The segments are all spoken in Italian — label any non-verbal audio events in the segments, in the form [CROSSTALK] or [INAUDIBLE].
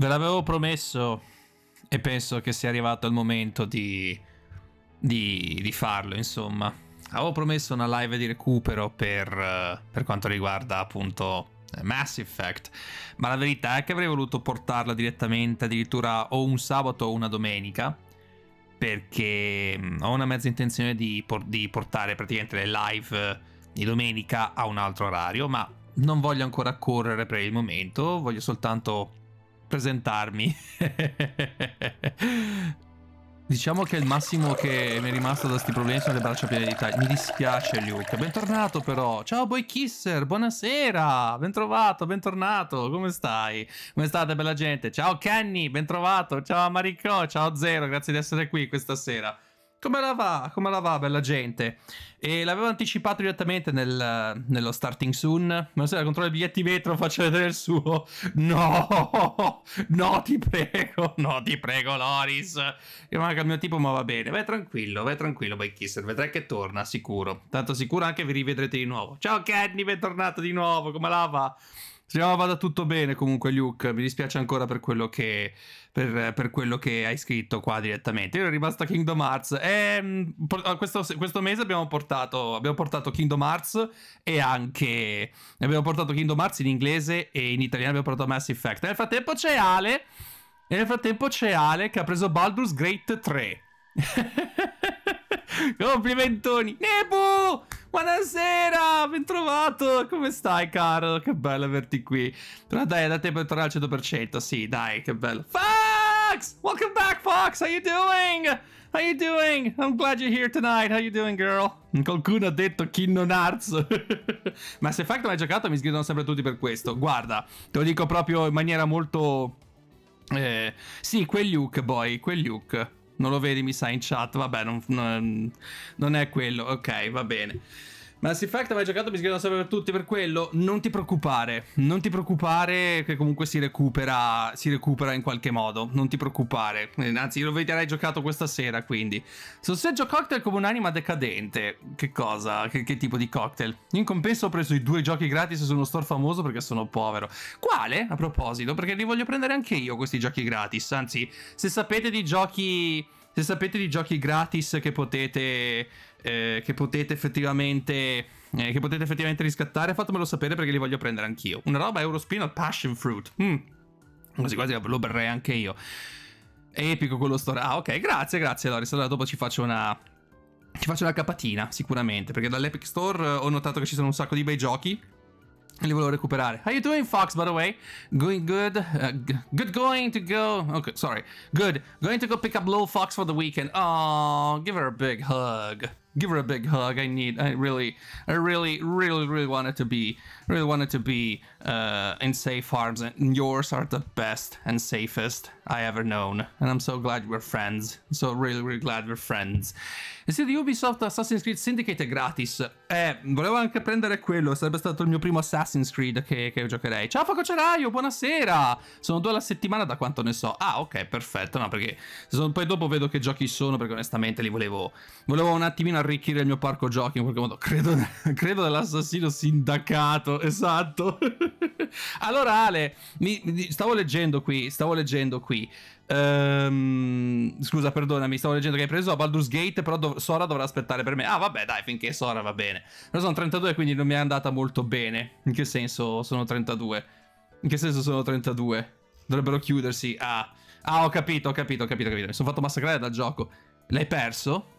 Ve l'avevo promesso e penso che sia arrivato il momento di, di, di farlo, insomma. Avevo promesso una live di recupero per, per quanto riguarda appunto Mass Effect, ma la verità è che avrei voluto portarla direttamente addirittura o un sabato o una domenica, perché ho una mezza intenzione di, por di, portare praticamente le live di domenica a un altro orario, ma non voglio ancora correre per il momento, voglio soltanto presentarmi. [LAUGHS] diciamo che il massimo che mi è rimasto da questi problemi sono le braccia piene di tagli. Mi dispiace, Luke. Bentornato, però. Ciao, Boy Kisser. Buonasera. Bentrovato, bentornato. Come stai? Come state, bella gente? Ciao, Kenny. Bentrovato. Ciao, Maricò. Ciao, Zero. Grazie di essere qui questa sera come la va, come la va, bella gente? E l'avevo anticipato direttamente nel, nello starting soon. Ma se la controlla i biglietti vetro faccio vedere il suo. No, no, ti prego, no, ti prego, Loris. Io manca il mio tipo, ma va bene. Vai tranquillo, vai tranquillo, Bike Kisser. Vedrai che torna, sicuro. Tanto sicuro anche vi rivedrete di nuovo. Ciao, Kenny, bentornato di nuovo. Come la va? Speriamo vada tutto bene comunque Luke, mi dispiace ancora per quello che, per, per quello che hai scritto qua direttamente. Io ero rimasto a Kingdom Hearts e ehm, ah, questo, questo mese abbiamo portato, abbiamo portato, Kingdom Hearts e anche... Abbiamo portato Kingdom Hearts in inglese e in italiano abbiamo portato Mass Effect. Nel frattempo c'è Ale, nel frattempo c'è Ale che ha preso Baldur's Great [LAUGHS] 3. [LAUGHS] Complimentoni. Nebu! Buonasera, ben trovato. Come stai, caro? Che bello averti qui. Però dai, da tempo di tornare al 100%. Sì, dai, che bello. Fox! Welcome back, Fox. How you doing? How you doing? I'm glad you're here tonight. How you doing, girl? Qualcuno ha detto Kinnon Arts. [LAUGHS] Ma se Fact non hai giocato, mi sgridano sempre tutti per questo. Guarda, te lo dico proprio in maniera molto... Eh, sì, quel Luke, boy, quel look. Non lo vedi, mi sa, in chat. Vabbè, non, non è quello. Ok, va bene. Mass Effect aveva giocato mi sgridano sempre per tutti per quello non ti preoccupare non ti preoccupare che comunque si recupera si recupera in qualche modo non ti preoccupare eh, anzi lo vedrai giocato questa sera quindi sosseggio cocktail come un'anima decadente che cosa che, che, tipo di cocktail in compenso ho preso i due giochi gratis su uno store famoso perché sono povero quale a proposito perché li voglio prendere anche io questi giochi gratis anzi se sapete di giochi se sapete di giochi gratis che potete eh, che potete effettivamente... Eh, che potete effettivamente riscattare, fatemelo sapere perché li voglio prendere anch'io. Una roba Eurospin al Passion Fruit. Mm. Quasi quasi lo berrei anche io. epico quello store. Ah, ok, grazie, grazie Loris. Allora dopo ci faccio una. Ci faccio una capatina, sicuramente. Perché dall'Epic Store eh, ho notato che ci sono un sacco di bei giochi. E li volevo recuperare. How you doing, Fox, by the way? Going good? Uh, good going to go... Okay, sorry. Good. Going to go pick up Low Fox for the weekend. Oh, give her a big hug give her a big hug. I need. I really, I really, really, really wanted to be, really wanted to be uh, in safe arms, and yours are the best and safest I ever known. And I'm so glad we're friends. So really, really glad we're friends. Il sito Ubisoft Assassin's Creed Syndicate è gratis. Eh, volevo anche prendere quello. Sarebbe stato il mio primo Assassin's Creed che, che giocherei. Ciao Facoceraio, buonasera. Sono due alla settimana da quanto ne so. Ah, ok, perfetto. No, perché sono, poi dopo vedo che giochi sono perché onestamente li volevo, volevo un attimino arricchire il mio parco giochi in qualche modo. Credo, [LAUGHS] credo nell'assassino sindacato, esatto. [LAUGHS] allora Ale, mi, mi, stavo leggendo qui, stavo leggendo qui. Um, scusa, perdonami, stavo leggendo che hai preso Baldur's Gate, però dov Sora dovrà aspettare per me. Ah, vabbè, dai, finché Sora va bene. Però sono 32, quindi non mi è andata molto bene. In che senso sono 32? In che senso sono 32? Dovrebbero chiudersi. Ah, ah ho capito, ho capito, ho capito, ho capito. Mi sono fatto massacrare dal gioco. L'hai perso?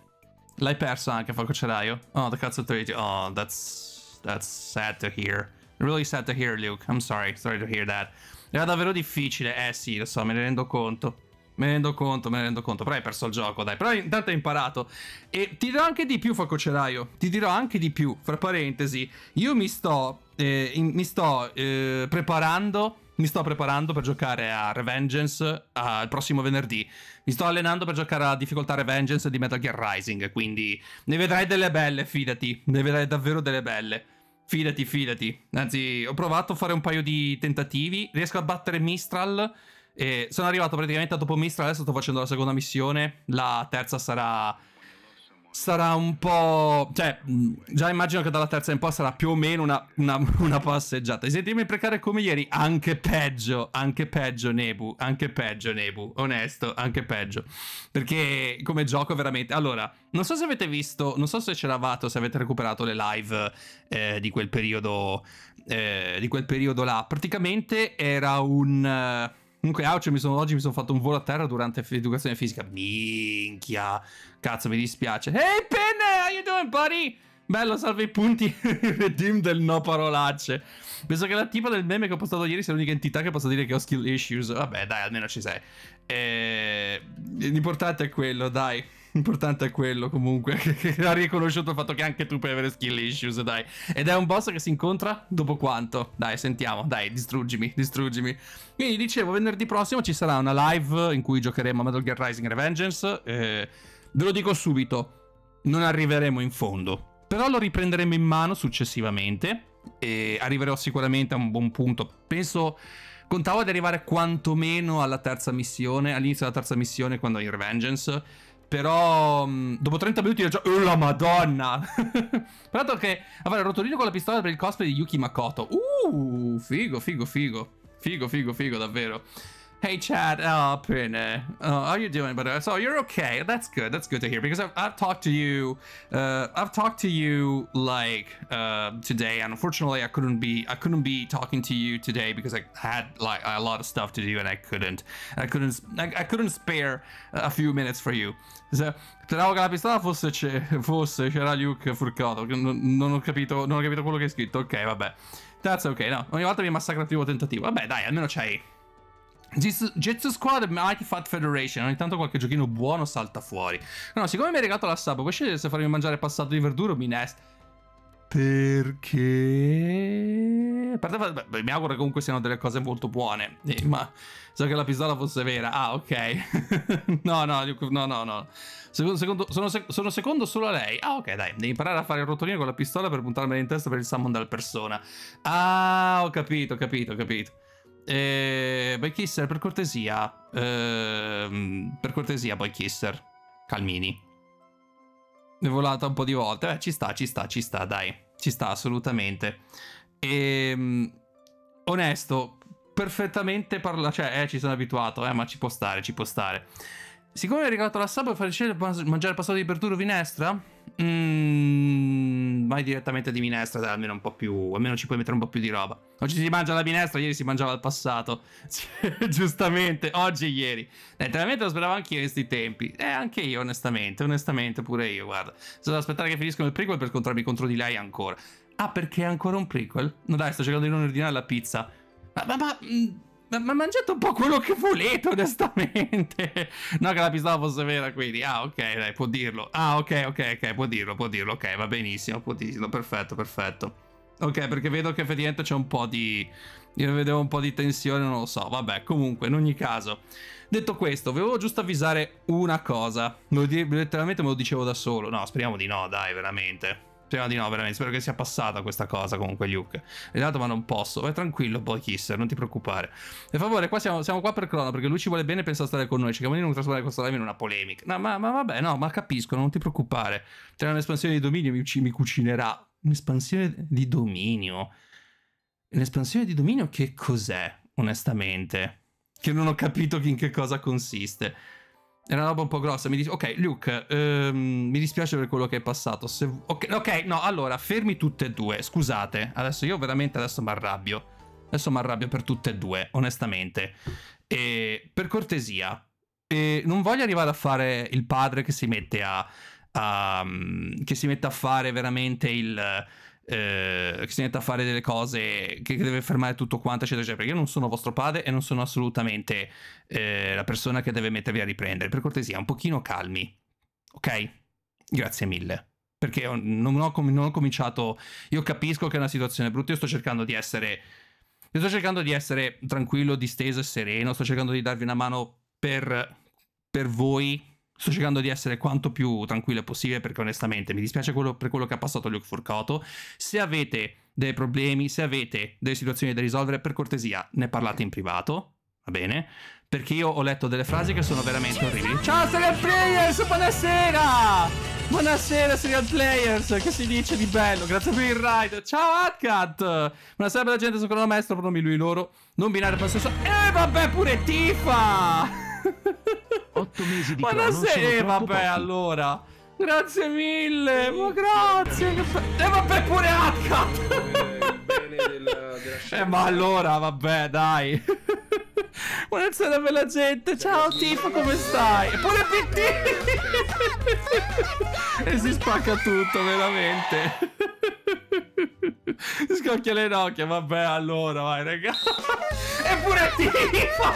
L'hai perso anche, Falcoceraio. Oh, the cuts of Luigi. Oh, that's... That's sad to hear. Really sad to hear, Luke. I'm sorry. Sorry to hear that. Era davvero difficile. Eh sì, lo so, me ne rendo conto. Me ne rendo conto, me ne rendo conto. Però hai perso il gioco, dai. Però intanto hai imparato. E ti dirò anche di più, Falcoceraio. Ti dirò anche di più. Fra parentesi, io mi sto... Eh, in, mi sto eh, preparando... Mi sto preparando per giocare a Revengeance il eh, prossimo venerdì. Mi sto allenando per giocare a difficoltà Revengeance di Metal Gear Rising, quindi ne vedrai delle belle, fidati. Ne vedrai davvero delle belle. Fidati, fidati. Anzi, ho provato a fare un paio di tentativi. Riesco a battere Mistral. E sono arrivato praticamente dopo Mistral. Adesso sto facendo la seconda missione. La terza sarà sarà un po'... Cioè, mm, già immagino che dalla terza in poi sarà più o meno una, una, [LAUGHS] una passeggiata. I sentirmi precare come ieri, anche peggio, anche peggio Nebu, anche peggio Nebu, onesto, anche peggio. Perché come gioco veramente... Allora, non so se avete visto, non so se c'eravate o se avete recuperato le live eh, di quel periodo... Eh, di quel periodo là. Praticamente era un eh, Comunque, Aucio, mi sono, oggi mi sono fatto un volo a terra durante l'educazione fisica. Minchia. Cazzo, mi dispiace. Hey, Pen, how you doing, buddy? Bello, salve i punti. [LAUGHS] Redeem del no parolacce. Penso che la tipa del meme che ho postato ieri sia l'unica entità che possa dire che ho skill issues. Vabbè, dai, almeno ci sei. E... Eh, l'importante è quello, dai. L'importante è quello comunque, [LAUGHS] che ha riconosciuto il fatto che anche tu puoi avere skill issues, dai. Ed è un boss che si incontra dopo quanto? Dai, sentiamo, dai, distruggimi, distruggimi. Quindi dicevo, venerdì prossimo ci sarà una live in cui giocheremo a Metal Gear Rising Revengeance. Eh, ve lo dico subito, non arriveremo in fondo, però lo riprenderemo in mano successivamente e arriverò sicuramente a un buon punto. Penso... Contavo di arrivare quantomeno alla terza missione, all'inizio della terza missione, quando è in Revengeance però mm, dopo 30 minuti ho già... Oh la madonna! [LAUGHS] Peraltro che Avrei rotolino con la pistola per il cosplay di Yuki Makoto. Uh, figo, figo, figo. Figo, figo, figo, davvero. Hey Chad, oh are oh, how you doing, brother? So you're okay. That's good. That's good to hear because I've, I've talked to you, uh, I've talked to you like uh, today. And unfortunately, I couldn't be, I couldn't be talking to you today because I had like a lot of stuff to do and I couldn't, I couldn't, I, I couldn't spare a few minutes for you. So, speravo che la pistola fosse, fosse c'era Luke furcato. Non, ho capito, non ho capito quello che hai scritto. Ok, vabbè. That's okay, no. Ogni volta mi massacra il primo tentativo. Vabbè, dai, almeno c'hai Jetsu Squad e Mighty Fat Federation. Ogni tanto qualche giochino buono salta fuori. No, siccome mi hai regalato la sub, puoi scegliere se farmi mangiare passato di verdura o minestra. Perché? Per te, mi auguro che comunque siano delle cose molto buone. Eh, ma so che la pistola fosse vera. Ah, ok. [LAUGHS] no, no, no, no, no. Secondo, secondo, sono, sec sono, secondo solo a lei. Ah, ok, dai. Devi imparare a fare il rotolino con la pistola per puntarmela in testa per il summon dal persona. Ah, ho capito, ho capito, ho capito. Eh, Boy Kisser, per cortesia. Eh, per cortesia, Boy Kisser. Calmini. È volata un po' di volte. Eh, ci sta, ci sta, ci sta, dai. Ci sta assolutamente. E, ehm, onesto, perfettamente parla. Cioè, eh, ci sono abituato, eh, ma ci può stare, ci può stare. Siccome hai regalato la sub, fare scegliere mangiare passato di verdura o finestra? Mmm, vai direttamente di minestra, dai, almeno un po' più. Almeno ci puoi mettere un po' più di roba. Oggi si mangia la minestra, ieri si mangiava il passato. [LAUGHS] Giustamente, oggi e ieri. Dai, eh, lo speravo anche io in questi tempi. Eh, anche io, onestamente, onestamente, pure io, guarda. Sto ad aspettare che finiscono il prequel per scontrarmi contro di lei ancora. Ah, perché è ancora un prequel? No dai, sto cercando di non ordinare la pizza. Ma, ma, ma... Mh mm, ma mangiate un po' quello che volete, onestamente. [LAUGHS] No, che la pistola fosse vera, quindi. Ah, ok, dai, può dirlo. Ah, ok, ok, ok, può dirlo, può dirlo. Ok, va benissimo, può dirlo. Perfetto, perfetto. Ok, perché vedo che effettivamente c'è un po' di... Io vedevo un po' di tensione, non lo so. Vabbè, comunque, in ogni caso. Detto questo, volevo giusto avvisare una cosa. Letteralmente me lo dicevo da solo. No, speriamo di no, dai, veramente. Speriamo di no, veramente. Spero che sia passata questa cosa comunque, Luke. Renato, ma non posso. Vai tranquillo, boy Kisser, non ti preoccupare. Per favore, qua siamo, siamo qua per crono, perché lui ci vuole bene e pensa a stare con noi. Cerchiamo di non trasformare questo live in una polemica. No, ma, ma vabbè, no, ma capisco, non ti preoccupare. Tra un'espansione di dominio mi, mi cucinerà. Un'espansione di dominio? Un'espansione di dominio che cos'è, onestamente? Che non ho capito in che cosa consiste. È una roba un po' grossa. Mi dice, ok, Luke, ehm, mi dispiace per quello che è passato. Se... Okay, ok, no, allora, fermi tutte e due. Scusate, adesso io veramente adesso mi arrabbio. Adesso mi arrabbio per tutte e due, onestamente. E, per cortesia, e non voglio arrivare a fare il padre che si mette a... a mm, che si mette a fare veramente il eh, che si mette a fare delle cose, che, deve fermare tutto quanto, eccetera, eccetera. Perché io non sono vostro padre e non sono assolutamente eh, la persona che deve mettervi a riprendere. Per cortesia, un pochino calmi. Ok? Grazie mille. Perché non ho, non ho cominciato... Io capisco che è una situazione brutta, io sto cercando di essere... Io sto cercando di essere tranquillo, disteso e sereno, sto cercando di darvi una mano per, per voi, sto cercando di essere quanto più tranquillo possibile perché onestamente mi dispiace quello, per quello che ha passato Luke Furcato. Se avete dei problemi, se avete delle situazioni da risolvere, per cortesia ne parlate in privato, va bene? Perché io ho letto delle frasi che sono veramente orribili. Ciao Serial Players, buonasera! Buonasera Serial Players, che si dice di bello? Grazie per il ride. Ciao Hatcat! Buonasera bella gente, sono Crono pronomi lui loro. Non binario per stesso. E vabbè pure Tifa! 8 [LAUGHS] mesi di Ma crono sei... Eh, vabbè, pochi. allora. Grazie mille, ma grazie. E eh, vabbè pure H. eh, ma allora, vabbè, dai. [LAUGHS] Buonasera bella gente, ciao Tifo, come stai? E pure PT! [LAUGHS] e si spacca tutto, veramente. scocchia le nocche, vabbè allora, vai raga. Eppure pure Tifa!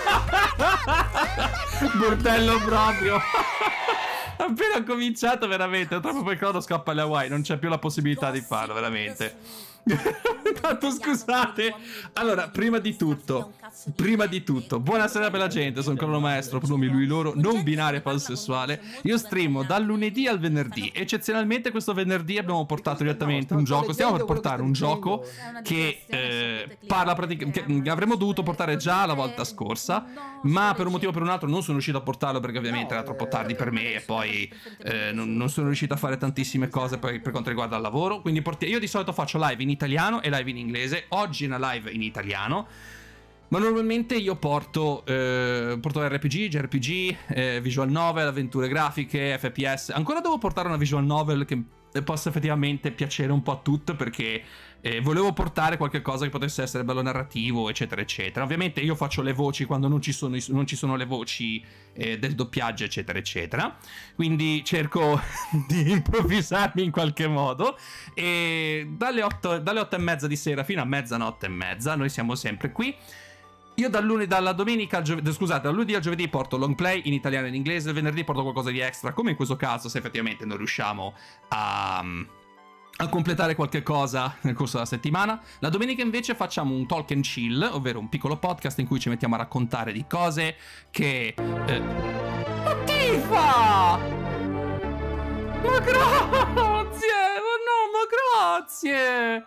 [LAUGHS] Bordello proprio! [LAUGHS] Appena ho cominciato veramente, troppo per crono scappa alle Hawaii, non c'è più la possibilità di farlo veramente. [LAUGHS] Tanto scusate. Allora, prima di tutto, prima di tutto, buonasera per la gente, sono Carlo Maestro, pronomi lui loro, non binario pansessuale. Io streamo dal lunedì al venerdì. Eccezionalmente questo venerdì abbiamo portato direttamente un gioco, stiamo per portare un gioco che eh, parla praticamente avremmo dovuto portare già la volta scorsa, ma per un motivo o per un altro non sono riuscito a portarlo perché ovviamente era troppo tardi per me e poi eh, non, sono riuscito a fare tantissime cose per, per quanto riguarda il lavoro, quindi io di solito faccio live in italiano e live in inglese. Oggi è una live in italiano. Ma normalmente io porto, eh, porto RPG, JRPG, eh, visual novel, avventure grafiche, FPS. Ancora devo portare una visual novel che possa effettivamente piacere un po' a tutti perché eh, volevo portare qualcosa che potesse essere bello narrativo, eccetera, eccetera. Ovviamente io faccio le voci quando non ci sono, non ci sono le voci eh, del doppiaggio, eccetera, eccetera. Quindi cerco [LAUGHS] di improvvisarmi in qualche modo. E dalle 8, dalle 8 e mezza di sera fino a mezzanotte e mezza, noi siamo sempre qui. Io dal lunedì, dalla domenica al scusate, dal lunedì al giovedì porto long play in italiano e in inglese, il venerdì porto qualcosa di extra, come in questo caso se effettivamente non riusciamo a a completare qualche cosa nel corso della settimana. La domenica invece facciamo un talk and chill, ovvero un piccolo podcast in cui ci mettiamo a raccontare di cose che... Eh... Ma tifa! Ma grazie! Ma no, ma grazie!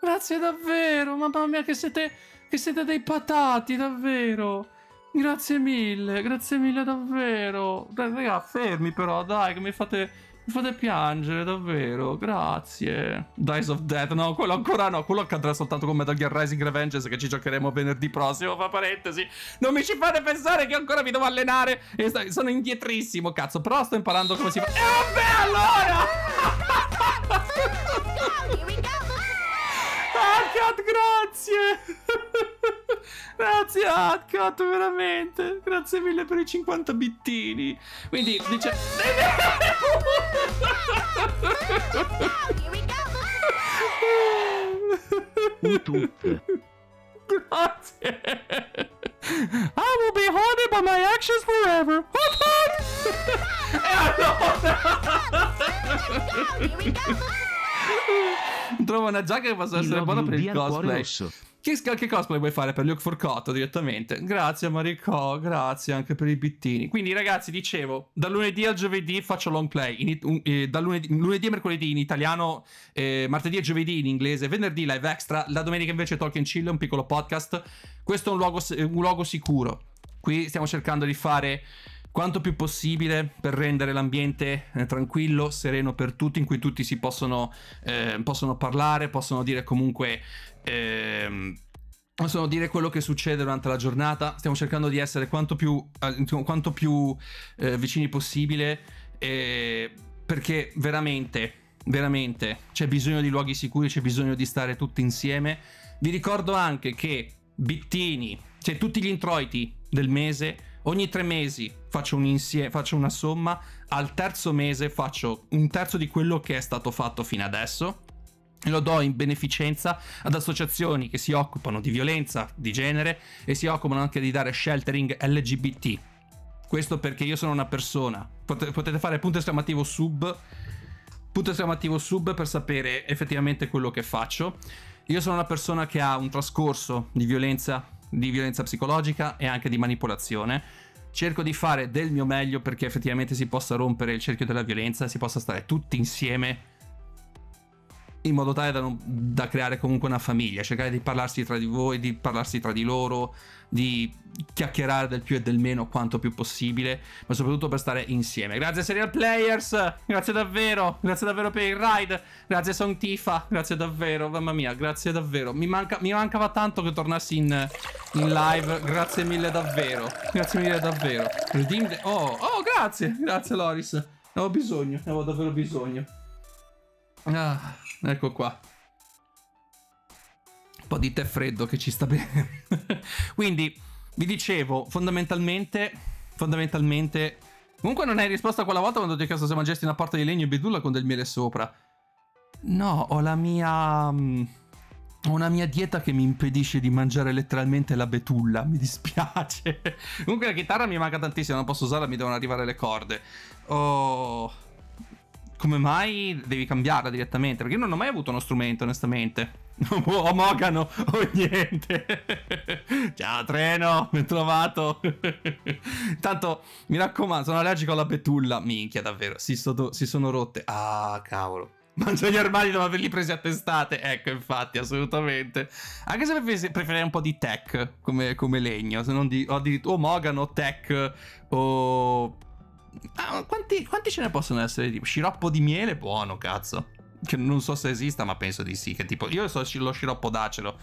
Grazie davvero, mamma mia che siete, che siete dei patati, davvero! Grazie mille, grazie mille davvero! Dai, raga, fermi però, dai, che mi fate mi fate piangere, davvero. Grazie. Dice of Death. No, quello ancora no. Quello accadrà soltanto con Metal Gear Rising Revengeance che ci giocheremo venerdì prossimo. Fa parentesi. Non mi ci fate pensare che ancora mi devo allenare. E sono indietrissimo, cazzo. Però sto imparando come si fa. E vabbè, allora! Arcat, grazie! [LAUGHS] grazie Arcat, veramente! Grazie mille per i 50 bittini! Quindi, dice... grazie! I will be haunted by my actions forever! Hop, hop! [LAUGHS] e allora... Trovo una giacca che possa essere buona per il cosplay. Che, che, cosplay vuoi fare per Luke Forcotto direttamente? Grazie Maricò, grazie anche per i bittini. Quindi ragazzi, dicevo, da lunedì al giovedì faccio long play, in, un, eh, da lunedì, lunedì, e mercoledì in italiano, eh, martedì e giovedì in inglese, venerdì live extra, la domenica invece Talking Chill, un piccolo podcast. Questo è un luogo, un luogo sicuro. Qui stiamo cercando di fare quanto più possibile per rendere l'ambiente eh, tranquillo, sereno per tutti, in cui tutti si possono, eh, possono parlare, possono dire comunque... Eh, Possono dire quello che succede durante la giornata, stiamo cercando di essere quanto più, eh, quanto più eh, vicini possibile perché veramente, veramente c'è bisogno di luoghi sicuri, c'è bisogno di stare tutti insieme. Vi ricordo anche che Bittini, cioè tutti gli introiti del mese Ogni tre mesi faccio, un insie- faccio una somma, al terzo mese faccio un terzo di quello che è stato fatto fino adesso lo do in beneficenza ad associazioni che si occupano di violenza di genere e si occupano anche di dare sheltering LGBT. Questo perché io sono una persona. Potete fare punto esclamativo sub, punto esclamativo sub per sapere effettivamente quello che faccio. Io sono una persona che ha un trascorso di violenza di violenza psicologica e anche di manipolazione. Cerco di fare del mio meglio perché effettivamente si possa rompere il cerchio della violenza, si possa stare tutti insieme in modo tale da, non, da, creare comunque una famiglia, cercare di parlarsi tra di voi, di parlarsi tra di loro, di chiacchierare del più e del meno quanto più possibile, ma soprattutto per stare insieme. Grazie Serial Players, grazie davvero, grazie davvero per il ride, grazie Song Tifa, grazie davvero, mamma mia, grazie davvero. Mi, manca, mi mancava tanto che tornassi in, in, live, grazie mille davvero, grazie mille davvero. Oh, oh, grazie, grazie Loris, ne avevo bisogno, ne avevo davvero bisogno. Ah. Ecco qua. Un po' di tè freddo che ci sta bene. [LAUGHS] Quindi, vi dicevo, fondamentalmente, fondamentalmente... Comunque non hai risposto a quella volta quando ti ho chiesto se mangiasti una porta di legno e bedulla con del miele sopra. No, ho la mia... Mm, ho una mia dieta che mi impedisce di mangiare letteralmente la betulla, mi dispiace. [LAUGHS] Comunque la chitarra mi manca tantissimo, non posso usarla, mi devono arrivare le corde. Oh come mai devi cambiarla direttamente? Perché io non ho mai avuto uno strumento, onestamente. o Mogano o niente. [LAUGHS] Ciao treno, ben trovato. [LAUGHS] Tanto mi raccomando, sono allergico alla betulla. Minchia, davvero, si, sto, si sono rotte. Ah, cavolo. [LAUGHS] Mangio gli armadi dopo averli presi a testate. Ecco, infatti, assolutamente. Anche se preferirei un po' di tech come, come legno, se non di o, di, o Mogano, tech o Ah, quanti, quanti ce ne possono essere? sciroppo di miele? Buono, cazzo. Che non so se esista, ma penso di sì. Che tipo, io so lo sciroppo d'acero.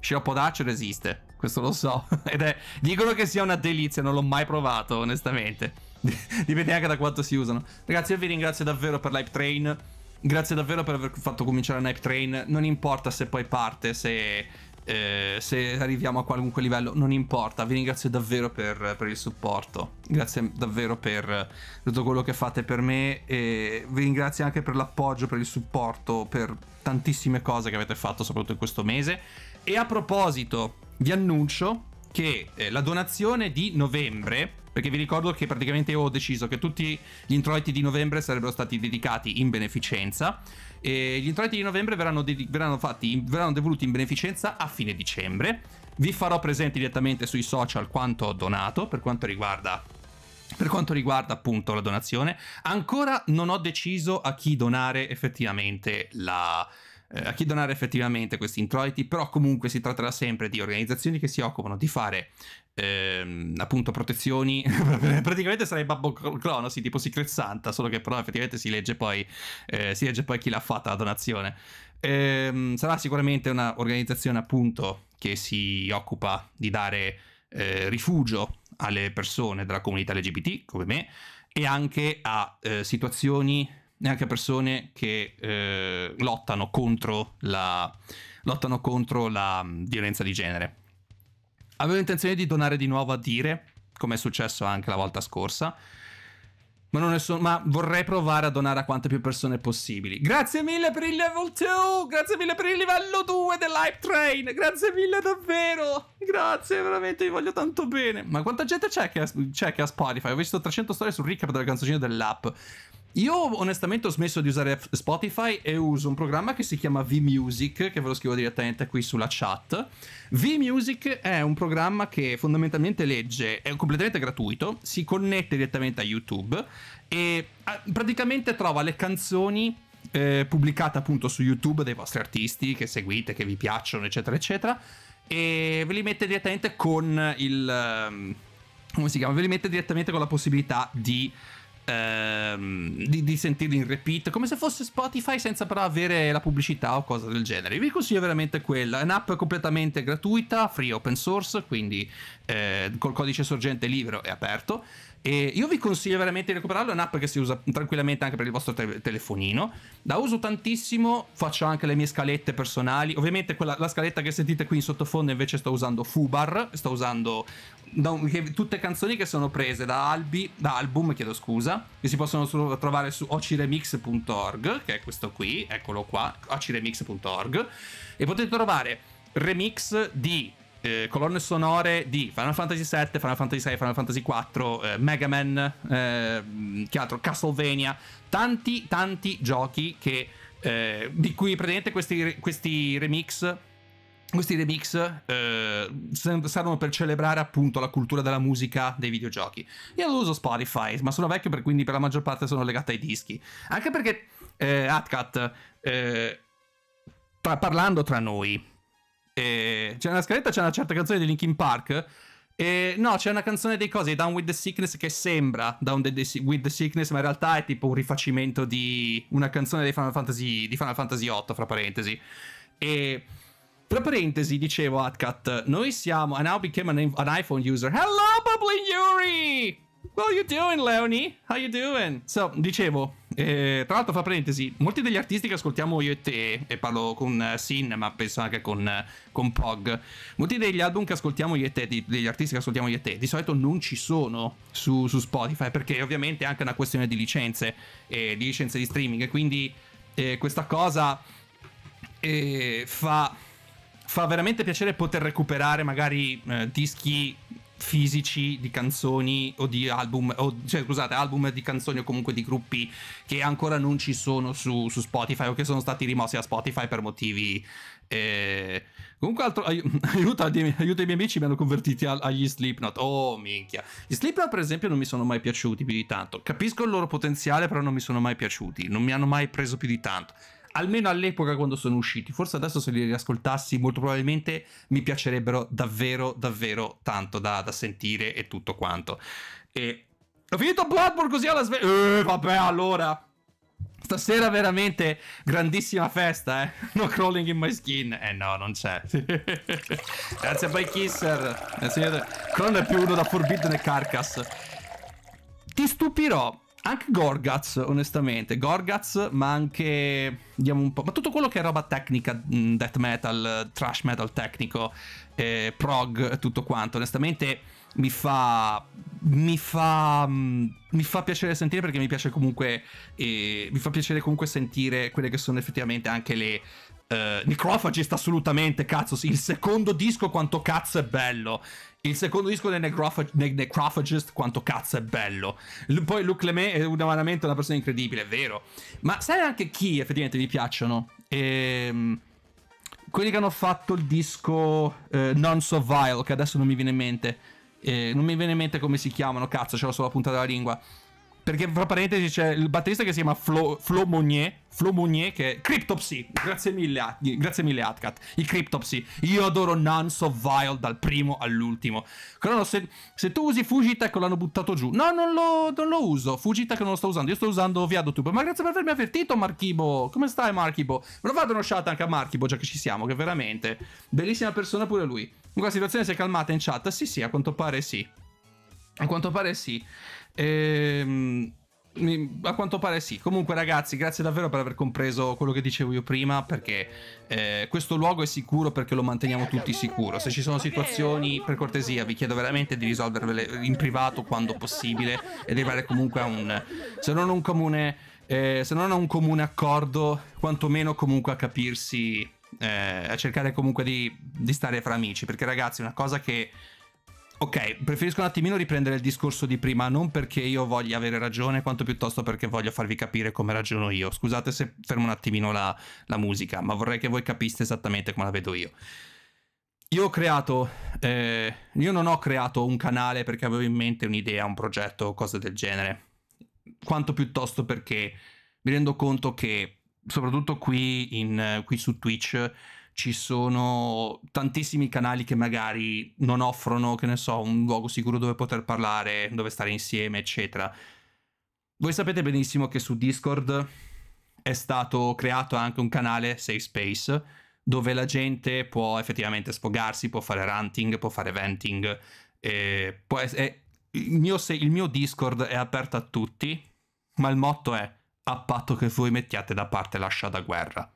Sciroppo d'acero esiste, questo lo so. [LAUGHS] Ed è. Dicono che sia una delizia, non l'ho mai provato, onestamente. [LAUGHS] Dipende anche da quanto si usano. Ragazzi, io vi ringrazio davvero per l'hype train. Grazie davvero per aver fatto cominciare un hype train. Non importa se poi parte, se eh, se arriviamo a qualunque livello, non importa. Vi ringrazio davvero per, per, il supporto. Grazie davvero per tutto quello che fate per me. E vi ringrazio anche per l'appoggio, per il supporto, per tantissime cose che avete fatto, soprattutto in questo mese. E a proposito, vi annuncio che eh, la donazione di novembre. Perché vi ricordo che praticamente io ho deciso che tutti gli introiti di novembre sarebbero stati dedicati in beneficenza. E gli introiti di novembre verranno, di, verranno, fatti, verranno devoluti in beneficenza a fine dicembre. Vi farò presente direttamente sui social quanto ho donato per quanto riguarda per quanto riguarda appunto la donazione, ancora non ho deciso a chi donare effettivamente la, eh, a chi donare effettivamente questi introiti, però comunque si tratterà sempre di organizzazioni che si occupano di fare ehm, appunto protezioni, [LAUGHS] praticamente sarei Babbo Crono, sì, tipo Secret Santa, solo che però effettivamente si legge poi, eh, si legge poi chi l'ha fatta la donazione. Ehm, sarà sicuramente un'organizzazione appunto che si occupa di dare eh, rifugio alle persone della comunità LGBT, come me, e anche a eh, situazioni e anche a persone che eh, lottano contro la lottano contro la violenza di genere. Avevo intenzione di donare di nuovo a dire, come è successo anche la volta scorsa. Ma, so ma, vorrei provare a donare a quante più persone possibili. Grazie mille per il level 2! Grazie mille per il livello 2 dell'Hype Train! Grazie mille davvero! Grazie, veramente, vi voglio tanto bene. Ma quanta gente c'è che, ha, che ha Spotify? Ho visto 300 storie su recap della canzoncina dell'app. Io onestamente ho smesso di usare Spotify e uso un programma che si chiama VMusic, che ve lo scrivo direttamente qui sulla chat. VMusic è un programma che fondamentalmente legge, è completamente gratuito, si connette direttamente a YouTube e ah, praticamente trova le canzoni eh, pubblicate appunto su YouTube dei vostri artisti che seguite, che vi piacciono, eccetera, eccetera, e ve li mette direttamente con il... Ehm, come si chiama? Ve li mette direttamente con la possibilità di ehm, di, di sentirli in repeat, come se fosse Spotify senza però avere la pubblicità o cose del genere. Vi consiglio veramente quella, è un'app completamente gratuita, free open source, quindi eh, col codice sorgente libero e aperto. E io vi consiglio veramente di recuperarlo, è un'app che si usa tranquillamente anche per il vostro te- telefonino. La uso tantissimo, faccio anche le mie scalette personali. Ovviamente quella, la scaletta che sentite qui in sottofondo invece sto usando Fubar, sto usando un, che, tutte canzoni che sono prese da, albi, da album, chiedo scusa, che si possono trovare su ociremix.org, che è questo qui, eccolo qua, ociremix.org, e potete trovare remix di eh, colonne sonore di Final Fantasy VII, Final Fantasy VI, Final Fantasy IV, eh, Mega Man, eh, che altro, Castlevania, tanti tanti giochi che, eh, di cui praticamente questi, questi remix questi remix eh, servono per celebrare appunto la cultura della musica dei videogiochi. Io non uso Spotify, ma sono vecchio, per, quindi per la maggior parte sono legato ai dischi. Anche perché eh, Atcat, eh, parlando tra noi, eh, c'è una scaletta, c'è una certa canzone di Linkin Park. Eh, no, c'è una canzone dei cosi, Down with the Sickness, che sembra Down the, the, with the Sickness, ma in realtà è tipo un rifacimento di una canzone Final Fantasy, di Final Fantasy VIII, fra parentesi. E tra parentesi, dicevo Atcat, noi siamo... I now became an, an iPhone user. Hello, Bubbling Yuri! What are you doing, Leonie? How you doing? So, dicevo, eh, tra l'altro, fra parentesi, molti degli artisti che ascoltiamo io e te, e parlo con uh, Sin, ma penso anche con, uh, con, Pog, molti degli album che ascoltiamo io e te, di, degli artisti che ascoltiamo io e te, di solito non ci sono su, su Spotify, perché ovviamente è anche una questione di licenze, eh, di licenze di streaming, e quindi eh, questa cosa eh, fa fa veramente piacere poter recuperare magari eh, dischi fisici di canzoni o di album, o, cioè scusate, album di canzoni o comunque di gruppi che ancora non ci sono su, su Spotify o che sono stati rimossi da Spotify per motivi... Eh... Comunque altro, aiuto, [LAUGHS] aiuto i miei amici mi hanno convertiti agli Slipknot. Oh minchia. Gli Slipknot per esempio non mi sono mai piaciuti più di tanto. Capisco il loro potenziale però non mi sono mai piaciuti, non mi hanno mai preso più di tanto almeno all'epoca quando sono usciti. Forse adesso se li riascoltassi molto probabilmente mi piacerebbero davvero, davvero tanto da, da sentire e tutto quanto. E ho finito Bloodborne così alla sveglia. Eh, vabbè, allora. Stasera veramente grandissima festa, eh. [LAUGHS] No crawling in my skin. Eh no, non c'è. [LAUGHS] Grazie a Bykisser. Cron è più uno da Forbidden e Carcass. Ti stupirò anche Gorgaz, onestamente. Gorgaz, ma anche. Vediamo un po'. Ma tutto quello che è roba tecnica, mm, death metal, trash metal tecnico, eh, prog, tutto quanto. Onestamente, mi fa. Mi fa. Mm, mi fa piacere sentire perché mi piace comunque. Eh, mi fa piacere comunque sentire quelle che sono effettivamente anche le. Uh, Necrophagist assolutamente, cazzo, il secondo disco quanto cazzo è bello. Il secondo disco del Necroph- Necrophagist, quanto cazzo è bello. L- poi Luc Lemay è umanamente una persona incredibile, è vero. Ma sai anche chi effettivamente mi piacciono? Ehm quelli che hanno fatto il disco eh, Non So Vile, che adesso non mi viene in mente. Eh, non mi viene in mente come si chiamano, cazzo, ce l'ho sulla punta della lingua. Perché fra parentesi c'è il batterista che si chiama Flo, Flo Monnier. Flo Monnier che è Cryptopsy. Grazie mille, grazie mille Atcat. I Cryptopsy. Io adoro Nuns of Vile dal primo all'ultimo. Crono, se, se, tu usi Fugitech l'hanno buttato giù. No, non lo, non lo uso. Fugitech non lo sto usando. Io sto usando Viadotube. Ma grazie per avermi avvertito, Markibo. Come stai, Markibo? Me lo vado uno shot anche a Markibo, già che ci siamo. Che veramente. Bellissima persona pure lui. Comunque la situazione si è calmata in chat. Sì, sì, a quanto pare sì. A quanto pare sì. Ehm, a quanto pare sì. Comunque, ragazzi, grazie davvero per aver compreso quello che dicevo io prima. Perché eh, questo luogo è sicuro perché lo manteniamo tutti sicuro. Se ci sono situazioni, per cortesia, vi chiedo veramente di risolverle in privato quando possibile. E di arrivare comunque a un se non un comune. Eh, se non a un comune accordo, quantomeno comunque a capirsi. Eh, a cercare comunque di, di stare fra amici. Perché, ragazzi, una cosa che Ok, preferisco un attimino riprendere il discorso di prima, non perché io voglia avere ragione, quanto piuttosto perché voglio farvi capire come ragiono io. Scusate se fermo un attimino la, la musica, ma vorrei che voi capiste esattamente come la vedo io. Io ho creato, eh, io non ho creato un canale perché avevo in mente un'idea, un progetto o cose del genere, quanto piuttosto perché mi rendo conto che, soprattutto qui, in, qui su Twitch, ci sono tantissimi canali che magari non offrono, che ne so, un luogo sicuro dove poter parlare, dove stare insieme, eccetera. Voi sapete benissimo che su Discord è stato creato anche un canale Safe Space dove la gente può effettivamente sfogarsi, può fare ranting, può fare venting. Eh, può essere, il, mio, il mio Discord è aperto a tutti, ma il motto è a patto che voi mettiate da parte l'ascia da guerra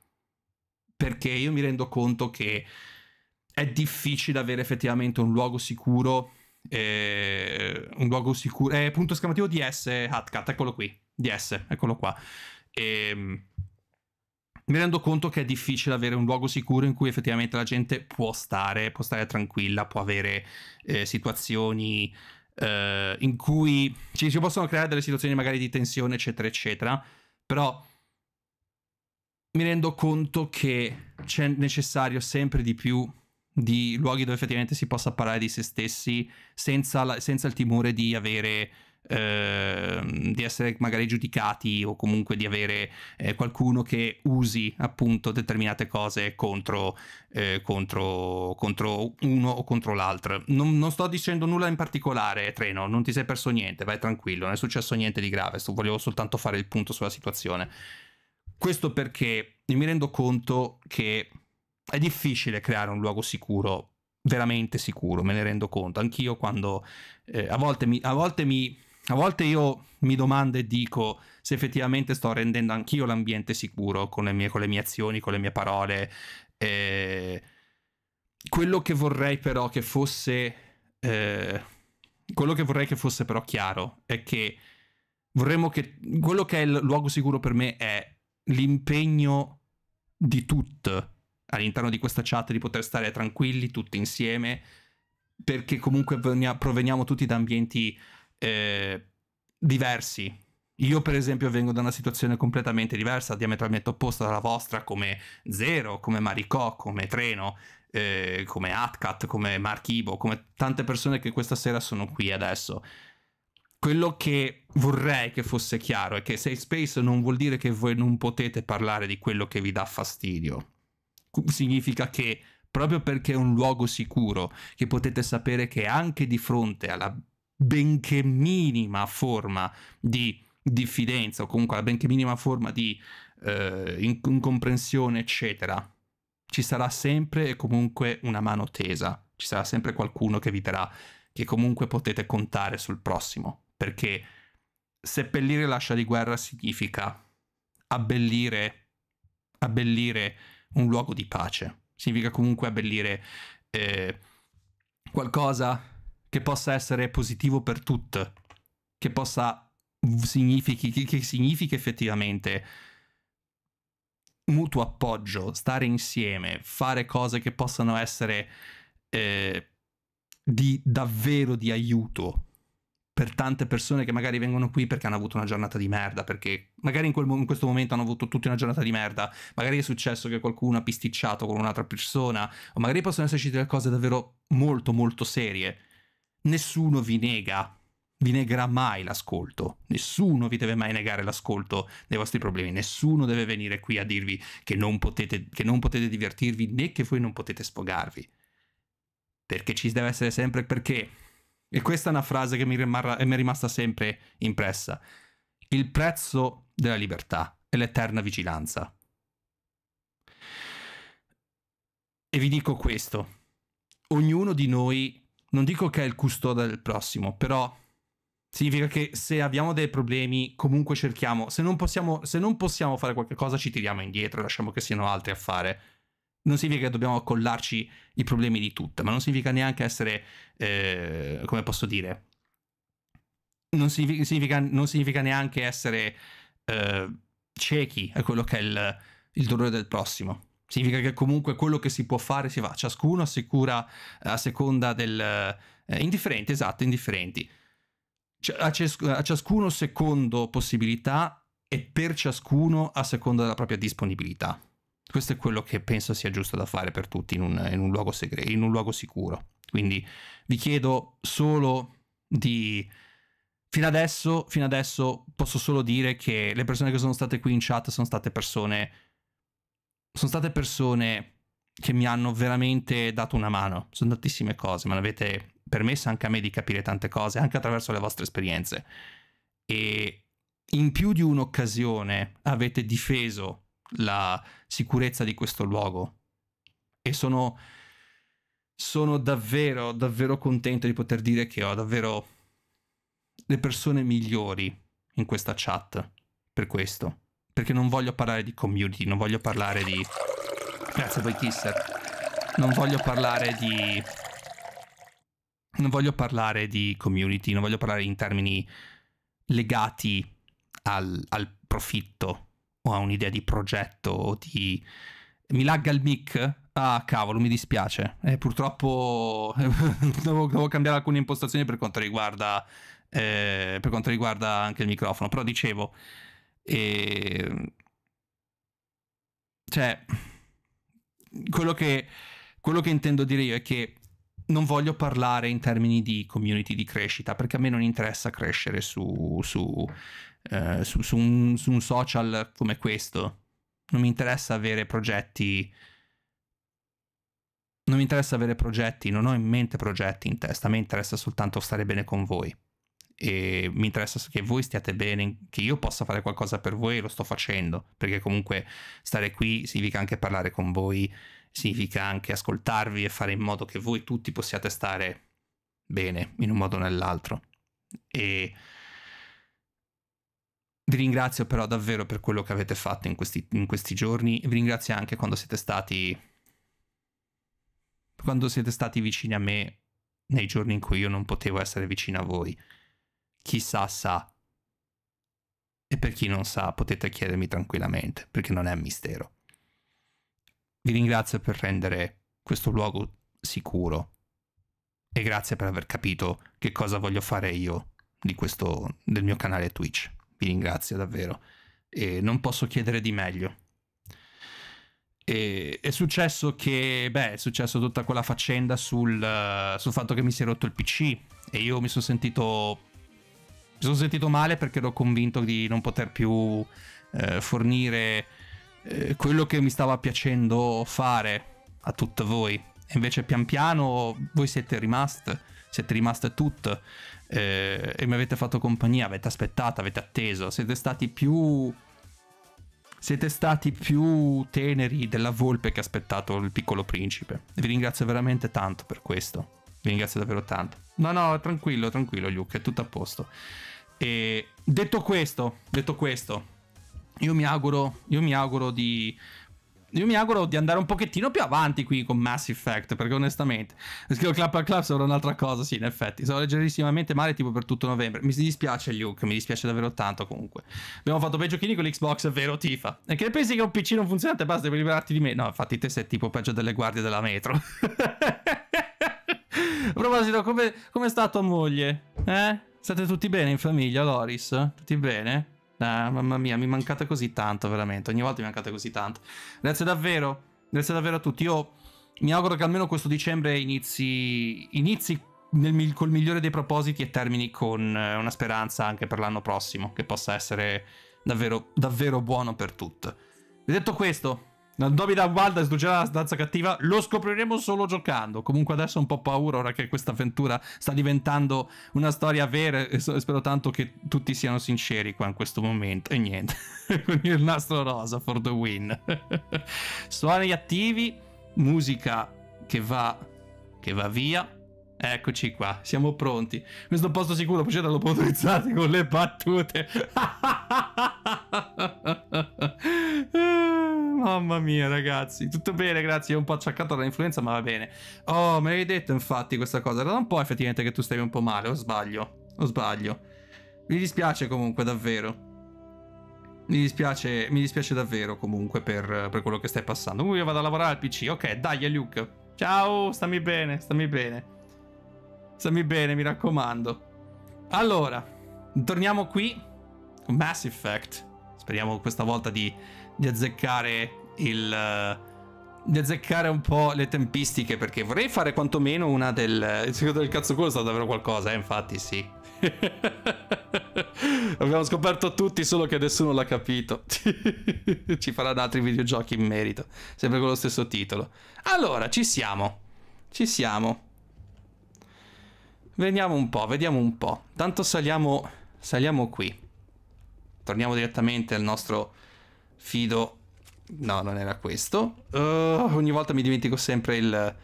perché io mi rendo conto che è difficile avere effettivamente un luogo sicuro. Eh, un luogo sicuro. Eh, punto esclamativo DS Hatcat, eccolo qui. DS, eccolo qua. E, ehm, mi rendo conto che è difficile avere un luogo sicuro in cui effettivamente la gente può stare, può stare tranquilla, può avere eh, situazioni eh, in cui ci si possono creare delle situazioni magari di tensione, eccetera, eccetera. Però mi rendo conto che c'è necessario sempre di più di luoghi dove effettivamente si possa parlare di se stessi senza, la, senza il timore di avere eh, di essere magari giudicati o comunque di avere eh, qualcuno che usi appunto determinate cose contro, eh, contro, contro uno o contro l'altro. Non, non, sto dicendo nulla in particolare, Treno, non ti sei perso niente, vai tranquillo, non è successo niente di grave, volevo soltanto fare il punto sulla situazione. Questo perché mi rendo conto che è difficile creare un luogo sicuro, veramente sicuro, me ne rendo conto. Anch'io quando eh, a volte mi... A volte mi a volte io mi domando e dico se effettivamente sto rendendo anch'io l'ambiente sicuro con le, mie, con le, mie, azioni, con le mie parole. Eh, quello che vorrei però che fosse... Eh, quello che vorrei che fosse però chiaro è che vorremmo che... Quello che è il luogo sicuro per me è l'impegno di tutti all'interno di questa chat di poter stare tranquilli tutti insieme perché comunque proveniamo tutti da ambienti eh, diversi. Io per esempio vengo da una situazione completamente diversa, diametralmente opposta dalla vostra come Zero, come Maricò, come Treno, eh, come Atcat, come Marchibo, come tante persone che questa sera sono qui adesso. Quello che vorrei che fosse chiaro è che safe space non vuol dire che voi non potete parlare di quello che vi dà fastidio. Significa che proprio perché è un luogo sicuro, che potete sapere che anche di fronte alla benché minima forma di diffidenza o comunque alla benché minima forma di eh, incomprensione, eccetera, ci sarà sempre e comunque una mano tesa, ci sarà sempre qualcuno che vi darà che comunque potete contare sul prossimo perché seppellire l'ascia di guerra significa abbellire, abbellire un luogo di pace, significa comunque abbellire eh, qualcosa che possa essere positivo per tutti, che possa significhi, che, che significhi effettivamente mutuo appoggio, stare insieme, fare cose che possano essere eh, di davvero di aiuto per tante persone che magari vengono qui perché hanno avuto una giornata di merda, perché magari in, quel, in questo momento hanno avuto tutti una giornata di merda, magari è successo che qualcuno ha pisticciato con un'altra persona, o magari possono esserci delle cose davvero molto molto serie. Nessuno vi nega, vi negherà mai l'ascolto, nessuno vi deve mai negare l'ascolto dei vostri problemi, nessuno deve venire qui a dirvi che non potete, che non potete divertirvi né che voi non potete sfogarvi. Perché ci deve essere sempre perché e questa è una frase che mi, rimarrà, mi è rimasta sempre impressa. Il prezzo della libertà è l'eterna vigilanza. E vi dico questo. Ognuno di noi, non dico che è il custode del prossimo, però significa che se abbiamo dei problemi comunque cerchiamo, se non possiamo, se non possiamo fare qualcosa ci tiriamo indietro, lasciamo che siano altri a fare non significa che dobbiamo accollarci i problemi di tutta, ma non significa neanche essere, eh, come posso dire, non significa, non significa neanche essere eh, ciechi a quello che è il, il, dolore del prossimo. Significa che comunque quello che si può fare si fa, ciascuno assicura a seconda del... Eh, indifferenti, esatto, indifferenti. A, cias a ciascuno secondo possibilità e per ciascuno a seconda della propria disponibilità. Questo è quello che penso sia giusto da fare per tutti in un, in un, luogo, segreto, in un luogo sicuro. Quindi vi chiedo solo di... Fino adesso, fino adesso posso solo dire che le persone che sono state qui in chat sono state persone... Sono state persone che mi hanno veramente dato una mano. Sono tantissime cose, ma l'avete permesso anche a me di capire tante cose, anche attraverso le vostre esperienze. E in più di un'occasione avete difeso la sicurezza di questo luogo. E sono, sono davvero, davvero contento di poter dire che ho davvero le persone migliori in questa chat per questo. Perché non voglio parlare di community, non voglio parlare di... Grazie a voi Kisser. Non voglio parlare di... Non voglio parlare di community, non voglio parlare in termini legati al, al profitto, o ha un'idea di progetto o di... Mi lagga il mic? Ah, cavolo, mi dispiace. Eh, purtroppo [LAUGHS] devo, devo, cambiare alcune impostazioni per quanto riguarda, eh, per quanto riguarda anche il microfono. Però dicevo, eh, cioè, quello che, quello che intendo dire io è che non voglio parlare in termini di community di crescita perché a me non interessa crescere su, su eh, su, su, un, su un social come questo. Non mi interessa avere progetti non mi interessa avere progetti, non ho in mente progetti in testa, a me interessa soltanto stare bene con voi. E mi interessa che voi stiate bene, che io possa fare qualcosa per voi e lo sto facendo, perché comunque stare qui significa anche parlare con voi, significa anche ascoltarvi e fare in modo che voi tutti possiate stare bene in un modo o nell'altro. E vi ringrazio però davvero per quello che avete fatto in questi, in questi giorni vi ringrazio anche quando siete stati quando siete stati vicini a me nei giorni in cui io non potevo essere vicino a voi. Chissà sa. E per chi non sa potete chiedermi tranquillamente, perché non è un mistero. Vi ringrazio per rendere questo luogo sicuro e grazie per aver capito che cosa voglio fare io questo, del mio canale Twitch ti ringrazio davvero. E non posso chiedere di meglio. E, è successo che, beh, è successo tutta quella faccenda sul, uh, sul fatto che mi si è rotto il PC e io mi sono sentito, mi sono sentito male perché ero convinto di non poter più uh, fornire uh, quello che mi stava piacendo fare a tutti voi. E invece pian piano voi siete rimasti siete rimaste tutte eh, e mi avete fatto compagnia, avete aspettato, avete atteso, siete stati più... Siete stati più teneri della volpe che ha aspettato il piccolo principe. Vi ringrazio veramente tanto per questo. Vi ringrazio davvero tanto. No, no, tranquillo, tranquillo, Luke, è tutto a posto. E detto questo, detto questo, io mi auguro, io mi auguro di io mi auguro di andare un pochettino più avanti qui con Mass Effect, perché onestamente, scrivo Clap a Clap sembra un'altra cosa, sì, in effetti, sono leggerissimamente male tipo per tutto novembre. Mi dispiace Luke, mi dispiace davvero tanto comunque. Abbiamo fatto bei giochini con l'Xbox, è vero Tifa. E che pensi che un PC non funziona basta, per liberarti di me? No, infatti te sei tipo peggio delle guardie della metro. [LAUGHS] A proposito, come, come sta tua moglie? Eh? State tutti bene in famiglia, Loris? Tutti bene? Ah, mamma mia, mi mancate così tanto, veramente. Ogni volta mi mancate così tanto. Grazie davvero, grazie davvero a tutti. Io mi auguro che almeno questo dicembre inizi, inizi nel, col migliore dei propositi e termini con eh, una speranza anche per l'anno prossimo, che possa essere davvero, davvero buono per tutti. Detto questo, non da Walda e sduggerà la stanza cattiva. Lo scopriremo solo giocando. Comunque adesso ho un po' paura ora che questa avventura sta diventando una storia vera. E spero tanto che tutti siano sinceri qua in questo momento. E niente. Con [LAUGHS] il nastro rosa for the win. [LAUGHS] Suoni attivi. Musica che va, che va via. Eccoci qua, siamo pronti. Questo posto sicuro, poi c'erano autorizzati con le battute. [LAUGHS] Mamma mia, ragazzi. Tutto bene, grazie. Un po' acciaccato dall'influenza, ma va bene. Oh, me l'hai detto, infatti, questa cosa. Era un po' effettivamente che tu stavi un po' male, o sbaglio? O sbaglio? Mi dispiace comunque, davvero. Mi dispiace, mi dispiace davvero comunque per, per quello che stai passando. Comunque io vado a lavorare al PC. Ok, dai, Luke. Ciao, stammi bene, stammi bene. Stammi bene, mi raccomando. Allora, torniamo qui. con Mass Effect. Speriamo questa volta di, di azzeccare il... Eh, di azzeccare un po' le tempistiche perché vorrei fare quantomeno una del... Il secondo del cazzo culo è stato davvero qualcosa, eh? infatti sì. [LAUGHS] Abbiamo scoperto tutti solo che nessuno l'ha capito. [LAUGHS] ci faranno altri videogiochi in merito, sempre con lo stesso titolo. Allora, ci siamo. Ci siamo. Vediamo un po', vediamo un po'. Tanto saliamo, saliamo qui. Torniamo direttamente al nostro fido... No, non era questo. Uh, ogni volta mi dimentico sempre il...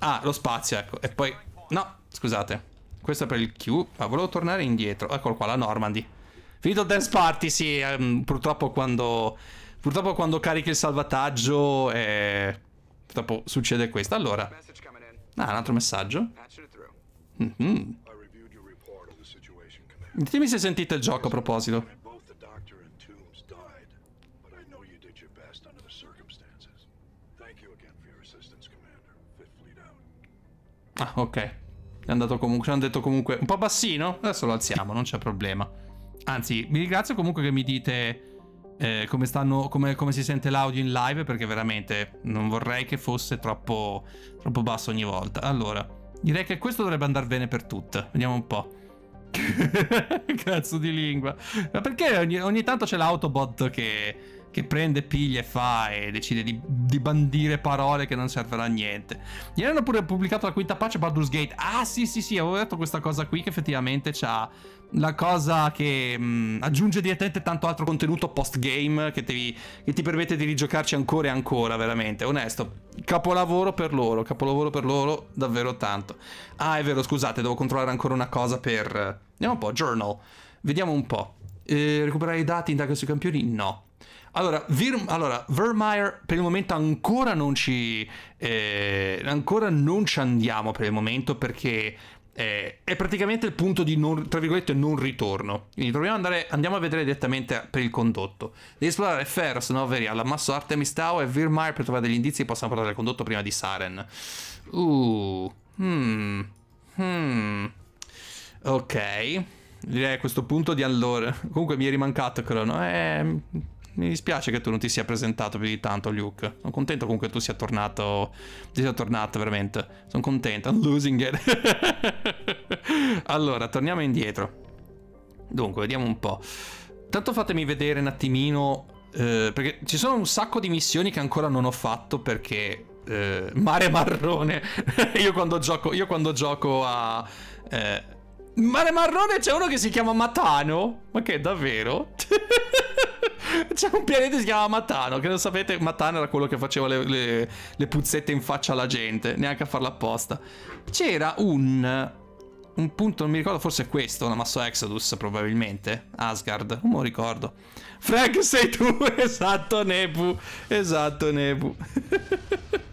Ah, lo spazio, ecco. E poi... No, scusate. Questo è per il Q. Ma ah, volevo tornare indietro. Eccolo qua, la Normandy. Finito il dance party, sì. Ehm, purtroppo quando... Purtroppo quando carichi il salvataggio... Eh, purtroppo succede questo. Allora... Ah, un altro messaggio. Mm -hmm. Ditemi se sentite il gioco a proposito. Ah, ok. Hanno, comunque, hanno detto comunque un po' bassino. Adesso lo alziamo, non c'è problema. Anzi, vi ringrazio comunque che mi dite eh, come, stanno, come, come, si sente l'audio in live, perché veramente non vorrei che fosse troppo, troppo basso ogni volta. Allora. Direi che questo dovrebbe andare bene per tutte. Vediamo un po'. [LAUGHS] Cazzo di lingua. Ma perché ogni, ogni tanto c'è l'autobot che, che, prende, piglia e fa e decide di, di, bandire parole che non servono a niente. Ieri hanno pure pubblicato la quinta pace Baldur's Gate. Ah sì sì sì, avevo detto questa cosa qui che effettivamente c'ha la cosa che mh, mm, aggiunge direttamente tanto altro contenuto post-game che, devi, che ti permette di rigiocarci ancora e ancora, veramente. Onesto, capolavoro per loro, capolavoro per loro davvero tanto. Ah, è vero, scusate, devo controllare ancora una cosa per... Andiamo un po', journal. Vediamo un po'. Eh, recuperare i dati, indaga sui campioni? No. Allora, Vir- allora, Vermeer per il momento ancora non ci... Eh, ancora non ci andiamo per il momento perché eh, è praticamente il punto di non, tra virgolette, non ritorno. Quindi proviamo ad andare, andiamo a vedere direttamente per il condotto. Devi esplorare Ferros, Noveri, all'ammasso Artemis Tau e Virmire per trovare degli indizi che possano portare al condotto prima di Saren. Uh, hmm, hmm. Ok. Direi a questo punto di allora. [LAUGHS] Comunque mi è rimancato Crono. Eh mi dispiace che tu non ti sia presentato più di tanto, Luke. Sono contento comunque che tu sia tornato. Ti sia tornato, veramente. Sono contento. I'm losing it. [LAUGHS] allora, torniamo indietro. Dunque, vediamo un po'. Tanto fatemi vedere un attimino. Eh, perché ci sono un sacco di missioni che ancora non ho fatto perché. Eh, mare [LAUGHS] marrone. io quando gioco. Io quando gioco a. Eh, mare marrone c'è uno che si chiama Matano. Ma che davvero? [LAUGHS] [LAUGHS] C'è un pianeta che si chiama Matano, che lo sapete, Matano era quello che faceva le, le, le puzzette in faccia alla gente, neanche a farla apposta. C'era un... Un punto, non mi ricordo, forse è questo, un amasso Exodus probabilmente, Asgard, non me lo ricordo. Frank sei tu, [LAUGHS] esatto Nebu, esatto Nebu. [LAUGHS]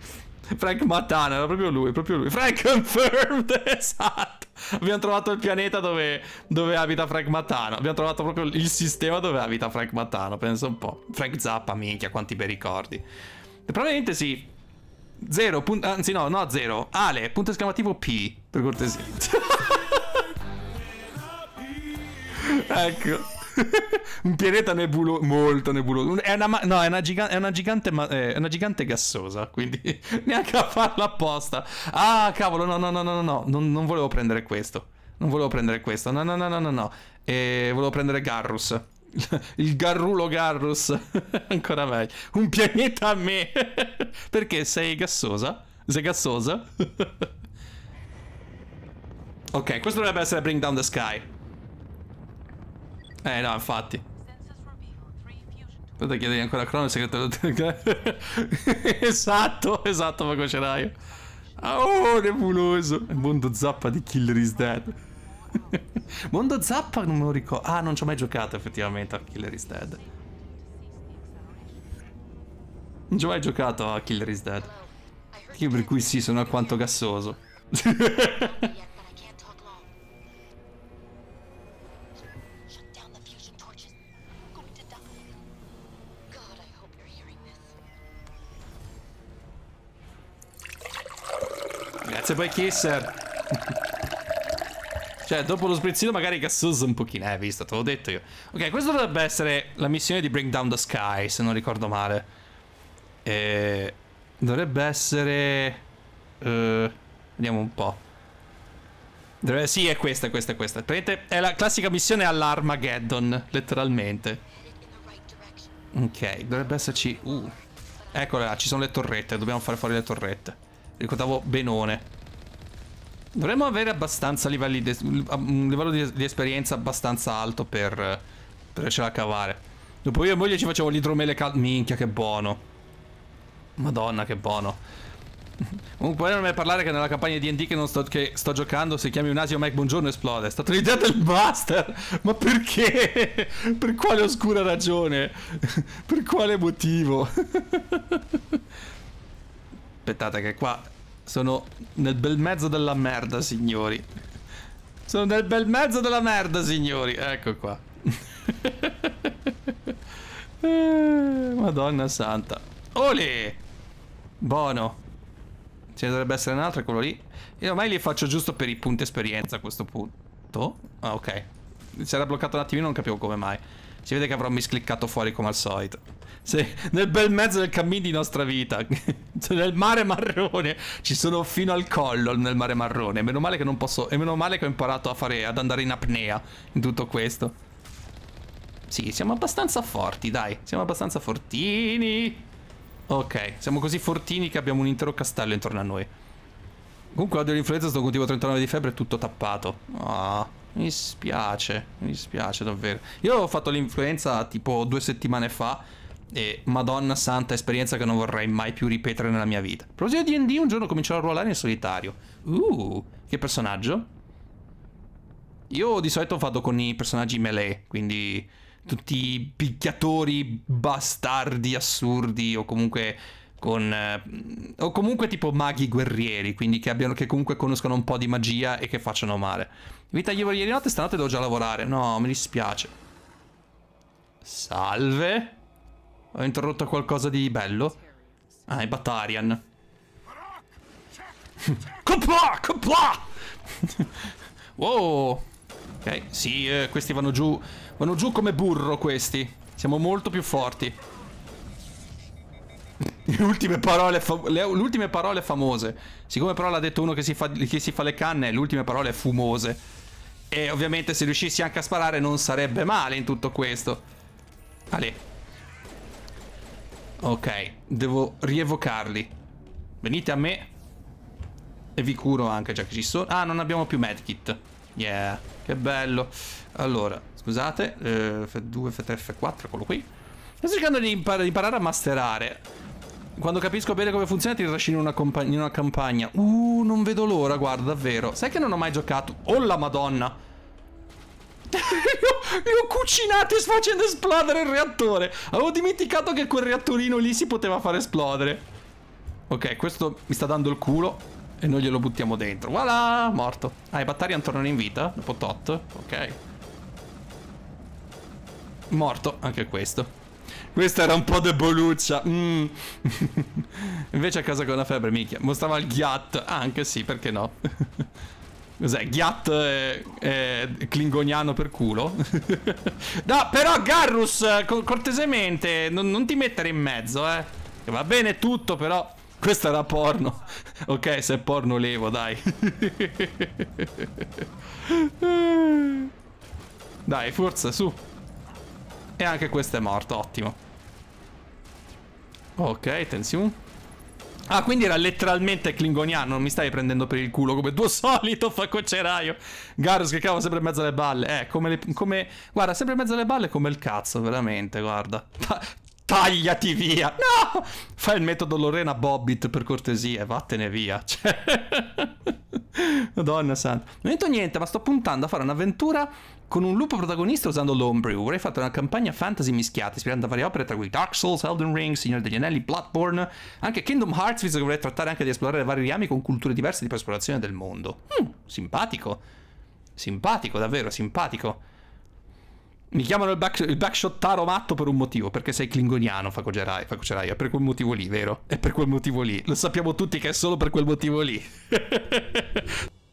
[LAUGHS] Frank Mattana, era proprio lui, proprio lui. Frank Confirmed, [LAUGHS] esatto. Abbiamo trovato il pianeta dove, dove, abita Frank Mattano. Abbiamo trovato proprio il sistema dove abita Frank Mattano. Pensa un po'. Frank Zappa, minchia, quanti bei ricordi. probabilmente sì. Zero, punto, anzi no, no, zero. Ale, punto esclamativo P, per cortesia. [LAUGHS] ecco. [LAUGHS] un pianeta nebuloso, molto nebuloso. È una, no, è una, giga è una gigante, eh, è una gigante gassosa, quindi [LAUGHS] neanche a farla apposta. Ah, cavolo, no, no, no, no, no, non, non volevo prendere questo. Non volevo prendere questo, no, no, no, no, no, no. E eh, volevo prendere Garrus. [LAUGHS] Il Garrulo Garrus. Ancora meglio. Un pianeta a me. Perché sei gassosa? Sei gassosa? ok, questo dovrebbe essere Bring Down the Sky. Eh no, infatti. Aspetta, chiedevi ancora a Crono il segretario del [LAUGHS] Esatto, esatto, Facoceraio. Ah, oh, nebuloso. Il mondo zappa di Killer is Dead. [LAUGHS] mondo zappa non me lo ricordo. Ah, non ci ho mai giocato effettivamente a Killer is Dead. Non ci ho mai giocato a Killer is Dead. Che per cui sì, sono alquanto gassoso. [LAUGHS] Se poi Kisser... cioè, dopo lo sprizzino magari gassoso un pochino. Eh, visto, te l'ho detto io. Ok, questa dovrebbe essere la missione di Bring Down the Sky, se non ricordo male. E... Dovrebbe essere... Uh, vediamo un po'. Dovrebbe... Sì, è questa, questa, è questa. Prendete... È la classica missione all'Armageddon, letteralmente. Ok, dovrebbe esserci... Uh. Eccola ci sono le torrette, dobbiamo fare fuori le torrette. Ricordavo Benone. Dovremmo avere abbastanza livelli di, un livello di, di esperienza abbastanza alto per, per riuscire a cavare. Dopo io e moglie ci facevo l'idromele caldo. Minchia, che buono. Madonna, che buono. [LAUGHS] Comunque, non è parlare che nella campagna di D&D che, sto, che sto giocando, se chiami un asio Mike Buongiorno esplode. È stata l'idea del Buster! Ma perché? [LAUGHS] Per quale oscura ragione? [LAUGHS] Per quale motivo? Aspettate che qua sono nel bel mezzo della merda, signori. Sono nel bel mezzo della merda, signori. Ecco qua. [LAUGHS] Madonna santa. Ole! Buono. Ce ne dovrebbe essere un altro, quello lì. Io ormai li faccio giusto per i punti esperienza a questo punto. Ah, ok. Si era bloccato un attimino, non capivo come mai. Si vede che avrò miscliccato fuori come al solito. Se, nel bel mezzo del cammino di nostra vita, [LAUGHS] nel mare marrone, ci sono fino al collo nel mare marrone. Meno male che non posso. E meno male che ho imparato a fare, ad andare in apnea in tutto questo. Sì, siamo abbastanza forti, dai. Siamo abbastanza fortini. Ok, siamo così fortini che abbiamo un intero castello intorno a noi. Comunque ho dell'influenza, sto continuo 39 di febbre, tutto tappato. Ah. Oh. Mi spiace, mi spiace davvero. Io ho fatto l'influenza tipo due settimane fa e madonna santa esperienza che non vorrei mai più ripetere nella mia vita. Proprio di D&D, un giorno comincerò a ruolare in solitario. Uh, che personaggio? Io di solito vado con i personaggi melee, quindi tutti i picchiatori bastardi assurdi o comunque con... Eh, o comunque tipo maghi guerrieri, quindi che, abbiano, che comunque conoscono un po' di magia e che facciano male. Vi taglievo ieri notte, stanotte devo già lavorare. No, mi dispiace. Salve. Ho interrotto qualcosa di bello? Ah, è Batarian. [LAUGHS] Copla! Copla! [LAUGHS] wow! Ok, sì, eh, questi vanno giù. Vanno giù come burro questi. Siamo molto più forti. [LAUGHS] Le ultime parole, le ultime parole famose. Siccome però l'ha detto uno che si, fa, che si fa le canne, le ultime parole fumose. E ovviamente se riuscissi anche a sparare non sarebbe male in tutto questo. Ale. Ok, devo rievocarli. Venite a me. E vi curo anche già che ci sono. Ah, non abbiamo più medkit. Yeah, che bello. Allora, scusate. Eh, F2, F3, F4, quello qui. Sto cercando di, impar imparare a masterare. Quando capisco bene come funziona ti trascino in in una campagna. Uh, non vedo l'ora, guarda, davvero. Sai che non ho mai giocato... Oh la madonna! li ho cucinati facendo esplodere il reattore. Avevo dimenticato che quel reattorino lì si poteva far esplodere. Ok, questo mi sta dando il culo. E noi glielo buttiamo dentro. Voilà, morto. Ah, i Battarian tornano in vita dopo tot. Ok. Morto, anche questo. Questa era un po' deboluccia. Mm. [LAUGHS] Invece a casa con la febbre, micchia. Mostrava il ghiat. Ah, anche sì, perché no? [LAUGHS] Cos'è? Ghiat è, è, klingoniano per culo? [LAUGHS] no, però Garrus, cortesemente, non, non, ti mettere in mezzo, eh. va bene tutto, però... Questo era porno. [LAUGHS] ok, se è porno levo, dai. [LAUGHS] dai, forza, su. E anche questo è morto, ottimo. Ok, attenzione. Ah, quindi era letteralmente klingoniano, non mi stai prendendo per il culo come tuo [LAUGHS] solito faccoceraio. Garus che cava sempre in mezzo alle balle. Eh, come, le, come... Guarda, sempre in mezzo alle balle come il cazzo, veramente, guarda. Ta tagliati via! No! Fai il metodo Lorena Bobbit, per cortesia, e vattene via. [LAUGHS] Cioè... Madonna santa. Non ho detto niente, ma sto puntando a fare un'avventura con un lupo protagonista usando l'Ombrew. Vorrei fare una campagna fantasy mischiata, ispirando a varie opere tra cui Dark Souls, Elden Ring, Signore degli Anelli, Bloodborne, anche Kingdom Hearts, visto che vorrei trattare anche di esplorare vari rami con culture diverse di esplorazione del mondo. Mm, simpatico. Simpatico, davvero, simpatico. Mi chiamano il, back, il backshottaro matto per un motivo, perché sei klingoniano, facocerai, Facogerai, è per quel motivo lì, vero? È per quel motivo lì. Lo sappiamo tutti che è solo per quel motivo lì. [LAUGHS]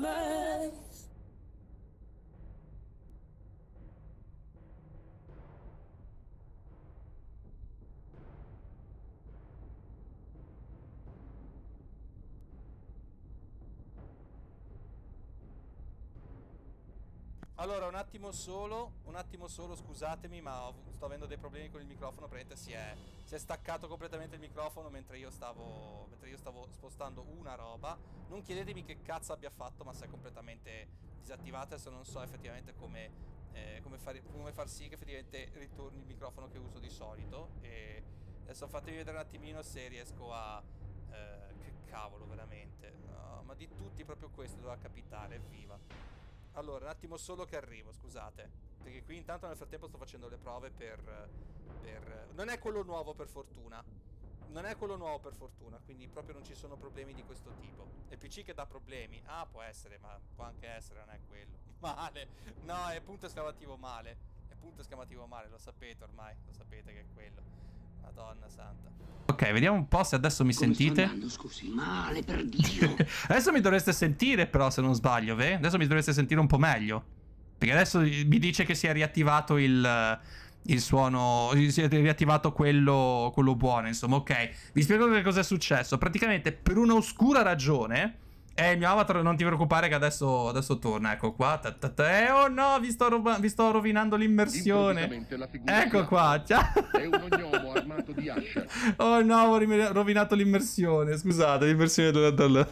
summer attimo solo, un attimo solo, scusatemi, ma sto avendo dei problemi con il microfono, praticamente si è, si è staccato completamente il microfono mentre io, stavo, mentre io stavo spostando una roba. Non chiedetemi che cazzo abbia fatto, ma si è completamente disattivato. adesso non so effettivamente come eh, come, fare, come, far sì che effettivamente ritorni il microfono che uso di solito e adesso fatemi vedere un attimino se riesco a eh, che cavolo veramente no, ma di tutti proprio questo doveva capitare viva allora, un attimo solo che arrivo, scusate. Perché qui intanto nel frattempo sto facendo le prove per... per... Non è quello nuovo per fortuna. Non è quello nuovo per fortuna, quindi proprio non ci sono problemi di questo tipo. È PC che dà problemi. Ah, può essere, ma può anche essere, non è quello. [LAUGHS] Male. No, è punto esclamativo male. È punto esclamativo male, lo sapete ormai, lo sapete che è quello. Madonna santa. Ok, vediamo un po' se adesso mi Come sentite. Andando, scusi, male per Dio. [LAUGHS] adesso mi dovreste sentire però se non sbaglio, ve? Adesso mi dovreste sentire un po' meglio. Perché adesso mi dice che si è riattivato il, il suono, si è riattivato quello, quello buono, insomma, ok. Vi spiego che cosa è successo. Praticamente per una oscura ragione eh, il mio avatar, non ti preoccupare che adesso, adesso torna, ecco qua. Ta ta ta. Eh, oh no, vi sto, vi sto rovinando l'immersione. Ecco qua, ciao. È un ognomo armato di ascia. [LAUGHS] Oh no, ho rovinato l'immersione, scusate, l'immersione della... della...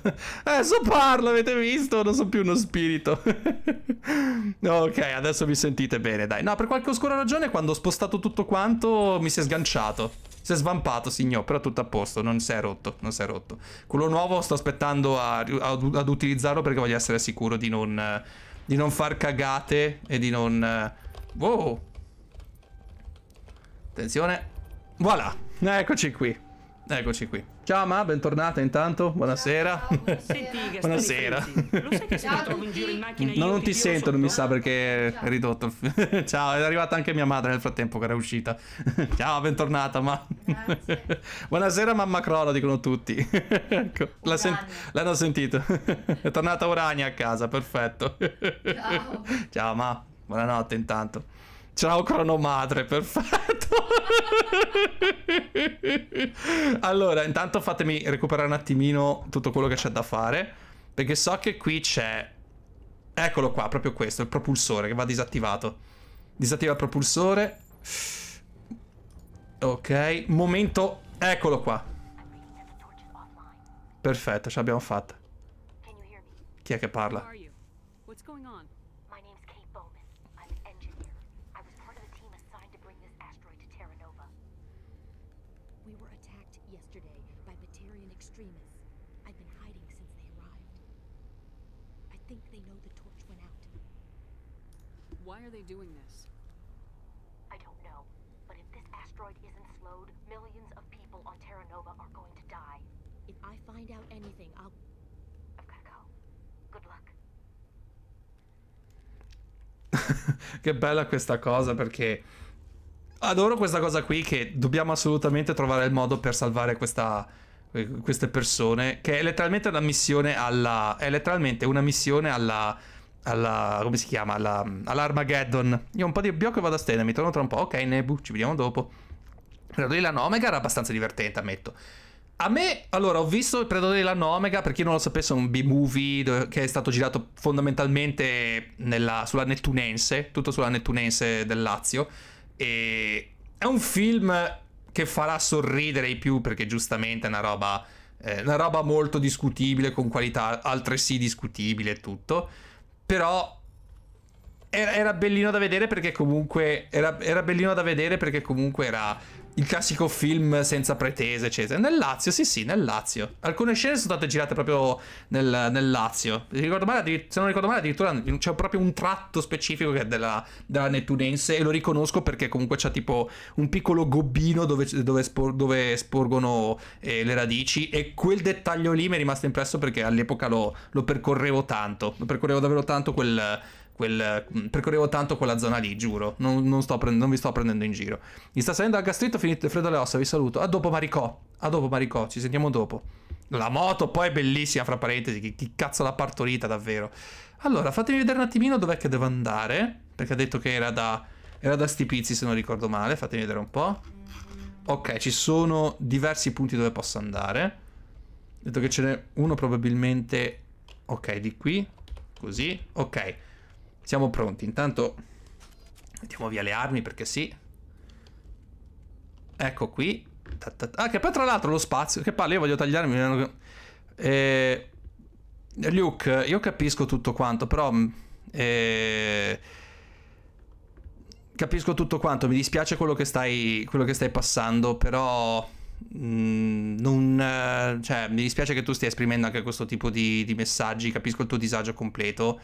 Adesso eh, parlo, avete visto? Non sono più uno spirito. [LAUGHS] ok, adesso mi sentite bene, dai. No, per qualche oscura ragione, quando ho spostato tutto quanto, mi si è sganciato. Si è svampato, signor, però tutto a posto, non si è rotto, non si è rotto. Quello nuovo sto aspettando a, a, ad utilizzarlo perché voglio essere sicuro di non, di non far cagate e di non... Wow! Attenzione! Voilà! Eccoci qui, eccoci qui. Ciao Ma, bentornata intanto. Buonasera. Ciao, [LAUGHS] buonasera. buonasera. buonasera. Lo sai che giro in macchina No, non ti sento, non mi sa perché è ridotto. [LAUGHS] Ciao, è arrivata anche mia madre nel frattempo che era uscita. [LAUGHS] Ciao, bentornata Ma. Grazie. Buonasera mamma Crola, dicono tutti. Ecco, l'hanno sen sentito. è tornata Urania a casa, perfetto. Ciao. Ciao Ma, buonanotte intanto. Ciao cronomadre, perfetto. [LAUGHS] allora, intanto fatemi recuperare un attimino tutto quello che c'è da fare. Perché so che qui c'è... Eccolo qua, proprio questo, il propulsore che va disattivato. Disattiva il propulsore. Ok, momento... Eccolo qua. Perfetto, ce l'abbiamo fatta. Chi è che parla? [LAUGHS] che bella questa cosa perché adoro questa cosa qui che dobbiamo assolutamente trovare il modo per salvare questa, eh, queste persone, che è letteralmente una missione alla... è letteralmente una missione alla... alla come si chiama? Alla, all'Armageddon. Io ho un po' di biocco e vado a stene, torno tra un po'. Ok, Nebu, ci vediamo dopo. Però lì la Omega era abbastanza divertente, ammetto. A me, allora, ho visto il Predatore dell'anno Omega, per chi non lo sapesse è un B-movie che è stato girato fondamentalmente nella, sulla Nettunense, tutto sulla Nettunense del Lazio, e è un film che farà sorridere i più perché giustamente è una roba, eh, una roba molto discutibile, con qualità altresì discutibile e tutto, però era, era, bellino da vedere perché comunque era, era bellino da vedere perché comunque era il classico film senza pretese, eccetera. Nel Lazio, sì, sì, nel Lazio. Alcune scene sono state girate proprio nel, nel Lazio. Male, se non ricordo male, addirittura c'è proprio un tratto specifico che è della, della nettunense. E lo riconosco perché comunque c'è tipo un piccolo gobbino dove, dove, spor, dove sporgono eh, le radici. E quel dettaglio lì mi è rimasto impresso perché all'epoca lo, lo percorrevo tanto. Lo percorrevo davvero tanto quel quel, mm, percorrevo tanto quella zona lì, giuro. Non, non, sto prend- non vi sto prendendo in giro. Mi sta salendo la gastrito, finito freddo alle ossa, vi saluto. A dopo Maricò. A dopo Maricò, ci sentiamo dopo. La moto poi è bellissima, fra parentesi, chi, chi cazzo l'ha partorita davvero. Allora, fatemi vedere un attimino dov'è che devo andare, perché ha detto che era da, era da sti se non ricordo male, fatemi vedere un po'. Ok, ci sono diversi punti dove posso andare. detto che ce n'è uno probabilmente, ok, di qui, così, ok. Siamo pronti. Intanto mettiamo via le armi perché sì. Ecco qui. Ah, che poi tra l'altro lo spazio... Che palle, io voglio tagliarmi... Eh, Luke, io capisco tutto quanto, però... Mm, eh, capisco tutto quanto, mi dispiace quello che stai, quello che stai passando, però... Mh, mm, non, eh, cioè, mi dispiace che tu stia esprimendo anche questo tipo di, di messaggi, capisco il tuo disagio completo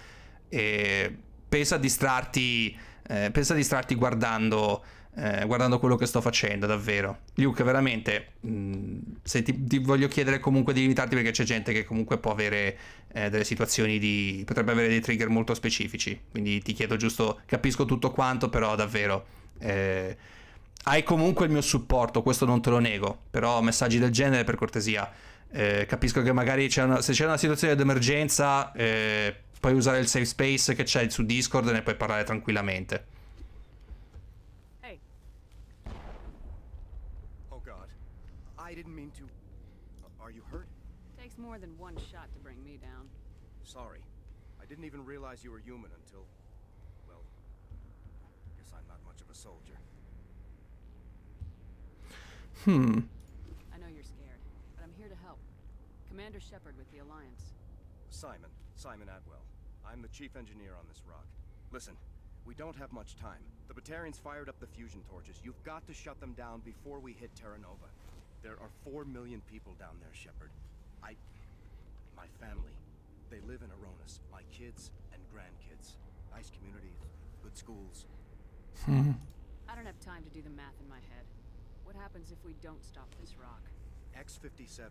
e pensa a distrarti, eh, pensa a distrarti guardando, eh, guardando quello che sto facendo, davvero. Luke, veramente, mh, mm, se ti, ti, voglio chiedere comunque di limitarti perché c'è gente che comunque può avere eh, delle situazioni di... potrebbe avere dei trigger molto specifici, quindi ti chiedo giusto, capisco tutto quanto, però davvero... Eh, hai comunque il mio supporto, questo non te lo nego, però messaggi del genere per cortesia. Eh, capisco che magari c'è una, se c'è una situazione d'emergenza eh, puoi usare il safe space che c'è su Discord e ne puoi parlare tranquillamente. Hey. Oh god. I didn't mean to. Are you hurt? Takes more than one shot to bring me down. Sorry. I didn't even realize you were human until well, guess I'm not much of a soldier. Hmm. chief engineer on this rock. Listen, we don't have much time. The Batarians fired up the fusion torches. You've got to shut them down before we hit Terra Nova. There are four million people down there, Shepard. I... My family. They live in Aronis. My kids and grandkids. Nice community, good schools. Hmm. I don't have time to do the math in my head. What happens if we don't stop this rock? X-57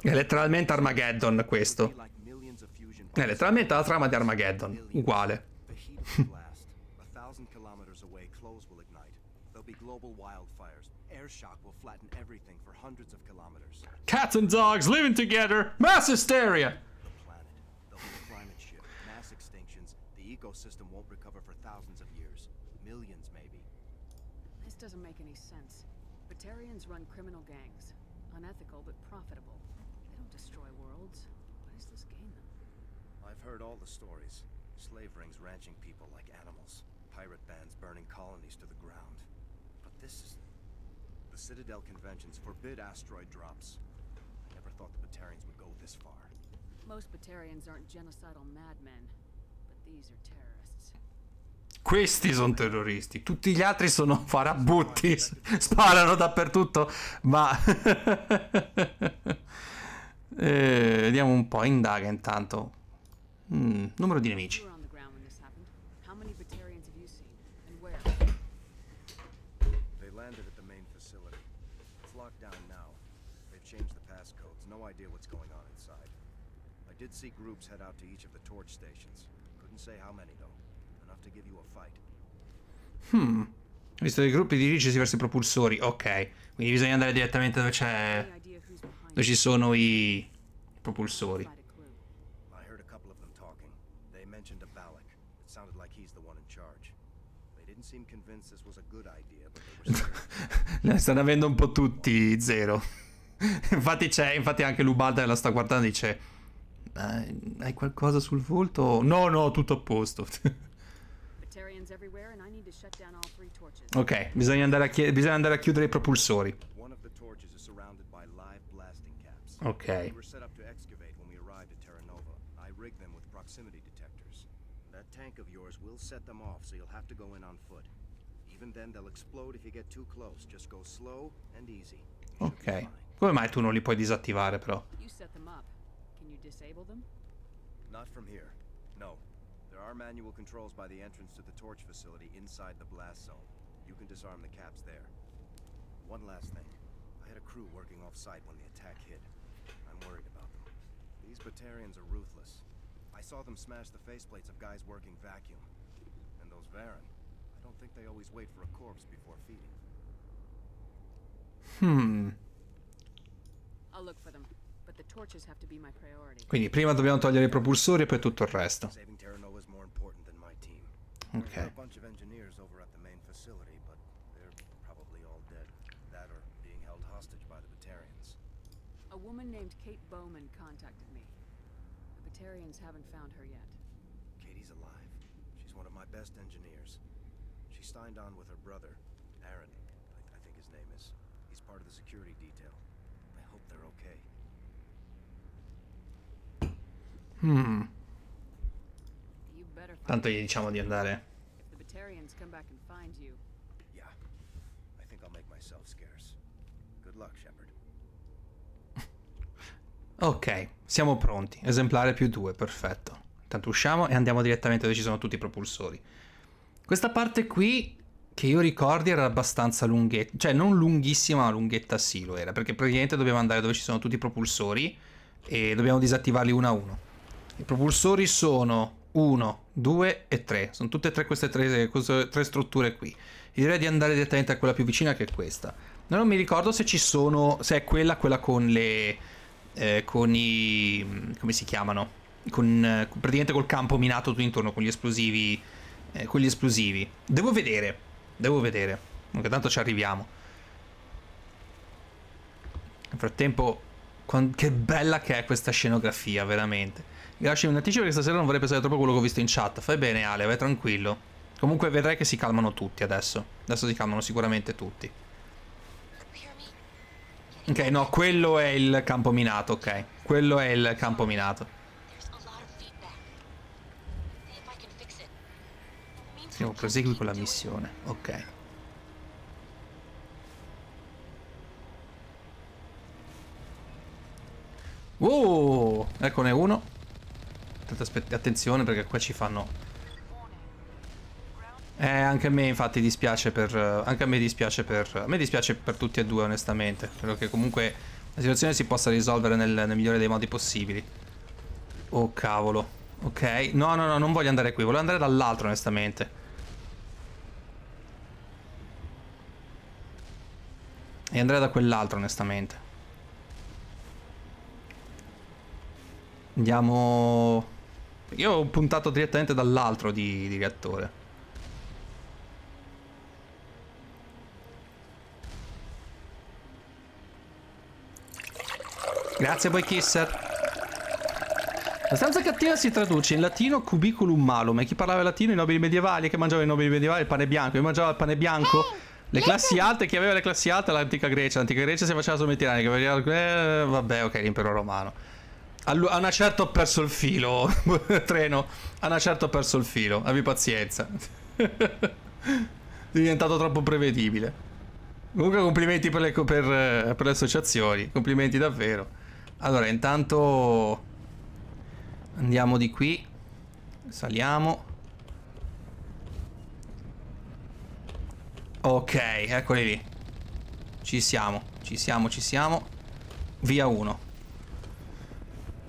È letteralmente Armageddon questo. È letteralmente la trama di Armageddon, uguale. Cats and dogs living together, mass hysteria. The ecosystem won't recover for thousands of years. Millions This doesn't make any sense. Batarians run criminal gangs. Unethical, but profitable. They don't destroy worlds. Why does this gain them? I've heard all the stories. Slave rings ranching people like animals. Pirate bands burning colonies to the ground. But this is... The Citadel Conventions forbid asteroid drops. I never thought the Batarians would go this far. Most Batarians aren't genocidal madmen, but these are terrorists. Questi sono terroristi, tutti gli altri sono farabutti, [LAUGHS] sparano dappertutto, ma... [LAUGHS] eh, vediamo un po', indaga intanto. Mm, numero di nemici. I did see groups head out to each of the torch stations. Couldn't say how many, Hmm. Visto che il gruppo dirigersi verso i propulsori. Ok. Quindi bisogna andare direttamente dove c'è... Dove ci sono i... propulsori. Ne [LAUGHS] stanno avendo un po' tutti zero. [LAUGHS] infatti c'è, infatti anche Lubada la sta guardando e dice... Hai qualcosa sul volto? No, no, tutto a posto. [LAUGHS] Ok, bisogna andare a, bisogna andare a chiudere i propulsori. Ok. Ok. Come mai tu non li puoi disattivare, però? You set them Not from here. are manual controls by the entrance to the torch facility inside the blast zone. You can disarm the caps there. One last thing. I had a crew working off-site when the attack hit. I'm worried about them. These Batarians are ruthless. I saw them smash the faceplates of guys working vacuum. And those Varen, I don't think they always wait for a corpse before feeding. Hmm. I'll look for them. Quindi prima dobbiamo togliere i propulsori e poi tutto il resto. Ok. A woman named Kate Bowman contacted me. The Batarians haven't found her yet. Katie's alive. She's one of my best engineers. She signed on with her brother, Aaron, I, I think his name is. He's part of the security detail. Hmm. Tanto gli diciamo di andare. [LAUGHS] Ok, siamo pronti. Esemplare più due, perfetto. Tanto usciamo e andiamo direttamente dove ci sono tutti i propulsori. Questa parte qui, che io ricordi, era abbastanza lunghetta. Cioè, non lunghissima, ma lunghetta sì lo era. Perché praticamente dobbiamo andare dove ci sono tutti i propulsori e dobbiamo disattivarli uno a uno. I propulsori sono 1, 2 e 3. Sono tutte e tre queste tre, queste tre strutture qui. direi di andare direttamente a quella più vicina che è questa. non mi ricordo se ci sono... se è quella, quella con le... Eh, con i... Mm, come si chiamano? Con, eh, praticamente col campo minato tutto intorno, con gli esplosivi... Eh, con gli esplosivi. Devo vedere. Devo vedere. Perché tanto ci arriviamo. Nel frattempo... Che bella che è questa scenografia, veramente. Grazie un anticipo perché stasera non vorrei pesare troppo quello che ho visto in chat. Fai bene Ale, vai tranquillo. Comunque vedrai che si calmano tutti adesso. Adesso si calmano sicuramente tutti. Ok, no, quello è il campo minato, ok. Quello è il campo minato. Sì, oh, prosegui con la missione, ok. Wow, eccone uno aspetta, attenzione perché qua ci fanno... Eh, anche a me infatti dispiace per... Anche a me dispiace per... A me dispiace per tutti e due onestamente. Credo che comunque la situazione si possa risolvere nel, nel migliore dei modi possibili. Oh cavolo. Ok. No, no, no, non voglio andare qui. Voglio andare dall'altro onestamente. E andare da quell'altro onestamente. Andiamo... Io ho puntato direttamente dall'altro di, di reattore. Grazie poi Kisser. La stanza cattiva si traduce in latino cubiculum malum. E chi parlava latino? I nobili medievali. Che mangiava i nobili medievali? Il pane bianco. Io mangiavo il pane bianco? Eh, le eh, classi eh. alte. Chi aveva le classi alte? L'antica Grecia. L'antica Grecia si faceva solo i tirani. Eh, vabbè, ok, l'impero romano. A una certa ho perso il filo, [LAUGHS] treno. A una certa ho perso il filo, abbi pazienza. [LAUGHS] Diventato troppo prevedibile. Comunque complimenti per le, per, eh, per le associazioni, complimenti davvero. Allora, intanto andiamo di qui, saliamo. Ok, eccoli lì. Ci siamo, ci siamo, ci siamo. Via 1.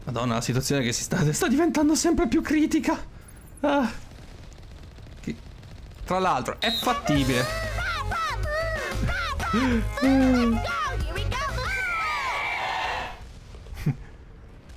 Madonna, la situazione che si sta, [LAUGHS] sta diventando sempre più critica. Ah. Che... Tra l'altro, è fattibile.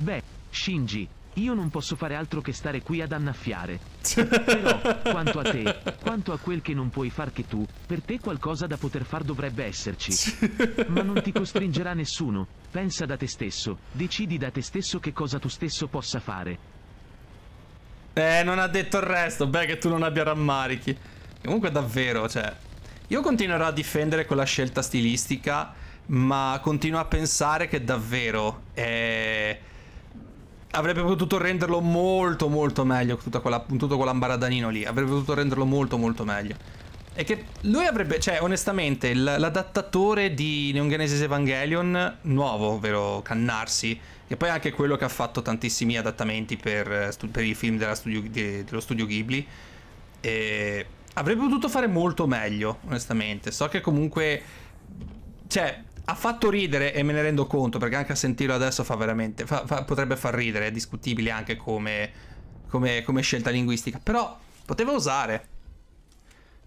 Beh, Shinji, io non posso fare altro che stare qui ad annaffiare. [LAUGHS] Però, quanto a te, quanto a quel che non puoi far che tu, per te qualcosa da poter far dovrebbe esserci. [LAUGHS] Ma non ti costringerà nessuno, pensa da te stesso, decidi da te stesso che cosa tu stesso possa fare. Eh, non ha detto il resto, beh che tu non abbia rammarichi. Comunque davvero, cioè... Io continuerò a difendere quella scelta stilistica, ma continuo a pensare che davvero... Eh... È avrebbe potuto renderlo molto molto meglio tutta quella, tutto quell'ambaradanino lì avrebbe potuto renderlo molto molto meglio e che lui avrebbe cioè onestamente l'adattatore di Neon Genesis Evangelion nuovo ovvero Cannarsi che poi è anche quello che ha fatto tantissimi adattamenti per, eh, per i film studio, de, dello studio Ghibli e avrebbe potuto fare molto meglio onestamente so che comunque cioè ha fatto ridere e me ne rendo conto perché anche a sentirlo adesso fa veramente fa, fa, potrebbe far ridere è discutibile anche come, come, come scelta linguistica però poteva usare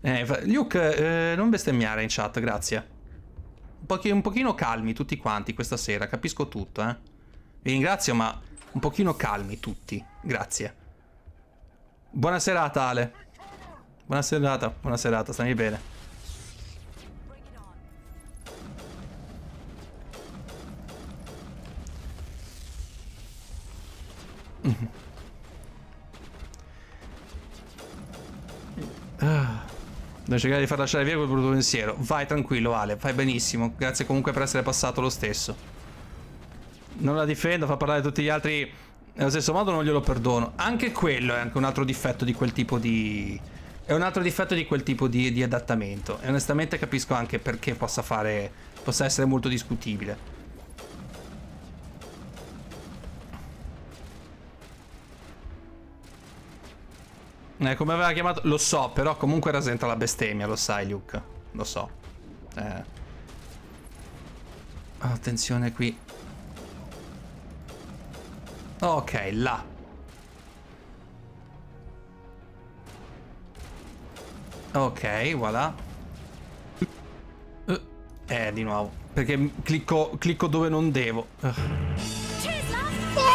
eh, Luke eh, non bestemmiare in chat grazie un pochino, un pochino calmi tutti quanti questa sera capisco tutto eh vi ringrazio ma un pochino calmi tutti grazie buona serata Ale buona serata buona serata stai bene ah. Devo cercare di far lasciare via quel brutto pensiero. Vai tranquillo, Ale, fai benissimo. Grazie comunque per essere passato lo stesso. Non la difendo, fa parlare tutti gli altri nello stesso modo, non glielo perdono. Anche quello è anche un altro difetto di quel tipo di... È un altro difetto di quel tipo di, di adattamento. E onestamente capisco anche perché possa fare... possa essere molto discutibile. Eh, come aveva chiamato... Lo so, però comunque rasenta la bestemmia, lo sai, Luke. Lo so. Eh. Attenzione qui. Ok, là. Ok, voilà. Eh, eh di nuovo. Perché clicco, clicco dove non devo. Eh. oh!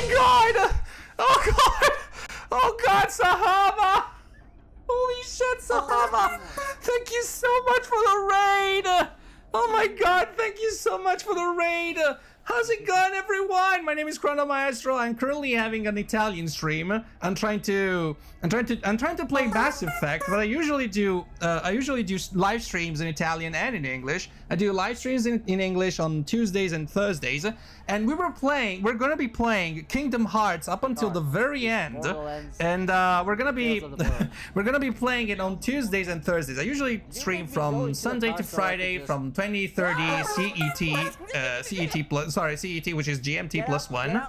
my god! Oh god! Oh god, Sahaba! Holy shit, Sahaba! Thank you so much for the raid! Oh my god, thank you so much for the raid! How's it going, everyone? My name is Chrono Maestro. I'm currently having an Italian stream. I'm trying to, I'm trying to, I'm trying to play Mass Effect, but I usually do, uh, I usually do live streams in Italian and in English. I do live streams in, in English on Tuesdays and Thursdays. And we were playing, we're going to be playing Kingdom Hearts up until oh, the very end. And uh, we're going to be [LAUGHS] we're going to be playing it on Tuesdays and Thursdays. I usually stream from Sunday to Friday from 2030 CET, uh, CET plus, sorry, CET, which is GMT plus one.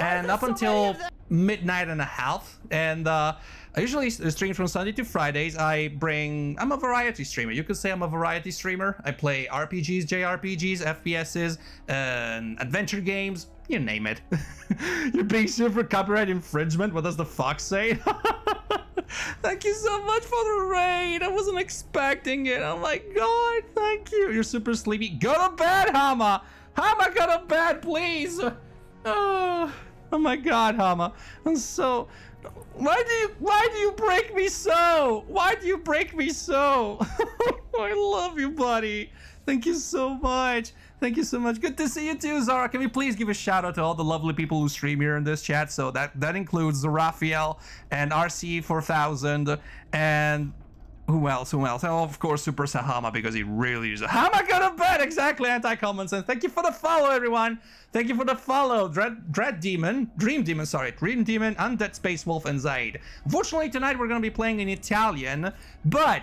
And up until midnight and a half. And uh, I usually uh, stream from Sunday to Fridays. I bring... I'm a variety streamer. You could say I'm a variety streamer. I play RPGs, JRPGs, FPSs, uh, adventure games, you name it. [LAUGHS] You're being sued for copyright infringement? What does the fox say? [LAUGHS] thank you so much for the raid. I wasn't expecting it. Oh my god, thank you. You're super sleepy. Go to bed, Hama. Hama, go to bed, please. Oh, [SIGHS] oh my god, Hama. I'm so... Why do you why do you break me so? Why do you break me so? [LAUGHS] I love you, buddy. Thank you so much. Thank you so much. Good to see you too, Zara. Can we please give a shout out to all the lovely people who stream here in this chat? So that that includes Raphael and RC4000 and who else? Who else? Oh, of course, Super Sahama because he really is. How am I gonna bet? Exactly, anti-common sense. Thank you for the follow, everyone. Thank you for the follow. Dread, Dread Demon, Dream Demon, sorry, Dream Demon, Undead Space Wolf, and Zaid. Fortunately, tonight we're gonna be playing in Italian, but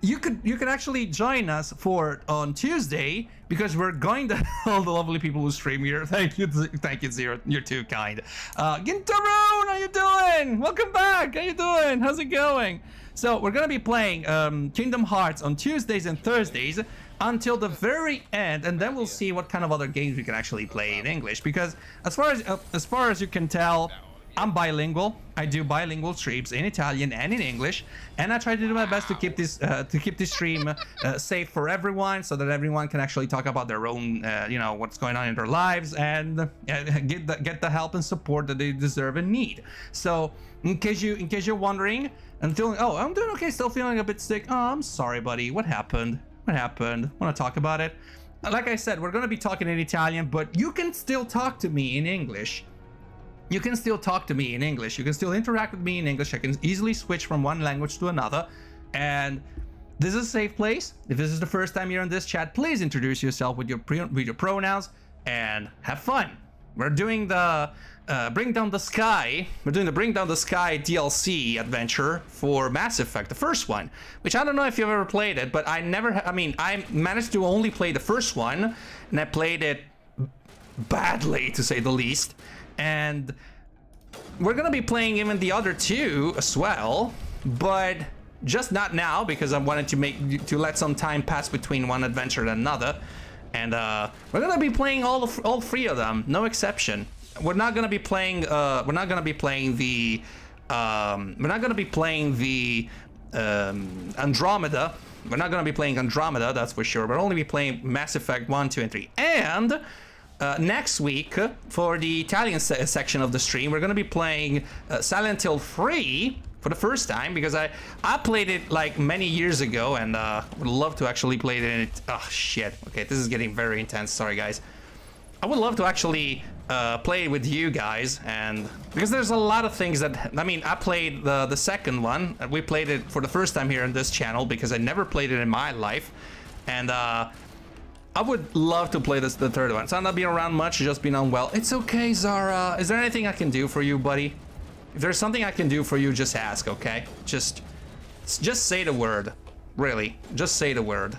you could you can actually join us for on Tuesday because we're going to [LAUGHS] all the lovely people who stream here. Thank you, thank you, Zero. You're too kind. Uh, Gintaroon, how you doing? Welcome back. How you doing? How's it going? So we're gonna be playing um, Kingdom Hearts on Tuesdays and Thursdays until the very end, and then we'll see what kind of other games we can actually play in English. Because as far as uh, as far as you can tell, I'm bilingual. I do bilingual streams in Italian and in English, and I try to do my best to keep this uh, to keep this stream uh, safe for everyone, so that everyone can actually talk about their own, uh, you know, what's going on in their lives and uh, get the, get the help and support that they deserve and need. So, in case you in case you're wondering, I'm feeling, oh, I'm doing okay, still feeling a bit sick. Oh, I'm sorry, buddy. What happened? What happened? Want to talk about it? Like I said, we're going to be talking in Italian, but you can still talk to me in English. You can still talk to me in English. You can still interact with me in English. I can easily switch from one language to another. And this is a safe place. If this is the first time you're in this chat, please introduce yourself with your, with your pronouns and have fun. We're doing the uh, Bring Down the Sky. We're doing the Bring Down the Sky DLC adventure for Mass Effect, the first one, which I don't know if you've ever played it, but I never, I mean, I managed to only play the first one, and I played it badly, to say the least. And we're gonna be playing even the other two as well, but just not now because I wanted to make to let some time pass between one adventure and another. And uh, we're gonna be playing all of, all three of them, no exception we're not gonna be playing. Uh, we're not gonna be playing the. Um, we're not gonna be playing the um, Andromeda. We're not gonna be playing Andromeda, that's for sure. We're only be playing Mass Effect One, Two, and Three. And uh, next week for the Italian se section of the stream, we're gonna be playing uh, Silent Hill 3 for the first time because I I played it like many years ago and uh, would love to actually play it. In it. Oh shit! Okay, this is getting very intense. Sorry guys. I would love to actually uh, play with you guys and because there's a lot of things that I mean I played the the second one we played it for the first time here on this channel because I never played it in my life and uh, I would love to play this the third one so I'm not being around much just being unwell it's okay Zara is there anything I can do for you buddy if there's something I can do for you just ask okay just just say the word really just say the word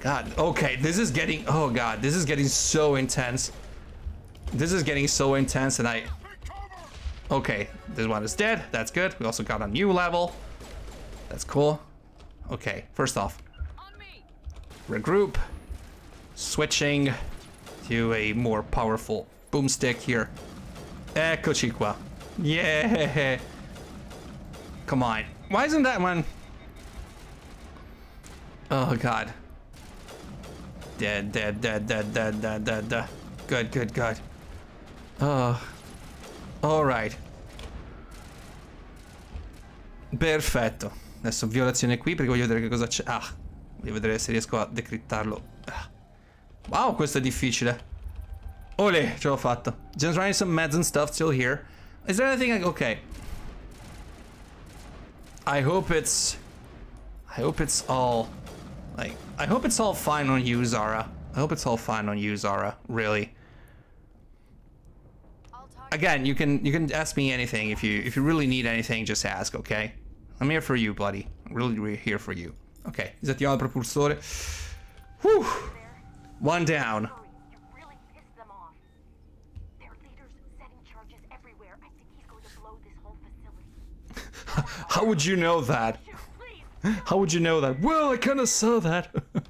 God okay this is getting oh god this is getting so intense this is getting so intense and I... Okay, this one is dead. That's good. We also got a new level. That's cool. Okay, first off. Regroup. Switching to a more powerful boomstick here. Eh, Kochikwa. Yeah. Come on. Why isn't that one... Oh, God. Dead, dead, dead, dead, dead, dead, dead, dead. Good, good, good. Oh. Alright. Perfetto. Adesso violazione qui perché voglio vedere che cosa c'è. Ah, voglio vedere se riesco a decrittarlo. Ah. Wow, questo è difficile. Ole, ce l'ho fatto. Just writing some meds and stuff still here. Is there anything I... Ok. I hope it's... I hope it's all... Like, I hope it's all fine on you, Zara. I hope it's all fine on you, Zara. Really. again, you can you can ask me anything if you if you really need anything, just ask, okay? I'm here for you, buddy. I'm really here for you. Ok, is that the other propulsore. Whew. One down. [LAUGHS] How would you know that? How would you know that? Well, I kind of saw that. [LAUGHS]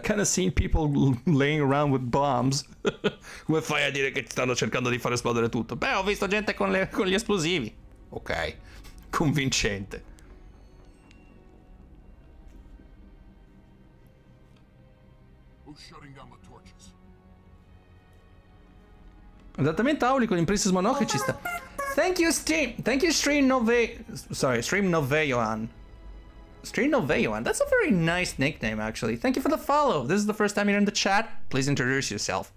kind of seen people laying around with bombs. [LAUGHS] Come fai a dire che stanno cercando di far esplodere tutto? Beh, ho visto gente con, le, con gli esplosivi. Ok, convincente. Adattamento aulico in Princess Monoke ci sta. Thank you stream, thank you stream Nove, sorry, stream Nove Johan. Street of Veyuan. That's a very nice nickname, actually. Thank you for the follow. This is the first time you're in the chat. Please introduce yourself.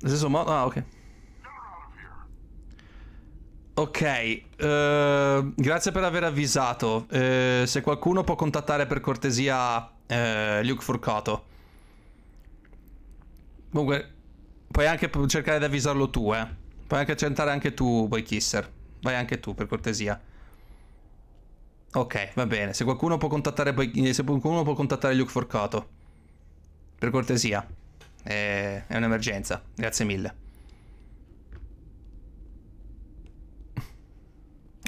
This is Omar. Ah, ok. Ok, uh, grazie per aver avvisato. Uh, se qualcuno può contattare per cortesia uh, Luke Furcato. Comunque, puoi anche cercare di avvisarlo tu, eh. Puoi anche accettare anche tu, Boy Kisser. Vai anche tu, per cortesia. Ok, va bene. Se qualcuno può contattare, eh, se qualcuno può contattare Luke Forcato, per cortesia. È, eh, è un'emergenza. Grazie mille.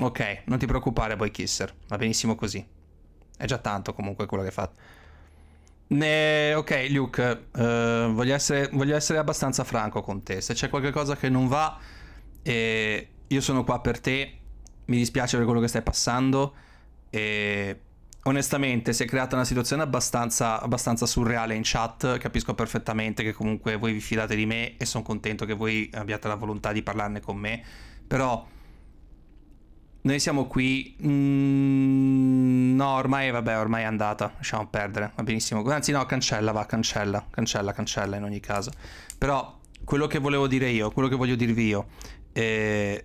Ok, non ti preoccupare, poi Kisser. Va benissimo così. È già tanto comunque quello che hai fatto. Ne... Ok, Luke, eh, voglio, essere, voglio, essere, abbastanza franco con te. Se c'è qualcosa che non va, eh, io sono qua per te, mi dispiace per quello che stai passando e onestamente si è creata una situazione abbastanza, abbastanza, surreale in chat, capisco perfettamente che comunque voi vi fidate di me e sono contento che voi abbiate la volontà di parlarne con me, però noi siamo qui, mm, no ormai vabbè ormai è andata, lasciamo perdere, va benissimo, anzi no cancella va, cancella, cancella, cancella in ogni caso, però quello che volevo dire io, quello che voglio dirvi io, eh,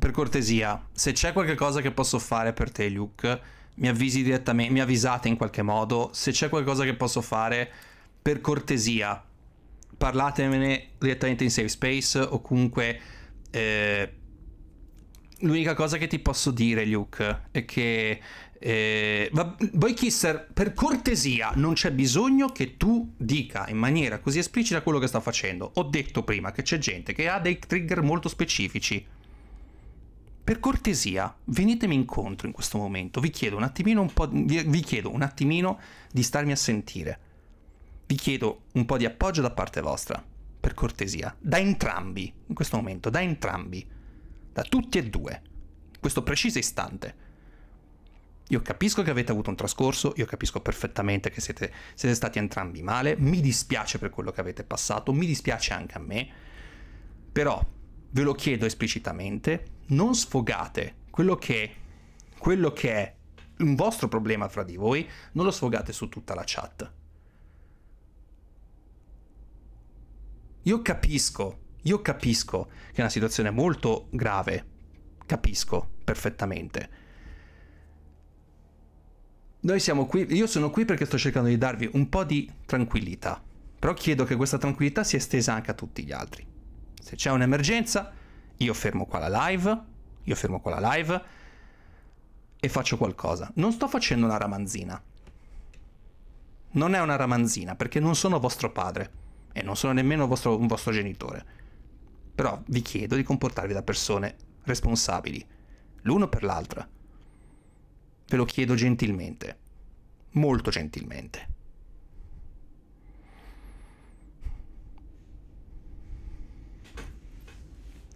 per cortesia, se c'è qualcosa che posso fare per te, Luke, mi avvisi direttamente, mi avvisate in qualche modo, se c'è qualcosa che posso fare, per cortesia, parlatemene direttamente in safe space o comunque... Eh, l'unica cosa che ti posso dire, Luke, è che... Eh, Boy Kisser, per cortesia, non c'è bisogno che tu dica in maniera così esplicita quello che sta facendo. Ho detto prima che c'è gente che ha dei trigger molto specifici per cortesia, venitemi incontro in questo momento. Vi chiedo un attimino, un po', di, vi chiedo un attimino di starmi a sentire. Vi chiedo un po' di appoggio da parte vostra, per cortesia, da entrambi, in questo momento, da entrambi, da tutti e due, in questo preciso istante. Io capisco che avete avuto un trascorso, io capisco perfettamente che siete, siete stati entrambi male, mi dispiace per quello che avete passato, mi dispiace anche a me, però ve lo chiedo esplicitamente, non sfogate quello che, quello che è un vostro problema fra di voi, non lo sfogate su tutta la chat. Io capisco, io capisco che è una situazione molto grave, capisco perfettamente. Noi siamo qui, io sono qui perché sto cercando di darvi un po' di tranquillità, però chiedo che questa tranquillità sia estesa anche a tutti gli altri. Se c'è un'emergenza, io fermo qua la live, io fermo qua la live e faccio qualcosa. Non sto facendo una ramanzina. Non è una ramanzina perché non sono vostro padre e non sono nemmeno vostro, un vostro genitore. Però vi chiedo di comportarvi da persone responsabili, l'uno per l'altra. Ve lo chiedo gentilmente, molto gentilmente.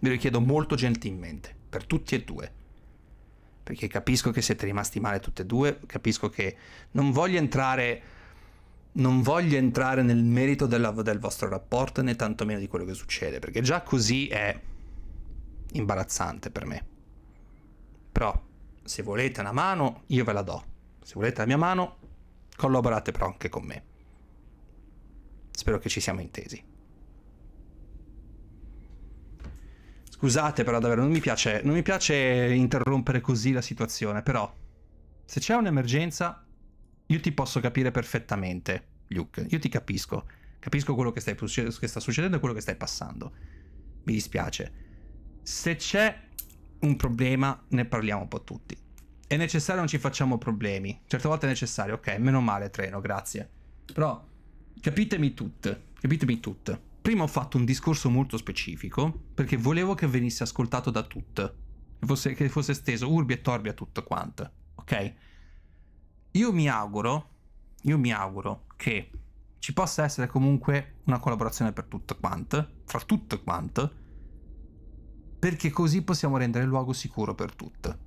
Ve lo chiedo molto gentilmente, per tutti e due. Perché capisco che siete rimasti male tutti e due, capisco che non voglio entrare, non voglio entrare nel merito della, del vostro rapporto né tantomeno di quello che succede, perché già così è imbarazzante per me. Però se volete una mano, io ve la do. Se volete la mia mano, collaborate però anche con me. Spero che ci siamo intesi. Scusate però davvero, non mi, piace, non mi piace interrompere così la situazione, però se c'è un'emergenza io ti posso capire perfettamente, Luke, io ti capisco, capisco quello che, stai, che sta succedendo e quello che stai passando, mi dispiace. Se c'è un problema ne parliamo un po' tutti. È necessario non ci facciamo problemi, certe volte è necessario, ok, meno male treno, grazie. Però capitemi tutte, capitemi tutte prima ho fatto un discorso molto specifico perché volevo che venisse ascoltato da tutte, che fosse, che fosse steso urbi e torbi a tutte quante, ok? Io mi auguro, io mi auguro che ci possa essere comunque una collaborazione per tutte quante, fra tutte quante, perché così possiamo rendere il luogo sicuro per tutte.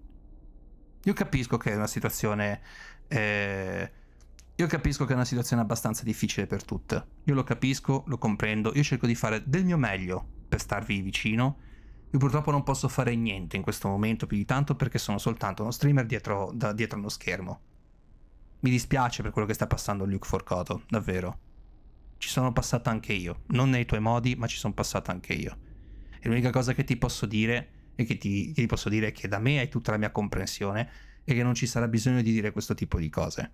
Io capisco che è una situazione... Eh, io capisco che è una situazione abbastanza difficile per tutte. Io lo capisco, lo comprendo, io cerco di fare del mio meglio per starvi vicino. Io purtroppo non posso fare niente in questo momento più di tanto perché sono soltanto uno streamer dietro, da, dietro uno schermo. Mi dispiace per quello che sta passando Luke Forcoto, davvero. Ci sono passato anche io, non nei tuoi modi, ma ci sono passato anche io. E l'unica cosa che ti posso dire e che ti, che ti posso dire è che da me hai tutta la mia comprensione e che non ci sarà bisogno di dire questo tipo di cose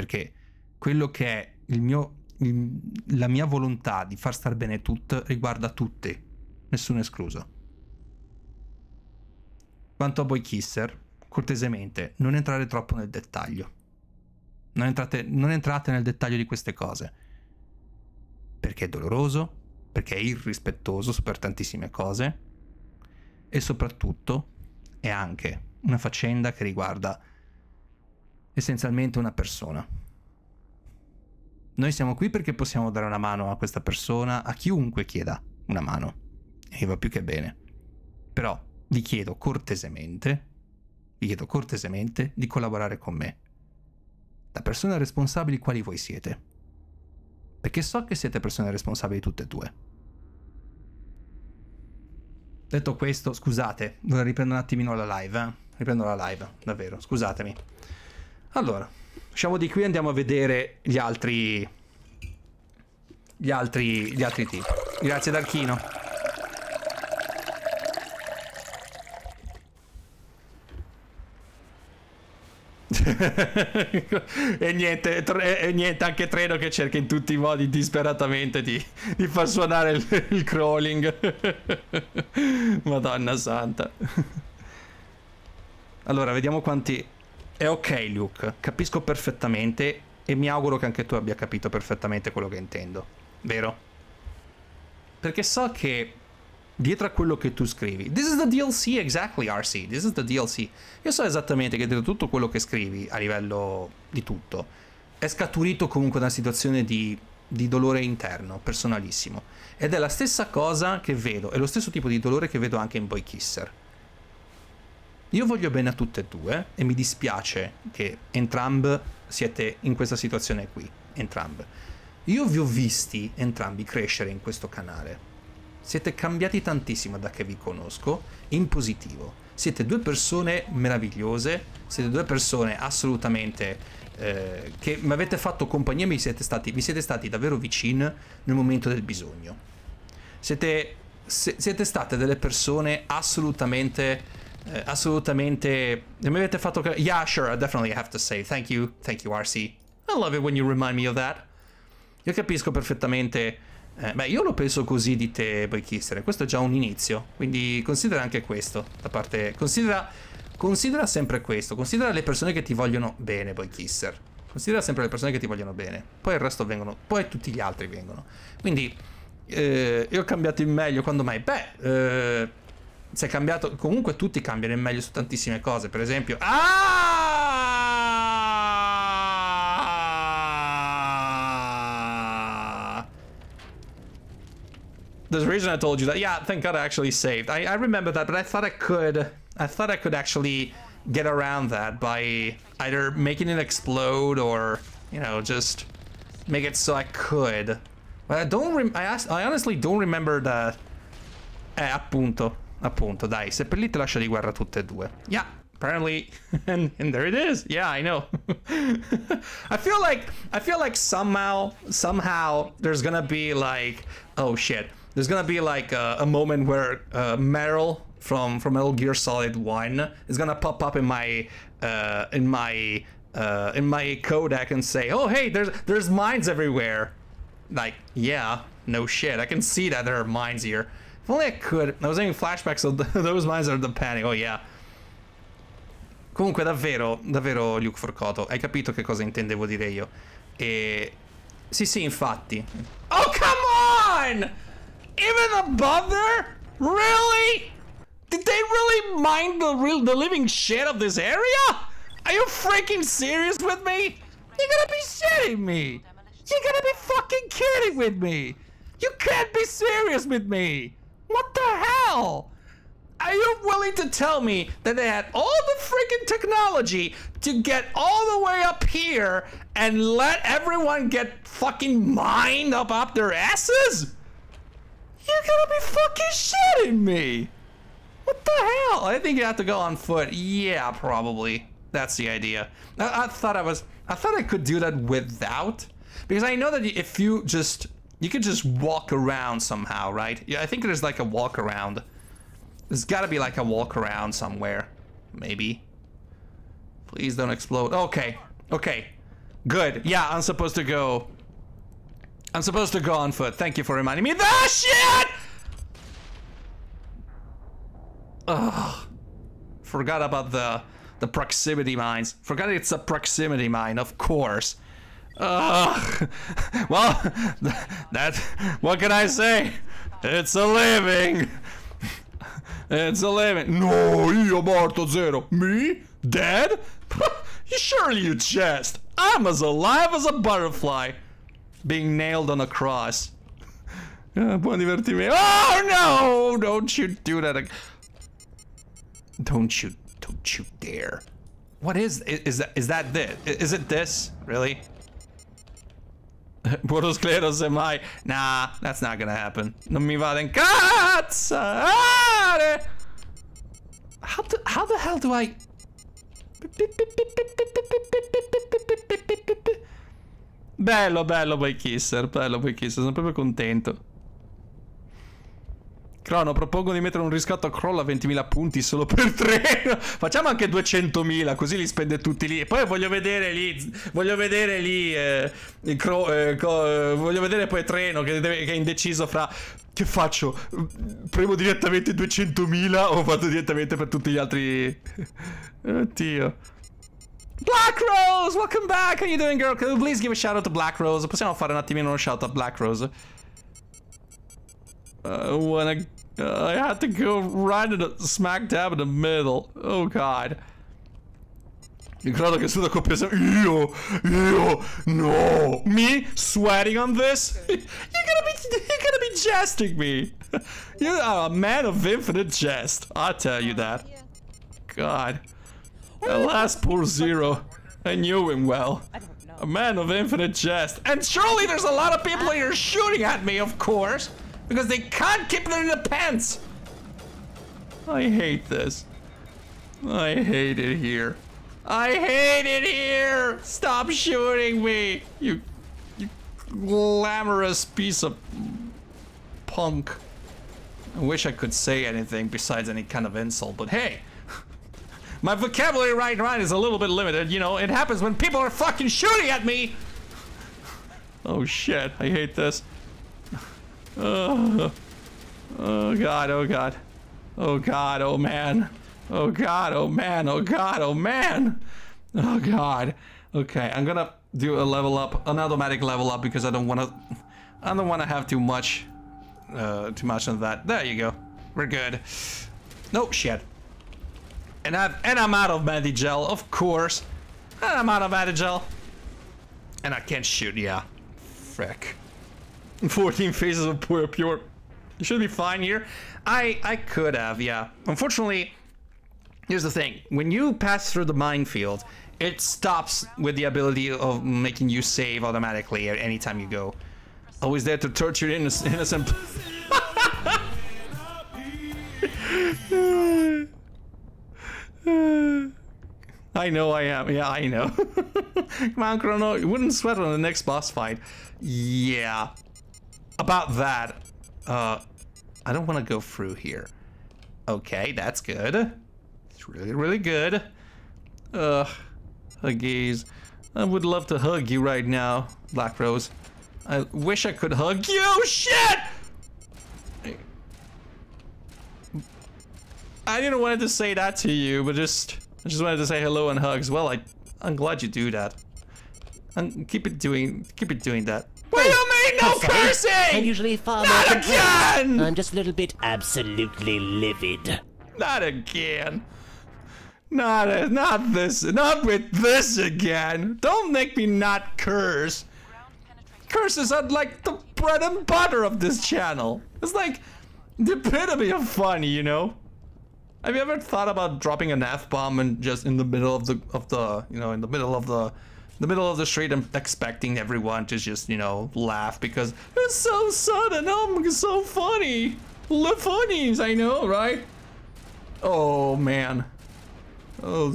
perché quello che è il mio, il, la mia volontà di far star bene tutto riguarda tutti, nessuno escluso. Quanto a voi Kisser, cortesemente, non entrare troppo nel dettaglio. Non entrate, non entrate nel dettaglio di queste cose. Perché è doloroso, perché è irrispettoso per tantissime cose e soprattutto è anche una faccenda che riguarda essenzialmente una persona. Noi siamo qui perché possiamo dare una mano a questa persona, a chiunque chieda una mano. E va più che bene. Però vi chiedo cortesemente, vi chiedo cortesemente di collaborare con me. Da persone responsabili quali voi siete. Perché so che siete persone responsabili tutte e due. Detto questo, scusate, vorrei riprendere un attimino la live, eh? riprendo la live, davvero, scusatemi. Allora, usciamo di qui e andiamo a vedere gli altri... Gli altri... Gli altri tipi. Grazie Darchino. [LAUGHS] e, niente, e niente, anche Treno che cerca in tutti i modi disperatamente di, di far suonare il, il crawling. [LAUGHS] Madonna santa. Allora, vediamo quanti... È ok Luke, capisco perfettamente e mi auguro che anche tu abbia capito perfettamente quello che intendo, vero? Perché so che dietro a quello che tu scrivi, this is the DLC exactly RC, this is the DLC, io so esattamente che dietro tutto quello che scrivi a livello di tutto è scaturito comunque da una situazione di, di dolore interno, personalissimo, ed è la stessa cosa che vedo, è lo stesso tipo di dolore che vedo anche in Boy Kisser io voglio bene a tutte e due e mi dispiace che entrambe siete in questa situazione qui, entrambe. Io vi ho visti entrambi crescere in questo canale. Siete cambiati tantissimo da che vi conosco, in positivo. Siete due persone meravigliose, siete due persone assolutamente eh, che mi avete fatto compagnia, mi siete stati, vi siete stati davvero vicini nel momento del bisogno. Siete, se, siete state delle persone assolutamente Uh, assolutamente. Mi avete fatto... Yeah, sure, I definitely have to say. Thank you. Thank you, RC. I love it when you remind me of that. Io capisco perfettamente... Eh, beh, io lo penso così di te, Boykisser. Questo è già un inizio. Quindi considera anche questo. Da parte... Considera... Considera sempre questo. Considera le persone che ti vogliono bene, Boykisser. Considera sempre le persone che ti vogliono bene. Poi il resto vengono... Poi tutti gli altri vengono. Quindi... Eh, io ho cambiato in meglio quando mai? Beh... Eh si è cambiato. Comunque tutti cambiano in meglio su tantissime cose. Per esempio. Ah! There's a reason I told you that. Yeah, thank God I actually saved. I, I remember that, but I thought I could. I thought I could actually get around that by either making it explode or, you know, just make it so I could. But I don't. I, I honestly don't remember the. Eh, appunto. appunto, dai, seppellite lascia di guerra tutte e due. Yeah, apparently, [LAUGHS] and, and there it is. Yeah, I know. [LAUGHS] I feel like, I feel like somehow, somehow there's gonna be like, oh shit, there's gonna be like a, a moment where uh, Meryl from from Metal Gear Solid One is gonna pop up in my uh, in my uh, in my codec and say, "Oh hey, there's there's mines everywhere." Like, yeah, no shit, I can see that there are mines here. If only I could. I was having flashbacks of [LAUGHS] those mines are the panic. Oh yeah. Comunque davvero, davvero Luke Forcato. hai capito che cosa intendevo dire io. E... Sì, sì, infatti. Oh, come on! Even above there? Really? Did they really mind the real, the living shit of this area? Are you freaking serious with me? You're gonna be shitting me! You're gonna be fucking kidding with me! You can't be serious with me! What the hell? Are you willing to tell me that they had all the freaking technology to get all the way up here and let everyone get fucking mined up up their asses? You're gonna be fucking shitting me! What the hell? I think you have to go on foot. Yeah, probably. That's the idea. I, I thought I was, I thought I could do that without, because I know that if you just you could just walk around somehow, right? Yeah, I think there's like a walk around. There's gotta be like a walk around somewhere. Maybe. Please don't explode. Okay. Okay. Good. Yeah, I'm supposed to go. I'm supposed to go on foot. Thank you for reminding me. THE ah, SHIT! Ugh. Forgot about the the proximity mines. Forgot it's a proximity mine, of course. [LAUGHS] well, [LAUGHS] that, what can I say? It's a living. [LAUGHS] It's a living. No, io morto zero. Me? Dead? Surely you jest. I'm as alive as a butterfly. Being nailed on a cross. Ah, buon divertimento. Oh no! Don't you do that again. Don't you, don't you dare. What is, is, is that, is that this? Is it this? Really? Borosclero [LAUGHS] semmai. Nah, that's not gonna happen. Non mi vado in cazzare! How, do, how the hell do I... Bello, bello Boy Kisser, bello Boy Kisser, sono proprio contento. Crono, propongo di mettere un riscatto a crolla a 20.000 punti solo per treno. [LAUGHS] Facciamo anche 200.000, così li spende tutti lì. E poi voglio vedere lì, voglio vedere lì, eh, cro, eh, co, eh, voglio vedere poi Treno che, deve, che, è indeciso fra... Che faccio? Premo direttamente 200.000 o vado direttamente per tutti gli altri... [LAUGHS] Oddio. Black Rose, welcome back! How you doing, girl? Can you please give a shout out to Black Rose? Possiamo fare un attimino uno shout out a Black Rose? Uh, wanna Uh, I had to go right in smack dab in the middle. Oh god. You gotta look at the copies ew, ew, no. Me sweating on this? [LAUGHS] you're gonna be, you're gonna be jesting me. [LAUGHS] you're a man of infinite jest. I tell you that. God. Alas, poor Zero. I knew him well. A man of infinite jest. And surely there's a lot of people here shooting at me, of course because they can't keep it in their pants. I hate this. I hate it here. I hate it here. Stop shooting me, you, you glamorous piece of punk. I wish I could say anything besides any kind of insult, but hey, [LAUGHS] my vocabulary right now is a little bit limited. You know, it happens when people are fucking shooting at me. Oh shit, I hate this. Oh, oh god, oh god. Oh god, oh man. Oh god, oh man, oh god, oh man. Oh god. Okay, I'm gonna do a level up, an automatic level up because I don't wanna I don't wanna have too much uh too much on that. There you go. We're good. No shit. And I've and I'm out of Medigel, of course. And I'm out of Medigel. And I can't shoot, yeah. Frick. 14 phases of pure pure. You should be fine here. I I could have, yeah. Unfortunately, here's the thing. When you pass through the minefield, it stops with the ability of making you save automatically at any time you go. Always there to torture innocent. innocent. [LAUGHS] I know I am. Yeah, I know. [LAUGHS] Come on, Chrono. You wouldn't sweat on the next boss fight. Yeah about that, uh, I don't want to go through here. Okay, that's good. It's really, really good. Ugh, huggies. I would love to hug you right now, Black Rose. I wish I could hug you. Shit! I didn't want to say that to you, but just I just wanted to say hello and hugs. Well, I I'm glad you do that. And keep it doing keep it doing that. We don't no i cursing! I'm usually far Not more again! I'm just a little bit absolutely livid. Not again. Not uh, not this. Not with this again. Don't make me not curse. Curses are like the bread and butter of this channel. It's like the epitome of fun, you know. Have you ever thought about dropping an f bomb and just in the middle of the of the you know in the middle of the the middle of the street and expecting everyone to just, you know, laugh because it's so sudden. Oh, I'm so funny. The funnies, I know, right? Oh, man. Oh,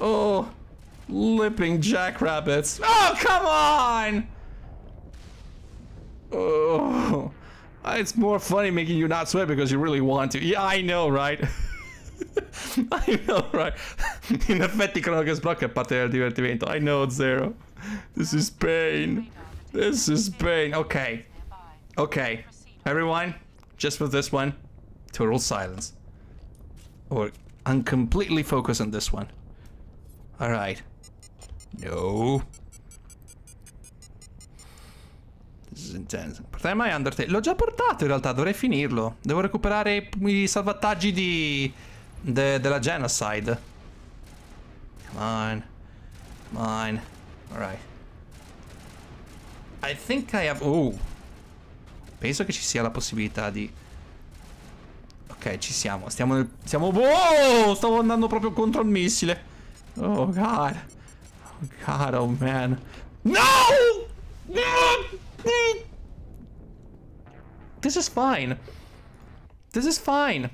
oh, lipping jackrabbits. Oh, come on! Oh, it's more funny making you not sweat because you really want to. Yeah, I know, right? [LAUGHS] [LAUGHS] I know, right? In effetti Chronicles Block è parte del divertimento. I know, Zero. This is pain. This is pain. Ok. Ok. Everyone, just for this one, total silence. Or, I'm completely focused on this one. Alright. No. This is intense. Portare mai Undertale. L'ho già portato in realtà, dovrei finirlo. Devo recuperare i salvataggi di de della genocide. Come on. Come on. Alright. I think I have... Oh! Penso che ci sia la possibilità di... Ok, ci siamo. Stiamo nel... Siamo... Oh! Stavo andando proprio contro il missile. Oh, God. Oh, God, oh, man. No! No! This is fine. This is fine.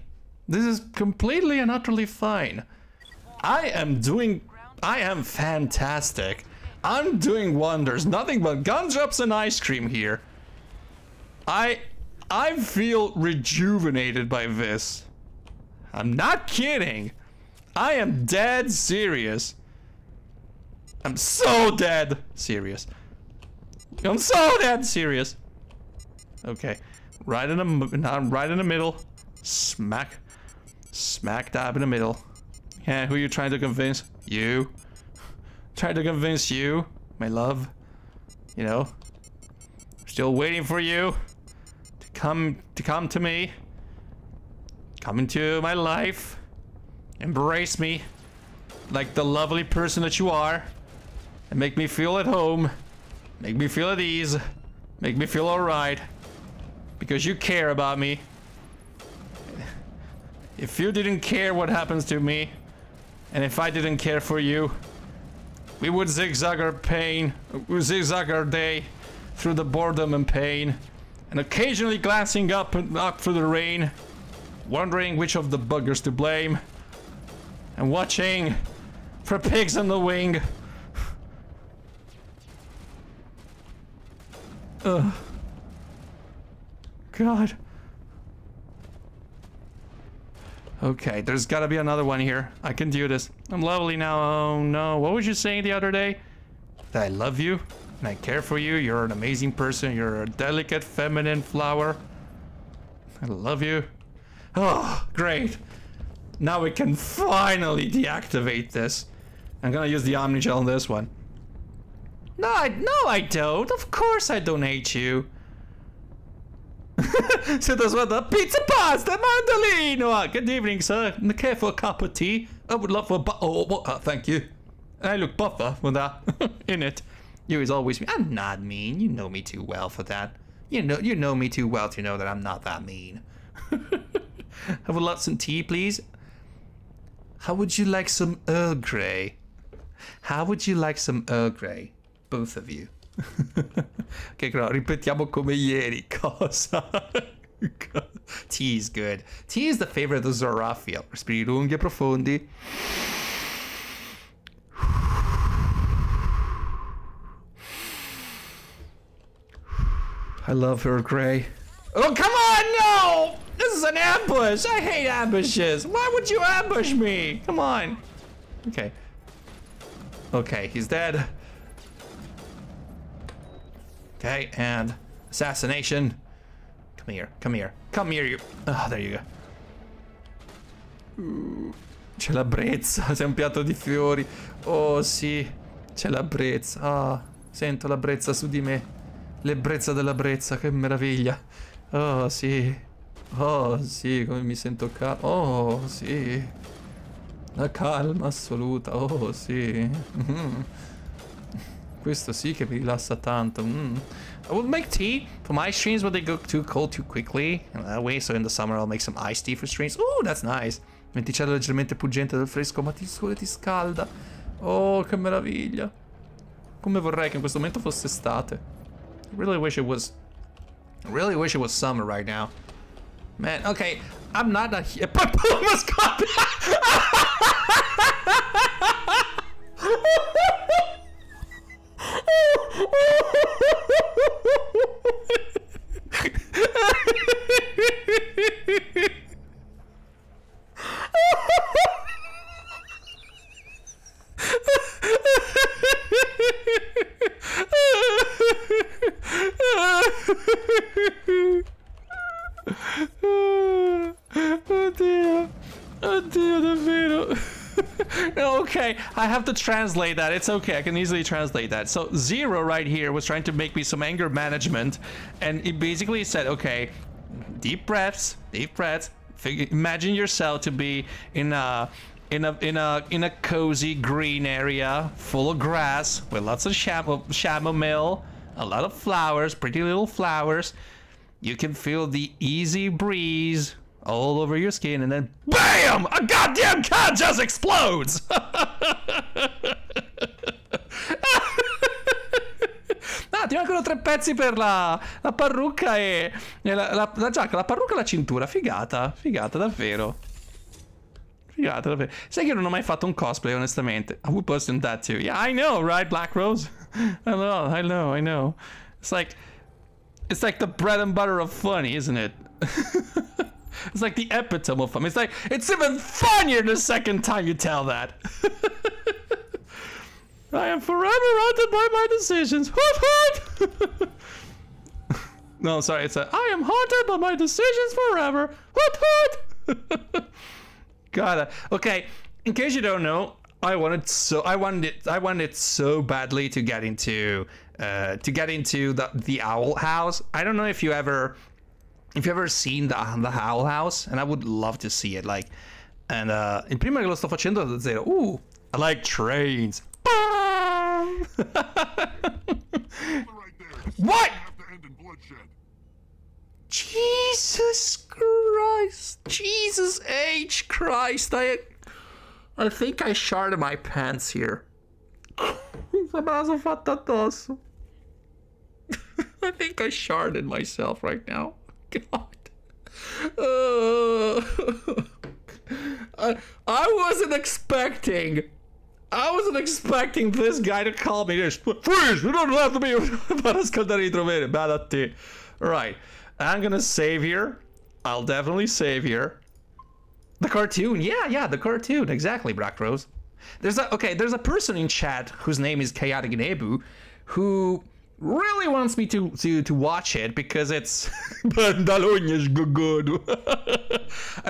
This is completely and utterly fine. I am doing... I am fantastic. I'm doing wonders. Nothing but gun drops and ice cream here. I... I feel rejuvenated by this. I'm not kidding. I am dead serious. I'm so dead serious. I'm so dead serious. Okay. Right in the... Right in the middle. Smack. Smack dab in the middle. Yeah, who are you trying to convince? You. trying to convince you, my love. You know? Still waiting for you to come to come to me. Come into my life. Embrace me like the lovely person that you are. And make me feel at home. Make me feel at ease. Make me feel alright. Because you care about me. If you didn't care what happens to me, and if I didn't care for you, we would zigzag our pain, we zigzag our day through the boredom and pain, and occasionally glancing up and up through the rain, wondering which of the buggers to blame, and watching for pigs on the wing. [SIGHS] Ugh. God. Okay, there's got to be another one here. I can do this. I'm lovely now. Oh, no. What was you saying the other day? That I love you and I care for you. You're an amazing person. You're a delicate, feminine flower. I love you. Oh, great. Now we can finally deactivate this. I'm gonna use the Omnigel on this one. No, I, no, I don't. Of course I don't hate you. So there's this the Pizza pasta, mandolino. Right, good evening, sir. care for a cup of tea? I would love for a but. Oh, what? Uh, thank you. I look buffer with that [LAUGHS] in it. You is always mean. I'm not mean. You know me too well for that. You know, you know me too well to know that I'm not that mean. I would love some tea, please. How would you like some Earl Grey? How would you like some Earl Grey? Both of you. [LAUGHS] ok, no, ripetiamo come ieri. [LAUGHS] Cosa? Tea is good. Tea is the favorite of Zorafia. Respiri lunghi e profondi. I love her, Gray. Oh, come on, no! This is an ambush! I hate ambushes! Why would you ambush me? Come on. Okay. Okay, he's dead. Okay, and assassination. Come here, come here, come here you. Ah, oh, there you go. C'è la brezza, [LAUGHS] sei un piatto di fiori. Oh sì, c'è la brezza. Ah, oh, sento la brezza su di me. L'ebbrezza della brezza, che meraviglia. Oh sì. Oh sì, come mi sento calmo. Oh sì. La calma assoluta, oh sì. Mm-hmm. Questo sì che mi rilassa tanto. Mm. I will make tea for my streams, but they go too cold too quickly. In that way, so in the summer I'll make some iced tea for streams. Ooh, that's nice. Venticello leggermente pungente del fresco, ma ti sole ti scalda. Oh, che meraviglia. Come vorrei che in questo momento fosse estate. I really wish it was... I really wish it was summer right now. Man, okay, I'm not a... But Puma's got... Oddio, oddio davvero. [LAUGHS] okay, I have to translate that. It's okay, I can easily translate that. So Zero right here was trying to make me some anger management. And he basically said, okay, deep breaths, deep breaths. Imagine yourself to be in a in a in a in a cozy green area full of grass with lots of chamomile, a lot of flowers, pretty little flowers. You can feel the easy breeze all over your skin, and then BAM! A goddamn car just explodes! [LAUGHS] Ah, ti mancano tre pezzi per la, la parrucca e, e la, la, la, giacca, la parrucca e la cintura. Figata, figata, davvero. Figata, davvero. Sai che non ho mai fatto un cosplay, onestamente. I would post on that too. Yeah, I know, right, Black Rose? [LAUGHS] I know, I know, I know. It's like, it's like the bread and butter of funny, isn't it? [LAUGHS] It's like the epitome of fun. It's like, it's even funnier the second time you tell that. [LAUGHS] I am forever haunted by my decisions. [LAUGHS] Whoop whoop! [LAUGHS] no, sorry, it's a, I am haunted by my decisions forever. Whoop whoop! Got it. Okay, in case you don't know, I wanted so I wanted it I wanted it so badly to get into uh, to get into the the owl house. I don't know if you ever if you've ever seen the, the Howl House, and I would love to see it, like, and uh, in Prima lo sto facendo, let say, ooh, I like trains. [LAUGHS] what? Jesus Christ. Jesus H. Christ. I I think I sharded my pants here. [LAUGHS] I think I sharded myself right now god. [LAUGHS] Uh, I, I wasn't expecting. I wasn't expecting this guy to call me this. Freeze! You don't have to be [LAUGHS] Right. I'm gonna save here. I'll definitely save here. The cartoon. Yeah, yeah, the cartoon. Exactly, Black Rose. There's a okay, there's a person in chat whose name is Chaotic Nebu who really wants me to to, to watch it because it's [LAUGHS] good. [LAUGHS] I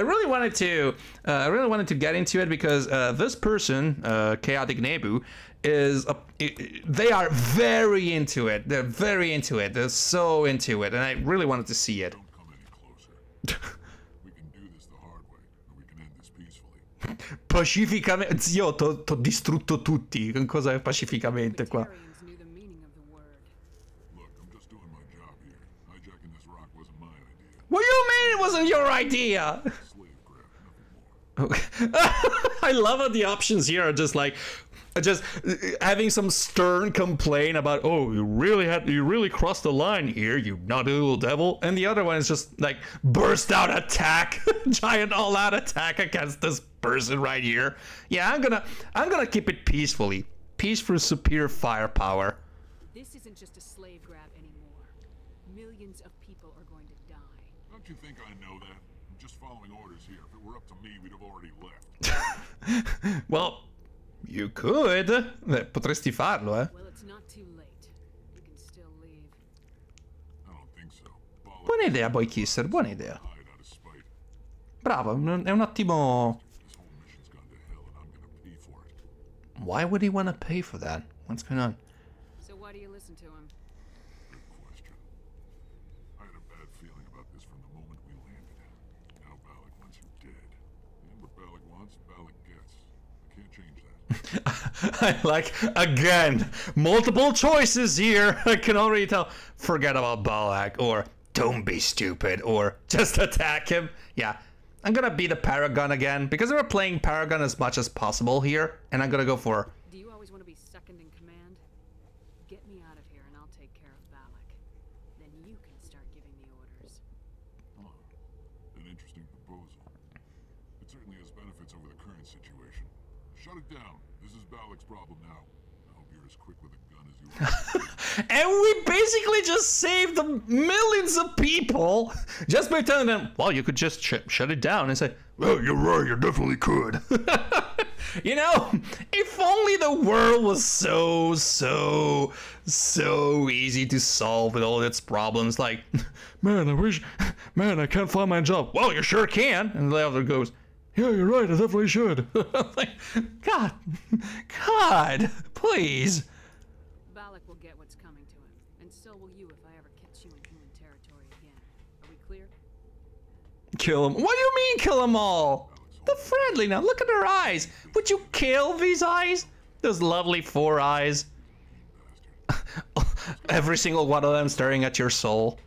really wanted to uh, I really wanted to get into it because uh, this person, uh, Chaotic Nebu, is a, they are very into it. They're very into it. They're so into it, and I really wanted to see it. [LAUGHS] Pacificamente, zio, t'ho distrutto tutti. con Cosa pacificamente qua? What do you mean it wasn't your idea? [LAUGHS] I love how the options here are just like just uh, having some stern complaint about oh you really had you really crossed the line here you naughty little devil and the other one is just like burst out attack [LAUGHS] giant all out attack against this person right here yeah i'm gonna i'm gonna keep it peacefully peace for superior firepower this isn't just a [LAUGHS] well, you could. Beh, potresti farlo, eh. Buona idea, Boy Kisser, buona idea. Bravo, è un attimo... Why would he want to pay for that? What's going on? [LAUGHS] like again multiple choices here. [LAUGHS] I can already tell. Forget about Balak or don't be stupid or just [LAUGHS] attack him. Yeah, I'm gonna be the Paragon again because we're playing Paragon as much as possible here, and I'm gonna go for And we basically just saved millions of people just by telling them, well, you could just sh shut it down and say, well, you're right, you definitely could. [LAUGHS] you know, if only the world was so, so, so easy to solve with all its problems. Like, man, I wish, man, I can't find my job. Well, you sure can. And the other goes, yeah, you're right, I definitely should. [LAUGHS] like, God, God, please. Kill them. What do you mean kill them all? They're friendly now. Look at their eyes. Would you kill these eyes? Those lovely four eyes. [LAUGHS] Every single one of them staring at your soul,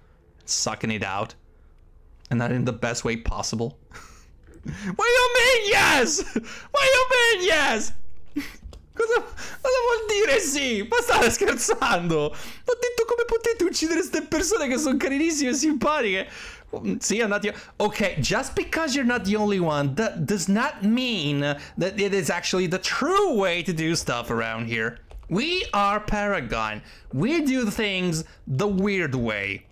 sucking it out, and that in the best way possible. [LAUGHS] what do you mean yes? What do you mean yes? Cosa, cosa, vuol dire sì? Ma scherzando? Ho detto come potete uccidere queste persone che sono carinissime e simpatiche? Mm, see, I'm not the okay. Just because you're not the only one, that does not mean that it is actually the true way to do stuff around here. We are Paragon. We do things the weird way.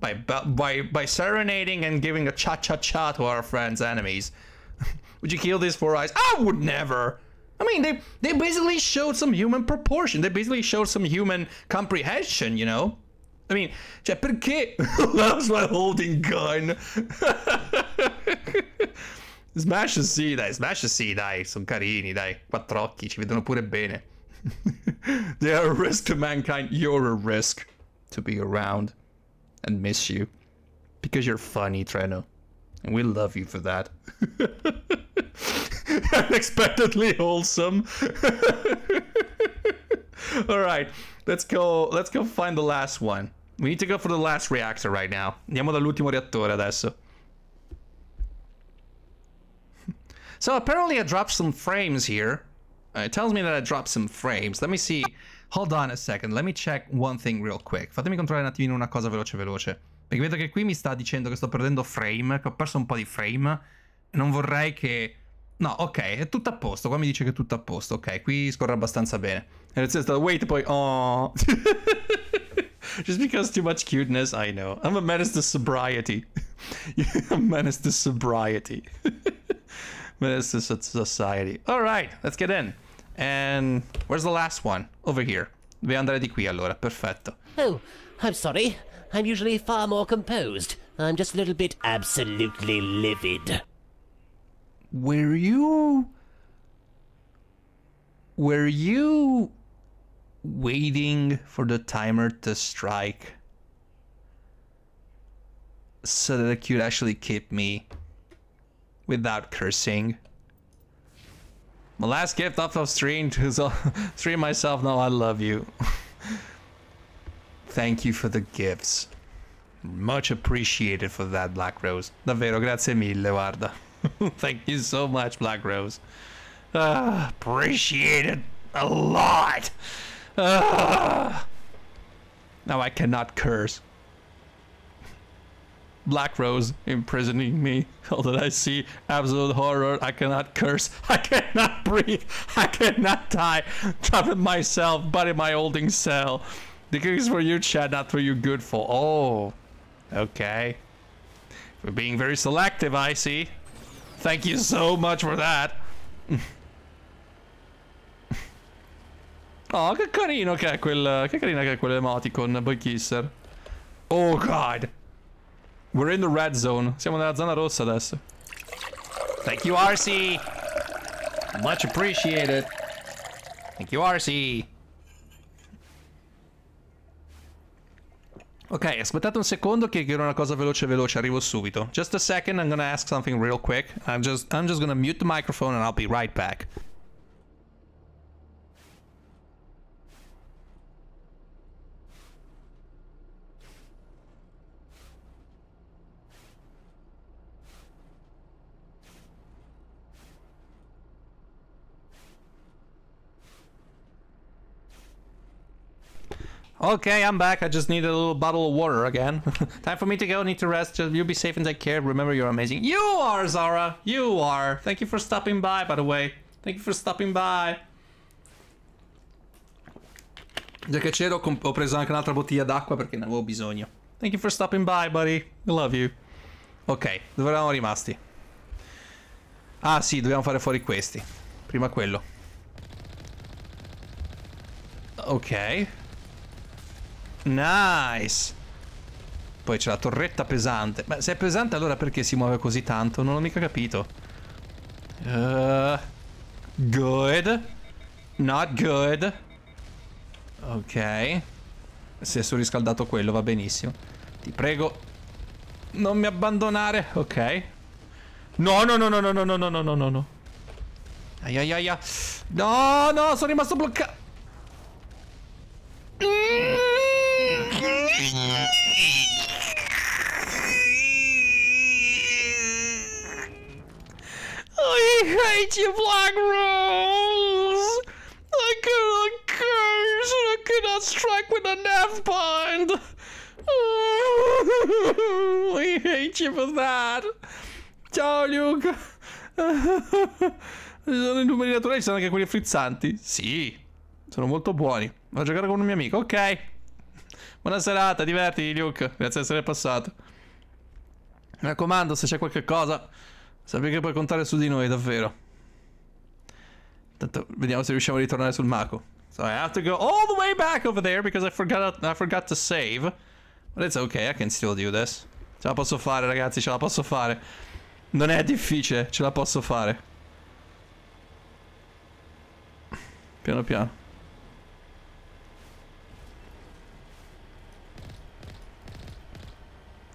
By by by serenading and giving a cha cha cha to our friends' enemies. [LAUGHS] Would you kill these four eyes? I would never. I mean, they they basically showed some human proportion. They basically showed some human comprehension. You know. I mean, cioè perché that's [LAUGHS] my holding gun? [LAUGHS] Smash sì, dai, Smash sì, dai, sono carini, dai, quattro occhi, ci vedono pure bene. [LAUGHS] They are a risk to mankind, you're a risk to be around and miss you. Because you're funny, Treno. And we love you for that. Unexpectedly wholesome. All right, let's go. Let's go find the last one. We need to go for the last reactor right now. Andiamo dall'ultimo reattore adesso. [LAUGHS] so apparently I dropped some frames here. Uh, it tells me that I dropped some frames. Let me see. Hold on a second. Let me check one thing real quick. Fatemi controllare un attimino una cosa veloce veloce. Perché vedo che qui mi sta dicendo che sto perdendo frame, che ho perso un po' di frame. Non vorrei che... No, ok, è tutto a posto. Qua mi dice che è tutto a posto. Ok, qui scorre abbastanza bene. E nel senso, wait, poi... Oh... [LAUGHS] [LAUGHS] Just because too much cuteness, I know. I'm a menace to sobriety. [LAUGHS] a menace to sobriety. [LAUGHS] menace to society. All right, let's get in. And where's the last one? Over here. we andare di qui allora, perfetto. Oh, I'm sorry. I'm usually far more composed. I'm just a little bit absolutely livid. Were you... Were you waiting for the timer to strike so that I could actually keep me without cursing. My last gift off of stream to so [LAUGHS] stream myself now I love you. [LAUGHS] Thank you for the gifts. Much appreciated for that, Black Rose. Davvero, grazie mille, guarda. [LAUGHS] Thank you so much, Black Rose. Uh, ah, appreciated a lot. [SIGHS] Now I cannot curse. Black Rose imprisoning me. [LAUGHS] All that I see, absolute horror. I cannot curse. [LAUGHS] I cannot breathe. I cannot die. [LAUGHS] Trapped myself, but in my holding cell. The cookies for you, Chad, not for you, good for. Oh, okay. We're being very selective, I see. Thank you so much for that. Oh, che carino che è quel... Che carino che è quell'emoticon, Boy Kisser. Oh, God. We're in the red zone. Siamo nella zona rossa adesso. Thank you, RC. Much appreciated. Thank you, RC. Ok, aspettate un secondo che chiedo una cosa veloce veloce, arrivo subito. Just a second, I'm gonna ask something real quick. I'm just, I'm just gonna mute the microphone and I'll be right back. Okay, I'm back. I just need a little bottle of water again. [LAUGHS] Time for me to go. Need to rest. You be safe and take care. Remember, you're amazing. You are, Zara. You are. Thank you for stopping by, by the way. Thank you for stopping by. Già che c'ero, ho preso anche un'altra bottiglia d'acqua perché ne avevo bisogno. Thank you for stopping by, buddy. I love you. Ok, dove eravamo rimasti? Ah, sì, dobbiamo fare fuori questi. Prima quello. Ok. Nice! Poi c'è la torretta pesante. Ma se è pesante allora perché si muove così tanto? Non ho mica capito. Uh, good. Not good. Ok. Se è surriscaldato quello va benissimo. Ti prego. Non mi abbandonare. Ok. No, no, no, no, no, no, no, no, no, no, no. Ai, ai, ai, ai. No, no, sono rimasto bloccato. Mm. I hate you, Black Rose! I cannot curse and I cannot strike with a F bind! [LAUGHS] I hate you for that! Ciao, Luke! [LAUGHS] sono i numeri naturali, sono anche quelli frizzanti. Sì, sono molto buoni. Vado a giocare con un mio amico, ok. Buona serata, divertiti Luke. Grazie di essere passato. Mi raccomando, se c'è qualche cosa, sappi che puoi contare su di noi, davvero. Tanto, vediamo se riusciamo a ritornare sul Mako. So I have to go all the way back over there because I forgot, I forgot to save. But it's okay, I can still do this. Ce la posso fare, ragazzi, ce la posso fare. Non è difficile, ce la posso fare. Piano piano.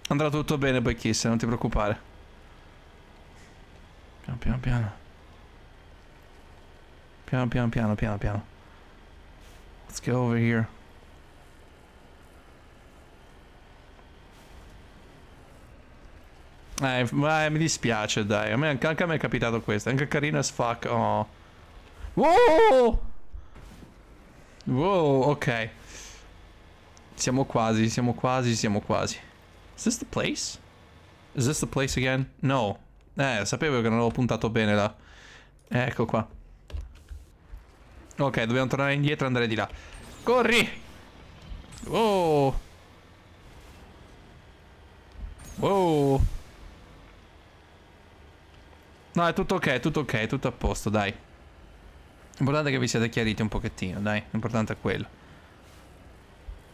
Andrà tutto bene poi Kiss, non ti preoccupare. Piano piano piano. Piano piano piano piano piano. Let's go over here. Eh, eh, mi dispiace, dai. A me, anche, anche, a me è capitato questo. Anche carino as fuck. Oh. Wow! Wow, ok. Siamo quasi, siamo quasi, siamo quasi. Is this the place? Is this the place again? No. Eh, sapevo che non avevo puntato bene là. Eh, ecco qua. Ok, dobbiamo tornare indietro e andare di là. Corri! Oh! Oh! No, è tutto ok, è tutto ok, è tutto a posto, dai. L'importante è che vi siate chiariti un pochettino, dai. L'importante è quello.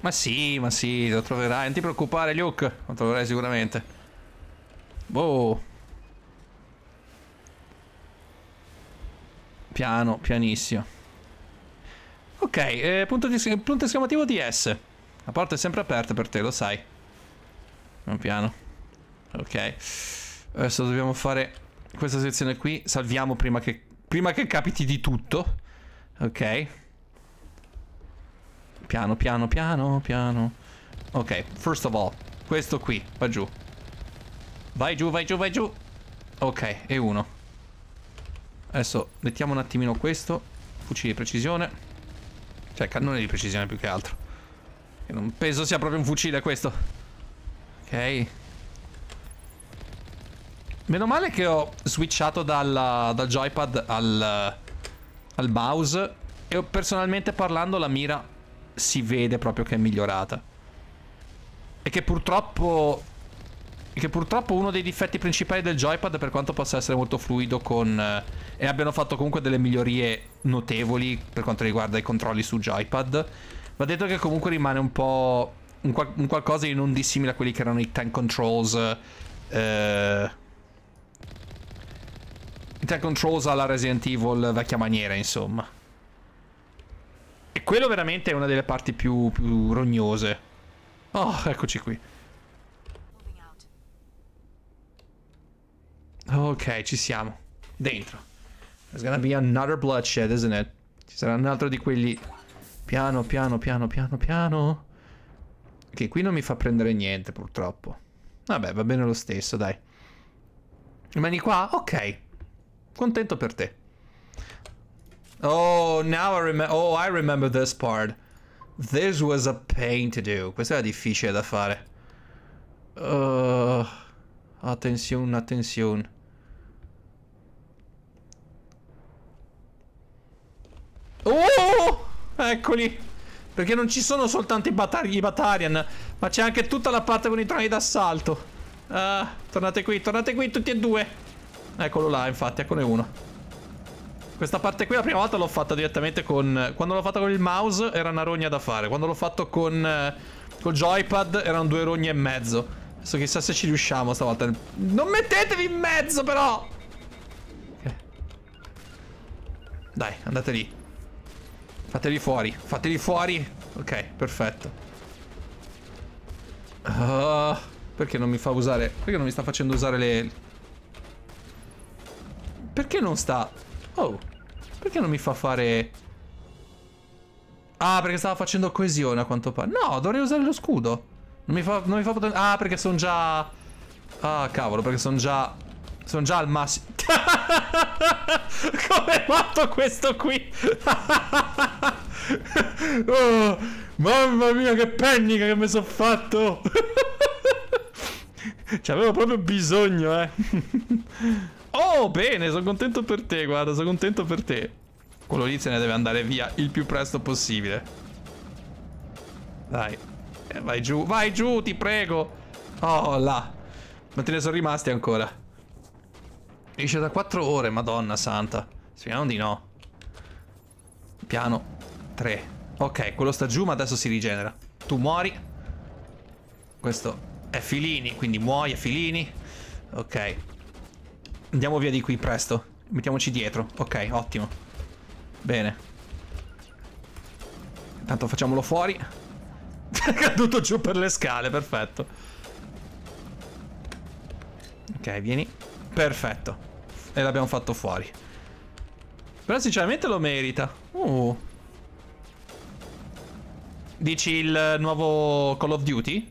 Ma sì, ma sì, lo troverai. Non ti preoccupare, Luke. Lo troverai sicuramente. Boh. Piano, pianissimo. Ok, eh, punto, di, punto esclamativo di La porta è sempre aperta per te, lo sai. Non piano. Ok. Adesso dobbiamo fare questa sezione qui. Salviamo prima che, prima che capiti di tutto. Ok. Piano, piano, piano, piano. Ok, first of all, questo qui, va giù. Vai giù, vai giù, vai giù. Ok, e uno. Adesso mettiamo un attimino questo. Fucile di precisione. Cioè, cannone di precisione più che altro. Che non penso sia proprio un fucile questo. Ok. Meno male che ho switchato dal, dal joypad al, al mouse. E personalmente parlando la mira si vede proprio che è migliorata. E che purtroppo... Che purtroppo uno dei difetti principali del joypad, per quanto possa essere molto fluido con... Eh, e abbiano fatto comunque delle migliorie notevoli per quanto riguarda i controlli su joypad, va detto che comunque rimane un po' un, qual un qualcosa di non dissimile a quelli che erano i tank controls... Eh, I tank controls alla Resident Evil vecchia maniera, insomma. E quello veramente è una delle parti più, più rognose. Oh, eccoci qui. Ok, ci siamo. Dentro. There's gonna be another bloodshed, isn't it? Ci sarà un altro di quelli... Piano, piano, piano, piano, piano. Ok, qui non mi fa prendere niente, purtroppo. Vabbè, va bene lo stesso, dai. Rimani qua? Ok. Contento per te. Oh, now I remember. Oh, I remember this part. This was a pain to do. Questo era difficile da fare. Uh, attenzione, attenzione. Oh! Eccoli! Perché non ci sono soltanto i, batar i Batarian, ma c'è anche tutta la parte con i treni d'assalto. Ah, tornate qui, tornate qui tutti e due. Eccolo là, infatti, eccone uno. Questa parte qui la prima volta l'ho fatta direttamente con... Quando l'ho fatta con il mouse era una rogna da fare. Quando l'ho fatto con... Eh, col joypad erano due rogne e mezzo. Adesso chissà se ci riusciamo stavolta. Non mettetevi in mezzo però! Okay. Dai, andate lì. Fateli fuori, fateli fuori. Ok, perfetto. Uh, perché non mi fa usare... Perché non mi sta facendo usare le... Perché non sta... Oh. Perché non mi fa fare... Ah, perché stava facendo coesione a quanto pare. No, dovrei usare lo scudo. Non mi fa... Non mi fa poter... Ah, perché sono già... Ah, cavolo, perché sono già... Sono già al massimo. [LAUGHS] Come è fatto questo qui? [LAUGHS] oh, mamma mia, che pennica che mi sono fatto! [LAUGHS] C'avevo proprio bisogno, eh. Oh, bene, sono contento per te, guarda, sono contento per te. Quello lì se ne deve andare via il più presto possibile. Dai. Eh, vai giù, vai giù, ti prego. Oh, là. Ma te ne sono rimasti ancora. Esce da 4 ore, madonna santa. Speriamo di no. Piano 3. Ok, quello sta giù, ma adesso si rigenera. Tu muori. Questo è Filini, quindi muoia Filini. Ok, Andiamo via di qui presto. Mettiamoci dietro. Ok, ottimo. Bene. Intanto facciamolo fuori. [LAUGHS] È caduto giù per le scale, perfetto. Ok, vieni. Perfetto. E l'abbiamo fatto fuori. Però sinceramente lo merita. Uh. Dici il nuovo Call of Duty?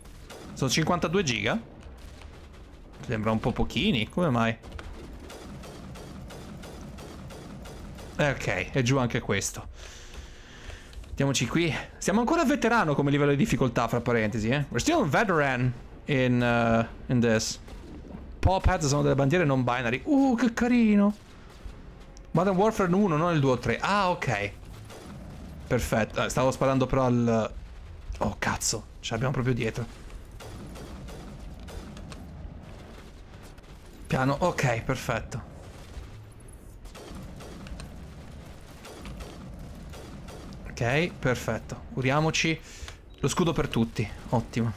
Sono 52 giga? Sembra un po' pochini, come mai? Ok, è giù anche questo. Andiamoci qui. Siamo ancora veterano come livello di difficoltà, fra parentesi, eh. We're still veteran in, uh, in this. Pop hats sono delle bandiere non binary. Uh, che carino. Modern Warfare 1, non il 2 o 3. Ah, ok. Perfetto. Eh, stavo sparando però al... Uh, oh, cazzo. Ce l'abbiamo proprio dietro. Piano. Ok, perfetto. Ok, perfetto. Curiamoci. Lo scudo per tutti. Ottimo.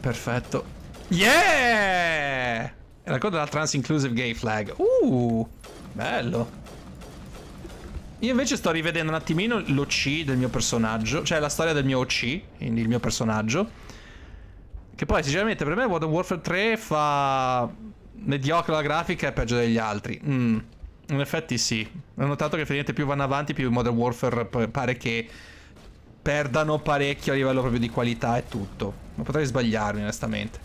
Perfetto. Yeah! Racconta la trans inclusive gay flag. Uh, bello. Io invece sto rivedendo un attimino l'OC del mio personaggio, cioè la storia del mio OC, quindi il mio personaggio. Che poi sinceramente per me Modern Warfare 3 fa mediocre la grafica e peggio degli altri. Mmm. In effetti sì. Ho notato che effettivamente più vanno avanti, più Modern Warfare pare che perdano parecchio a livello proprio di qualità e tutto. Ma potrei sbagliarmi, onestamente.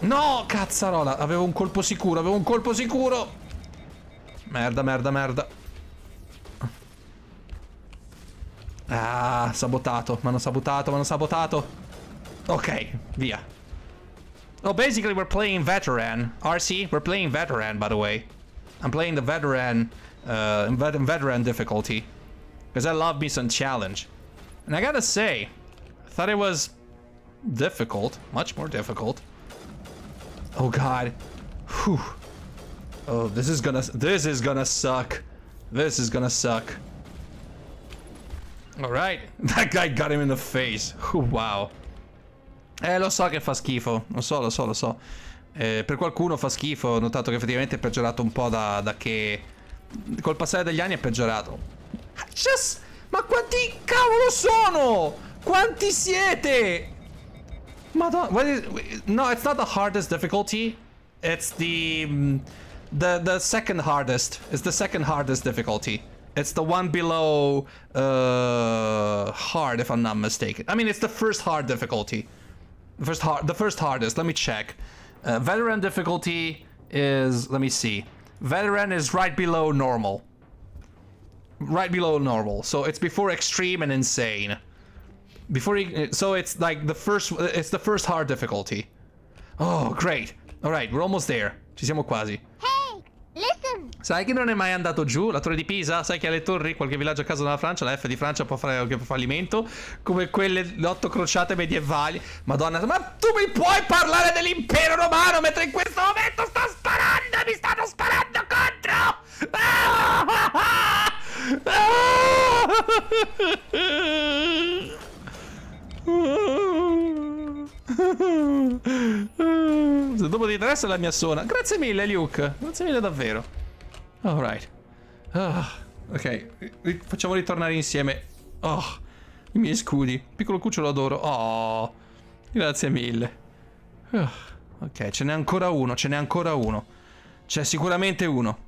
No, cazzarola. Avevo un colpo sicuro, avevo un colpo sicuro. Merda, merda, merda. Ah, sabotato. Mi hanno sabotato, mi hanno sabotato. Ok, via. Oh, basically we're playing veteran. RC, we're playing veteran, by the way. I'm playing the veteran, uh, veteran difficulty, because I love me some challenge. And I gotta say, I thought it was difficult, much more difficult. Oh God, whew. Oh, this is gonna, this is gonna suck. This is gonna suck. All right, [LAUGHS] that guy got him in the face. wow. Eh, lo so che fa schifo, lo so, lo so, lo so. Eh, per qualcuno fa schifo, ho notato che effettivamente è peggiorato un po' da, da che... Col passare degli anni è peggiorato. Just... Ma quanti cavolo sono? Quanti siete? Madonna, is... no, it's not the hardest difficulty. It's the... Mm, the, the second hardest. It's the second hardest difficulty. It's the one below uh, hard, if I'm not mistaken. I mean, it's the first hard difficulty. First hard, the first hardest. Let me check. Uh, veteran difficulty is, let me see. Veteran is right below normal. Right below normal. So it's before extreme and insane. Before you, uh, so it's like the first, uh, it's the first hard difficulty. Oh, great. All right, we're almost there. Ci siamo quasi. Hey! Sai che non è mai andato giù? La torre di Pisa? Sai che alle torri qualche villaggio a casa della Francia, la F di Francia può fare qualche fallimento? Come quelle otto crociate medievali. Madonna, ma tu mi puoi parlare dell'impero romano mentre in questo momento sto sparando! e Mi stanno sparando contro! Ah, ah, ah, se dopo ti interessa la mia zona. Grazie mille, Luke. Grazie mille davvero. Alright. Ah, ok, facciamo ritornare insieme. Oh, i miei scudi. Piccolo cucciolo adoro. Oh, grazie mille. Oh, ok, ce n'è ancora uno, ce n'è ancora uno. C'è sicuramente uno.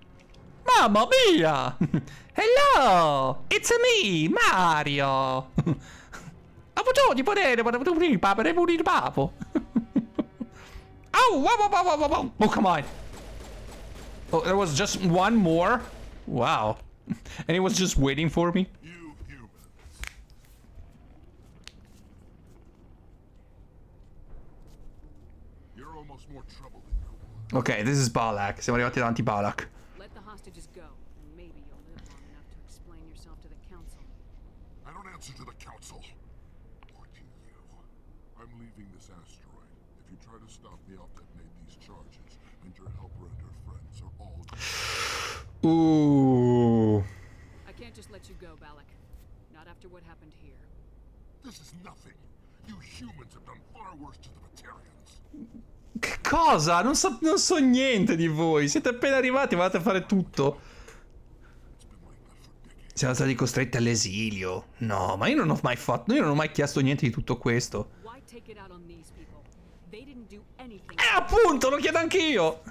Mamma mia! [LAUGHS] Hello! It's me, Mario! [LAUGHS] Ah, A buttoni, potere, potere, potere, potere, papo. Oh, [LAUGHS] whoa, whoa, whoa, whoa, whoa, Oh, come on. Oh, there was just one more? Wow. [LAUGHS] and he was just waiting for me? You ok, this is Balak. Siamo arrivati davanti Balak. Ooh. I can't just let you go, Balak. Not after what happened here. This is nothing. You humans have done far worse to the Batarians. Che cosa? Non so, non so niente di voi. Siete appena arrivati, vate a fare tutto. Siamo stati costretti all'esilio. No, ma io non ho mai fatto, io non ho mai chiesto niente di tutto questo. Eh, appunto, lo chiedo anch'io.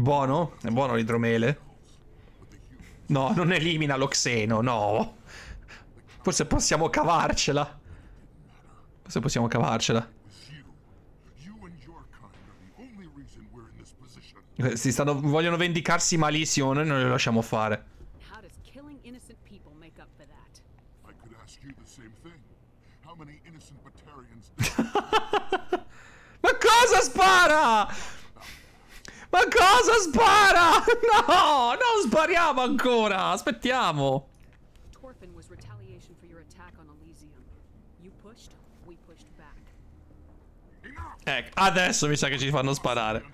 Buono? È buono l'idromele? No, non elimina lo xeno, no. Forse possiamo cavarcela. Forse possiamo cavarcela. Si stanno, vogliono vendicarsi malissimo, noi non li lasciamo fare. [LAUGHS] Ma cosa spara? Ma cosa spara? [LAUGHS] No, non spariamo ancora. Aspettiamo. Torfin was retaliation for your attack on Elysium. You pushed, we pushed back. Ecco, adesso mi sa che ci fanno sparare.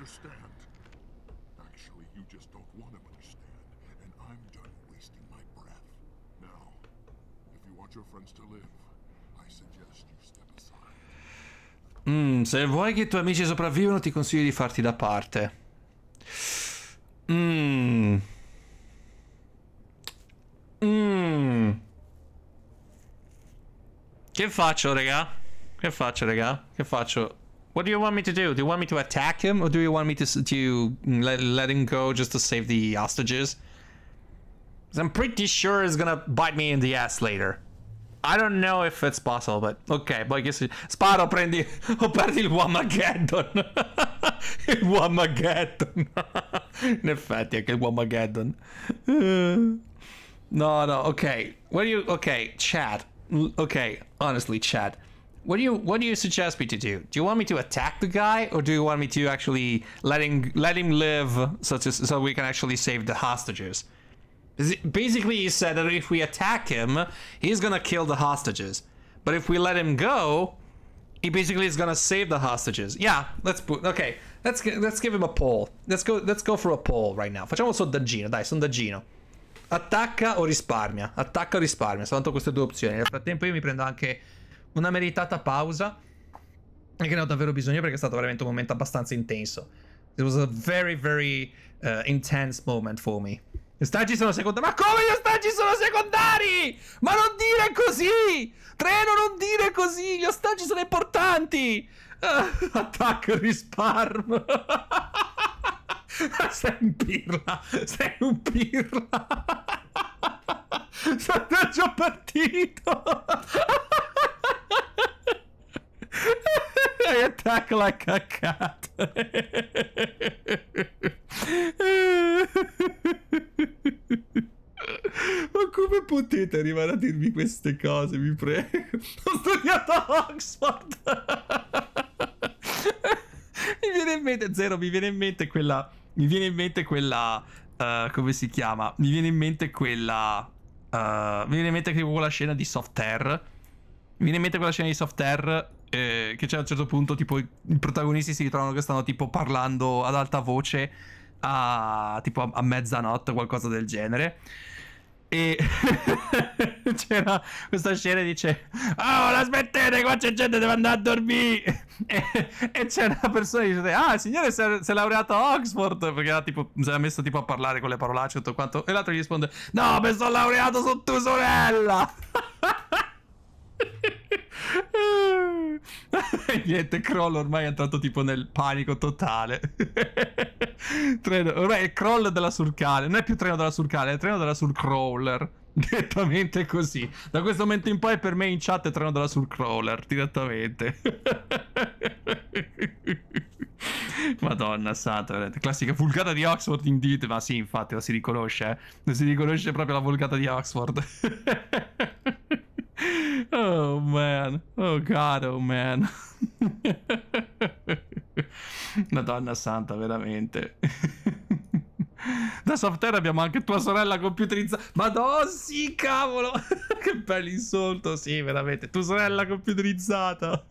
Mm, se vuoi che i tuoi amici sopravvivano, ti consiglio di farti da parte. Mmm. Mmm. Che faccio, raga? Che faccio, raga? Che faccio? What do you want me to do? Do you want me to attack him, or do you want me to to let let him go just to save the hostages? Because I'm pretty sure he's gonna bite me in the ass later. I don't know if it's possible, but ok, But I guess. Sparo, prendi, [LAUGHS] o perdi il Wamageddon. [LAUGHS] il Wamageddon. [LAUGHS] In effetti, anche il Wamageddon. No, no, ok. What do you, ok, chat. Ok, honestly, chat. What do you what do you suggest me to do? Do you want me to attack the guy or do you want me to actually let him let him live so to, so we can actually save the hostages? Basically, he said that if we attack him, he's gonna kill the hostages. But if we let him go, he basically is gonna save the hostages. Yeah, let's put. Okay, let's let's give him a poll. Let's go. Let's go for a poll right now. Facciamo sondaggino. Dai, sondaggino. Attacca o risparmia? Attacca o risparmia? Soltanto queste due opzioni. Nel frattempo, io mi prendo anche una meritata pausa. E che ne ho davvero bisogno perché è stato veramente un momento abbastanza intenso. It was a very, very uh, intense moment for me. Gli ostaggi sono secondari. Ma come gli ostaggi sono secondari? Ma non dire così! Treno, non dire così! Gli ostaggi sono importanti! Uh, [LAUGHS] attacco e risparmio. [LAUGHS] Sei un pirla! Sei un pirla! Santaggio [LAUGHS] partito! Dai, attacca la caccata. Ma come potete arrivare a dirmi queste cose, vi prego? Ho studiato a Oxford. mi viene in mente, Zero, mi viene in mente quella... Mi viene in mente quella... Uh, come si chiama? Mi viene in mente quella... Uh, mi viene in mente quella scena di Soft Air. Mi viene in mente quella scena di Soft Air eh, che c'è a un certo punto tipo i, protagonisti si ritrovano che stanno tipo parlando ad alta voce a tipo a, a mezzanotte o qualcosa del genere. E [LAUGHS] c'era questa scena e dice: Oh, la smettete, qua c'è gente, deve andare a dormire. [LAUGHS] e, e c'era una persona che dice: Ah, il signore, si è, si è laureato a Oxford. Perché era tipo, si era messo tipo a parlare con le parolacce e tutto quanto. E l'altro gli risponde: No, mi sono laureato su tua sorella. [LAUGHS] [LAUGHS] Niente, Kroll ormai è entrato tipo nel panico totale. [LAUGHS] treno, ormai è Kroll della Surcale. Non è più treno della Surcale, è treno della Surcrawler. [LAUGHS] Direttamente così. Da questo momento in poi per me in chat è treno della Surcrawler. Direttamente. Madonna santa, veramente. Classica vulgata di Oxford indeed. Ma sì, infatti, la si riconosce. Eh? Non si riconosce proprio la vulgata di Oxford oh man, oh god, oh man. Madonna santa, veramente. Da software abbiamo anche tua sorella computerizzata. Madonna, sì, cavolo! [LAUGHS] che bello insolto, sì, veramente. Tua sorella computerizzata.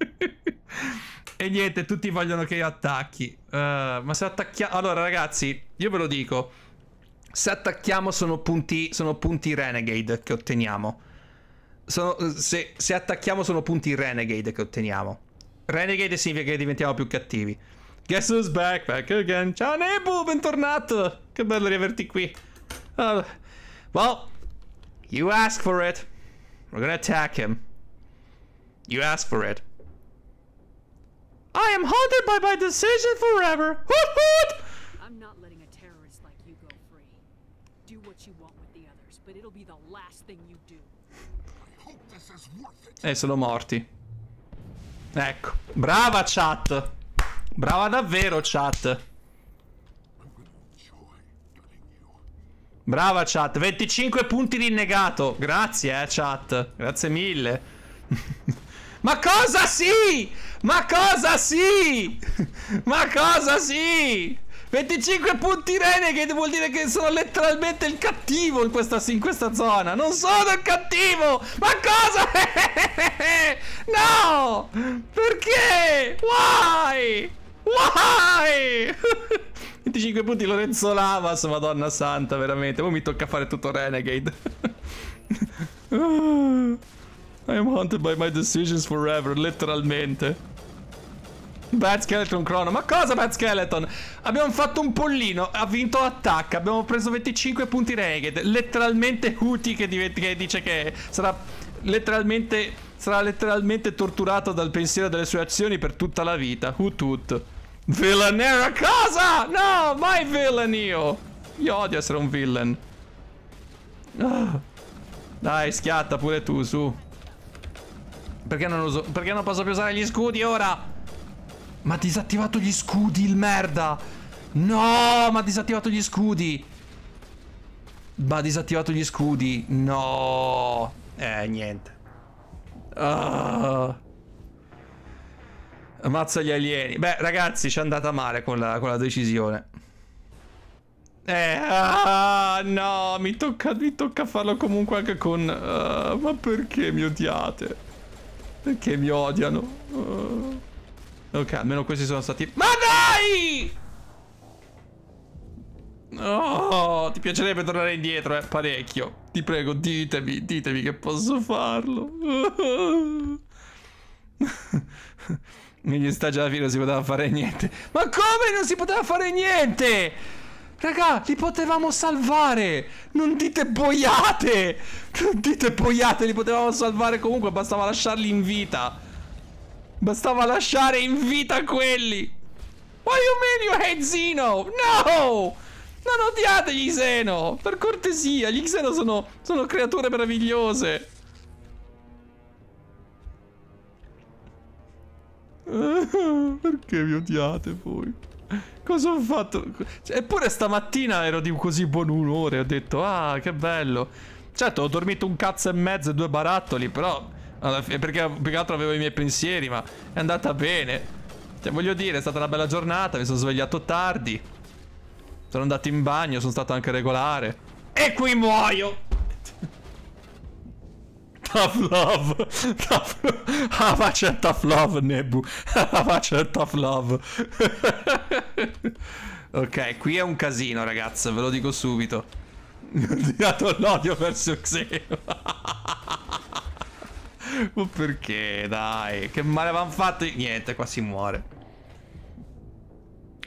e niente, tutti vogliono che io attacchi. Uh, ma se attacchiamo... Allora, ragazzi, io ve lo dico. Se attacchiamo sono punti, sono punti renegade che otteniamo. Sono, se, se, attacchiamo sono punti Renegade che otteniamo. Renegade significa che diventiamo più cattivi. Guess who's back? Back again. Ciao Nebu, bentornato. Che bello riaverti qui. Uh, well, you ask for it. We're gonna attack him. You ask for it. I am haunted by my decision forever. Hoot hoot! E eh, sono morti. Ecco. Brava chat. Brava davvero chat. Brava chat. 25 punti di negato. Grazie eh chat. Grazie mille. [LAUGHS] Ma cosa sì? Ma cosa sì? [LAUGHS] Ma cosa sì? 25 punti Renegade vuol dire che sono letteralmente il cattivo in questa, in questa zona. Non sono il cattivo! Ma cosa? [LAUGHS] no! Perché? Why? Why? 25 [LAUGHS] punti Lorenzo Lamas, madonna santa, veramente. Poi mi tocca fare tutto Renegade. [LAUGHS] I am haunted by my decisions forever, letteralmente. Bad Skeleton Crono. Ma cosa Bad Skeleton? Abbiamo fatto un pollino, ha vinto l'attacca, abbiamo preso 25 punti ragged. Letteralmente Huti che, che dice che sarà letteralmente sarà letteralmente torturato dal pensiero delle sue azioni per tutta la vita. Hut hut. Villain era cosa? No, mai villain io. Io odio essere un villain. Ah. Dai, schiatta pure tu, su. Perché non, uso, perché non posso più usare gli scudi ora? Ma ha disattivato gli scudi, il merda! No, ma ha disattivato gli scudi! Ma ha disattivato gli scudi, no! Eh, niente. Uh. Ammazza gli alieni. Beh, ragazzi, ci è andata male con la, con la decisione. Eh, ah, no, mi tocca, mi tocca, farlo comunque anche con... Uh, ma perché mi odiate? Perché mi odiano? Uh. Ok, almeno questi sono stati... Ma dai! Oh, ti piacerebbe tornare indietro, eh? Parecchio. Ti prego, ditemi, ditemi che posso farlo. [LAUGHS] Negli stagi alla fine non si poteva fare niente. Ma come non si poteva fare niente? Raga, li potevamo salvare. Non dite boiate. Non dite boiate, li potevamo salvare comunque, bastava lasciarli in vita. Bastava lasciare in vita quelli. Why you mean you hate Zeno? No! Non odiate gli Xeno! Per cortesia, gli Xeno sono, sono creature meravigliose. [LAUGHS] Perché vi odiate voi? Cosa ho fatto? Cioè, eppure stamattina ero di così buon umore, ho detto, ah, che bello. Certo, ho dormito un cazzo e mezzo e due barattoli, però alla fine, perché più che altro avevo i miei pensieri, ma è andata bene. Cioè, voglio dire, è stata una bella giornata, mi sono svegliato tardi. Sono andato in bagno, sono stato anche regolare. E qui muoio! [LAUGHS] tough love! Tough... Ah, [LAUGHS] faccia tough love, Nebu! Ah, [LAUGHS] faccia tough love! ok, qui è un casino, ragazzi, ve lo dico subito. Mi Ho tirato l'odio verso Xeno. [LAUGHS] Ma perché, dai? Che male avevamo fatto? Niente, qua si muore.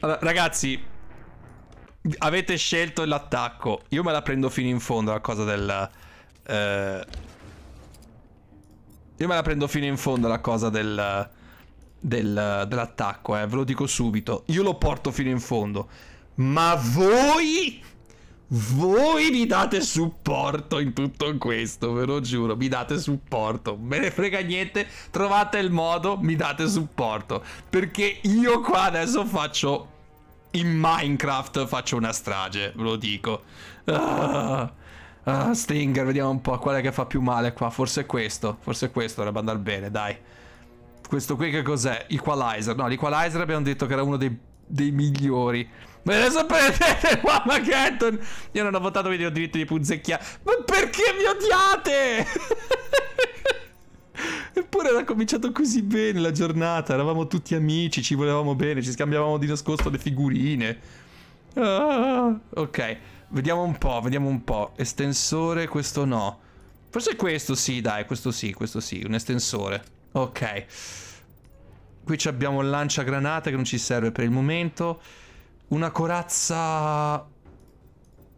Allora, ragazzi, avete scelto l'attacco. Io me la prendo fino in fondo, la cosa del... Eh... Io me la prendo fino in fondo, la cosa del... del dell'attacco, eh, ve lo dico subito. Io lo porto fino in fondo. Ma voi... Voi mi date supporto in tutto questo, ve lo giuro, mi date supporto. Me ne frega niente, trovate il modo, mi date supporto. Perché io qua adesso faccio... In Minecraft faccio una strage, ve lo dico. Ah, ah, Stinger, vediamo un po' quale che fa più male qua. Forse questo, forse questo dovrebbe andare bene, dai. Questo qui che cos'è? Equalizer. No, l'Equalizer abbiamo detto che era uno dei, dei migliori. Me ne sapete, [LAUGHS] mamma Kenton. Io non ho votato, quindi ho diritto di punzecchiare. Ma perché mi odiate? [LAUGHS] Eppure era cominciato così bene la giornata. Eravamo tutti amici, ci volevamo bene, ci scambiavamo di nascosto le figurine. Ah, ok, vediamo un po', vediamo un po'. Estensore, questo no. Forse questo sì, dai, questo sì, questo sì, un estensore. Ok. Qui abbiamo il lanciagranate che non ci serve per il momento. Una corazza...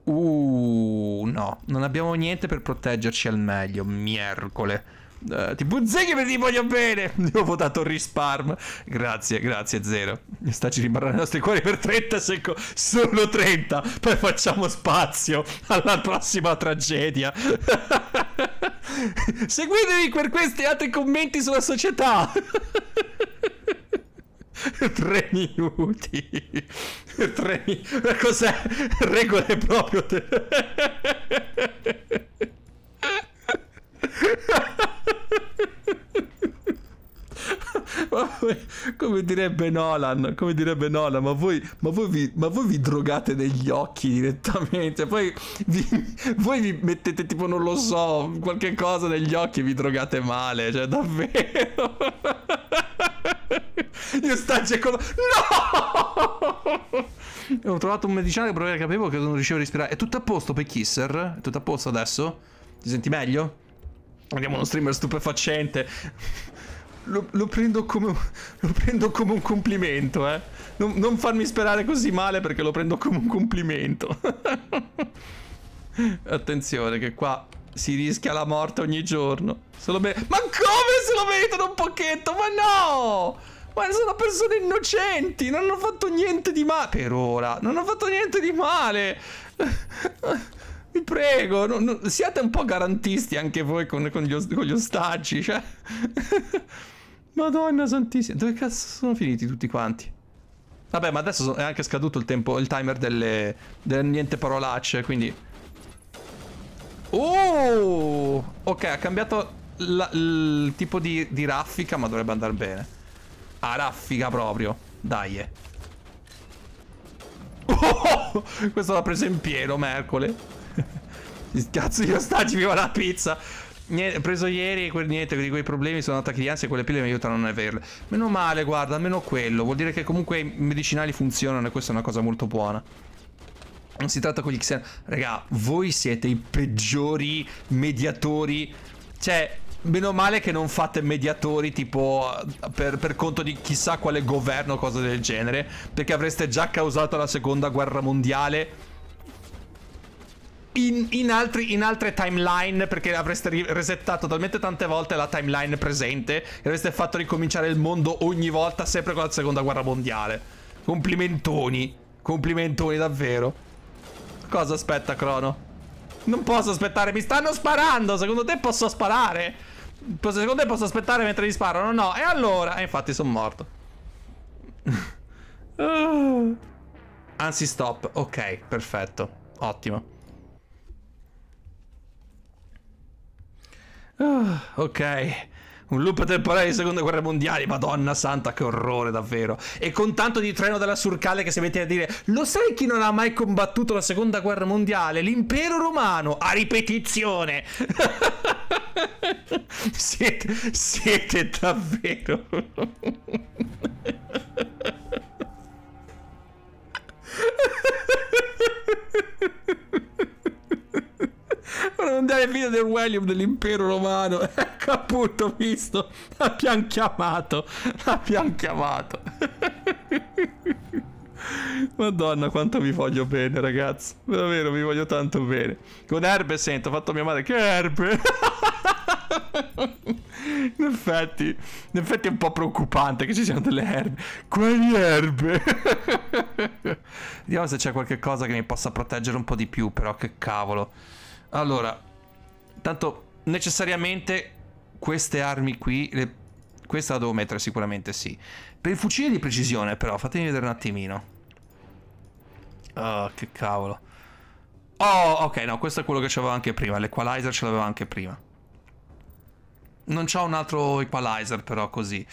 Uh, no. Non abbiamo niente per proteggerci al meglio. Miercole. Uh, ti buzzeghi perché ti voglio bene. [LAUGHS] Io ho votato Risparm. Grazie, grazie, zero. Staci rimarrà nei nostri cuori per 30 secondi. Solo 30. Poi facciamo spazio alla prossima tragedia. [LAUGHS] Seguitemi per questi altri commenti sulla società. [LAUGHS] [LAUGHS] tre minuti [LAUGHS] tre minuti cos'è regole proprio te... [LAUGHS] come direbbe Nolan come direbbe Nolan ma voi, ma voi, vi, ma voi vi, drogate negli occhi direttamente poi vi, voi vi mettete tipo non lo so qualche cosa negli occhi e vi drogate male cioè davvero io stagio e collo. No! Ho trovato un medicinale per provare capivo che non riuscivo a respirare. È tutto a posto per Kisser? È tutto a posto adesso? Ti senti meglio? Abbiamo uno streamer stupefacente. Lo, lo, prendo come, lo, prendo come, un complimento, eh. Non, non, farmi sperare così male perché lo prendo come un complimento. [LAUGHS] Attenzione che qua si rischia la morte ogni giorno. Se lo be- ma come se lo mettono un pochetto? Ma no! Ma sono persone innocenti, non hanno fatto niente di male. Per ora, non hanno fatto niente di male. [LAUGHS] Vi prego, no, no, siate un po' garantisti anche voi con, con, gli, con gli ostaggi, cioè. [LAUGHS] Madonna santissima, dove cazzo sono finiti tutti quanti? Vabbè, ma adesso è anche scaduto il, tempo, il timer delle, delle niente parolacce, quindi... Oh! Ok, ha cambiato la, il tipo di, di raffica, ma dovrebbe andare bene. A raffica proprio. Dai. Oh, [LAUGHS] questo l'ha preso in pieno, Mercole. [LAUGHS] Cazzo, io staggi viva la pizza. Niente, preso ieri quel, niente di quei problemi sono andata a crianza e quelle pille mi aiutano a non averle. Meno male, guarda, almeno quello. Vuol dire che comunque i medicinali funzionano e questa è una cosa molto buona. Non si tratta con gli Xen. Raga, voi siete i peggiori mediatori. Cioè, Meno male che non fate mediatori tipo per, per, conto di chissà quale governo o cose del genere, perché avreste già causato la seconda guerra mondiale. In, in, altri, in altre timeline, perché avreste resettato talmente tante volte la timeline presente, e avreste fatto ricominciare il mondo ogni volta, sempre con la seconda guerra mondiale. Complimentoni, complimentoni davvero. Cosa aspetta Crono? Non posso aspettare, mi stanno sparando. Secondo te posso sparare? Secondo te posso aspettare mentre gli sparano? No, e allora? E eh, infatti sono morto. [LAUGHS] Ah. Anzi stop, ok, perfetto. Ottimo. Uh, ok. Un loop temporale di seconda guerra mondiale, madonna santa, che orrore davvero. E con tanto di treno della Surcale che si mette a dire, lo sai chi non ha mai combattuto la seconda guerra mondiale? L'impero romano, a ripetizione. [LAUGHS] siete, siete davvero... [LAUGHS] Ora andare dare video del William dell'impero romano. [LAUGHS] Ecco appunto, visto. L'abbiamo chiamato. L'abbiamo chiamato. [LAUGHS] Madonna, quanto vi voglio bene, ragazzi. Davvero, vi voglio tanto bene. Con erbe sento, ho fatto mia madre. Che erbe! [LAUGHS] in effetti, in effetti è un po' preoccupante che ci siano delle erbe. Quali erbe? Vediamo se c'è qualche cosa che mi possa proteggere un po' di più, però che cavolo. Allora, tanto necessariamente queste armi qui, le... questa la devo mettere sicuramente sì. Per il fucile di precisione però, fatemi vedere un attimino. Oh, che cavolo. Oh, ok, no, questo è quello che c'avevo anche prima, l'equalizer ce l'avevo anche prima. Non c'ho un altro equalizer però così.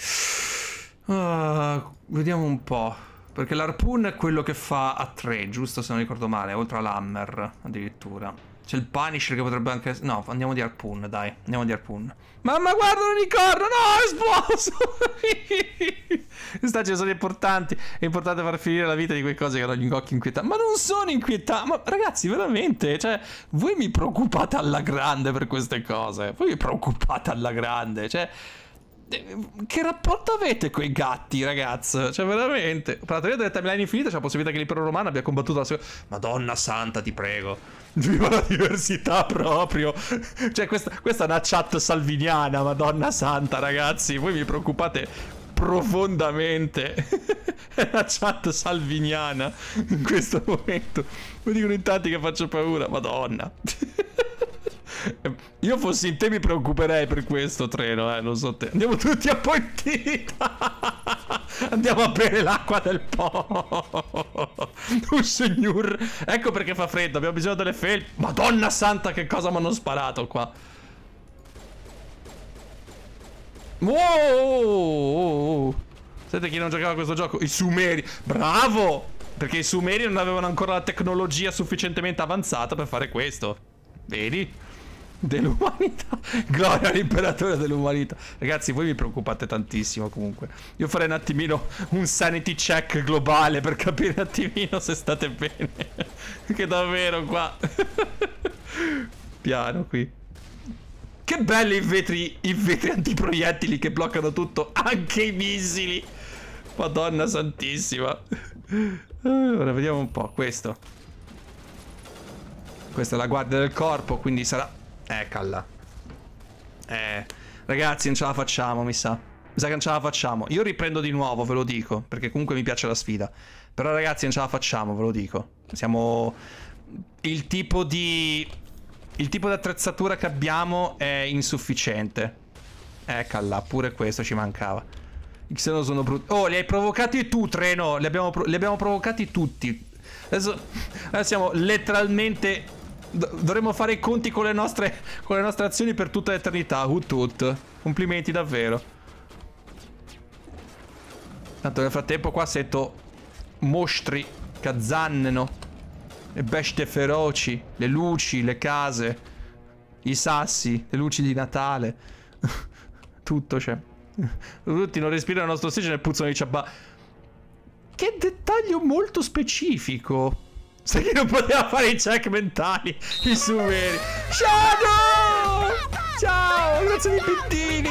Uh, vediamo un po'. Perché l'harpoon è quello che fa a 3, giusto se non ricordo male, oltre all'hammer addirittura. C'è il Punisher che potrebbe anche... No, andiamo di Harpoon, dai. Andiamo di Harpoon. Mamma, guarda l'unicorno! No, è esploso! [LAUGHS] Quest'agire sono importanti. È importante far finire la vita di quelle cose che hanno gli occhi inquietanti. Ma non sono inquietanti! Ma ragazzi, veramente, cioè... Voi mi preoccupate alla grande per queste cose. Voi mi preoccupate alla grande, cioè... Eh, che rapporto avete con i gatti, ragazzi? Cioè, veramente. Tra Praticamente della timeline infinita c'è la possibilità che l'impero romano abbia combattuto la seconda. Madonna santa, ti prego. [LAUGHS] Viva la diversità proprio. Cioè, questa, questa è una chat salviniana, madonna santa, ragazzi. Voi vi preoccupate profondamente. [LAUGHS] è una chat salviniana in questo momento. Mi dicono in tanti che faccio paura, madonna. [LAUGHS] Io fossi in te mi preoccuperei per questo treno, eh, non so te. Andiamo tutti a Pontita. [LAUGHS] Andiamo a bere l'acqua del Po. [LAUGHS] Un signor. Ecco perché fa freddo, abbiamo bisogno delle felpe. Madonna santa, che cosa mi hanno sparato qua. Wow! Siete chi non giocava a questo gioco? I Sumeri. Bravo! Perché i Sumeri non avevano ancora la tecnologia sufficientemente avanzata per fare questo. Vedi? dell'umanità. [LAUGHS] Gloria all'imperatore dell'umanità. Ragazzi, voi mi preoccupate tantissimo comunque. Io farei un attimino un sanity check globale per capire un attimino se state bene. Perché [LAUGHS] davvero qua... [LAUGHS] Piano qui. Che belli i vetri, i vetri antiproiettili che bloccano tutto, anche i missili. Madonna santissima. Allora, eh, vediamo un po' questo. Questa è la guardia del corpo, quindi sarà Eccala. Eh, ragazzi, non ce la facciamo, mi sa. Mi sa che non ce la facciamo. Io riprendo di nuovo, ve lo dico, perché comunque mi piace la sfida. Però ragazzi, non ce la facciamo, ve lo dico. Siamo... Il tipo di... Il tipo di attrezzatura che abbiamo è insufficiente. Eccala, pure questo ci mancava. Se no sono brutti. Oh, li hai provocati tu, Treno. Li abbiamo, pro li abbiamo provocati tutti. Adesso, adesso siamo letteralmente dovremmo fare i conti con le, nostre, con le nostre azioni per tutta l'eternità. Hut hut. Complimenti davvero. Tanto nel frattempo qua sento mostri che azzannano. Le bestie feroci, le luci, le case, i sassi, le luci di Natale. [LAUGHS] Tutto c'è. Cioè. Tutti non respirano il nostro ossigeno e puzzano di ciabba. Che dettaglio molto specifico. Sai che non poteva fare i check mentali, i sumeri. Shadow! Ciao, grazie di pittini.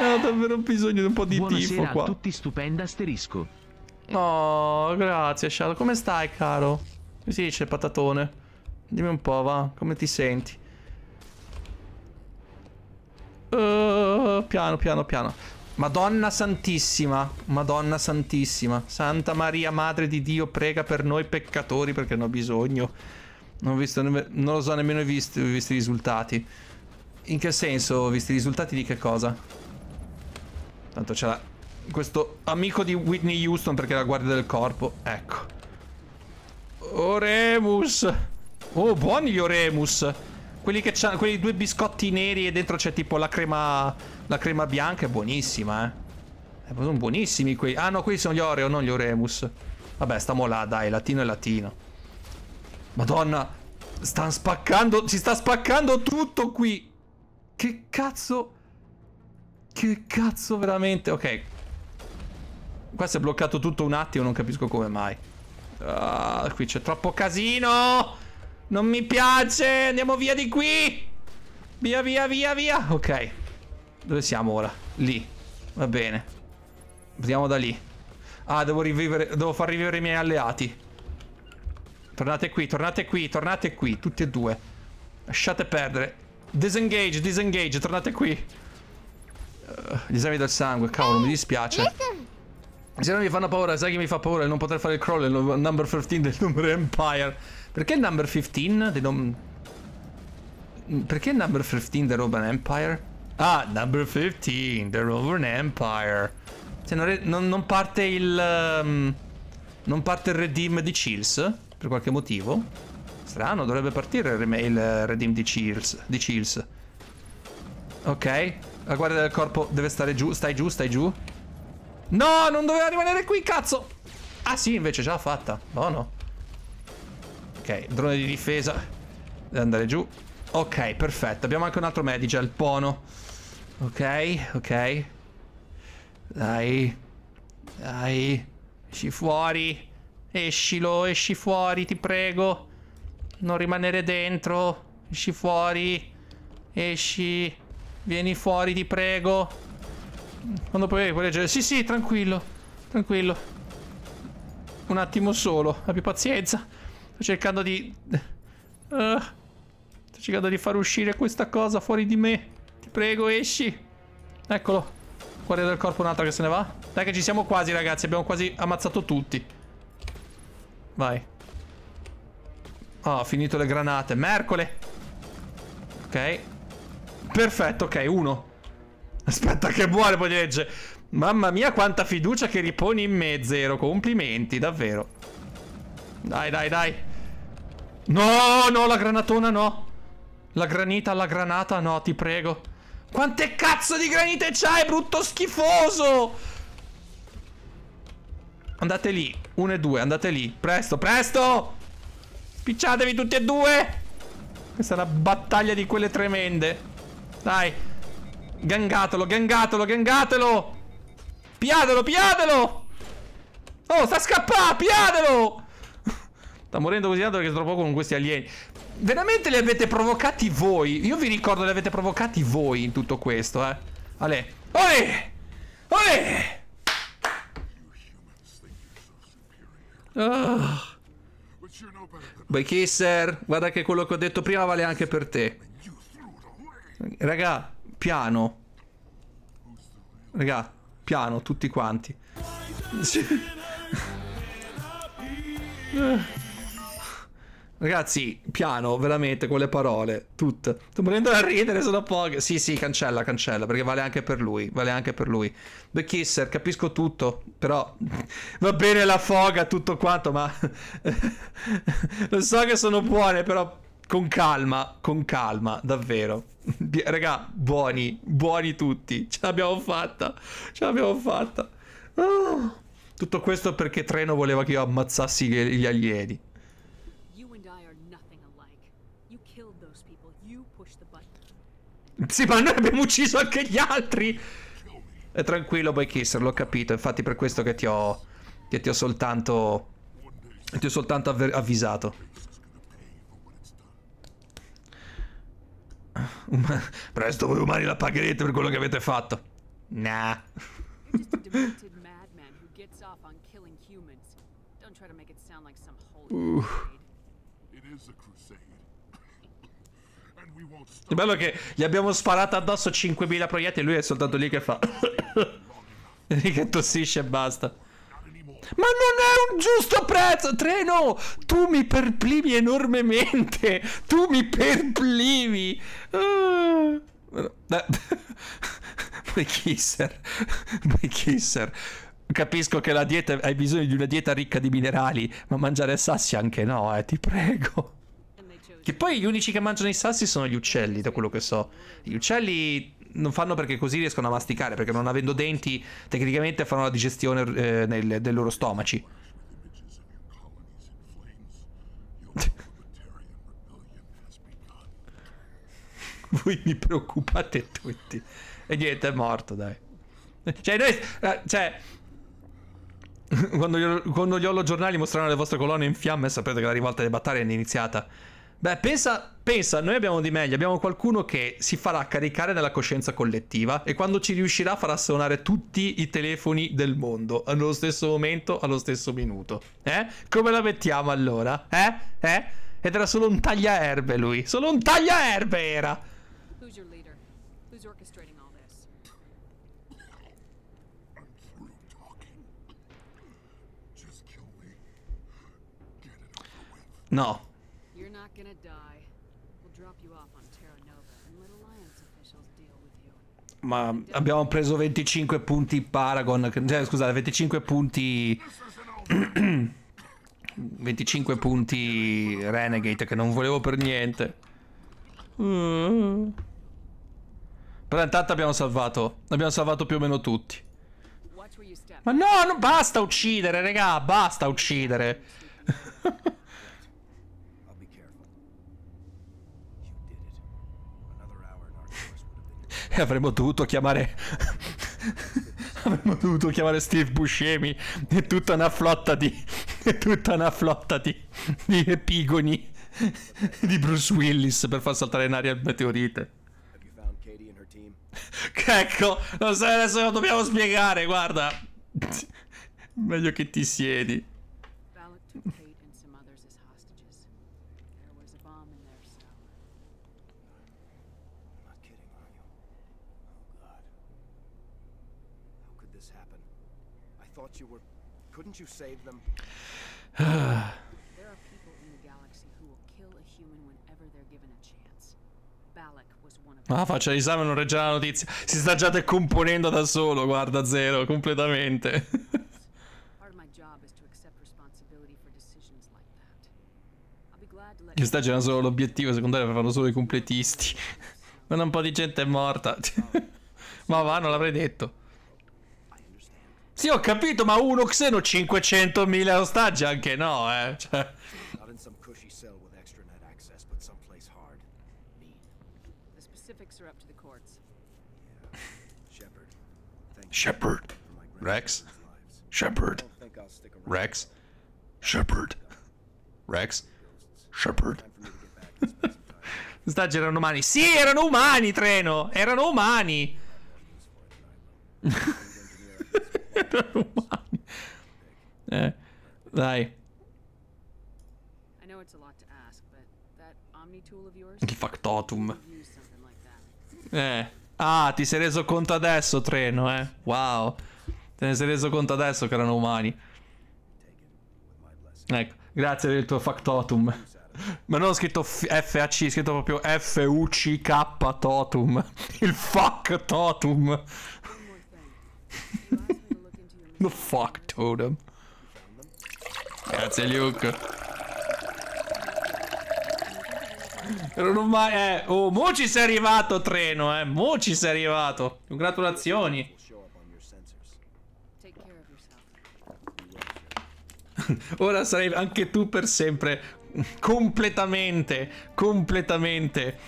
Ah, ho davvero bisogno di un po' di Buonasera tifo qua. a tutti, stupenda asterisco. Oh, grazie Shadow. Come stai, caro? Come si dice patatone? Dimmi un po', va. Come ti senti? Uh, piano, piano, piano. Madonna Santissima, Madonna Santissima, Santa Maria, Madre di Dio, prega per noi peccatori perché ne ho bisogno. Non, ho visto, non lo so nemmeno ho visto, ho i risultati. In che senso ho visto i risultati di che cosa? Tanto c'è questo amico di Whitney Houston perché è la guardia del corpo. Ecco. Oremus. Oh, buoni gli Oremus. Quelli, che quelli due biscotti neri e dentro c'è tipo la crema, la crema bianca è buonissima, eh. eh. Sono buonissimi quei. Ah no, quelli sono gli Oreo, non gli Oremus. Vabbè, stiamo là, dai, latino e latino. Madonna, stanno spaccando, si sta spaccando tutto qui. Che cazzo? Che cazzo veramente? Ok. Qua si è bloccato tutto un attimo, non capisco come mai. Uh, qui c'è troppo casino! Non mi piace, andiamo via di qui Via, via, via, via Ok Dove siamo ora? Lì Va bene Andiamo da lì Ah, devo rivivere, devo far rivivere i miei alleati Tornate qui, tornate qui, tornate qui Tutti e due Lasciate perdere Disengage, disengage, tornate qui uh, Gli esami del sangue, cavolo, mi dispiace eh, Se non mi fanno paura, sai che mi fa paura il non poter fare il crawl il number 13 del numero Empire perché il number 15 di Perché il number 15 The Roman Empire? Ah, number 15 The Roman Empire. Se non, non, non parte il... Um, non parte il redeem di Chills, per qualche motivo. Strano, dovrebbe partire il, il redeem di Chills. Di Chills. Ok. La guardia del corpo deve stare giù. Stai giù, stai giù. No, non doveva rimanere qui, cazzo! Ah sì, invece già fatta. Buono. Ok, drone di difesa. Deve andare giù. Ok, perfetto. Abbiamo anche un altro Medigel, Pono. Ok, ok. Dai. Dai. Esci fuori. Escilo, esci fuori, ti prego. Non rimanere dentro. Esci fuori. Esci. Vieni fuori, ti prego. Quando puoi, puoi leggere. Sì, sì, tranquillo. Tranquillo. Un attimo solo. Abbi pazienza. Sto cercando di... Uh, sto cercando di far uscire questa cosa fuori di me. Ti prego, esci. Eccolo. Guardia del corpo, un altro che se ne va. Dai che ci siamo quasi, ragazzi. Abbiamo quasi ammazzato tutti. Vai. Ah, oh, ho finito le granate. Mercole. Ok. Perfetto, ok, uno. Aspetta che muore, poi legge. Mamma mia, quanta fiducia che riponi in me, Zero. Complimenti, davvero. Dai, dai, dai. No, no, la granatona no. La granita, la granata no, ti prego. Quante cazzo di granite c'hai, brutto schifoso? Andate lì. Uno e due, andate lì. Presto, presto! Picciatevi tutti e due! Questa è una battaglia di quelle tremende. Dai. Gangatelo, gangatelo, gangatelo! Piatelo, piatelo! Oh, sta scappando, piatelo! Sta morendo così tanto perché sto poco con questi alieni. Veramente li avete provocati voi. Io vi ricordo li avete provocati voi in tutto questo, eh. Ale. Ole! Ole! Oh. Ah. Boy Kisser, guarda che quello che ho detto prima vale anche per te. Raga, piano. Raga, piano, tutti quanti. [LAUGHS] Ragazzi, piano, veramente, con le parole, tutte. Sto morendo da ridere, sono poche. Sì, sì, cancella, cancella, perché vale anche per lui, vale anche per lui. The Kisser, capisco tutto, però va bene la foga, tutto quanto, ma... [LAUGHS] Lo so che sono buone, però con calma, con calma, davvero. Raga, buoni, buoni tutti, ce l'abbiamo fatta, ce l'abbiamo fatta. Oh. Tutto questo perché Treno voleva che io ammazzassi gli alieni. Sì, ma noi abbiamo ucciso anche gli altri. E tranquillo, Boy Kisser, l'ho capito. Infatti per questo che ti ho... Che ti ho soltanto... Ti ho soltanto avvisato. Uma... Presto voi umani la pagherete per quello che avete fatto. Nah. Uff. Il bello che gli abbiamo sparato addosso 5.000 proiettili e lui è soltanto lì che fa... [COUGHS] lì che tossisce e basta. Ma non è un giusto prezzo! Treno! Tu mi perplivi enormemente! Tu mi perplivi! Uh. Ah. My [LAUGHS] kisser. My kisser. Capisco che dieta, hai bisogno di una dieta ricca di minerali, ma mangiare sassi anche no, eh, ti prego. Che poi gli unici che mangiano i sassi sono gli uccelli, da quello che so. Gli uccelli non fanno perché così riescono a masticare, perché non avendo denti, tecnicamente fanno la digestione eh, nel, dei loro stomaci. [LAUGHS] Voi mi preoccupate tutti. E niente, è morto, dai. Cioè, noi... Eh, cioè... [LAUGHS] Quando gli, quando gli giornali mostrano le vostre colonne in fiamme, sapete che la rivolta delle battaglie è iniziata. Beh, pensa, pensa, noi abbiamo di meglio, abbiamo qualcuno che si farà caricare nella coscienza collettiva e quando ci riuscirà farà suonare tutti i telefoni del mondo allo stesso momento, allo stesso minuto. Eh? Come la mettiamo allora? Eh? Eh? Ed era solo un tagliaerbe lui, solo un tagliaerbe era. Who's your leader? Who's orchestrating all this? I'm No. ma abbiamo preso 25 punti Paragon, cioè, scusate, 25 punti 25 [CLEARS THROAT] punti Renegade che non volevo per niente. Però intanto abbiamo salvato, abbiamo salvato più o meno tutti. Ma no, non basta uccidere, raga, basta uccidere. [LAUGHS] e avremmo dovuto chiamare [LAUGHS] avremmo dovuto chiamare Steve Buscemi e tutta una flotta di e tutta una flotta di, di epigoni di Bruce Willis per far saltare in aria il meteorite ecco non so adesso lo dobbiamo spiegare guarda meglio che ti siedi Didn't you save them? there are people in the galaxy who will kill a human whenever they're given a chance. Balak was one of Ah, faccia l'esame, non regge la notizia. Si sta già decomponendo da solo, guarda zero, completamente. [LAUGHS] Che sta girando solo l'obiettivo secondario per farlo solo i completisti. Ma [LAUGHS] un po' di gente è morta. [LAUGHS] Ma va, non l'avrei detto. Sì, ho capito, ma uno Xeno 500.000 ostaggi anche no, eh. Cioè. Shepard. Rex. Shepard. Rex. Shepard. Rex. Shepard. Ostaggi erano umani. Sì, erano umani, treno. Erano umani. [LAUGHS] erano umani. Eh, dai. Il factotum. Eh. Ah, ti sei reso conto adesso, treno, eh. Wow. Te ne sei reso conto adesso che erano umani. Ecco, grazie del tuo factotum. Ma non ho scritto FAC, ho scritto proprio FUCK totum. Il fuck totum. The fuck totem. Grazie Luke. Non ho mai... Eh, oh, mo ci sei arrivato, treno, eh. Mo ci sei arrivato. Congratulazioni. [LAUGHS] Ora sarai anche tu per sempre completamente, completamente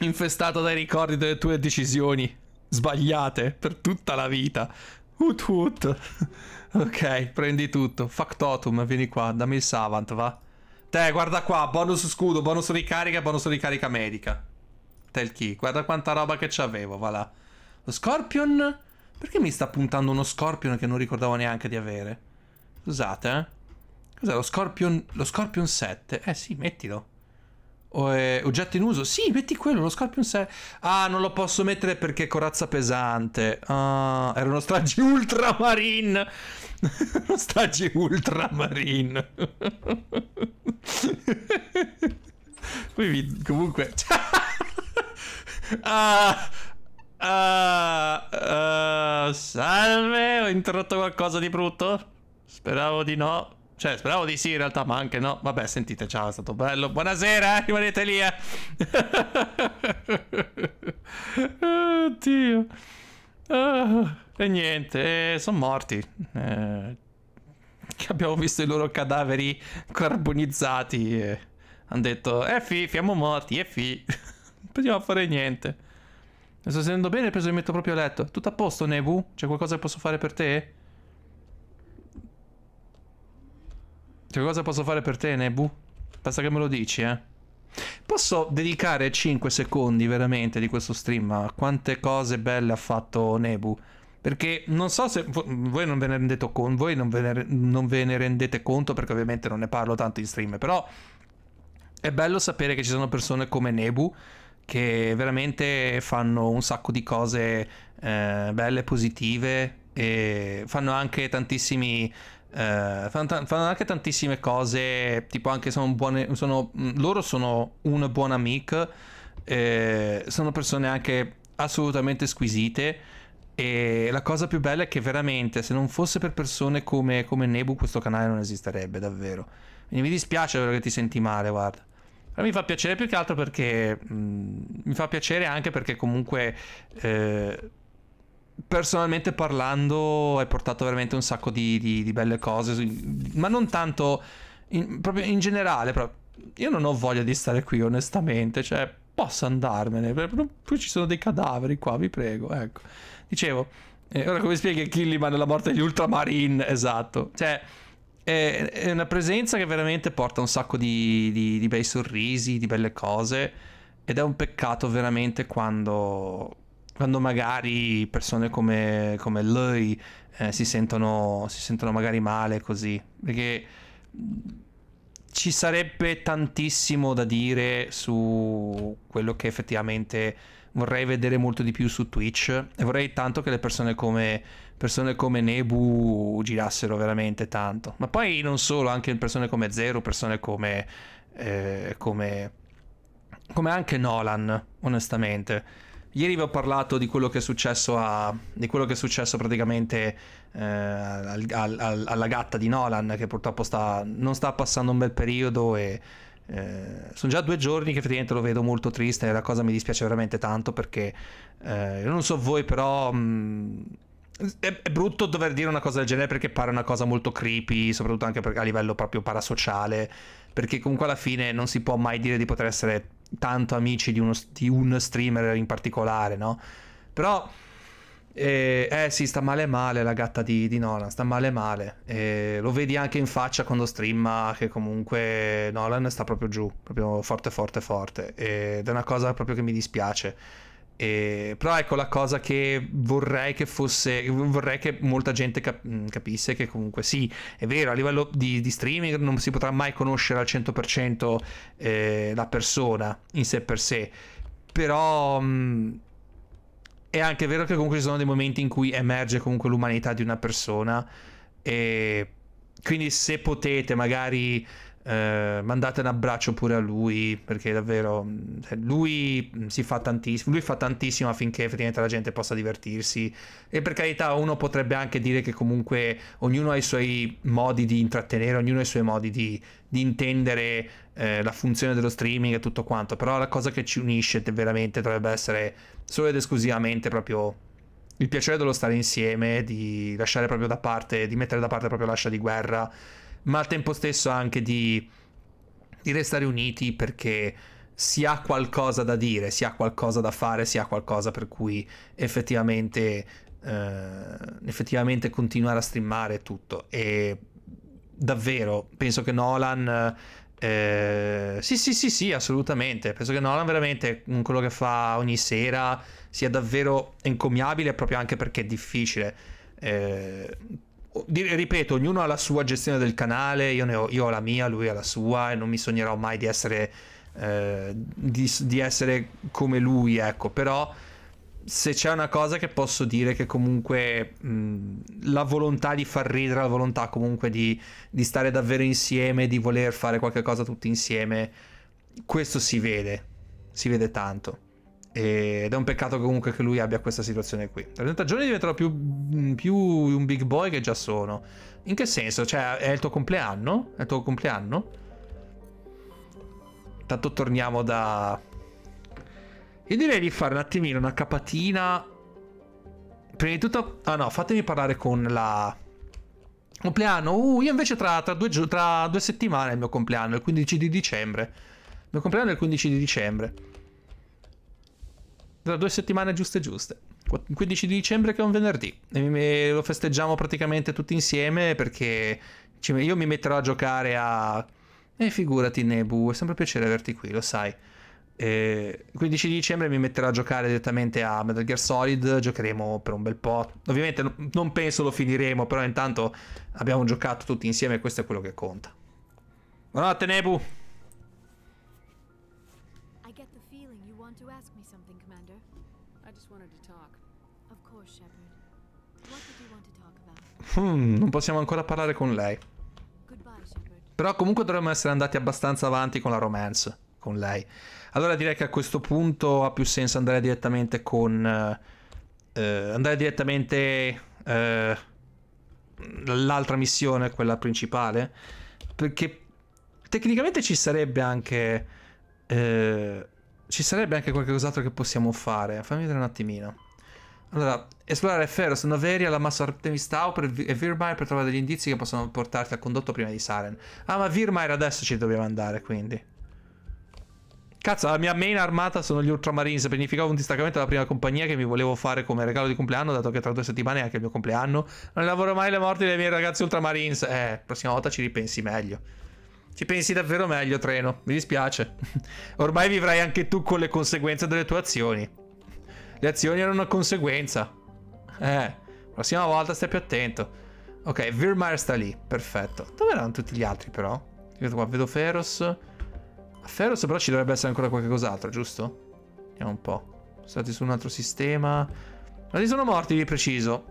infestato dai ricordi delle tue decisioni sbagliate per tutta la vita. Ut ut. [LAUGHS] Ok, prendi tutto. Factotum, vieni qua, dammi il Savant, va. Te, guarda qua, bonus scudo, bonus ricarica, bonus ricarica medica. Tel key, guarda quanta roba che c'avevo, va là. Lo Scorpion... Perché mi sta puntando uno Scorpion che non ricordavo neanche di avere? Scusate, eh. Cos'è lo Scorpion... Lo Scorpion 7? Eh sì, mettilo o, eh, oggetti in uso. Sì, metti quello, lo Scorpion 6. Ah, non lo posso mettere perché è corazza pesante. Ah, era uno stragi ultramarine. [LAUGHS] uno stragi ultramarine. [LAUGHS] Quindi, comunque... [LAUGHS] ah... Uh, uh, salve, ho interrotto qualcosa di brutto? Speravo di no. Cioè, speravo di sì in realtà, ma anche no. Vabbè, sentite, ciao, è stato bello. Buonasera, eh, rimanete lì, eh. [LAUGHS] Oddio. Oh, e niente, eh, sono morti. Eh, abbiamo visto i loro cadaveri carbonizzati. e... Hanno detto, eh fi, siamo morti, eh fi. non possiamo fare niente. Mi sto sentendo bene, ho preso e mi metto proprio a letto. Tutto a posto, Nebu? C'è qualcosa che posso fare per te? Cioè, che cosa posso fare per te, Nebu? Basta che me lo dici, eh. Posso dedicare 5 secondi veramente di questo stream a quante cose belle ha fatto Nebu? Perché non so se voi non ve ne rendete conto, voi non ve, ne, non ve ne rendete conto perché ovviamente non ne parlo tanto in stream, però è bello sapere che ci sono persone come Nebu che veramente fanno un sacco di cose eh, belle, positive e fanno anche tantissimi eh, fanno, anche tantissime cose, tipo anche sono buone, sono, loro sono un buon amico, eh, sono persone anche assolutamente squisite e la cosa più bella è che veramente se non fosse per persone come, come Nebu questo canale non esisterebbe davvero. Quindi mi dispiace che ti senti male, guarda. Però mi fa piacere più che altro perché mh, mm, mi fa piacere anche perché comunque... Eh, personalmente parlando hai portato veramente un sacco di, di, di belle cose, ma non tanto in, proprio in generale. Proprio. Io non ho voglia di stare qui, onestamente, cioè posso andarmene, poi ci sono dei cadaveri qua, vi prego, ecco. Dicevo, eh, ora come spieghi Killiman la morte degli Ultramarine, esatto, cioè è, è, una presenza che veramente porta un sacco di, di, di bei sorrisi, di belle cose, ed è un peccato veramente quando quando magari persone come, come lui eh, si, sentono, si sentono magari male così, perché ci sarebbe tantissimo da dire su quello che effettivamente vorrei vedere molto di più su Twitch e vorrei tanto che le persone come, persone come Nebu girassero veramente tanto, ma poi non solo, anche persone come Zero, persone come, eh, come, come anche Nolan, onestamente Ieri vi ho parlato di quello che è successo, a, di quello che è successo praticamente eh, al, al, alla gatta di Nolan che purtroppo sta, non sta passando un bel periodo e eh, sono già due giorni che effettivamente lo vedo molto triste e la cosa mi dispiace veramente tanto perché eh, non so voi però mh, mm, è, è, brutto dover dire una cosa del genere perché pare una cosa molto creepy soprattutto anche per, a livello proprio parasociale perché comunque alla fine non si può mai dire di poter essere tanto amici di, uno, di un streamer in particolare, no? Però... E, eh, eh sì, sta male male la gatta di, di Nolan, sta male male. E lo vedi anche in faccia quando streama che comunque Nolan sta proprio giù, proprio forte forte forte. Ed è una cosa proprio che mi dispiace. Eh, però ecco la cosa che vorrei che fosse, vorrei che molta gente cap- mm, capisse che comunque sì, è vero, a livello di, di streaming non si potrà mai conoscere al 100% eh, la persona in sé per sé, però mh, mm, è anche vero che comunque ci sono dei momenti in cui emerge comunque l'umanità di una persona e quindi se potete magari eh, mandate un abbraccio pure a lui perché davvero cioè, lui si fa tantissimo, lui fa tantissimo affinché effettivamente la gente possa divertirsi e per carità uno potrebbe anche dire che comunque ognuno ha i suoi modi di intrattenere, ognuno ha i suoi modi di, di intendere eh, la funzione dello streaming e tutto quanto, però la cosa che ci unisce veramente dovrebbe essere solo ed esclusivamente proprio il piacere dello stare insieme, di lasciare proprio da parte, di mettere da parte proprio l'ascia di guerra ma al tempo stesso anche di, di restare uniti perché si ha qualcosa da dire, si ha qualcosa da fare, si ha qualcosa per cui effettivamente, eh, effettivamente continuare a streamare tutto. E davvero, penso che Nolan... Eh, sì, sì, sì, sì, assolutamente. Penso che Nolan veramente quello che fa ogni sera sia davvero encomiabile proprio anche perché è difficile. Eh, ripeto, ognuno ha la sua gestione del canale, io, ho, io ho, la mia, lui ha la sua e non mi sognerò mai di essere, eh, di, di essere come lui, ecco, però se c'è una cosa che posso dire che comunque mh, la volontà di far ridere, la volontà comunque di, di, stare davvero insieme, di voler fare qualche cosa tutti insieme, questo si vede, si vede tanto ed è un peccato comunque che lui abbia questa situazione qui. Tra 30 giorni diventerò più, mm, più, un big boy che già sono. In che senso? Cioè, è il tuo compleanno? È il tuo compleanno? Tanto torniamo da... Io direi di fare un attimino una capatina. Prima di tutto... Ah no, fatemi parlare con la... Compleanno. Uh, io invece tra, tra, due, tra due settimane è il mio compleanno, il 15 di dicembre. Il mio compleanno è il 15 di dicembre tra due settimane giuste giuste. 15 di dicembre che è un venerdì e lo festeggiamo praticamente tutti insieme perché io mi metterò a giocare a... E eh, figurati Nebu, è sempre piacere averti qui, lo sai. Eh, 15 di dicembre mi metterò a giocare direttamente a Metal Gear Solid, giocheremo per un bel po'. Ovviamente non penso lo finiremo, però intanto abbiamo giocato tutti insieme e questo è quello che conta. Buonanotte Nebu! Hmm, non possiamo ancora parlare con lei. Però comunque dovremmo essere andati abbastanza avanti con la romance, con lei. Allora direi che a questo punto ha più senso andare direttamente con... Eh, eh andare direttamente... Eh, l'altra missione, quella principale. Perché tecnicamente ci sarebbe anche... Eh, ci sarebbe anche qualcos'altro che possiamo fare. Fammi vedere un attimino. Allora, esplorare Feros, Noveria, la massa Artemis Tauper e Virmire per trovare degli indizi che possono portarti al condotto prima di Saren. Ah, ma Virmire adesso ci dobbiamo andare, quindi. Cazzo, la mia main armata sono gli Ultramarines. Pianificavo un distaccamento dalla prima compagnia che mi volevo fare come regalo di compleanno, dato che tra due settimane è anche il mio compleanno. Non lavoro mai le morti dei miei ragazzi Ultramarines. Eh, prossima volta ci ripensi meglio. Ci pensi davvero meglio, treno. Mi dispiace. [LAUGHS] Ormai vivrai anche tu con le conseguenze delle tue azioni. Le azioni erano una conseguenza. Eh, prossima volta stai più attento. Ok, Virmire sta lì, perfetto. Dove erano tutti gli altri però? Vedo qua, vedo Feros. A Feros però ci dovrebbe essere ancora qualcos'altro, giusto? Vediamo un po'. Sono stati su un altro sistema. Ma li sono morti di preciso.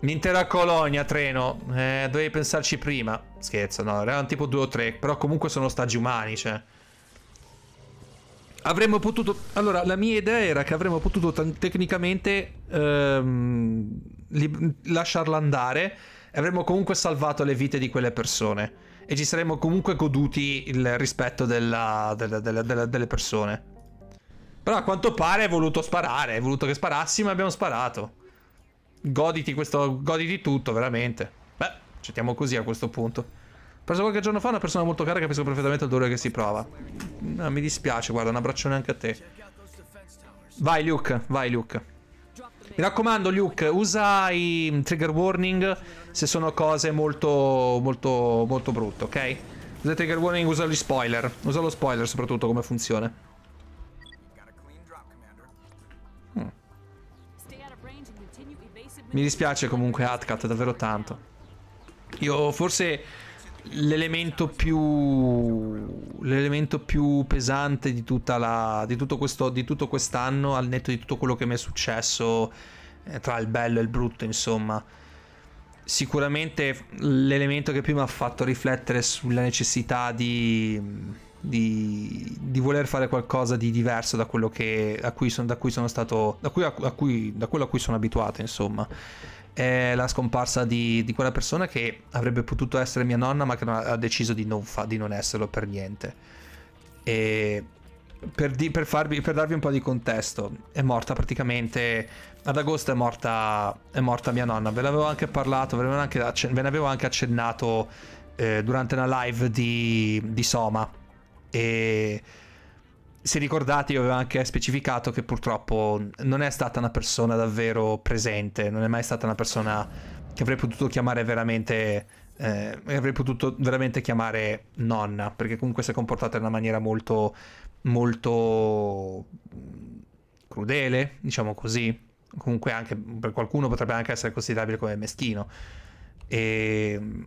L'intera colonia, treno. Eh, dovevi pensarci prima. Scherzo, no, erano tipo due o tre. Però comunque sono stagi umani, cioè avremmo potuto. Allora, la mia idea era che avremmo potuto t- tecnicamente ehm, li- lasciarla andare e avremmo comunque salvato le vite di quelle persone. E ci saremmo comunque goduti il rispetto della, della, della, delle persone. Però a quanto pare è voluto sparare. È voluto che sparassi, ma abbiamo sparato. Goditi questo. Goditi tutto, veramente. Beh, accettiamo così a questo punto. Preso qualche giorno fa una persona molto cara, capisco perfettamente il dolore che si prova. No, mi dispiace, guarda, un abbraccione anche a te. Vai Luke, vai Luke. Mi raccomando, Luke, usa i mm, trigger warning se sono cose molto, molto, molto brutte, ok? Usa i trigger warning, usa gli spoiler. Usa lo spoiler soprattutto come funziona. Hmm. Mi dispiace comunque Atcat, davvero tanto. Io forse l'elemento più l'elemento più pesante di tutta la di tutto questo di tutto quest'anno al netto di tutto quello che mi è successo eh, tra il bello e il brutto insomma sicuramente l'elemento che più mi ha fatto riflettere sulla necessità di, di, di voler fare qualcosa di diverso da quello che a cui, son, da cui sono stato da, cui, a, a cui, da quello a cui sono abituato insomma è la scomparsa di, di, quella persona che avrebbe potuto essere mia nonna, ma che non, ha deciso di non, fa, di non, esserlo per niente. E per, di, per, farvi, per, darvi un po' di contesto, è morta praticamente. Ad agosto è morta, è morta mia nonna. Ve l'avevo anche parlato, ve, anche, ve ne avevo anche accennato eh, durante una live di, di Soma. E se ricordate io avevo anche specificato che purtroppo non è stata una persona davvero presente, non è mai stata una persona che avrei potuto chiamare veramente eh, avrei potuto veramente chiamare nonna, perché comunque si è comportata in una maniera molto molto mm, crudele, diciamo così. Comunque anche per qualcuno potrebbe anche essere considerabile come meschino. E mm,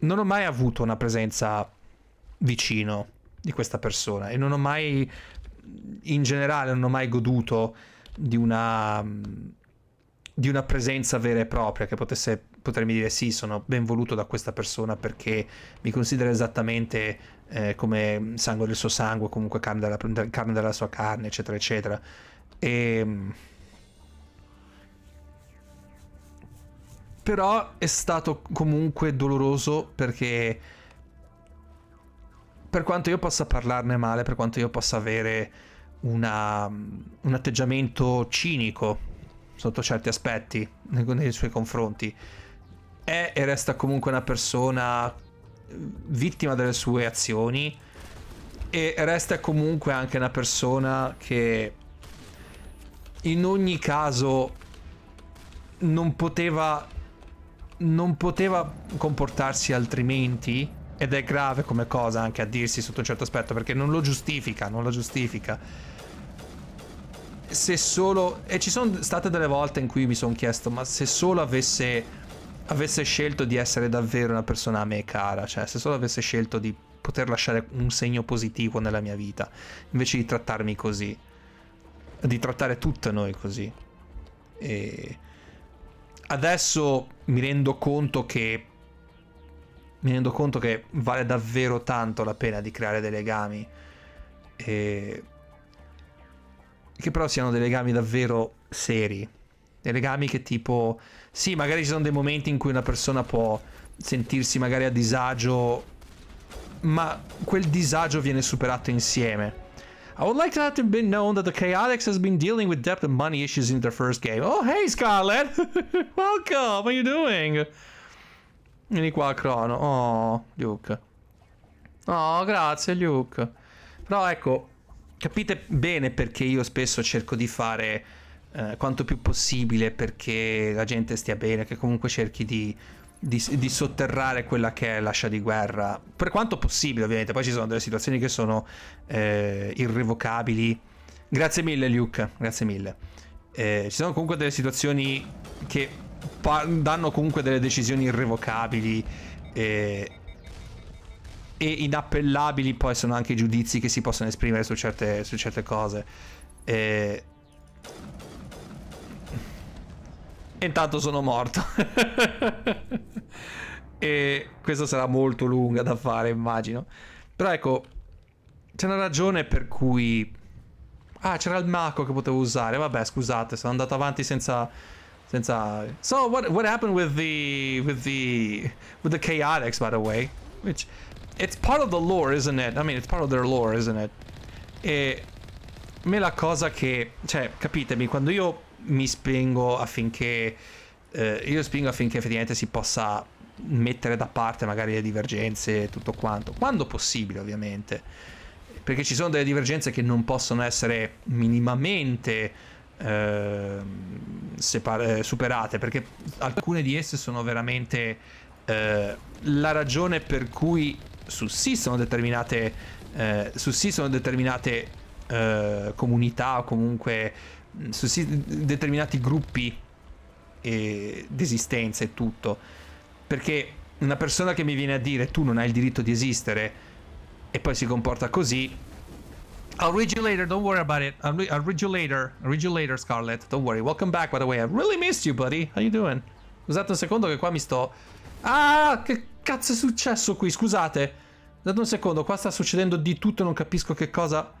non ho mai avuto una presenza vicino di questa persona e non ho mai, in generale, non ho mai goduto di una, di una presenza vera e propria che potesse potermi dire sì, sono ben voluto da questa persona perché mi considera esattamente eh, come sangue del suo sangue, comunque carne della, carne della sua carne, eccetera, eccetera. E... Ehm, però è stato comunque doloroso perché per quanto io possa parlarne male, per quanto io possa avere una, un atteggiamento cinico sotto certi aspetti nei, nei suoi confronti, è e resta comunque una persona eh, vittima delle sue azioni e resta comunque anche una persona che in ogni caso non poteva non poteva comportarsi altrimenti ed è grave come cosa anche a dirsi sotto un certo aspetto, perché non lo giustifica, non lo giustifica. Se solo... E ci sono state delle volte in cui mi sono chiesto, ma se solo avesse, avesse scelto di essere davvero una persona a me cara, cioè se solo avesse scelto di poter lasciare un segno positivo nella mia vita, invece di trattarmi così, di trattare tutte noi così. E adesso mi rendo conto che mi rendo conto che vale davvero tanto la pena di creare dei legami. E... Che però siano dei legami davvero seri. Dei legami che tipo... Sì, magari ci sono dei momenti in cui una persona può sentirsi magari a disagio, ma quel disagio viene superato insieme. I would like to have been known that the Chaotix has been dealing with debt and money issues in their first game. Oh, hey, Scarlett! [LAUGHS] Welcome! How are you doing? Vieni qua, Crono. Oh, Luke. Oh, grazie, Luke. Però ecco, capite bene perché io spesso cerco di fare eh, quanto più possibile perché la gente stia bene, che comunque cerchi di, di, di, sotterrare quella che è l'ascia di guerra, per quanto possibile ovviamente, poi ci sono delle situazioni che sono eh, irrevocabili. Grazie mille Luke, grazie mille. Eh, ci sono comunque delle situazioni che danno comunque delle decisioni irrevocabili e, e, inappellabili poi sono anche i giudizi che si possono esprimere su certe, su certe cose. E... intanto sono morto. [LAUGHS] e questa sarà molto lunga da fare, immagino. Però ecco, c'è una ragione per cui... Ah, c'era il maco che potevo usare. Vabbè, scusate, sono andato avanti senza Since uh, so what what happened with the with the with the chaotix by the way, which it's part of the lore, isn't it? I mean, it's part of their lore, isn't it? E me la cosa che, cioè, capitemi, quando io mi spingo affinché eh, io spingo affinché effettivamente si possa mettere da parte magari le divergenze e tutto quanto, quando possibile ovviamente, perché ci sono delle divergenze che non possono essere minimamente Ehm, eh, separ- superate, perché alcune di esse sono veramente eh, la ragione per cui sussistono determinate, eh, sussistono determinate eh, comunità o comunque determinati gruppi eh, di esistenza e tutto. Perché una persona che mi viene a dire tu non hai il diritto di esistere e poi si comporta così, I'll read you later. Don't worry about it. I'll, re I'll read you later. I'll read you later, Scarlett. Don't worry. Welcome back, by the way. I really missed you, buddy. How you doing? Scusate un secondo che qua mi sto... Ah, che cazzo è successo qui? Scusate. Scusate un secondo. Qua sta succedendo di tutto non capisco che cosa...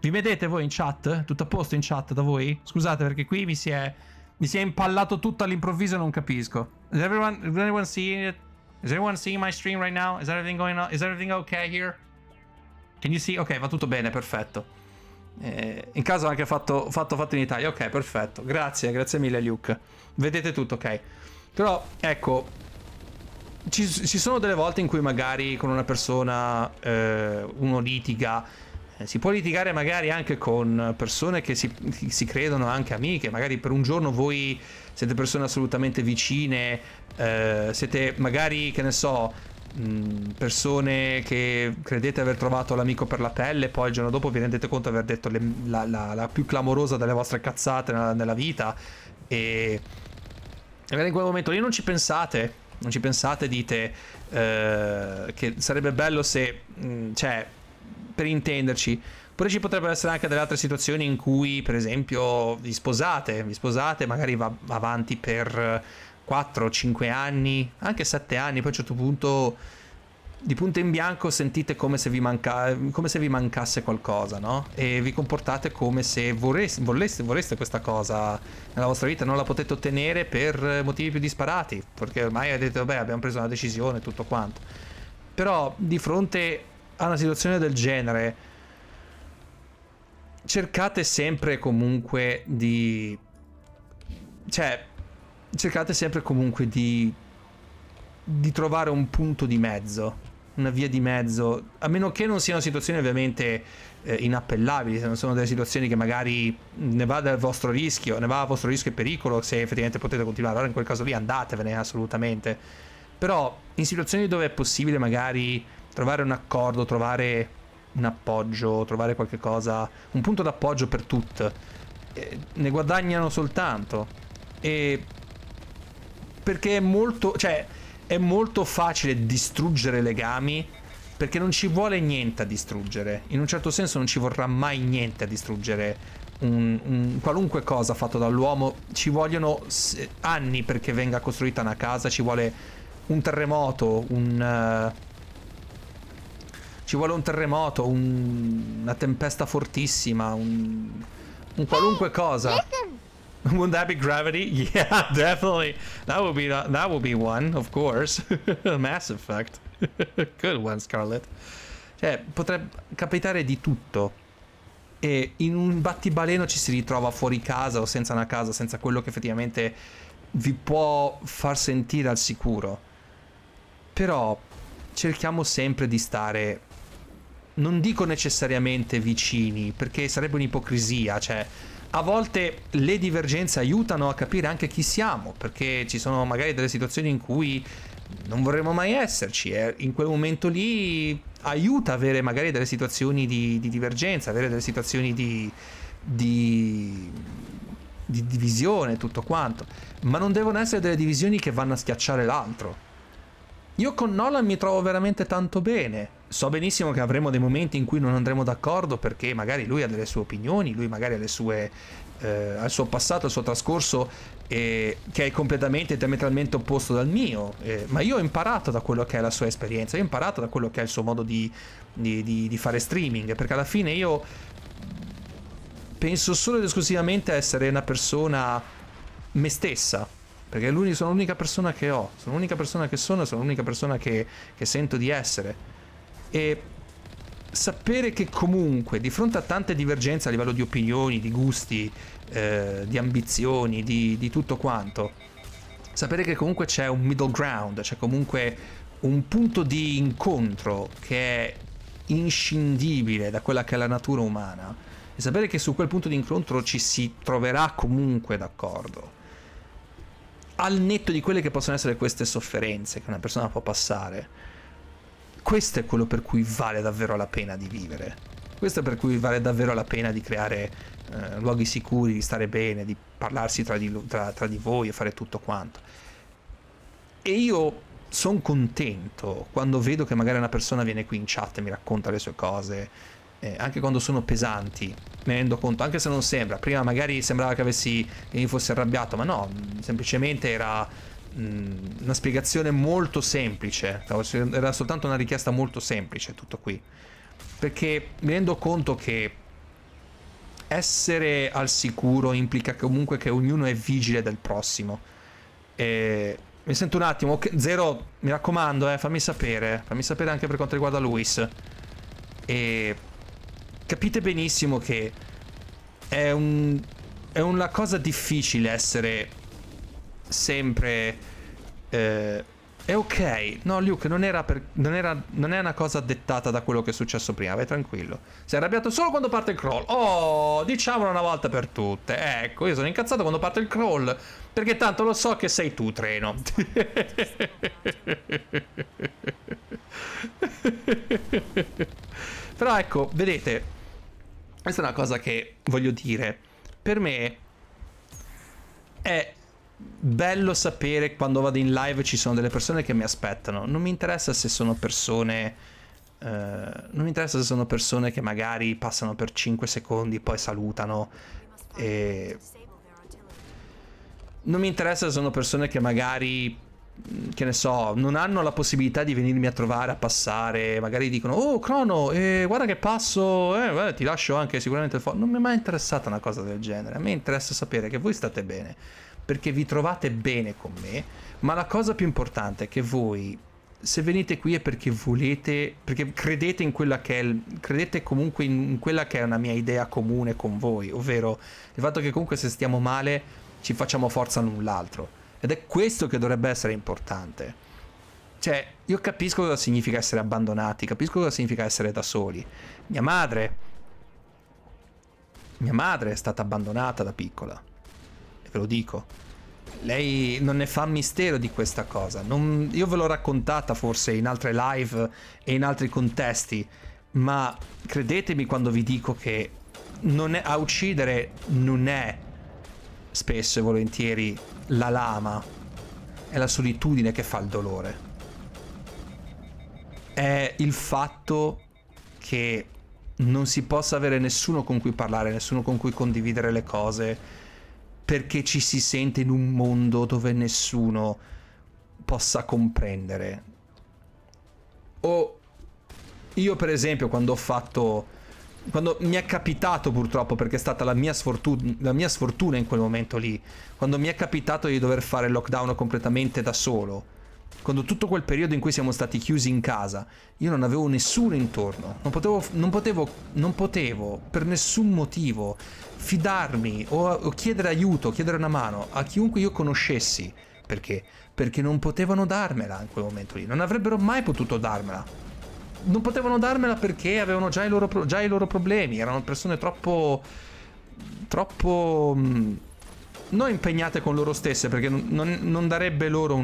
Vi vedete voi in chat? Tutto a posto in chat da voi? Scusate perché qui mi si è... Mi si è impallato tutto all'improvviso e non capisco. Is everyone, is anyone seeing it? Is anyone seeing my stream right now? Is everything going on? Is everything okay here? Can you see? Ok, va tutto bene, perfetto. Eh, in caso anche fatto, fatto, fatto in Italia. Ok, perfetto. Grazie, grazie mille Luke. Vedete tutto, ok. Però, ecco, ci, ci sono delle volte in cui magari con una persona eh, uno litiga. Eh, si può litigare magari anche con persone che si, si, credono anche amiche, magari per un giorno voi siete persone assolutamente vicine, eh, siete magari, che ne so, Mm, persone che credete aver trovato l'amico per la pelle, poi il giorno dopo vi rendete conto di aver detto le, la, la, la, più clamorosa delle vostre cazzate nella, nella vita e magari in quel momento lì non ci pensate, non ci pensate, dite eh, che sarebbe bello se, mh, mm, cioè, per intenderci, Oppure ci potrebbero essere anche delle altre situazioni in cui, per esempio, vi sposate, vi sposate, magari va avanti per 4 5 anni, anche 7 anni, poi a un certo punto di punto in bianco sentite come se vi, manca, come se vi mancasse qualcosa, no? E vi comportate come se vorreste, vorreste, vorreste questa cosa nella vostra vita, non la potete ottenere per motivi più disparati, perché ormai avete detto, beh, abbiamo preso una decisione, tutto quanto. Però di fronte a una situazione del genere, cercate sempre comunque di... Cioè, cercate sempre comunque di, di trovare un punto di mezzo una via di mezzo, a meno che non siano situazioni ovviamente eh, inappellabili, se non sono delle situazioni che magari ne va del vostro rischio, ne va dal vostro rischio e pericolo, se effettivamente potete continuare, allora in quel caso lì andatevene eh, assolutamente. Però in situazioni dove è possibile magari trovare un accordo, trovare un appoggio, trovare qualche cosa, un punto d'appoggio per tutte, eh, ne guadagnano soltanto. E perché è molto, cioè, è molto facile distruggere legami perché non ci vuole niente a distruggere. In un certo senso non ci vorrà mai niente a distruggere. Un, un, qualunque cosa fatto dall'uomo ci vogliono anni perché venga costruita una casa, ci vuole un terremoto, un... Uh, ci vuole un terremoto, un, una tempesta fortissima, un, un qualunque eh, cosa. Listen. [LAUGHS] Wouldn't that be gravity? [LAUGHS] Yeah, definitely. That would be that would be one, of course. [LAUGHS] Mass Effect. Good one, Scarlet. Cioè, potrebbe capitare di tutto. E in un battibaleno ci si ritrova fuori casa o senza una casa, senza quello che effettivamente vi può far sentire al sicuro. Però cerchiamo sempre di stare non dico necessariamente vicini, perché sarebbe un'ipocrisia, cioè a volte le divergenze aiutano a capire anche chi siamo, perché ci sono magari delle situazioni in cui non vorremmo mai esserci e in quel momento lì aiuta avere magari delle situazioni di, di divergenza, avere delle situazioni di, di, di divisione, tutto quanto, ma non devono essere delle divisioni che vanno a schiacciare l'altro. Io con Nolan mi trovo veramente tanto bene So benissimo che avremo dei momenti in cui non andremo d'accordo perché magari lui ha delle sue opinioni, lui magari ha, sue, eh, ha il suo passato, il suo trascorso eh, che è completamente diametralmente opposto dal mio, eh, ma io ho imparato da quello che è la sua esperienza, io ho imparato da quello che è il suo modo di, di, di, di fare streaming, perché alla fine io penso solo ed esclusivamente a essere una persona me stessa, perché sono l'unica persona che ho, sono l'unica persona che sono, sono l'unica persona che, che sento di essere. E sapere che comunque di fronte a tante divergenze a livello di opinioni, di gusti, eh, di ambizioni, di, di tutto quanto, sapere che comunque c'è un middle ground, c'è comunque un punto di incontro che è inscindibile da quella che è la natura umana e sapere che su quel punto di incontro ci si troverà comunque d'accordo al netto di quelle che possono essere queste sofferenze che una persona può passare questo è quello per cui vale davvero la pena di vivere. Questo è per cui vale davvero la pena di creare eh, luoghi sicuri, di stare bene, di parlarsi tra di, tra, tra di voi e fare tutto quanto. E io sono contento quando vedo che magari una persona viene qui in chat e mi racconta le sue cose, eh, anche quando sono pesanti, mi rendo conto, anche se non sembra. Prima magari sembrava che avessi, che mi fossi arrabbiato, ma no, semplicemente era Mm, una spiegazione molto semplice, era soltanto una richiesta molto semplice tutto qui, perché mi rendo conto che essere al sicuro implica comunque che ognuno è vigile del prossimo. E mi sento un attimo, Zero, mi raccomando, eh, fammi sapere, fammi sapere anche per quanto riguarda Luis. E capite benissimo che è, un, è una cosa difficile essere sempre... Eh, è ok. No, Luke, non era, per, non, era non è una cosa dettata da quello che è successo prima, vai tranquillo. Sei arrabbiato solo quando parte il crawl. Oh, diciamolo una volta per tutte. Ecco, io sono incazzato quando parte il crawl. Perché tanto lo so che sei tu, treno. [LAUGHS] Però ecco, vedete, questa è una cosa che voglio dire. Per me è bello sapere quando vado in live ci sono delle persone che mi aspettano. Non mi interessa se sono persone. Eh, non mi interessa se sono persone che magari passano per 5 secondi, poi salutano. E... Non mi interessa se sono persone che magari. Che ne so, non hanno la possibilità di venirmi a trovare a passare. Magari dicono: Oh, Crono, eh, guarda che passo. Eh, guarda, ti lascio anche sicuramente il foglio. Non mi è mai interessata una cosa del genere. A me interessa sapere che voi state bene perché vi trovate bene con me, ma la cosa più importante è che voi se venite qui è perché volete, perché credete in quella che è, credete comunque in quella che è una mia idea comune con voi, ovvero il fatto che comunque se stiamo male ci facciamo forza l'un l'altro. Ed è questo che dovrebbe essere importante. Cioè, io capisco cosa significa essere abbandonati, capisco cosa significa essere da soli. Mia madre... Mia madre è stata abbandonata da piccola ve lo dico. Lei non ne fa mistero di questa cosa. Non... Io ve l'ho raccontata forse in altre live e in altri contesti, ma credetemi quando vi dico che è... a uccidere non è spesso e volentieri la lama, è la solitudine che fa il dolore. È il fatto che non si possa avere nessuno con cui parlare, nessuno con cui condividere le cose, perché ci si sente in un mondo dove nessuno possa comprendere. O io per esempio quando ho fatto... Quando mi è capitato purtroppo, perché è stata la mia, sfortuna, la mia sfortuna in quel momento lì, quando mi è capitato di dover fare lockdown completamente da solo, quando tutto quel periodo in cui siamo stati chiusi in casa, io non avevo nessuno intorno, non potevo, non potevo, non potevo per nessun motivo fidarmi o, o chiedere aiuto, chiedere una mano a chiunque io conoscessi. Perché? Perché non potevano darmela in quel momento lì, non avrebbero mai potuto darmela non potevano darmela perché avevano già i loro, già i loro problemi, erano persone troppo... troppo... Mm, non impegnate con loro stesse perché non, non darebbe loro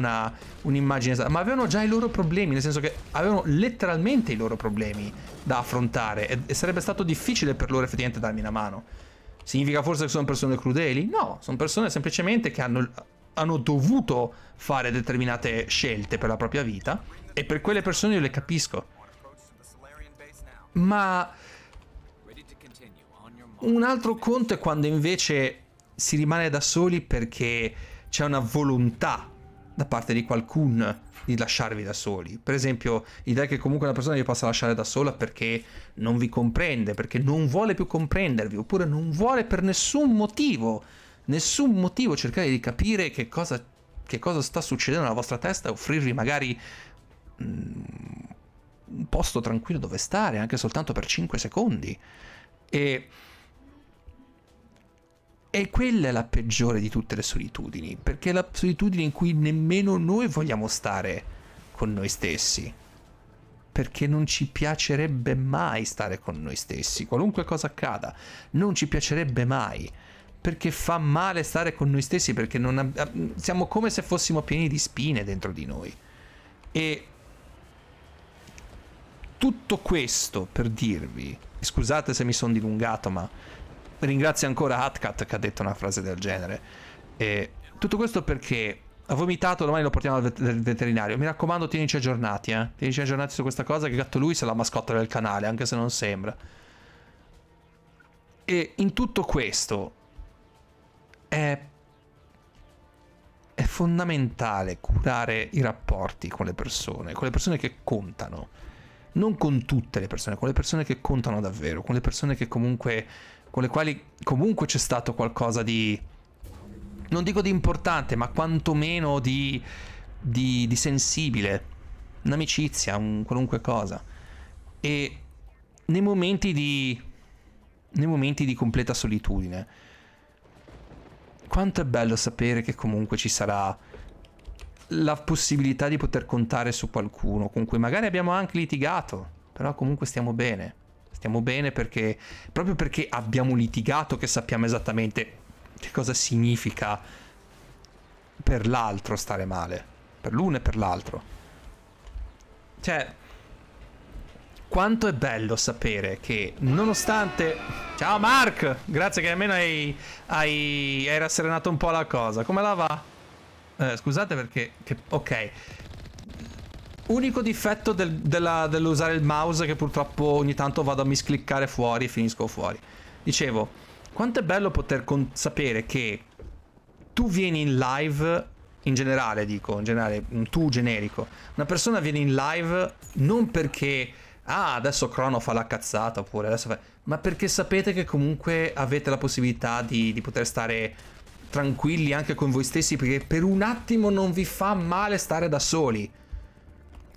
un'immagine esatta, ma avevano già i loro problemi, nel senso che avevano letteralmente i loro problemi da affrontare e, e sarebbe stato difficile per loro effettivamente darmi una mano. Significa forse che sono persone crudeli? No, sono persone semplicemente che hanno, hanno dovuto fare determinate scelte per la propria vita e per quelle persone io le capisco. Ma un altro conto è quando invece si rimane da soli perché c'è una volontà da parte di qualcuno di lasciarvi da soli. Per esempio, l'idea che comunque una persona vi possa lasciare da sola perché non vi comprende, perché non vuole più comprendervi, oppure non vuole per nessun motivo, nessun motivo cercare di capire che cosa, che cosa sta succedendo nella vostra testa e offrirvi magari mh, mm, un posto tranquillo dove stare, anche soltanto per 5 secondi. E e quella è la peggiore di tutte le solitudini, perché è la solitudine in cui nemmeno noi vogliamo stare con noi stessi. Perché non ci piacerebbe mai stare con noi stessi, qualunque cosa accada, non ci piacerebbe mai. Perché fa male stare con noi stessi, perché non siamo come se fossimo pieni di spine dentro di noi. E tutto questo per dirvi, scusate se mi sono dilungato, ma ringrazio ancora Hatcat che ha detto una frase del genere. E tutto questo perché ha vomitato, domani lo portiamo al veterinario. Mi raccomando, tienici aggiornati, eh. Tienici aggiornati su questa cosa che gatto lui è la mascotta del canale, anche se non sembra. E in tutto questo è, è fondamentale curare i rapporti con le persone, con le persone che contano. Non con tutte le persone, con le persone che contano davvero, con le persone che comunque con le quali comunque c'è stato qualcosa di... non dico di importante, ma quantomeno di, di, di sensibile, un'amicizia, un qualunque cosa. E nei momenti di... nei momenti di completa solitudine, quanto è bello sapere che comunque ci sarà la possibilità di poter contare su qualcuno con cui magari abbiamo anche litigato, però comunque stiamo bene stiamo bene perché proprio perché abbiamo litigato che sappiamo esattamente che cosa significa per l'altro stare male, per l'uno e per l'altro. Cioè, quanto è bello sapere che nonostante... Ciao Mark, grazie che almeno hai, hai, hai rasserenato un po' la cosa. Come la va? Eh, scusate perché... Che... ok. Unico difetto del, della, dell'usare il mouse è che purtroppo ogni tanto vado a miscliccare fuori e finisco fuori. Dicevo, quanto è bello poter sapere che tu vieni in live, in generale dico, in generale, tu generico, una persona viene in live non perché, ah adesso Crono fa la cazzata oppure adesso fa... ma perché sapete che comunque avete la possibilità di, di poter stare tranquilli anche con voi stessi perché per un attimo non vi fa male stare da soli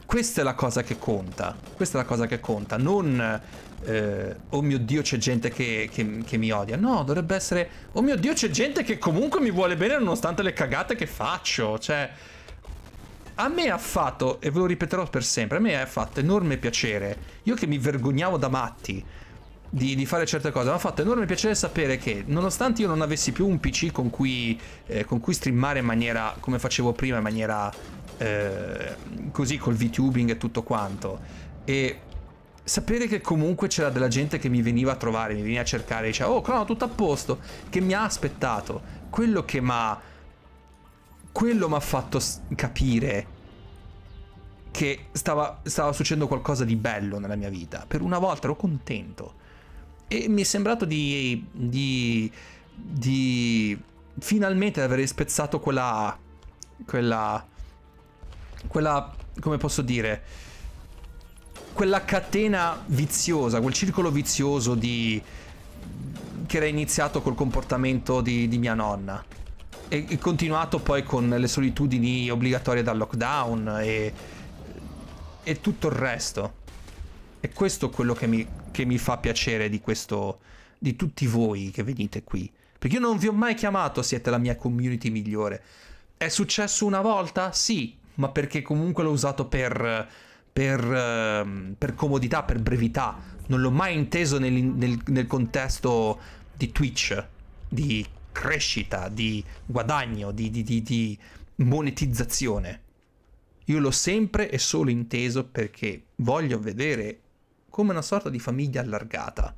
questa è la cosa che conta. Questa è la cosa che conta. Non, eh, oh mio Dio, c'è gente che, che, che, mi odia. No, dovrebbe essere, oh mio Dio, c'è gente che comunque mi vuole bene nonostante le cagate che faccio. Cioè, a me ha fatto, e ve lo ripeterò per sempre, a me ha fatto enorme piacere. Io che mi vergognavo da matti di, di, fare certe cose. Mi ha fatto enorme piacere sapere che, nonostante io non avessi più un PC con cui, eh, con cui streamare in maniera come facevo prima, in maniera eh, così col VTubing e tutto quanto, e sapere che comunque c'era della gente che mi veniva a trovare, mi veniva a cercare, diceva, oh, Crono, tutto a posto, che mi ha aspettato, quello che mi ha. quello mi ha fatto capire che stava, stava succedendo qualcosa di bello nella mia vita. Per una volta ero contento e mi è sembrato di, di, di finalmente aver spezzato quella, quella, quella, come posso dire, quella catena viziosa, quel circolo vizioso di, che era iniziato col comportamento di, di mia nonna e, continuato poi con le solitudini obbligatorie dal lockdown e, e tutto il resto. E questo è quello che mi, che mi fa piacere di questo, di tutti voi che venite qui. Perché io non vi ho mai chiamato siete la mia community migliore. È successo una volta? Sì, ma perché comunque l'ho usato per, per, ehm, per, comodità, per brevità. Non l'ho mai inteso nel, nel, nel, contesto di Twitch, di crescita, di guadagno, di, di, di, di monetizzazione. Io l'ho sempre e solo inteso perché voglio vedere come una sorta di famiglia allargata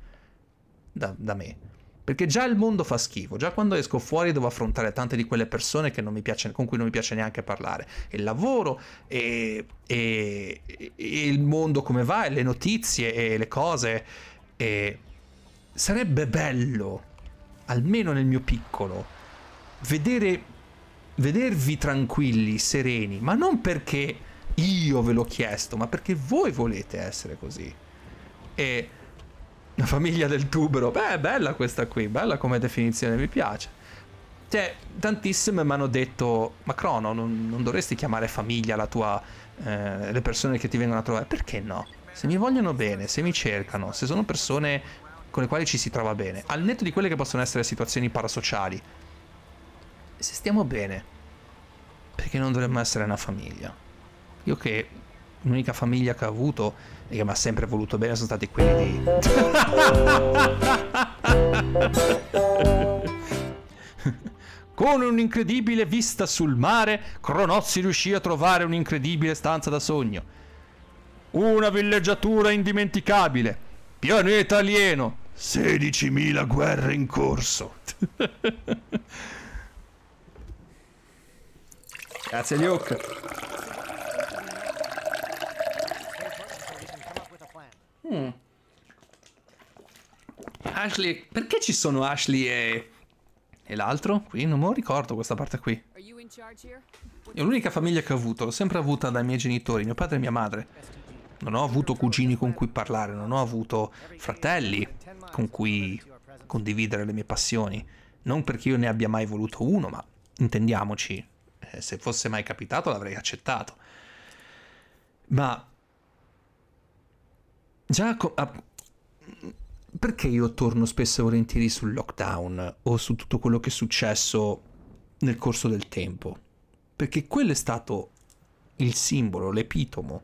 da, da me. Perché già il mondo fa schifo, già quando esco fuori devo affrontare tante di quelle persone piace, con cui non mi piace neanche parlare. il lavoro, e, e, e il mondo come va, e le notizie, e le cose. E sarebbe bello, almeno nel mio piccolo, vedere, vedervi tranquilli, sereni, ma non perché io ve l'ho chiesto, ma perché voi volete essere così e la famiglia del tubero. Beh, bella questa qui, bella come definizione, mi piace. Cioè, tantissime mi hanno detto, ma Crono, non, non dovresti chiamare famiglia la tua, eh, le persone che ti vengono a trovare. Perché no? Se mi vogliono bene, se mi cercano, se sono persone con le quali ci si trova bene, al netto di quelle che possono essere situazioni parasociali, se stiamo bene, perché non dovremmo essere una famiglia? Io che l'unica famiglia che ho avuto che mi ha sempre voluto bene sono stati quelli di... [LAUGHS] Con un'incredibile vista sul mare, Cronozzi riuscì a trovare un'incredibile stanza da sogno. Una villeggiatura indimenticabile. Pianeta alieno. 16.000 guerre in corso. Grazie, Luke. Mm. Ashley, perché ci sono Ashley e... E l'altro? Qui non me lo ricordo questa parte qui. È l'unica famiglia che ho avuto, l'ho sempre avuta dai miei genitori, mio padre e mia madre. Non ho avuto cugini con cui parlare, non ho avuto fratelli con cui condividere le mie passioni. Non perché io ne abbia mai voluto uno, ma intendiamoci, eh, se fosse mai capitato l'avrei accettato. Ma Giacomo... Ah, mm, perché io torno spesso e volentieri sul lockdown o su tutto quello che è successo nel corso del tempo? Perché quello è stato il simbolo, l'epitomo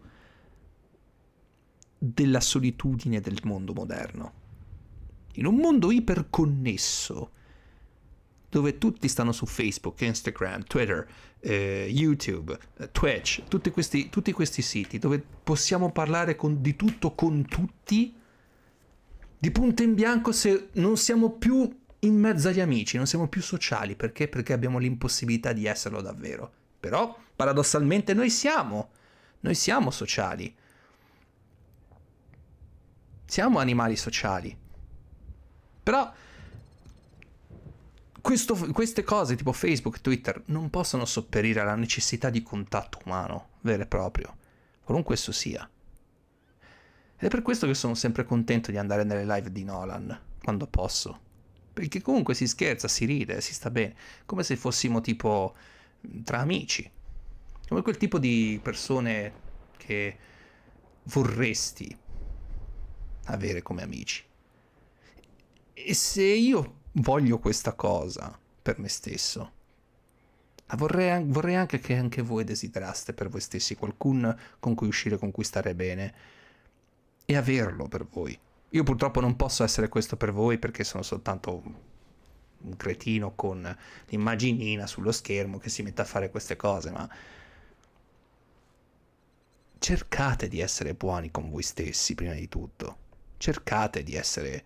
della solitudine del mondo moderno. In un mondo iperconnesso, dove tutti stanno su Facebook, Instagram, Twitter, eh, YouTube, Twitch, tutti questi, tutti questi, siti dove possiamo parlare con, di tutto con tutti, di punto in bianco se non siamo più in mezzo agli amici, non siamo più sociali, perché? Perché abbiamo l'impossibilità di esserlo davvero. Però, paradossalmente, noi siamo, noi siamo sociali. Siamo animali sociali. Però questo, queste cose tipo Facebook e Twitter non possono sopperire alla necessità di contatto umano vero e proprio, qualunque esso sia. Ed è per questo che sono sempre contento di andare nelle live di Nolan, quando posso. Perché comunque si scherza, si ride, si sta bene, come se fossimo tipo mm, tra amici. Come quel tipo di persone che vorresti avere come amici. E se io voglio questa cosa per me stesso. Ah, vorrei, vorrei, anche che anche voi desideraste per voi stessi qualcuno con cui uscire, con cui stare bene e averlo per voi. Io purtroppo non posso essere questo per voi perché sono soltanto un cretino con l'immaginina sullo schermo che si mette a fare queste cose, ma cercate di essere buoni con voi stessi prima di tutto. Cercate di essere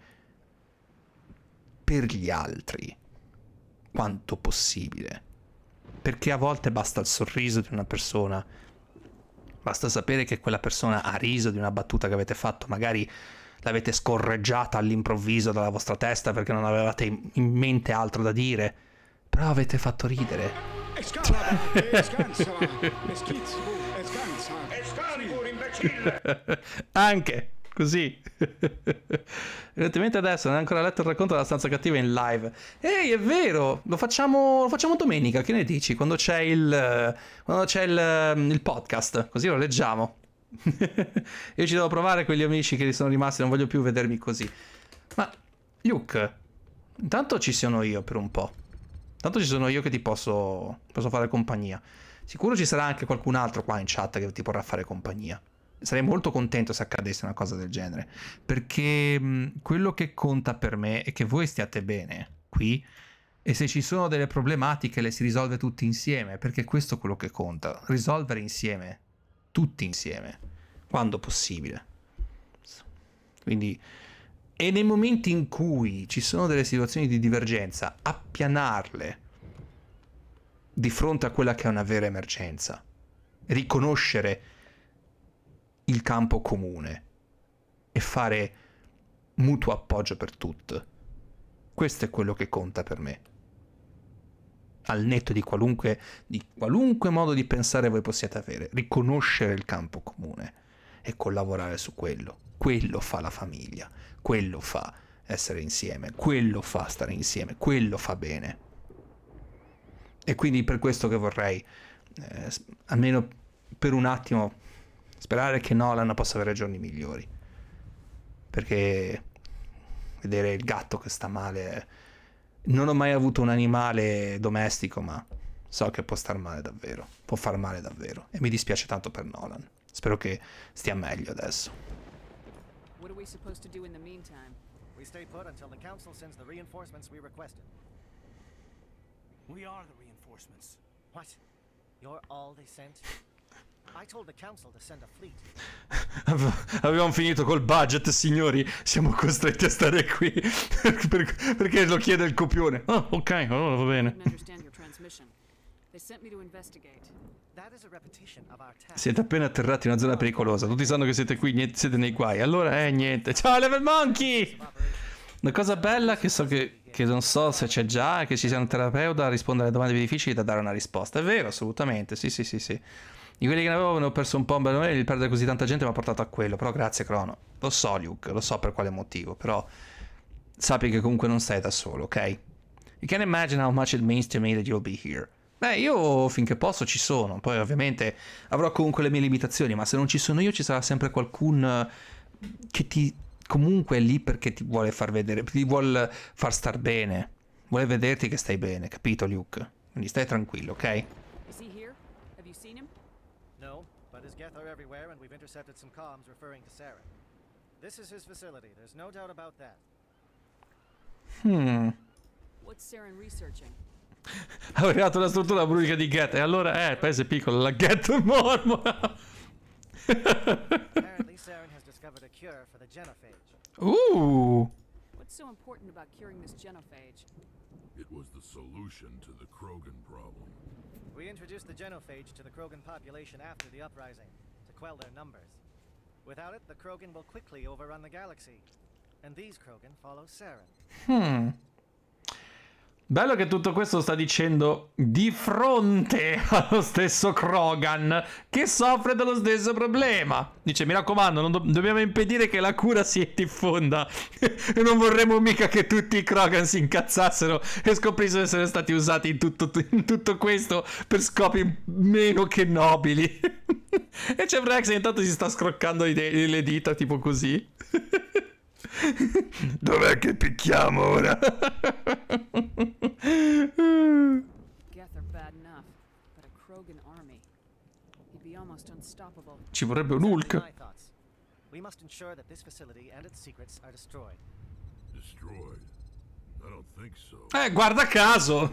per gli altri quanto possibile. Perché a volte basta il sorriso di una persona, basta sapere che quella persona ha riso di una battuta che avete fatto, magari l'avete scorreggiata all'improvviso dalla vostra testa perché non avevate in mente altro da dire, però avete fatto ridere. Anche Così. [LAUGHS] Evidentemente adesso non hai ancora letto il racconto della stanza cattiva in live. Ehi, è vero! Lo facciamo, lo facciamo domenica, che ne dici? Quando c'è il, quando c'è il, il podcast, così lo leggiamo. [LAUGHS] Io ci devo provare quegli amici che sono rimasti, non voglio più vedermi così. Ma, Luke, intanto ci sono io per un po'. Intanto ci sono io che ti posso, posso fare compagnia. Sicuro ci sarà anche qualcun altro qua in chat che ti vorrà fare compagnia sarei molto contento se accadesse una cosa del genere, perché quello che conta per me è che voi stiate bene qui e se ci sono delle problematiche le si risolve tutti insieme, perché questo è quello che conta, risolvere insieme, tutti insieme, quando possibile. Quindi, e nei momenti in cui ci sono delle situazioni di divergenza, appianarle di fronte a quella che è una vera emergenza, riconoscere il campo comune e fare mutuo appoggio per tutto. Questo è quello che conta per me. Al netto di qualunque, di qualunque modo di pensare voi possiate avere, riconoscere il campo comune e collaborare su quello. Quello fa la famiglia, quello fa essere insieme, quello fa stare insieme, quello fa bene. E quindi per questo che vorrei, eh, almeno per un attimo, Sperare che Nolan possa avere giorni migliori. Perché vedere il gatto che sta male. Non ho mai avuto un animale domestico, ma so che può star male davvero. Può far male davvero. E mi dispiace tanto per Nolan. Spero che stia meglio adesso. What are we supposed to do in the meantime? We stay put until the council sends the reinforcements we requested. We are the reinforcements. What? You're all they sent? [LAUGHS] Avevamo [LAUGHS] finito col budget, signori. Siamo costretti a stare qui. [LAUGHS] perché lo chiede il copione. Oh, ok, allora va bene. Siete appena atterrati in una zona pericolosa. Tutti sanno che siete qui, niente, siete nei guai. Allora, eh, niente. Ciao, Level Monkey! Una cosa bella che so che, che non so se c'è già è che ci sia un terapeuta a rispondere alle domande più difficili da dare una risposta. È vero, assolutamente. Sì, sì, sì, sì. Di quelli che ne avevo ne ho perso un po' un bello il perdere così tanta gente mi ha portato a quello, però grazie Crono. Lo so Luke, lo so per quale motivo, però sappi che comunque non stai da solo, ok? You can imagine how much it means to me that you'll be here. Beh, io finché posso ci sono, poi ovviamente avrò comunque le mie limitazioni, ma se non ci sono io ci sarà sempre qualcun eh, che ti comunque è lì perché ti vuole far vedere, ti vuole far star bene, vuole vederti che stai bene, capito Luke? Quindi stai tranquillo, ok? her everywhere, and we've intercepted some comms referring to Sarah. This is his facility. There's no doubt about that. Hmm. What's Saren researching? Ha [LAUGHS] creato la struttura brulica di Get e allora eh, paese piccolo, la Get [LAUGHS] mormora. Apparently Saren has discovered a cure for the genophage. Ooh. What's so important about curing this genophage? It was the solution to the Krogan problem. We introduced the genophage to the Krogan population after the uprising quell their numbers. Without it, the Krogan will quickly overrun the galaxy. And these Krogan follow Saren. Hmm. Bello che tutto questo sta dicendo di fronte [LAUGHS] allo stesso Krogan che soffre dello stesso problema. Dice mi raccomando, do dobbiamo impedire che la cura si diffonda e [LAUGHS] non vorremmo mica che tutti i Krogan si incazzassero e scoprissero di essere stati usati in tutto, in tutto questo per scopi meno che nobili. [LAUGHS] e c'è Brex intanto si sta scroccando le dita tipo così. Dov'è che picchiamo ora? Ci vorrebbe un Hulk. We must ensure that this facility and its secrets are destroyed. Destroyed? I don't think so. Eh, guarda caso.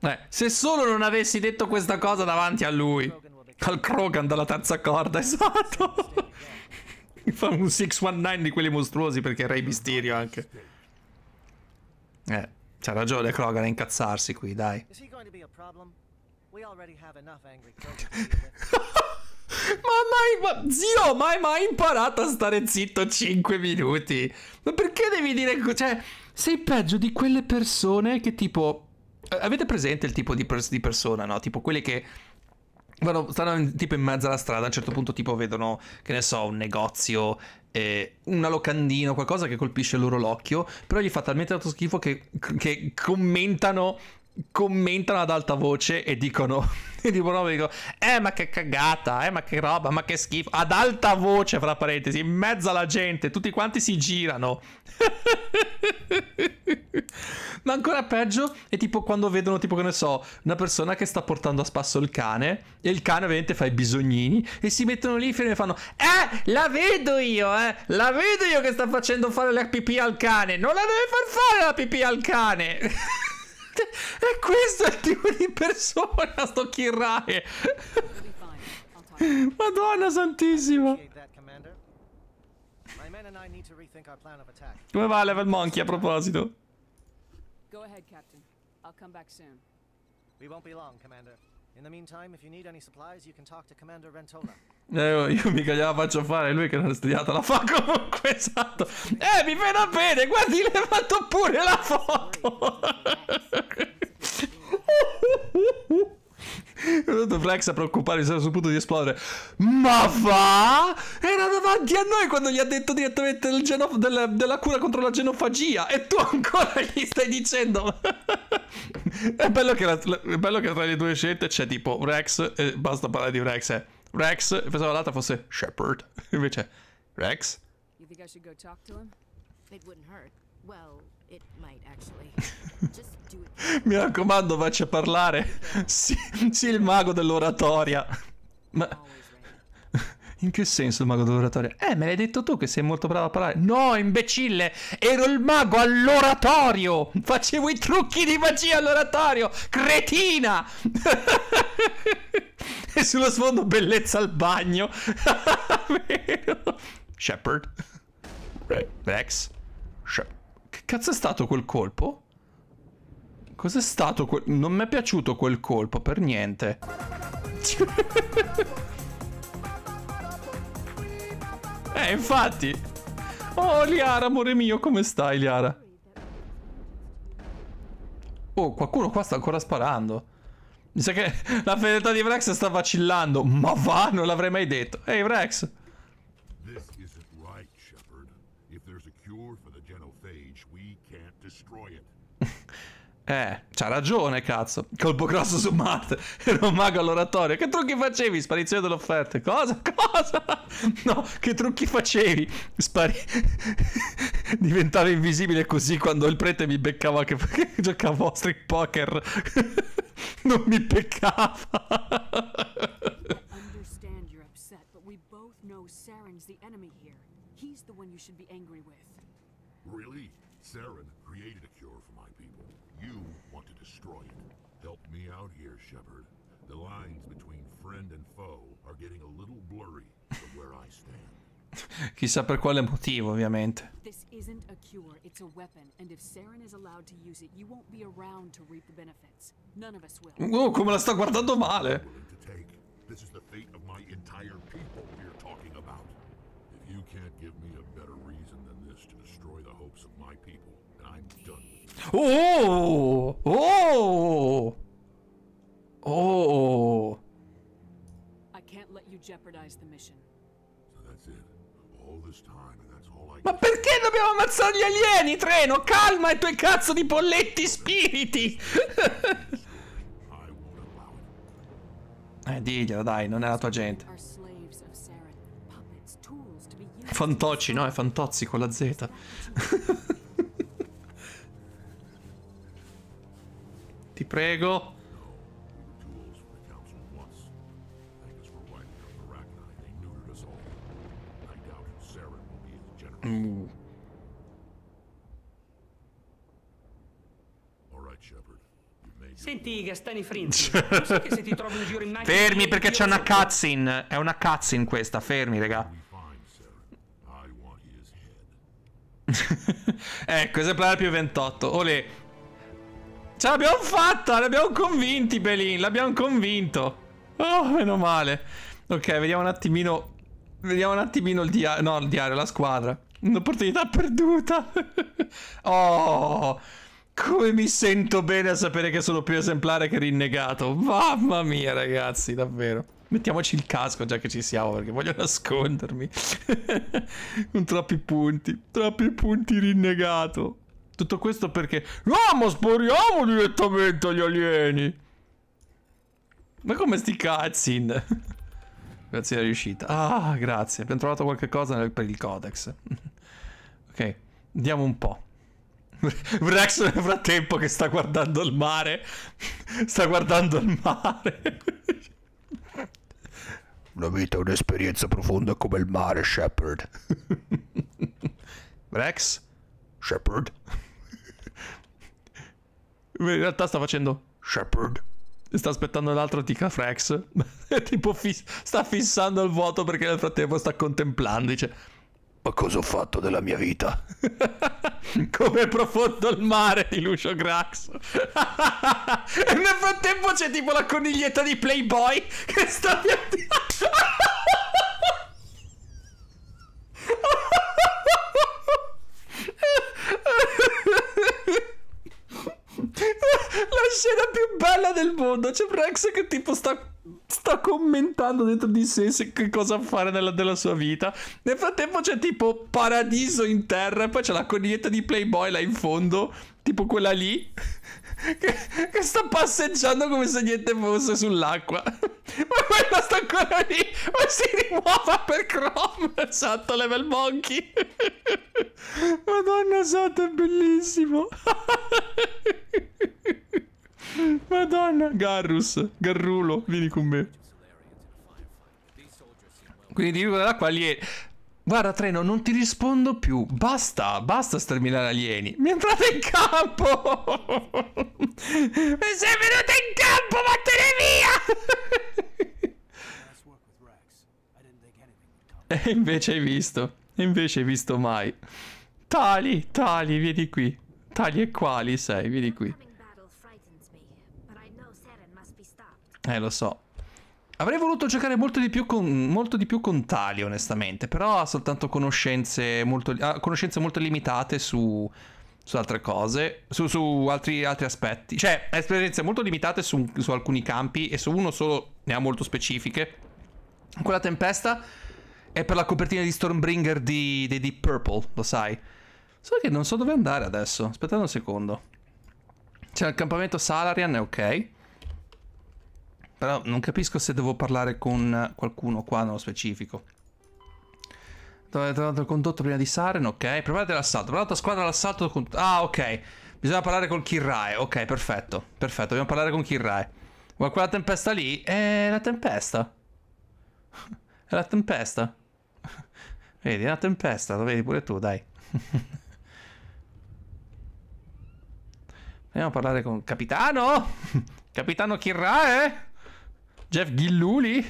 eh, se solo non avessi detto questa cosa davanti a lui. Al Krogan dalla terza corda, [LAUGHS] esatto. Mi fa un 619 di quelli mostruosi perché è Ray Mysterio anche. Eh, c'ha ragione Krogan a incazzarsi qui, dai. [LAUGHS] ma, mai, ma zio, mai, mai imparato a stare zitto 5 minuti. Ma perché devi dire... Cioè, sei peggio di quelle persone che tipo... Eh, avete presente il tipo di, pers di persona, no? Tipo quelle che Vanno, stanno in, tipo in mezzo alla strada, a un certo punto tipo vedono, che ne so, un negozio, eh, una locandina, qualcosa che colpisce loro l'occhio, però gli fa talmente tanto schifo che, che commentano commentano ad alta voce e dicono, [LAUGHS] e dicono, dicono eh ma che cagata, eh ma che roba, ma che schifo, ad alta voce fra parentesi, in mezzo alla gente, tutti quanti si girano. [LAUGHS] ma ancora peggio è tipo quando vedono tipo che ne so, una persona che sta portando a spasso il cane e il cane ovviamente fa i bisognini e si mettono lì e fanno, eh la vedo io, eh, la vedo io che sta facendo fare la pipì al cane, non la deve far fare la pipì al cane. [LAUGHS] E questo è il tipo di persona, sto Kirrae. Madonna santissima. Come va Level Monkey a proposito? Go ahead, Captain. I'll come back soon. We won't be long, Commander. In the meantime, if you need any supplies, you can talk to Commander Rentola. [LAUGHS] Eh, io mica gliela faccio fare, lui che non è studiato la fa [LAUGHS] comunque, esatto. Eh, mi vedo bene, guardi, le fatto pure la foto. Tutto Flex a preoccuparsi, era sul punto di esplodere. Ma va! Era davanti a noi quando gli ha detto direttamente del genof- del, della cura contro la genofagia. E tu ancora gli stai dicendo. [LAUGHS] è, bello la, è, bello che tra le due scelte c'è tipo Rex. E basta parlare di Rex. Eh. Rex. Pensavo l'altra fosse Shepard. [LAUGHS] Invece, Rex. You think I should go talk to him? It wouldn't hurt. Well, it might actually. [LAUGHS] Just mi raccomando, faccia parlare. Sì, sì, il mago dell'oratoria. Ma... In che senso il mago dell'oratoria? Eh, me l'hai detto tu che sei molto bravo a parlare. No, imbecille! Ero il mago all'oratorio! Facevo i trucchi di magia all'oratorio! Cretina! [LAUGHS] e sullo sfondo bellezza al bagno. [LAUGHS] Shepard. Rex. che cazzo è stato quel colpo? Cos'è stato quel... Non mi è piaciuto quel colpo, per niente. [LAUGHS] eh, infatti. Oh, Liara, amore mio, come stai, Liara? Oh, qualcuno qua sta ancora sparando. Mi sa che [LAUGHS] la fedeltà di Vrex sta vacillando. Ma va, non l'avrei mai detto. Ehi, hey, Vrex. Eh, c'ha ragione, cazzo. Colpo grosso su Marte. [LAUGHS] Ero un mago all'oratorio. Che trucchi facevi? Sparizione delle offerte. Cosa? [LAUGHS] Cosa? No, che trucchi facevi? Spari... [LAUGHS] Diventavo invisibile così quando il prete mi beccava che, che giocavo a street poker. non mi beccava. Understand you're upset, but we both know Saren's the enemy here. He's the one you should be angry with. Really? Saren created a cure You want to destroy it. Help me out here, Shepard. The lines between friend and foe are getting a little blurry from where I stand. [LAUGHS] Chissà per quale motivo, ovviamente. This isn't a cure, it's a weapon, and if Saren is allowed to use it, you won't be around to reap the benefits. None of us will. Oh, come la sta guardando male. This is the fate of my entire people we're talking about. If you can't give me a better reason than this to destroy the hopes of my people, I'm done Oh! Oh! Oh! I can't let you jeopardize the mission. So that's it. All this time and that's all I Ma perché dobbiamo ammazzare gli alieni, Treno? Calma i tuoi cazzo di polletti spiriti! eh, diglielo, dai, non è la tua gente. Fantocci, no? È Fantozzi con la Z. Ti prego. Senti, Gastani Frinz, [LAUGHS] so che se ti trovi in giro in macchina... Fermi, perché c'è una cutscene. È una cutscene questa, fermi, raga. [LAUGHS] ecco, esemplare più 28. Olè. Ce l'abbiamo fatta, l'abbiamo convinti Belin, l'abbiamo convinto. Oh, meno male. Ok, vediamo un attimino... Vediamo un attimino il diario... No, il diario, la squadra. Un'opportunità perduta. [LAUGHS] oh, come mi sento bene a sapere che sono più esemplare che rinnegato. Mamma mia, ragazzi, davvero. Mettiamoci il casco già che ci siamo perché voglio nascondermi. [LAUGHS] Con troppi punti. Troppi punti rinnegato. Tutto questo perché... No, ma sporiamo direttamente agli alieni! Ma come sti cutscene? grazie [LAUGHS] è riuscita. Ah, grazie. Abbiamo trovato qualche cosa nel, per il codex. [LAUGHS] ok, andiamo un po'. [LAUGHS] Rex nel frattempo che sta guardando il mare. sta guardando il mare. Una vita è un'esperienza profonda come il mare, Shepard. Rex? Shepard? In realtà sta facendo Shepard. Sta aspettando l'altro Tica Frax. [LAUGHS] tipo fis- sta fissando il vuoto perché nel frattempo sta contemplando. Dice: Ma cosa ho fatto della mia vita? [LAUGHS] Come è profondo il mare di Lucio Grax. [LAUGHS] e nel frattempo c'è tipo la coniglietta di Playboy che sta piantando. [LAUGHS] La scena più bella del mondo. C'è Brax che tipo sta sta commentando dentro di sé che cosa fare nella della sua vita. Nel frattempo c'è tipo paradiso in terra e poi c'è la coniglietta di Playboy là in fondo, tipo quella lì che, che sta passeggiando come se niente fosse sull'acqua. [LAUGHS] Ma quella sta ancora lì, ma si rimuova per Chrome. [LAUGHS] Esatto, level monkey. [LAUGHS] Madonna santa, è bellissimo. Madonna, Garrus, Garrulo, vieni con me. Quindi di dell'acqua lì Guarda treno, non ti rispondo più. Basta, basta sterminare alieni. Mi è entrato in campo! [LAUGHS] Mi sei venuto in campo, vattene via! [LAUGHS] e invece hai visto. E invece hai visto mai. Tali, tali, vieni qui. Tali e quali sei, vieni qui. Eh, lo so. Avrei voluto giocare molto di, più con, molto di più con Tali, onestamente, però ha soltanto conoscenze molto, ah, conoscenze molto limitate su, su, altre cose, su, su altri, altri, aspetti. Cioè, ha esperienze molto limitate su, su alcuni campi e su uno solo ne ha molto specifiche. Quella tempesta è per la copertina di Stormbringer di, di Deep Purple, lo sai. Solo che non so dove andare adesso, aspettate un secondo. C'è il campamento Salarian, è ok. Però non capisco se devo parlare con qualcuno qua nello specifico. Trovate trovato il condotto prima di Saren, ok. Provate l'assalto. Provate la squadra all'assalto. Ah, ok. Bisogna parlare con Kirrae. Ok, perfetto. Perfetto, dobbiamo parlare con Kirrae. Ma quella tempesta lì è la tempesta. [LAUGHS] È la tempesta. [LAUGHS] Vedi, è la tempesta. Lo vedi pure tu, dai. Andiamo [LAUGHS] a parlare con... Capitano! Capitano Kirrae! Jeff Gilluli?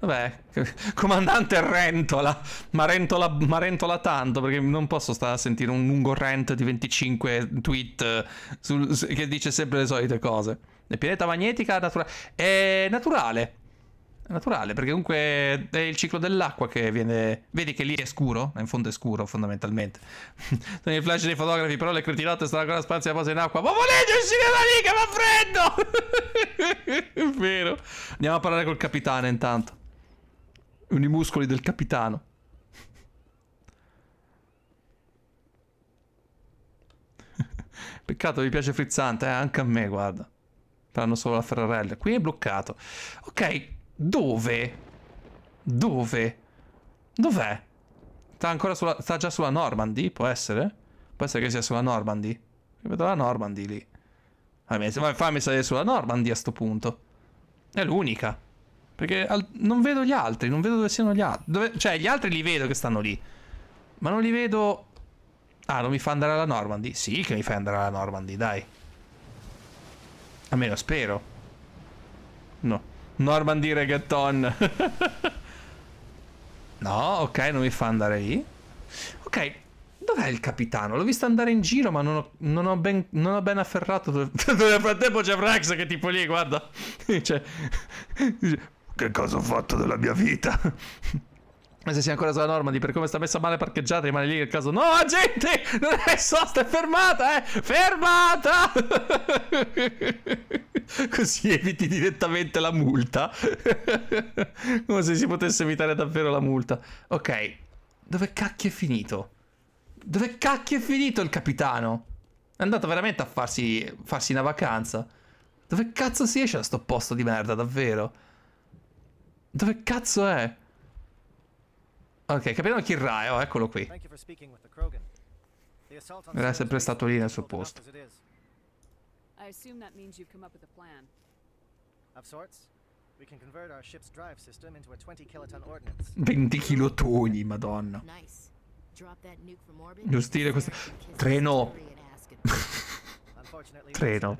Vabbè, [LAUGHS] comandante Rentola, ma Rentola, ma Rentola tanto perché non posso stare a sentire un lungo rant di 25 tweet eh, sul, che dice sempre le solite cose. La pianeta magnetica natura- è naturale, naturale, perché comunque è il ciclo dell'acqua che viene... Vedi che lì è scuro? In fondo è scuro, fondamentalmente. [LAUGHS] Sono i flash dei fotografi, però le cretinate stanno ancora sparse a posa in acqua. Ma volete uscire dalla riga, ma freddo! [LAUGHS] è vero. Andiamo a parlare col capitano intanto. Uno i muscoli del capitano. [LAUGHS] Peccato, vi piace frizzante, eh? anche a me, guarda. Faranno solo la Ferrarella. Qui è bloccato. Ok, dove? Dove? Dov'è? Sta ancora sulla... Sta già sulla Normandy? Può essere? Può essere che sia sulla Normandy? Io vedo la Normandy lì. Vabbè, fammi salire sulla Normandy a sto punto. È l'unica. Perché al... non vedo gli altri, non vedo dove siano gli altri. Dove... Cioè, gli altri li vedo che stanno lì. Ma non li vedo... Ah, non mi fa andare alla Normandy? Sì che mi fa andare alla Normandy, dai. Almeno spero. No. Norman di reggaeton. [LAUGHS] no, ok, non mi fa andare lì. Ok, dov'è il capitano? L'ho visto andare in giro, ma non ho, non ho, ben, non ho ben, afferrato. [LAUGHS] Nel frattempo c'è Frax che è tipo lì, guarda. [LAUGHS] Dice, dice, che cosa ho fatto della mia vita? se sei ancora sulla norma di per come sta messa male parcheggiata rimane lì nel caso no gente! non è sosta è fermata eh fermata [LAUGHS] così eviti direttamente la multa [LAUGHS] come se si potesse evitare davvero la multa ok dove cacchio è finito dove cacchio è finito il capitano è andato veramente a farsi farsi una vacanza dove cazzo si esce da sto posto di merda davvero dove cazzo è Ok, capitano Kirraio, oh, eccolo qui. Era sempre stato lì nel suo posto. I assume that means you've come up We can convert our ship's drive system into a 20 kiloton ordnance. 20 kilotoni, madonna. Nice. Lo stile questo treno. treno.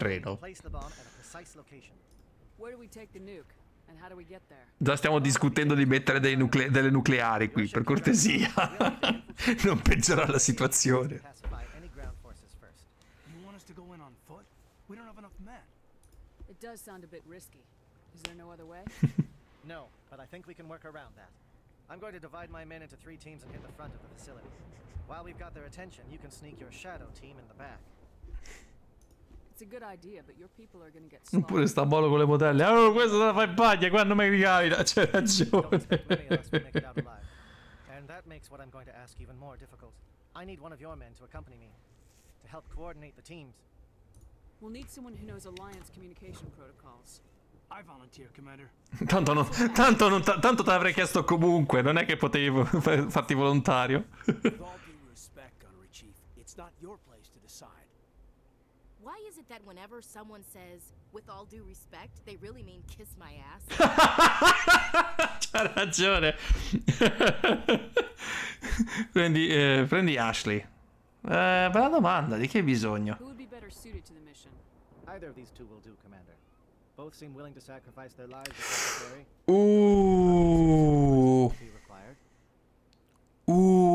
[LAUGHS] treno. Place Where do we take the nuke? Già stiamo discutendo di mettere nucle delle nucleari qui, per cortesia. [LAUGHS] non peggiorare la situazione. It does sound a bit risky. Is there no other way? [LAUGHS] no, but I think we can work around that. I'm going to divide my men into three teams and hit the front of the facility. While we've got their attention, you can sneak your shadow team in the back. Oppure [LAUGHS] sta a buono con le modelle. Allora oh, questo se la fai in paglia, qua non mi ricapita. [LAUGHS] C'è ragione. E questo makes what I'm going to ask even more difficult. I need one of your men to accompany me to help coordinate the teams. We'll need someone who knows alliance communication protocols. I volunteer, Commander. [LAUGHS] tanto non, tanto non tanto te l'avrei chiesto comunque, non è che potevi farti volontario. With all due respect, Honorary Chief, è il tuo posto di decidere. Why is it that whenever someone says, with all due respect, they really mean kiss my ass? [LAUGHS] C'ha ragione. [LAUGHS] prendi, eh, prendi, Ashley. Eh, bella domanda, di che hai bisogno? Who would be better suited to the mission? Either of these two will do, Commander. Both seem willing to sacrifice their lives if necessary. Ooh. Ooh.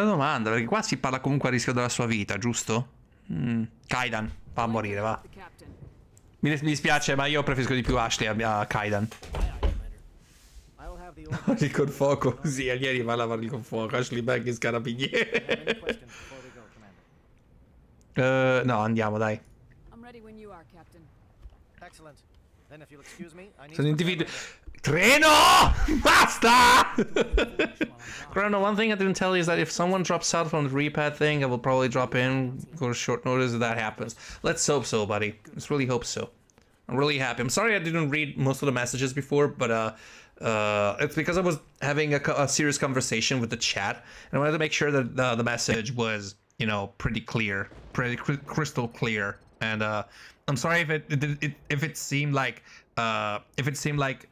bella domanda, perché qua si parla comunque a rischio della sua vita, giusto? Mm. Kaidan, va a morire, va. Mi, dispiace, ma io preferisco di più Ashley a, a Kaidan. Lavarli [LAUGHS] col fuoco, sì, ieri va a lavargli col fuoco, Ashley Baggins carabiniere. uh, [LAUGHS] eh, no, andiamo, dai. Sono individui... Treno! [LAUGHS] Basta! Chrono, [LAUGHS] one thing I didn't tell you is that if someone drops out from the repad thing, I will probably drop in, go short notice if that happens. Let's hope so, buddy. Let's really hope so. I'm really happy. I'm sorry I didn't read most of the messages before, but uh, uh, it's because I was having a, a, serious conversation with the chat, and I wanted to make sure that the, the message was, you know, pretty clear, pretty cr crystal clear. And uh, I'm sorry if it, it, it, if it seemed like uh, if it seemed like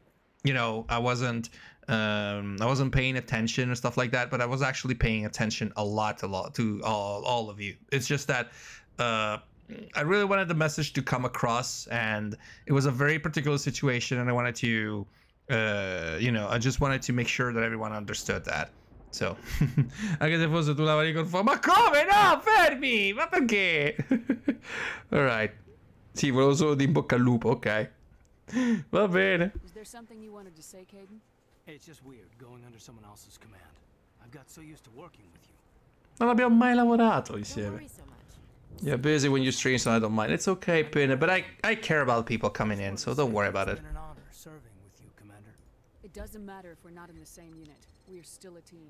you know, I wasn't um, I wasn't paying attention and stuff like that, but I was actually paying attention a lot, a lot to all, all of you. It's just that uh, I really wanted the message to come across, and it was a very particular situation, and I wanted to, uh, you know, I just wanted to make sure that everyone understood that. So, anche se fosse tu lavori col fuoco, ma come no? Fermi, ma perché? [LAUGHS] Alright. Sì, volevo solo di in bocca al lupo, ok. Va [LAUGHS] bene. Is there something you wanted to say, Caden? Hey, it's just weird going under someone else's command. I've got so used to working with you. Non abbiamo mai lavorato insieme. You're busy when you stream, so I don't mind. It's okay, Pina, but I, I care about people coming in, so don't worry about it. It doesn't matter if we're not in the same unit. We are still a team.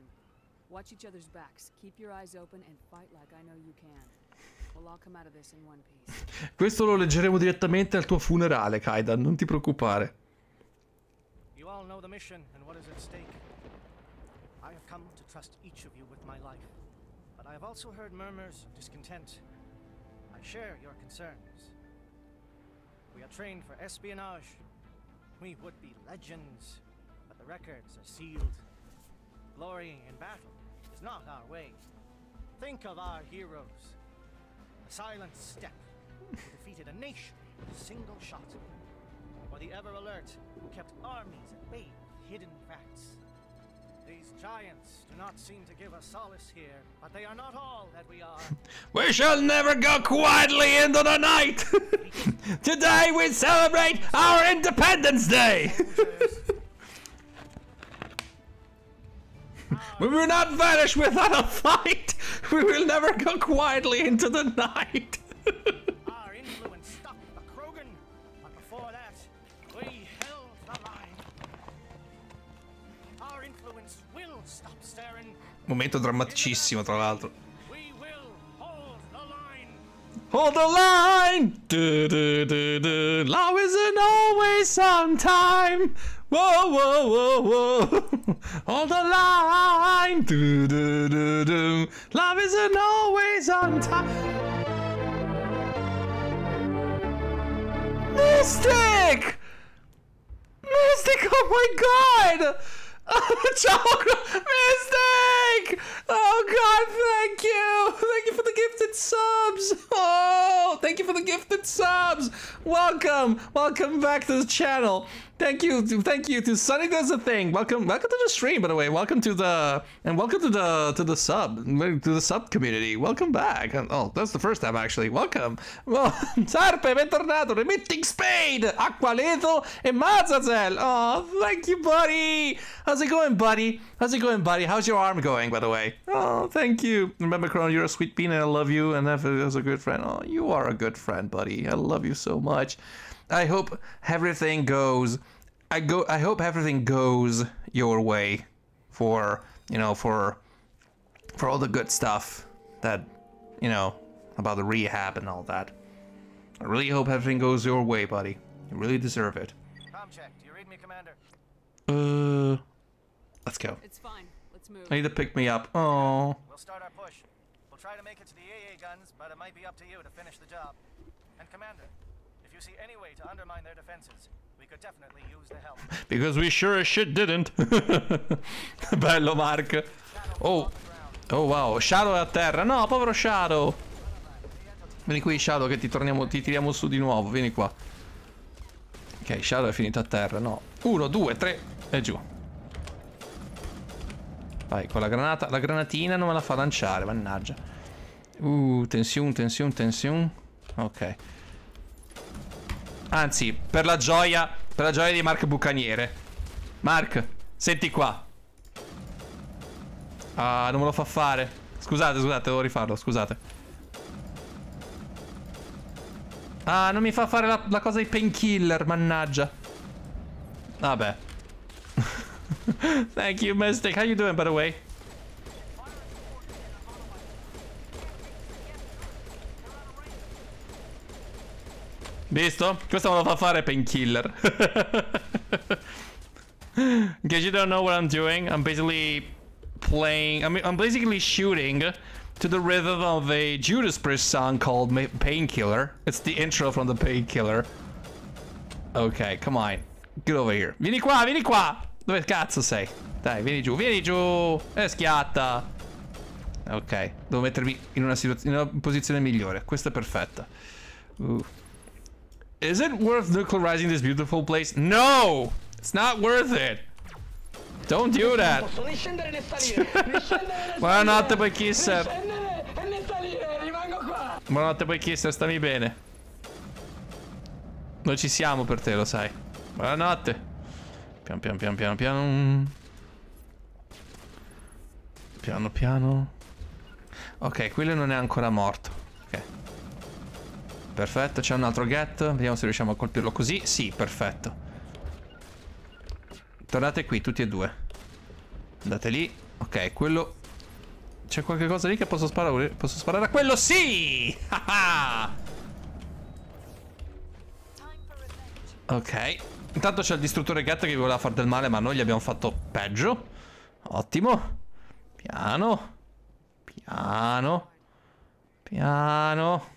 Watch each other's backs, keep your eyes open, and fight like I know you can. Questo lo leggeremo direttamente al tuo funerale, Kaidan, non ti preoccupare. You all know the mission and what is at stake. I have come to trust each of you with my life, but I have also heard murmurs of discontent. I share your concerns. We are trained for espionage. We would be legends, but the records are sealed. Glory in battle is not our way. Think of our heroes. A silent step defeated a nation in a single shot. While the ever alert kept armies at bay with hidden facts. These giants do not seem to give us solace here, but they are not all that we are. [LAUGHS] we shall never go quietly into the night! [LAUGHS] Today we celebrate our Independence Day! [LAUGHS] we will not vanish without a fight! [LAUGHS] We will never go quietly into the night. Our influence stopped the Krogan, but before that, we held the line. Our influence will stop Saren. Momento drammaticissimo, tra l'altro. We will hold the line. Hold the line. Do, do, do, do. Now isn't always sometime. Whoa, whoa, whoa, whoa. [LAUGHS] Hold the line. Do, do, do, do. Love isn't always on time. Mystic! Mystic, oh my god! [LAUGHS] Mystic! Oh god, thank you! Thank you for the gifted subs! [LAUGHS] Oh, thank you for the gifted subs! Welcome! Welcome back to the channel. Thank you, to, thank you to Sunny does a thing. Welcome, welcome to the stream, by the way. Welcome to the and welcome to the to the sub to the sub community. Welcome back. Oh, oh that's the first time actually. Welcome. [LAUGHS] Well, Sarpe, bentornato, remitting spade, Aqualeto, and Mazazel. Oh, thank you, buddy. How's it going, buddy? How's it going, buddy? How's your arm going, by the way? Oh, thank you. Remember, Kron, you're a sweet bean, and I love you, and have as a good friend. Oh, you are a good friend, buddy. I love you so much. I hope everything goes. I go. I hope everything goes your way, for you know, for for all the good stuff that you know about the rehab and all that. I really hope everything goes your way, buddy. You really deserve it. Com check. Do you read me, Commander? Uh, let's go. It's fine. Let's move. I need to pick me up. Oh. We'll start our push. We'll try to make it to the AA guns, but it might be up to you to finish the job. And Commander, you see any way to undermine their defenses, we could definitely use the help. Because we sure as shit didn't. [LAUGHS] Bello, Mark. Oh. Oh, wow. Shadow è a terra. No, povero Shadow. Vieni qui, Shadow, che ti, torniamo, ti tiriamo su di nuovo. Vieni qua. Ok, Shadow è finito a terra. No. Uno, due, tre. E giù. Vai, con la granata. La granatina non me la fa lanciare, mannaggia. Uh, tension, tension. tensione. Ok. Anzi, per la gioia, per la gioia di Mark Bucaniere. Mark, senti qua. Ah, non me lo fa fare. Scusate, scusate, devo rifarlo, scusate. Ah, non mi fa fare la, la cosa di painkiller, mannaggia. Vabbè. [LAUGHS] Thank you, mistake. How you doing, by the way? Visto? Questo me lo fa fare painkiller. [LAUGHS] In case you don't know what I'm doing, I'm basically playing... I'm, I'm basically shooting to the rhythm of a Judas Priest song called Painkiller. It's the intro from the Painkiller. Ok, come on. Get over here. Vieni qua, vieni qua! Dove cazzo sei? Dai, vieni giù, vieni giù! E eh, schiatta! Ok, devo mettermi in una, in una posizione migliore. Questa è perfetta. Uh. Is it worth nuclearizing this beautiful place? No! It's not worth it! Don't do that! [LAUGHS] Buonanotte poi kisser! Buonanotte poi kisser, stami bene. Noi ci siamo per te, lo sai. Buonanotte. Pian pian pian piano piano. Piano piano. Ok, quello non è ancora morto. Perfetto, c'è un altro get. Vediamo se riusciamo a colpirlo così. Sì, perfetto. Tornate qui, tutti e due. Andate lì. Ok, quello... C'è qualche cosa lì che posso sparare? Posso sparare a quello? Sì! [LAUGHS] ok. Intanto c'è il distruttore get che voleva far del male, ma noi gli abbiamo fatto peggio. Ottimo. Piano. Piano. Piano.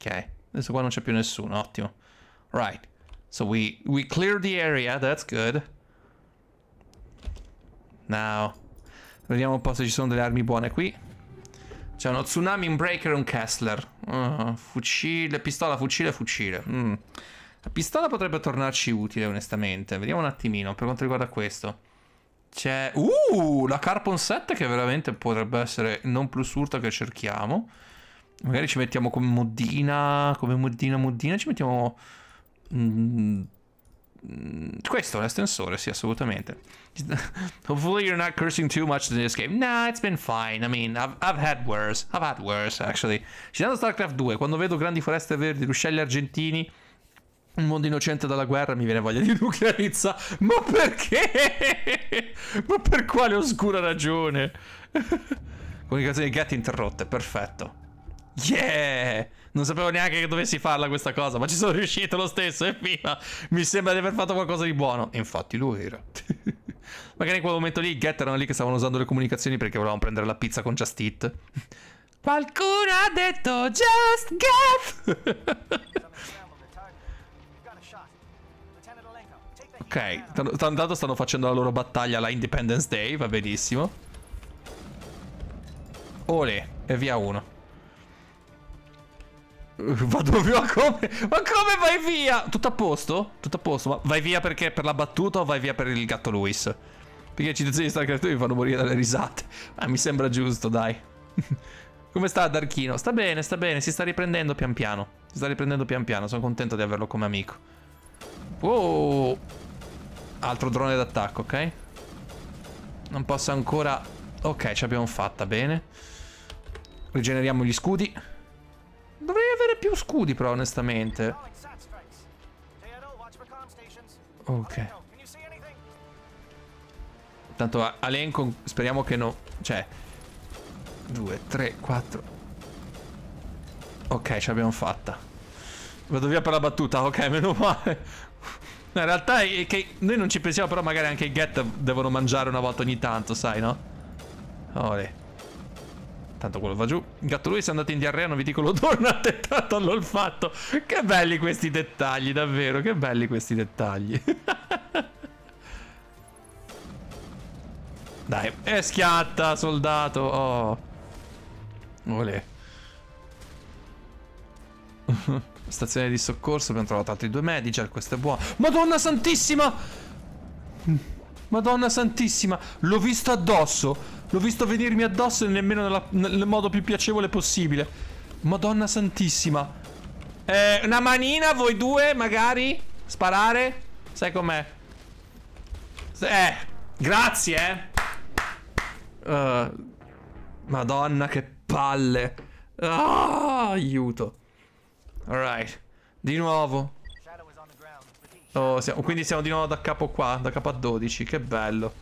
Ok. Adesso qua non c'è più nessuno, ottimo. Right. So we, we cleared the area, that's good. Now. Vediamo un po' se ci sono delle armi buone qui. C'è uno Tsunami, un Breaker e un Kessler. Uh, fucile, pistola, fucile, fucile. Mm. La pistola potrebbe tornarci utile, onestamente. Vediamo un attimino, per quanto riguarda questo. C'è... Uh, la Carpon 7 che veramente potrebbe essere non plus urta che cerchiamo. Magari ci mettiamo come moddina, come moddina, moddina, ci mettiamo... Mm, mm questo è l'estensore, sì, assolutamente. [LAUGHS] Hopefully you're not cursing too much in this game. Nah, it's been fine. I mean, I've, I've had worse. I've had worse, actually. Citando StarCraft 2, quando vedo grandi foreste verdi, ruscelli argentini, un mondo innocente dalla guerra, mi viene voglia di [LAUGHS] nuclearizza. Ma perché? Ma per quale oscura ragione? [LAUGHS] Comunicazioni get interrotte, perfetto. Yeah! Non sapevo neanche che dovessi farla questa cosa, ma ci sono riuscito lo stesso, e viva! Mi sembra di aver fatto qualcosa di buono. E infatti lui era. [LAUGHS] Magari in quel momento lì i Get erano lì che stavano usando le comunicazioni perché volevano prendere la pizza con Just Eat. [LAUGHS] Qualcuno ha detto Just Get! ok, tanto stanno facendo la loro battaglia alla Independence Day, va benissimo. Ole, e via uno. [LAUGHS] Vado via come? Ma come vai via? Tutto a posto? Tutto a posto? Ma vai via perché per la battuta o vai via per il gatto Luis? Perché le citazioni di StarCraft 2 mi fanno morire dalle risate. Ma ah, mi sembra giusto, dai. [LAUGHS] come sta Darkino? Sta bene, sta bene, si sta riprendendo pian piano. Si sta riprendendo pian piano, sono contento di averlo come amico. Wow! Altro drone d'attacco, ok? Non posso ancora... Ok, ci abbiamo fatta, bene. Rigeneriamo gli scudi. Dovrei avere più scudi, però, onestamente. Ok. Tanto Alencon speriamo che no... Cioè... 2, 3, 4... Ok, ce l'abbiamo fatta. Vado via per la battuta, ok, meno male. No, in realtà è che noi non ci pensiamo, però magari anche i get devono mangiare una volta ogni tanto, sai, no? Olè. Tanto quello va giù. Gatto lui si è andato in diarrea, non vi dico l'odore, [LAUGHS] non ha tentato all'olfatto. Che belli questi dettagli, davvero, che belli questi dettagli. [LAUGHS] Dai, e schiatta, soldato. Oh. Olè. [LAUGHS] Stazione di soccorso, abbiamo trovato altri due medici, questo è buono. Madonna santissima! Madonna santissima, l'ho visto addosso. L'ho visto venirmi addosso e nemmeno nella, nel modo più piacevole possibile. Madonna santissima. Eh, una manina, voi due, magari? Sparare? Sai com'è? Eh, grazie, eh. Uh, Madonna, che palle. Ah, aiuto. Alright. Di nuovo. Oh, siamo, quindi siamo di nuovo da capo qua, da capo a 12. Che bello.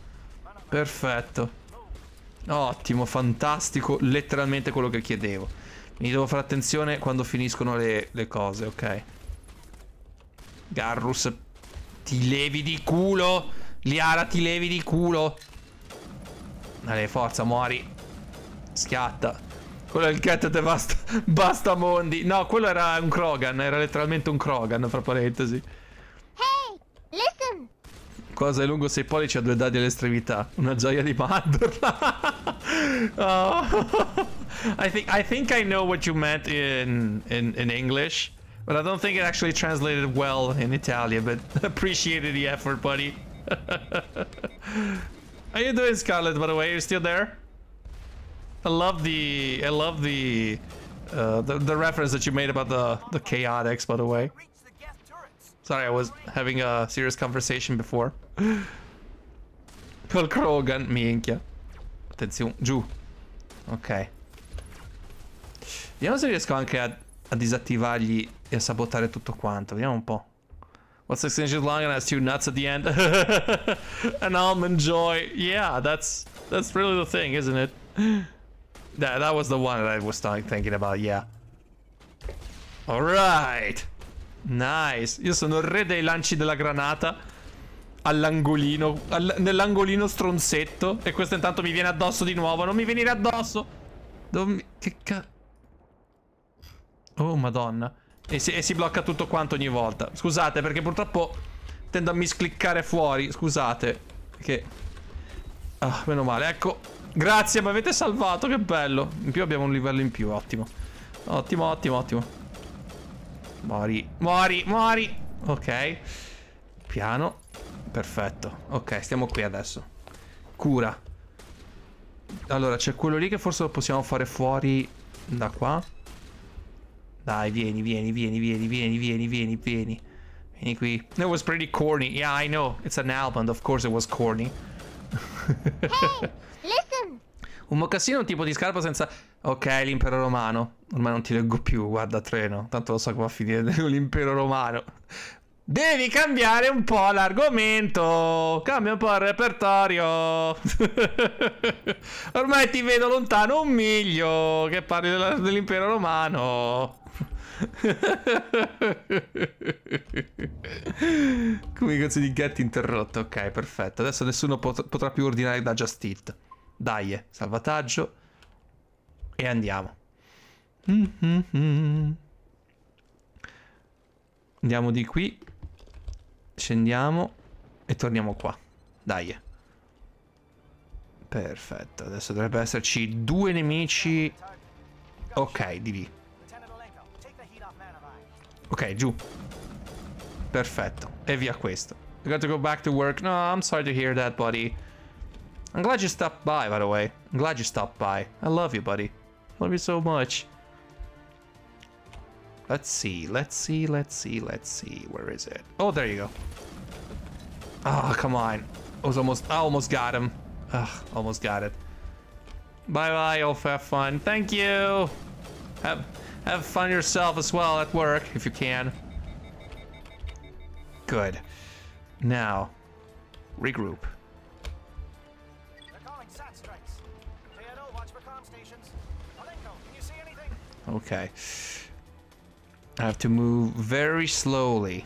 Perfetto. Ottimo, fantastico, letteralmente quello che chiedevo. Quindi devo fare attenzione quando finiscono le, le cose, ok. Garrus, ti levi di culo! Liara, ti levi di culo! Allora, forza, muori. Schiatta. Quello è il cat te basta, basta mondi. No, quello era un Krogan, era letteralmente un Krogan, fra parentesi. Hey, listen! Cosa è lungo 6 pollici a due dadi all'estremità. Una gioia di mandorla. [LAUGHS] oh. I think I think I know what you meant in, in in English, but I don't think it actually translated well in Italian. But [LAUGHS] appreciated the effort, buddy. [LAUGHS] How you doing, Scarlet? By the way, you still there? I love the I love the uh, the, the reference that you made about the the chaotix. By the way, sorry, I was having a serious conversation before. Col [LAUGHS] Krogan, minchia. Attenzione, giù. Ok. Vediamo se riesco anche a, a disattivargli e a sabotare tutto quanto. Vediamo un po'. What's six inches long and has two nuts at the end? [LAUGHS] An almond joy. Yeah, that's that's really the thing, isn't it? That that was the one that I was thinking about. Yeah. All right. Nice. Io sono il re dei lanci della granata all'angolino, all nell'angolino stronzetto. E questo intanto mi viene addosso di nuovo. Non mi venire addosso. Mi che cazzo. Oh, madonna. E si, e si blocca tutto quanto ogni volta. Scusate, perché purtroppo tendo a miscliccare fuori. Scusate. Che... Ah, meno male. Ecco. Grazie, mi avete salvato. Che bello. In più abbiamo un livello in più. Ottimo. Ottimo, ottimo, ottimo. Mori. Mori, mori. Ok. Piano. Perfetto. Ok, stiamo qui adesso. Cura. Allora, c'è quello lì che forse lo possiamo fare fuori da qua. Dai, vieni, vieni, vieni, vieni, vieni, vieni, vieni, vieni. Vieni qui. That was pretty corny. Yeah, I know. It's an album. Of course it was corny. [LAUGHS] hey, listen. Un mocassino un tipo di scarpa senza... Ok, l'impero romano. Ormai non ti leggo più, guarda treno. Tanto lo so che va a finire [LAUGHS] l'impero romano. Devi cambiare un po' l'argomento. Cambia un po' il repertorio. [LAUGHS] Ormai ti vedo lontano un miglio che parli dell'impero romano. [LAUGHS] Come i cazzo di gatti interrotto. Ok, perfetto. Adesso nessuno pot potrà più ordinare da Just Eat. Dai, salvataggio. E andiamo. Mm -hmm. Andiamo di qui. Scendiamo e torniamo qua. Dai. Perfetto, adesso dovrebbe esserci due nemici. Ok, di lì. Ok, giù. Perfetto. E via questo. I got to go back to work. No, I'm sorry to hear that, buddy. I'm glad you stopped by, by the way. I'm glad you stopped by. I love you, buddy. Love you so much. Let's see, let's see, let's see, let's see. Where is it? Oh, there you go. Ah, oh, come on. I was almost, I almost got him. Ugh, almost got it. Bye-bye, you'll have fun. Thank you. Have, have fun yourself as well at work, if you can. Good. Now, regroup. Okay. I have to move very slowly.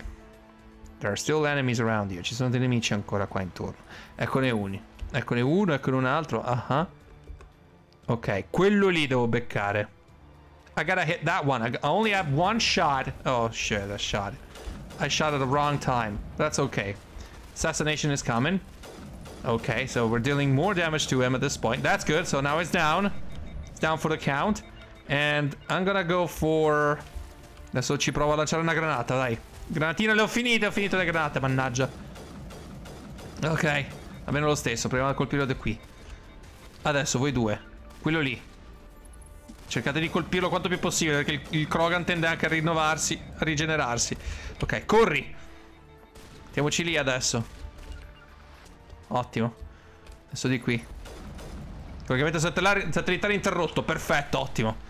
There are still enemies around you. Ci sono dei nemici ancora qua intorno. Eccone uni. Eccone uno, eccone un altro. Ah uh -huh. Ok, quello lì devo beccare. I gotta hit that one. I only have one shot. Oh shit, that shot. I shot at the wrong time. That's okay. Assassination is coming. Okay, so we're dealing more damage to him at this point. That's good. So now it's down. It's down for the count. And I'm gonna go for... Adesso ci provo a lanciare una granata, dai. Granatina, le ho finite, ho finito le granate, mannaggia. Ok, va bene lo stesso, proviamo a colpirlo da qui. Adesso voi due. Quello lì. Cercate di colpirlo quanto più possibile, perché il, il Krogan tende anche a rinnovarsi, a rigenerarsi. Ok, corri! Mettiamoci lì adesso. Ottimo. Adesso di qui. Collegamento satellare, satellitare interrotto, perfetto, ottimo.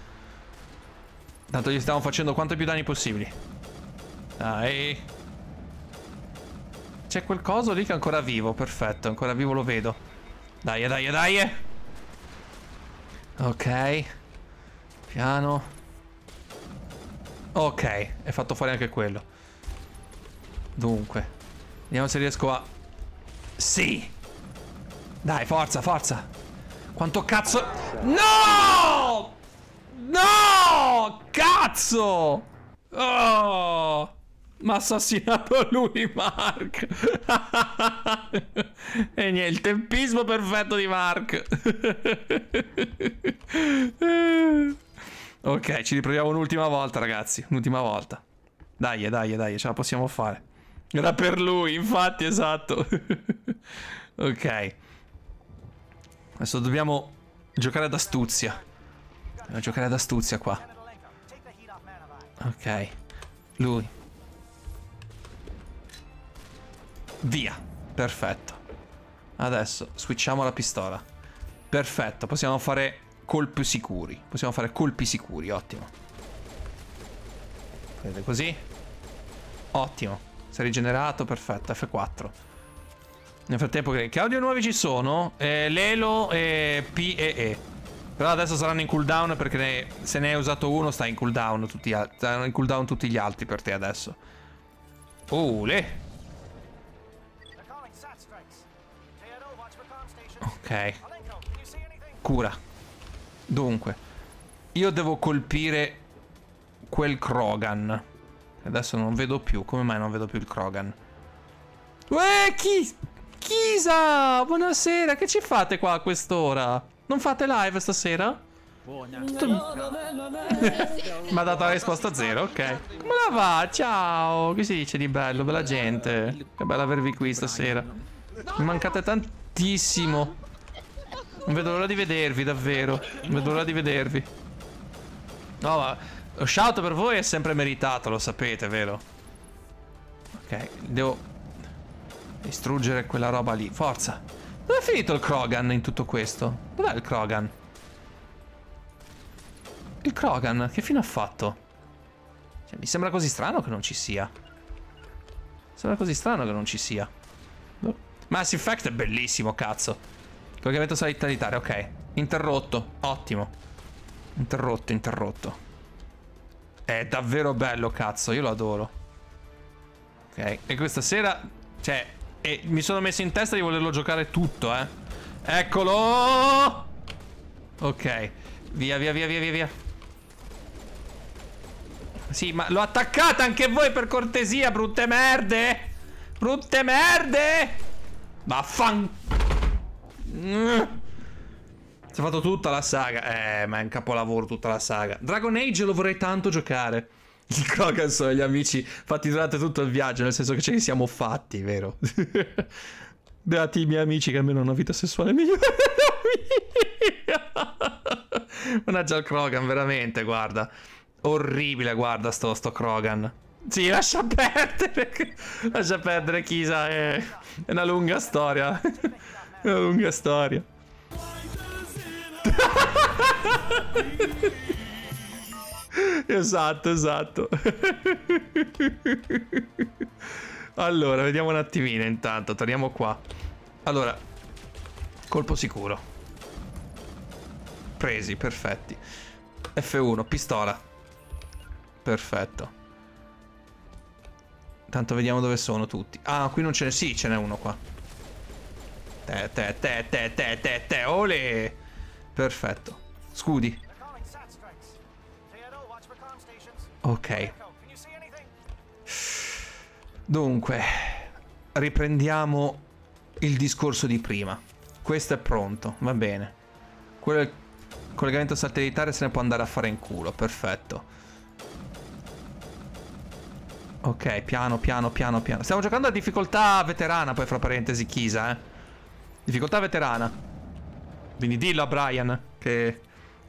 Tanto gli stiamo facendo quanto più danni possibili. Dai. C'è quel coso lì che è ancora vivo, perfetto, ancora vivo lo vedo. Dai, dai, dai. Ok. Piano. Ok, è fatto fuori anche quello. Dunque. Vediamo se riesco a... Sì! Dai, forza, forza! Quanto cazzo... No! No! Cazzo! Oh! Ma assassinato lui, Mark. e niente, il tempismo perfetto di Mark. ok, ci riproviamo un'ultima volta, ragazzi. Un'ultima volta. Dai, dai, dai, ce la possiamo fare. Era per lui, infatti, esatto. ok. Adesso dobbiamo giocare ad astuzia. Devo giocare ad astuzia qua. Ok. Lui. Via. Perfetto. Adesso switchiamo la pistola. Perfetto, possiamo fare colpi sicuri. Possiamo fare colpi sicuri, ottimo. Prende così. Ottimo. Si è rigenerato, perfetto, F4. Nel frattempo che, che audio nuovi ci sono? Eh, Lelo e PEE. Però adesso saranno in cooldown perché ne, se ne hai usato uno sta in cooldown tutti gli altri. in cooldown tutti gli altri per te adesso. Oh, uh, le. Ok. Cura. Dunque. Io devo colpire quel Krogan. Adesso non vedo più. Come mai non vedo più il Krogan? Uè, eh, chi... Kisa! Buonasera, che ci fate qua a quest'ora? Non fate live stasera? Buona. Tutto... [LAUGHS] Mi ha dato la risposta zero, ok. Come la va? Ciao! Che si dice di bello, bella gente? Che bello avervi qui stasera. Mi mancate tantissimo. Non vedo l'ora di vedervi, davvero. Non vedo l'ora di vedervi. No, ma lo shout per voi è sempre meritato, lo sapete, vero? Ok, devo distruggere quella roba lì. Forza! Dove è finito il Krogan in tutto questo? Dov'è il Krogan? Il Krogan, che fine ha fatto? Cioè, mi sembra così strano che non ci sia. Mi sembra così strano che non ci sia. Mass Effect è bellissimo, cazzo. ha Collegamento satellitare, ok. Interrotto, ottimo. Interrotto, interrotto. È davvero bello, cazzo, io lo adoro. Ok, e questa sera, cioè, e mi sono messo in testa di volerlo giocare tutto, eh. Eccolo! Ok. Via, via, via, via, via, via. Sì, ma l'ho attaccata anche voi per cortesia, brutte merde! Brutte merde! Vaffan... Si è fatto tutta la saga. Eh, ma è un capolavoro tutta la saga. Dragon Age lo vorrei tanto giocare. [LAUGHS] Il Krogan sono gli amici fatti durante tutto il viaggio, nel senso che ce li siamo fatti, vero? [LAUGHS] Beati i miei amici che almeno hanno una vita sessuale migliore [LAUGHS] della mia. Mannaggia il Krogan, veramente, guarda. Orribile, guarda sto, sto Krogan. Sì, lascia perdere. Lascia perdere Kisa, è, è una lunga storia. È una lunga storia. [LAUGHS] esatto, esatto. [LAUGHS] allora, vediamo un attimino intanto, torniamo qua. Allora, colpo sicuro. Presi, perfetti. F1, pistola. Perfetto. Tanto vediamo dove sono tutti. Ah, qui non ce n'è. Sì, ce n'è uno qua. Te, te, te, te, te, te, te, ole! Perfetto. Scudi. Ok. Dunque, riprendiamo il discorso di prima. Questo è pronto, va bene. Quello è collegamento satellitare se ne può andare a fare in culo, perfetto. Ok, piano, piano, piano, piano. Stiamo giocando a difficoltà veterana, poi fra parentesi, chisa, eh. Difficoltà veterana. Quindi dillo a Brian che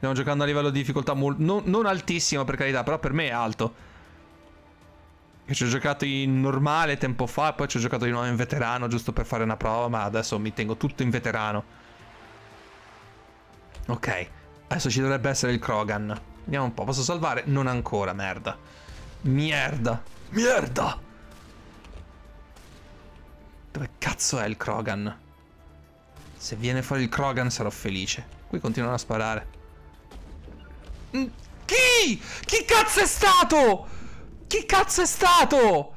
Stiamo giocando a livello di difficoltà non, non altissimo per carità, però per me è alto. ci ho giocato in normale tempo fa, poi ci ho giocato di nuovo in veterano giusto per fare una prova, ma adesso mi tengo tutto in veterano. Ok, adesso ci dovrebbe essere il Krogan. Vediamo un po', posso salvare? Non ancora, merda. Mierda. Mierda! Dove cazzo è il Krogan? Se viene fuori il Krogan sarò felice. Qui continuano a sparare. Mm, chi? Chi cazzo è stato? Chi cazzo è stato?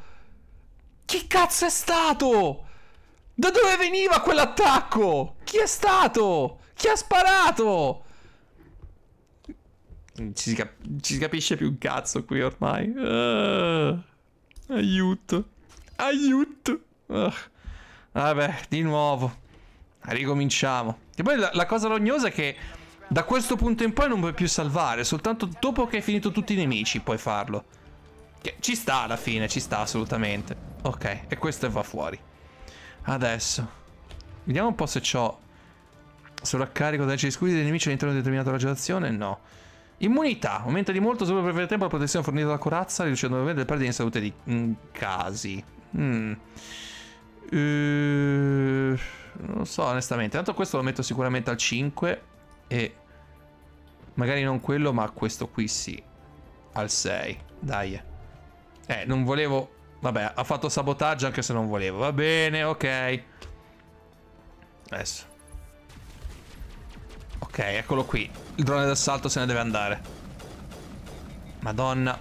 Chi cazzo è stato? Da dove veniva quell'attacco? Chi è stato? Chi ha sparato? Mm, ci si, cap ci si capisce più un cazzo qui ormai. Uh, aiuto. Aiuto. Uh, vabbè, di nuovo. Ricominciamo. E poi la, la cosa rognosa è che da questo punto in poi non puoi più salvare, soltanto dopo che hai finito tutti i nemici puoi farlo. Che ci sta alla fine, ci sta assolutamente. Ok, e questo va fuori. Adesso. Vediamo un po' se ho sovraccarico da scudi dei nemici all'interno di determinata raggirazione. No. Immunità. Aumenta di molto solo per breve tempo la protezione fornita dalla corazza, riducendo ovviamente le perdite di salute di in casi. Mm. Uh, non lo so, onestamente. Tanto questo lo metto sicuramente al 5. E magari non quello, ma questo qui sì. Al 6. Dai. Eh, non volevo... Vabbè, ha fatto sabotaggio anche se non volevo. Va bene, ok. Adesso. Ok, eccolo qui. Il drone d'assalto se ne deve andare. Madonna.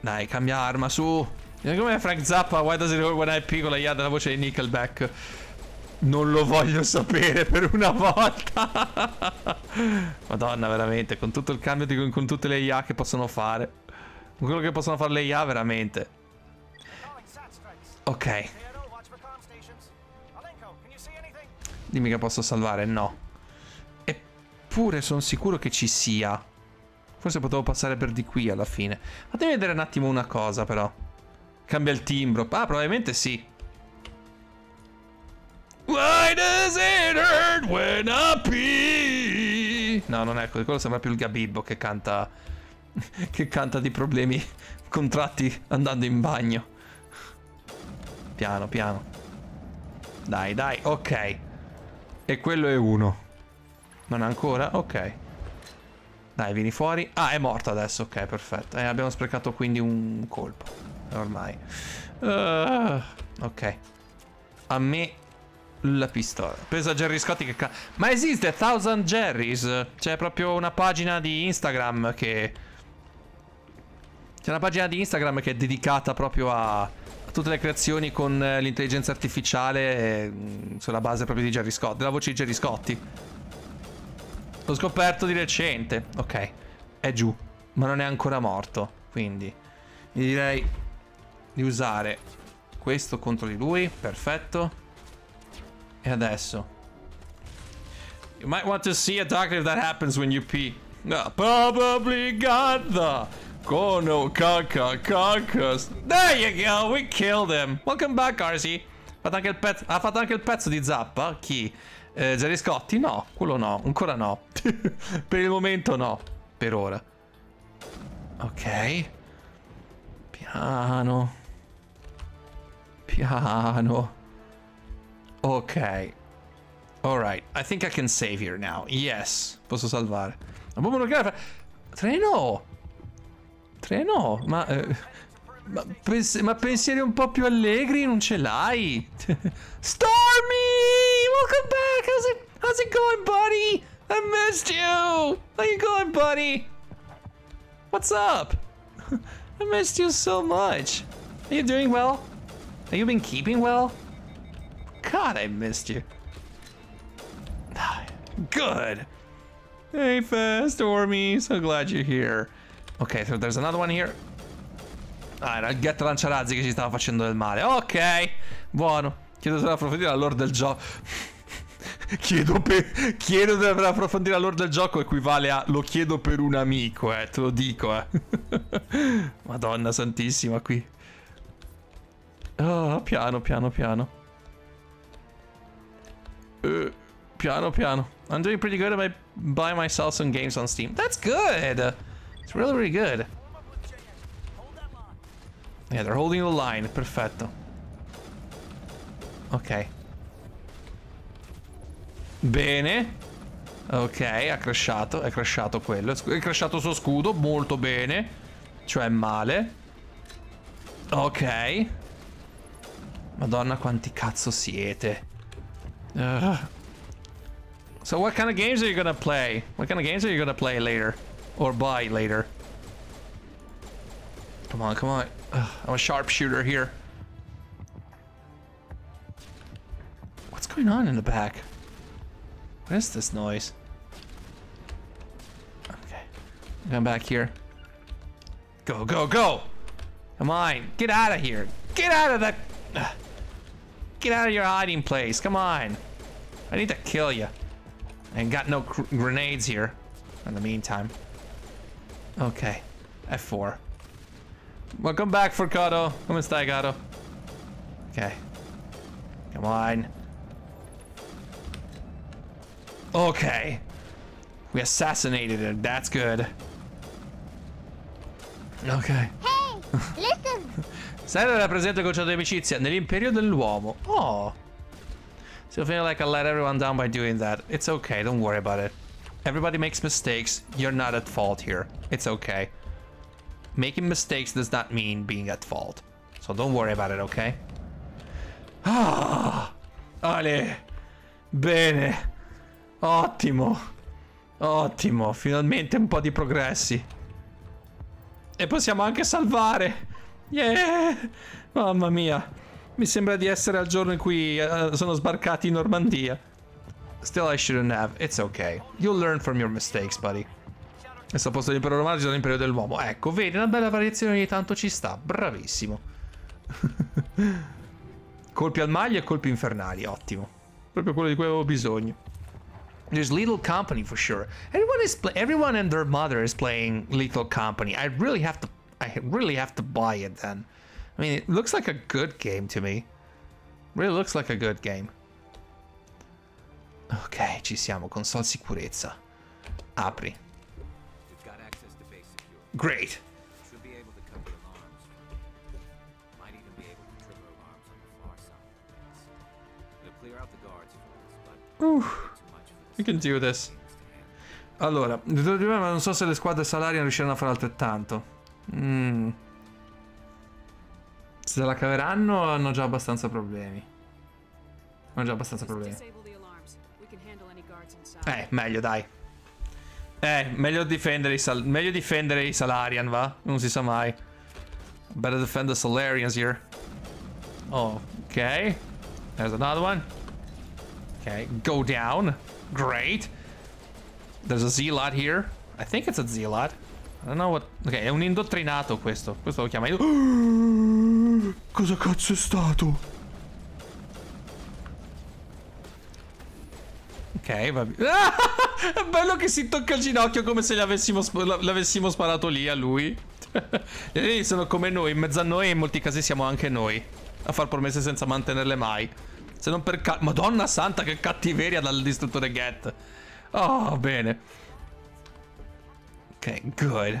Dai, cambia arma, su. Come Frank Zappa, why does it work when I piccolo? Yeah, della voce di Nickelback. Non lo voglio sapere per una volta. [LAUGHS] Madonna, veramente, con tutto il cambio, di, con tutte le IA che possono fare. Con quello che possono fare le IA, veramente. Ok. Dimmi che posso salvare, no. Eppure sono sicuro che ci sia. Forse potevo passare per di qui alla fine. Fatemi vedere un attimo una cosa, però. Cambia il timbro. Ah, probabilmente sì. Why does it hurt when I pee? No, non è quello, quello sembra più il Gabibbo che canta [LAUGHS] che canta di problemi contratti andando in bagno. Piano, piano. Dai, dai, ok. E quello è uno. Non ancora? Ok. Dai, vieni fuori. Ah, è morto adesso, ok, perfetto. Eh, abbiamo sprecato quindi un colpo. Ormai. Uh, ok. A me la pistola. Presa Jerry Scotti che ca... Ma esiste Thousand Jerry's? C'è proprio una pagina di Instagram che... C'è una pagina di Instagram che è dedicata proprio a tutte le creazioni con eh, l'intelligenza artificiale eh, sulla base proprio di Jerry Scotti, della voce di Jerry Scotti. L'ho scoperto di recente. Ok, è giù, ma non è ancora morto, quindi gli direi di usare questo contro di lui, perfetto. E adesso? You might want to see a doctor if that happens when you pee. No, probably got the Kono Kaka Carcass. There you go, we killed him. Welcome back, Arsi. ha fatto anche il pezzo di Zappa? Chi? Eh, Jerry Scotti? No, quello no, ancora no. [LAUGHS] per il momento no, per ora. Ok. Piano. Piano. Okay. Alright, I think I can save here now. Yes, posso salvare. La bomba nucleare fa... Treno! Treno, ma... Eh, ma, pens ma pensieri un po' più allegri non ce l'hai? [LAUGHS] Stormy! Welcome back! How's it, how's it going, buddy? I missed you! How you going, buddy? What's up? [LAUGHS] I missed you so much. Are you doing well? Have you been keeping well? God, I missed you. Good. Hey, Fast Ormy, so glad you're here. Ok, so there's another one here. Ah, era il gatto lanciarazzi che ci stava facendo del male. Ok, buono. Chiedo se approfondire la lore del gioco. [LAUGHS] chiedo, per, chiedo di approfondire la del gioco equivale a lo chiedo per un amico, eh, te lo dico, eh. [LAUGHS] Madonna santissima qui. Oh, piano, piano, piano. Uh, piano, piano. I'm doing pretty good by, by myself some games on Steam. That's good! It's really, really good. Yeah, they're holding the line. Perfetto. Ok. Bene. Ok, ha crashato. È crashato quello. È crashato il suo scudo. Molto bene. Cioè male. Ok. Madonna quanti cazzo siete. Uh, So what kind of games are you gonna play? What kind of games are you gonna play later? Or buy later? Come on, come on. I'm a sharpshooter here. What's going on in the back? What is this noise? Okay. Come back here. Go, go, go! Come on, get out of here! Get out of the. Get out of your hiding place. Come on. I need to kill you. And got no grenades here in the meantime. Okay. F4. Welcome back, Furcado. Come stai, gato. Okay. Come on. Okay. We assassinated him. That's good. Okay. Hey, listen. [LAUGHS] Sarebbe rappresenta il concetto di amicizia nell'imperio dell'uomo. Oh. Still feeling like I let everyone down by doing that. It's okay, don't worry about it. Everybody makes mistakes. You're not at fault here. It's okay. Making mistakes does not mean being at fault. So don't worry about it, okay? Ah, Ale. Bene. Ottimo. Ottimo. Finalmente un po' di progressi. E possiamo anche salvare. Yeah! Mamma mia. Mi sembra di essere al giorno in cui uh, sono sbarcati in Normandia. Still I shouldn't have. It's okay. You'll learn from your mistakes, buddy. Adesso a posto dell'impero romano ci sono l'impero dell'uomo. Ecco, vedi, una bella variazione ogni tanto ci sta. Bravissimo. [LAUGHS] colpi al maglio e colpi infernali, ottimo. Proprio quello di cui avevo bisogno. There's little company for sure. Everyone is everyone and their mother is playing little company. I really have to i really have to buy it then. I mean, it looks like a good game to me. Really looks like a good game. Ok, ci siamo. Console sicurezza. Apri. Great. Uh, we can do this. Allora, non so se le squadre salarie riusciranno a fare altrettanto. Mm. Se la caveranno hanno già abbastanza problemi. Hanno già abbastanza problemi. Eh, meglio dai. Eh, meglio difendere i, sal meglio difendere i Salarian, va? Non si sa mai. Better defend the Salarians here. Oh, ok. There's another one. Ok, go down. Great. There's a Zealot here. I think it's a Zealot. Non Ok, è un indottrinato questo. Questo lo chiama... io. [GASPS] cosa cazzo è stato? Ok, va bene. Ah, [LAUGHS] è bello che si tocca il ginocchio come se l'avessimo sparato lì a lui. Gli [LAUGHS] sono come noi, in mezzo a noi e in molti casi siamo anche noi. A far promesse senza mantenerle mai. Se non per... Madonna santa che cattiveria dal distruttore Get. Oh, bene. Ok, good.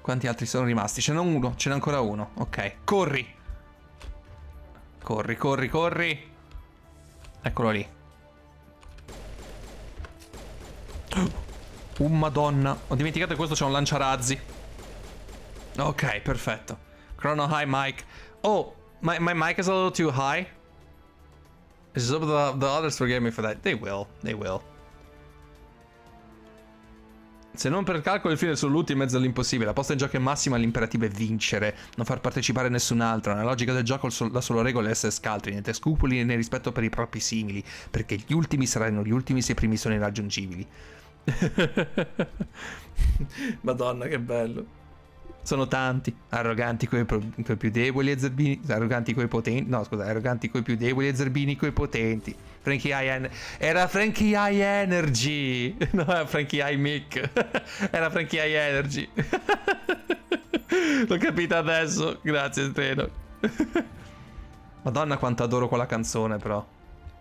Quanti altri sono rimasti? Ce n'è uno, ce n'è ancora uno. Ok, corri. Corri, corri, corri. Eccolo lì. Oh, [GASPS] madonna. Ho dimenticato che questo c'è un lanciarazzi. Ok, perfetto. Chrono high, Mike. Oh, my, my mic is a little too high. It's the, the others forgive me for that. They will, they will. Se non per calcolo il fine sull'ultimo in mezzo all'impossibile. La posta in gioco è massima, l'imperativo è vincere, non far partecipare nessun altro. Nella logica del gioco la sola regola è essere scaltri, niente scrupoli né rispetto per i propri simili, perché gli ultimi saranno gli ultimi se i primi sono irraggiungibili. [LAUGHS] Madonna, che bello. Sono tanti, arroganti coi, pro- coi più deboli e zerbini, arroganti coi potenti, no scusa, arroganti coi più deboli e zerbini coi potenti. Frankie High era Frankie High Energy, [LAUGHS] no era Frankie High Mick, [LAUGHS] era Frankie High Energy. [LAUGHS] L'ho capito adesso, grazie Treno. Madonna quanto adoro quella canzone però.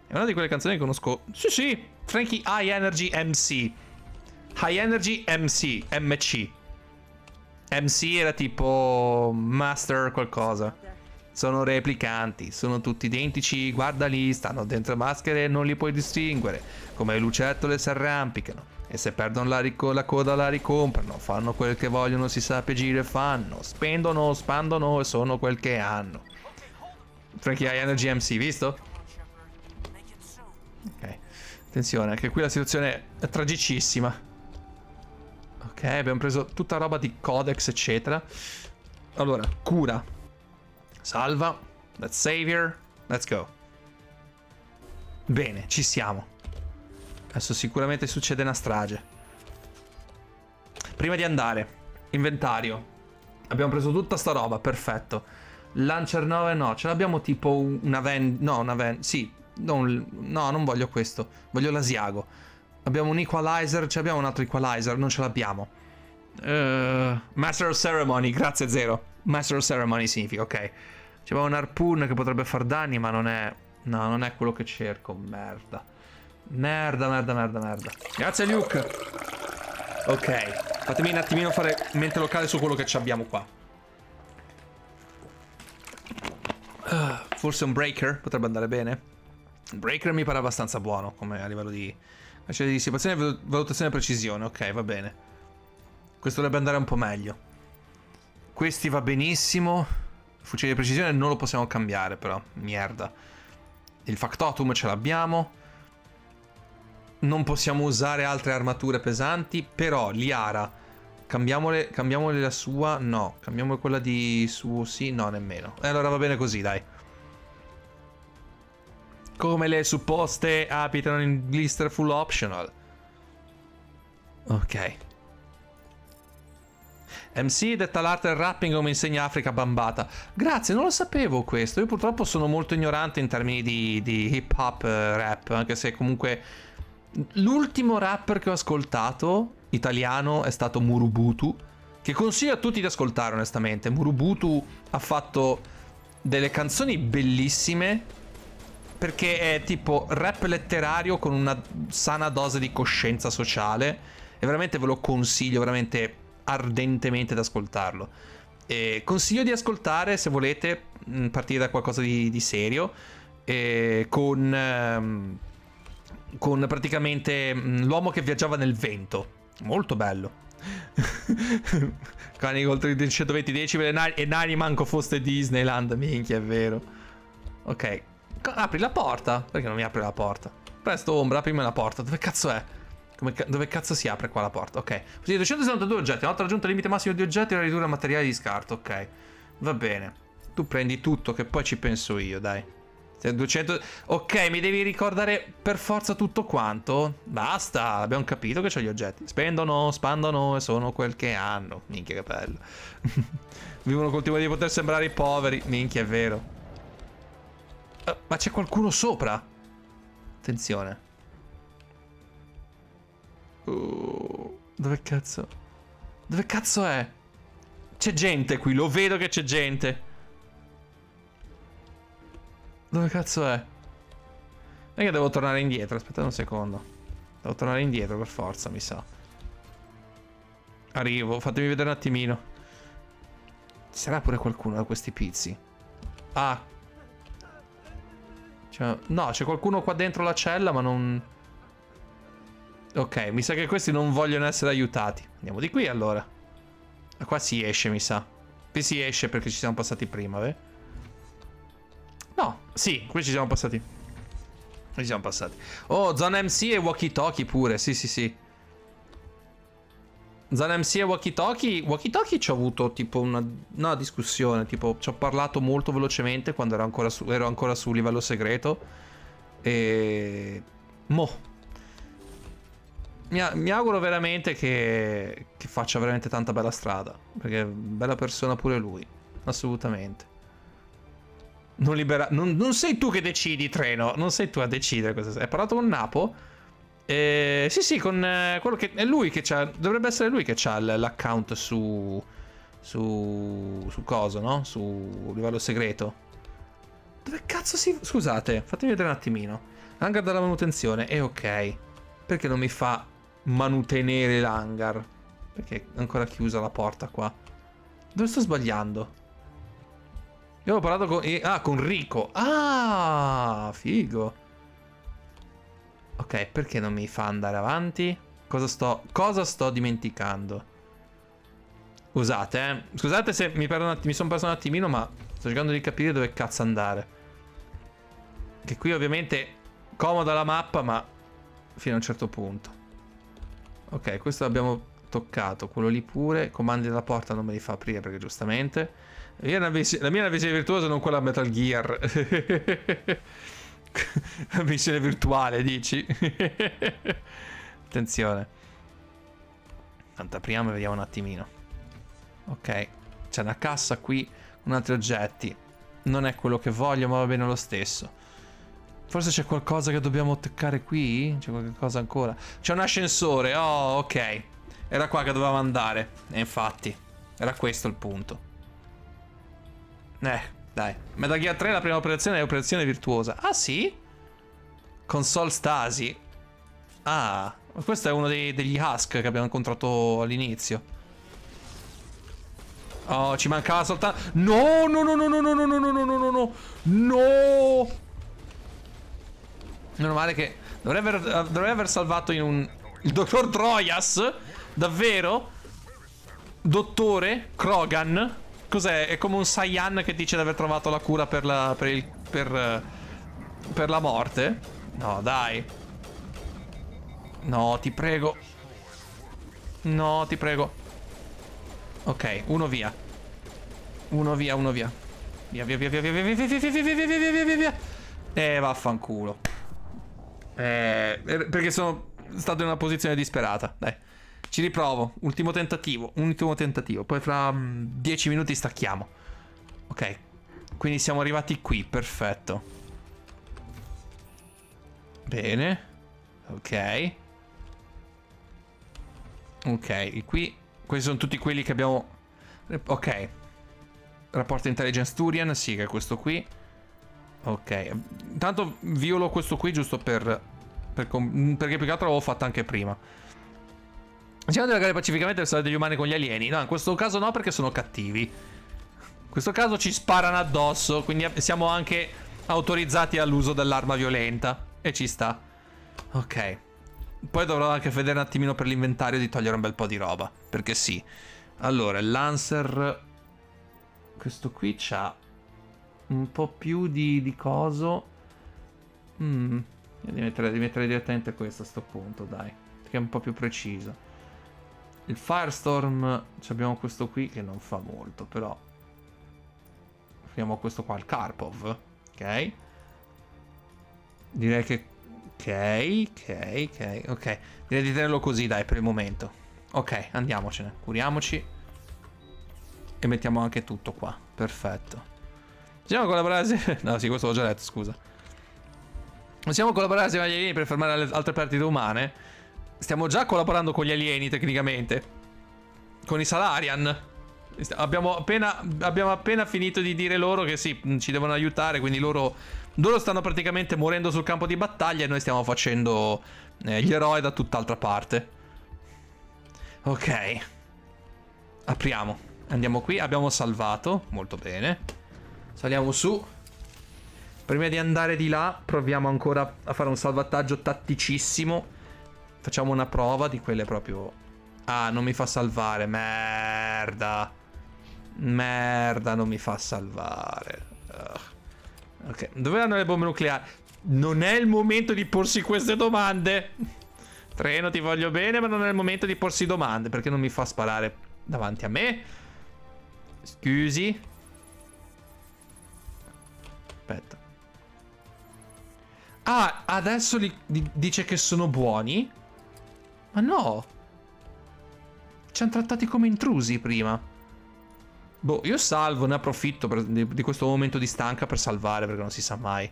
È una di quelle canzoni che conosco. Sì, sì, Frankie High Energy MC. High Energy MC, MC. MC era tipo Master qualcosa. Sono replicanti, sono tutti identici, guarda lì, stanno dentro maschere e non li puoi distinguere. Come lucertole si arrampicano e se perdono la, la, coda la ricomprano, fanno quel che vogliono, si sape e fanno, spendono, spandono e sono quel che hanno. Frankie High Energy MC, visto? Ok, attenzione, anche qui la situazione è tragicissima. Ok, abbiamo preso tutta roba di codex, eccetera. Allora, cura. Salva. Let's save here. Let's go. Bene, ci siamo. Adesso sicuramente succede una strage. Prima di andare, inventario. Abbiamo preso tutta sta roba, perfetto. Lancer 9 no, ce l'abbiamo tipo una van... No, una van... Sì, non, no, non voglio questo. Voglio l'asiago. Abbiamo un equalizer, ci abbiamo un altro equalizer, non ce l'abbiamo. Uh, Master of Ceremony, grazie zero. Master of Ceremony significa, ok. C'abbiamo un harpoon che potrebbe far danni, ma non è... No, non è quello che cerco, merda. Merda, merda, merda, merda. Grazie Luke. Ok, fatemi un attimino fare mente locale su quello che abbiamo qua. Uh, forse un breaker potrebbe andare bene. Un breaker mi pare abbastanza buono come a livello di Lascia cioè, di dissipazione, e valutazione e precisione. Ok, va bene. Questo dovrebbe andare un po' meglio. Questi va benissimo. Fucile di precisione non lo possiamo cambiare però. Merda. Il factotum ce l'abbiamo. Non possiamo usare altre armature pesanti. Però Liara, cambiamole, cambiamole la sua? No. Cambiamo quella di suo? Sì, no, nemmeno. E allora va bene così, dai come le supposte abitano in Glister full optional. Ok. MC detta l'arte del rapping come insegna Africa Bambata. Grazie, non lo sapevo questo. Io purtroppo sono molto ignorante in termini di, di hip hop eh, rap, anche se comunque l'ultimo rapper che ho ascoltato italiano è stato Murubutu, che consiglio a tutti di ascoltare onestamente. Murubutu ha fatto delle canzoni bellissime perché è tipo rap letterario con una sana dose di coscienza sociale e veramente ve lo consiglio veramente ardentemente ad ascoltarlo. E consiglio di ascoltare se volete mm, partire da qualcosa di, di serio con, ehm, con praticamente mm, l'uomo che viaggiava nel vento. Molto bello. [LAUGHS] Cani oltre 120 decibel e Nani manco foste Disneyland, minchia è vero. Ok, Apri la porta. Perché non mi apre la porta? Presto, ombra, aprimi la porta. Dove cazzo è? Ca dove cazzo si apre qua la porta? Ok. Possedere 262 oggetti. Una volta raggiunto il limite massimo di oggetti, la ridurre il materiale di scarto. Ok. Va bene. Tu prendi tutto, che poi ci penso io, dai. 200... Ok, mi devi ricordare per forza tutto quanto? Basta, abbiamo capito che c'ho gli oggetti. Spendono, spandono e sono quel che hanno. Minchia che bello. [LAUGHS] Vivono col timore di poter sembrare i poveri. Minchia, è vero. Eh, ma c'è qualcuno sopra? Attenzione. Uh, dove cazzo? Dove cazzo è? C'è gente qui, lo vedo che c'è gente. Dove cazzo è? Non è che devo tornare indietro, aspettate un secondo. Devo tornare indietro per forza, mi sa. Arrivo, fatemi vedere un attimino. Ci sarà pure qualcuno da questi pizzi. Ah, cioè, no, c'è qualcuno qua dentro la cella, ma non... Ok, mi sa che questi non vogliono essere aiutati. Andiamo di qui, allora. Ma qua si esce, mi sa. Qui si esce perché ci siamo passati prima, vero? No, sì, qui ci siamo passati. Qui ci siamo passati. Oh, zona MC e walkie-talkie pure, sì, sì, sì. Zona MC e Walkie Talkie. Walkie Talkie ci ho avuto tipo una, una discussione. Tipo, ci ho parlato molto velocemente quando ero ancora su, ero ancora su livello segreto. E. Mo. Mi, mi auguro veramente che, che faccia veramente tanta bella strada. Perché è bella persona pure lui. Assolutamente. Non, libera- non, non sei tu che decidi, treno. Non sei tu a decidere questa. Hai parlato con Napo? Eh, sì, sì, con eh, quello che è lui che c'ha. Dovrebbe essere lui che c'ha l'account su. Su. Su cosa, no? Su livello segreto. Dove cazzo si. Scusate, fatemi vedere un attimino. Hangar della manutenzione. E eh, ok. Perché non mi fa manutenere l'hangar? Perché è ancora chiusa la porta qua. Dove sto sbagliando? Io ho parlato con. Eh, ah, con Rico. Ah, figo. Ok, perché non mi fa andare avanti? Cosa sto, cosa sto dimenticando? Scusate, eh. Scusate se mi, mi sono perso un attimino, ma sto cercando di capire dove cazzo andare. Che qui ovviamente comoda la mappa, ma fino a un certo punto. Ok, questo l'abbiamo toccato, quello lì pure. Comandi della porta non me li fa aprire perché giustamente. La mia è una visione virtuosa, non quella Metal Gear. [LAUGHS] [LAUGHS] missione virtuale, dici? [LAUGHS] Attenzione. Tanto apriamo e vediamo un attimino. Ok, c'è una cassa qui con altri oggetti. Non è quello che voglio, ma va bene lo stesso. Forse c'è qualcosa che dobbiamo toccare qui? C'è qualcosa ancora? C'è un ascensore, oh ok. Era qua che dovevamo andare. E infatti, era questo il punto. Eh, dai. Metal Gear 3 la prima operazione è operazione virtuosa. Ah sì? Console Stasi. Ah, questo è uno dei, degli Husk che abbiamo incontrato all'inizio. Oh, ci mancava soltanto... No, no, no, no, no, no, no, no, no, no, no, no, no. Meno male che... Dovrei aver, dovrei aver salvato in un... Il dottor Troyas? Davvero? Dottore? Krogan? Cos'è? È come un Saiyan che dice di aver trovato la cura per la, per, il, per, per la morte? No, dai. No, ti prego. No, ti prego. Ok, uno via. Uno via, uno via. Via, via, via, via, via, via, via, via, via, via, via, via, via, via, via. Eh, vaffanculo. Eh, perché sono stato in una posizione disperata. Dai. Ci riprovo. Ultimo tentativo. Ultimo tentativo. Poi fra 10 mm, minuti stacchiamo. Ok. Quindi siamo arrivati qui. Perfetto. Bene. Ok. Ok. Qui. Questi sono tutti quelli che abbiamo... Ok. Rapporto intelligence Turian. Sì, che è questo qui. Ok. Intanto violo questo qui giusto per... per perché più che altro l'avevo fatto anche prima. Diciamo della guerra pacificamente per salvare degli umani con gli alieni. No, in questo caso no, perché sono cattivi. In questo caso ci sparano addosso, quindi siamo anche autorizzati all'uso dell'arma violenta. E ci sta. Ok. Poi dovrò anche vedere un attimino per l'inventario di togliere un bel po' di roba. Perché sì. Allora, il Lancer... Questo qui c'ha un po' più di, di coso. Mm. Di mettere, mettere direttamente questo a sto punto, dai. Che è un po' più preciso. Il Firestorm, abbiamo questo qui che non fa molto, però... Finiamo questo qua, il Karpov, ok? Direi che... Ok, ok, ok, ok. Direi di tenerlo così, dai, per il momento. Ok, andiamocene, curiamoci. E mettiamo anche tutto qua, perfetto. Possiamo collaborare assieme... [LAUGHS] No, sì, questo l'ho già detto, scusa. Possiamo collaborare assieme agli alieni per fermare le altre partite umane? Stiamo già collaborando con gli alieni, tecnicamente. Con i Salarian. Abbiamo appena, abbiamo appena finito di dire loro che sì, mm, ci devono aiutare, quindi loro, loro stanno praticamente morendo sul campo di battaglia e noi stiamo facendo eh, gli eroi da tutt'altra parte. Ok. Apriamo. Andiamo qui, abbiamo salvato, molto bene. Saliamo su. Prima di andare di là, proviamo ancora a fare un salvataggio tatticissimo. Facciamo una prova di quelle proprio... Ah, non mi fa salvare, merda. Merda, non mi fa salvare. Ugh. Ok, dove vanno le bombe nucleari? Non è il momento di porsi queste domande. [LAUGHS] Treno, ti voglio bene, ma non è il momento di porsi domande, perché non mi fa sparare davanti a me. Scusi. Aspetta. Ah, adesso li, li, dice che sono buoni. Ma no! Ci hanno trattati come intrusi prima. Boh, io salvo, ne approfitto per, di, di, questo momento di stanca per salvare, perché non si sa mai.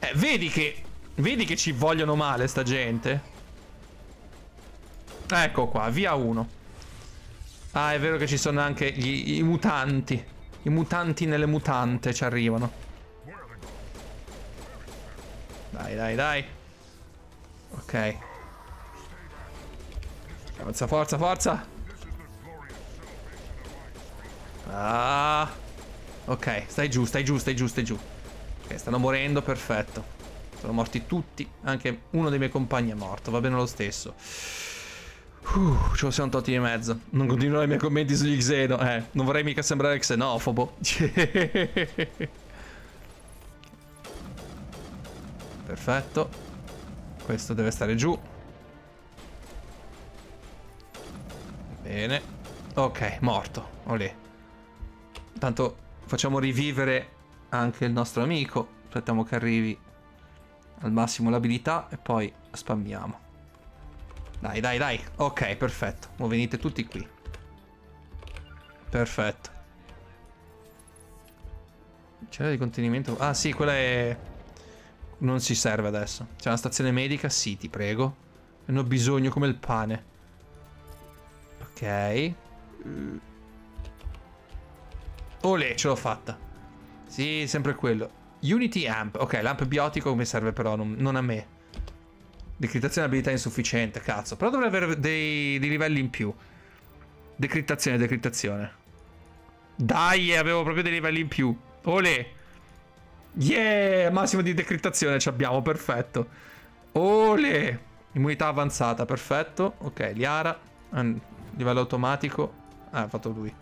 Eh, vedi che... Vedi che ci vogliono male sta gente. Ecco qua, via uno. Ah, è vero che ci sono anche gli, i mutanti. I mutanti nelle mutante ci arrivano. Dai, dai, dai. Ok. Forza, forza, forza. Ah. Ok, stai giù, stai giù, stai giù, stai giù. Ok, stanno morendo, perfetto. Sono morti tutti, anche uno dei miei compagni è morto, va bene lo stesso. Uh, ce lo siamo tolti di mezzo. Non continuo i miei commenti sugli Xeno. Eh, non vorrei mica sembrare xenofobo. [LAUGHS] Perfetto. Questo deve stare giù. Bene. Ok, morto. Olè. Tanto facciamo rivivere anche il nostro amico. Aspettiamo che arrivi al massimo l'abilità e poi spammiamo. Dai, dai, dai. Ok, perfetto. Ora venite tutti qui. Perfetto. C'era di contenimento... Ah sì, quella è... Non si serve adesso. C'è una stazione medica? Sì, ti prego. Ne ho bisogno come il pane. Ok. Olè, oh, ce l'ho fatta. Sì, sempre quello. Unity Amp. Ok, l'amp biotico mi serve però, non, non a me. Decrittazione abilità insufficiente, cazzo. Però dovrei avere dei, dei livelli in più. Decrittazione, decrittazione. Dai, avevo proprio dei livelli in più. Olè. Yeah, massimo di decrittazione ci abbiamo, perfetto. Olè. Immunità avanzata, perfetto. Ok, Liara livello automatico. Ah, ha fatto lui.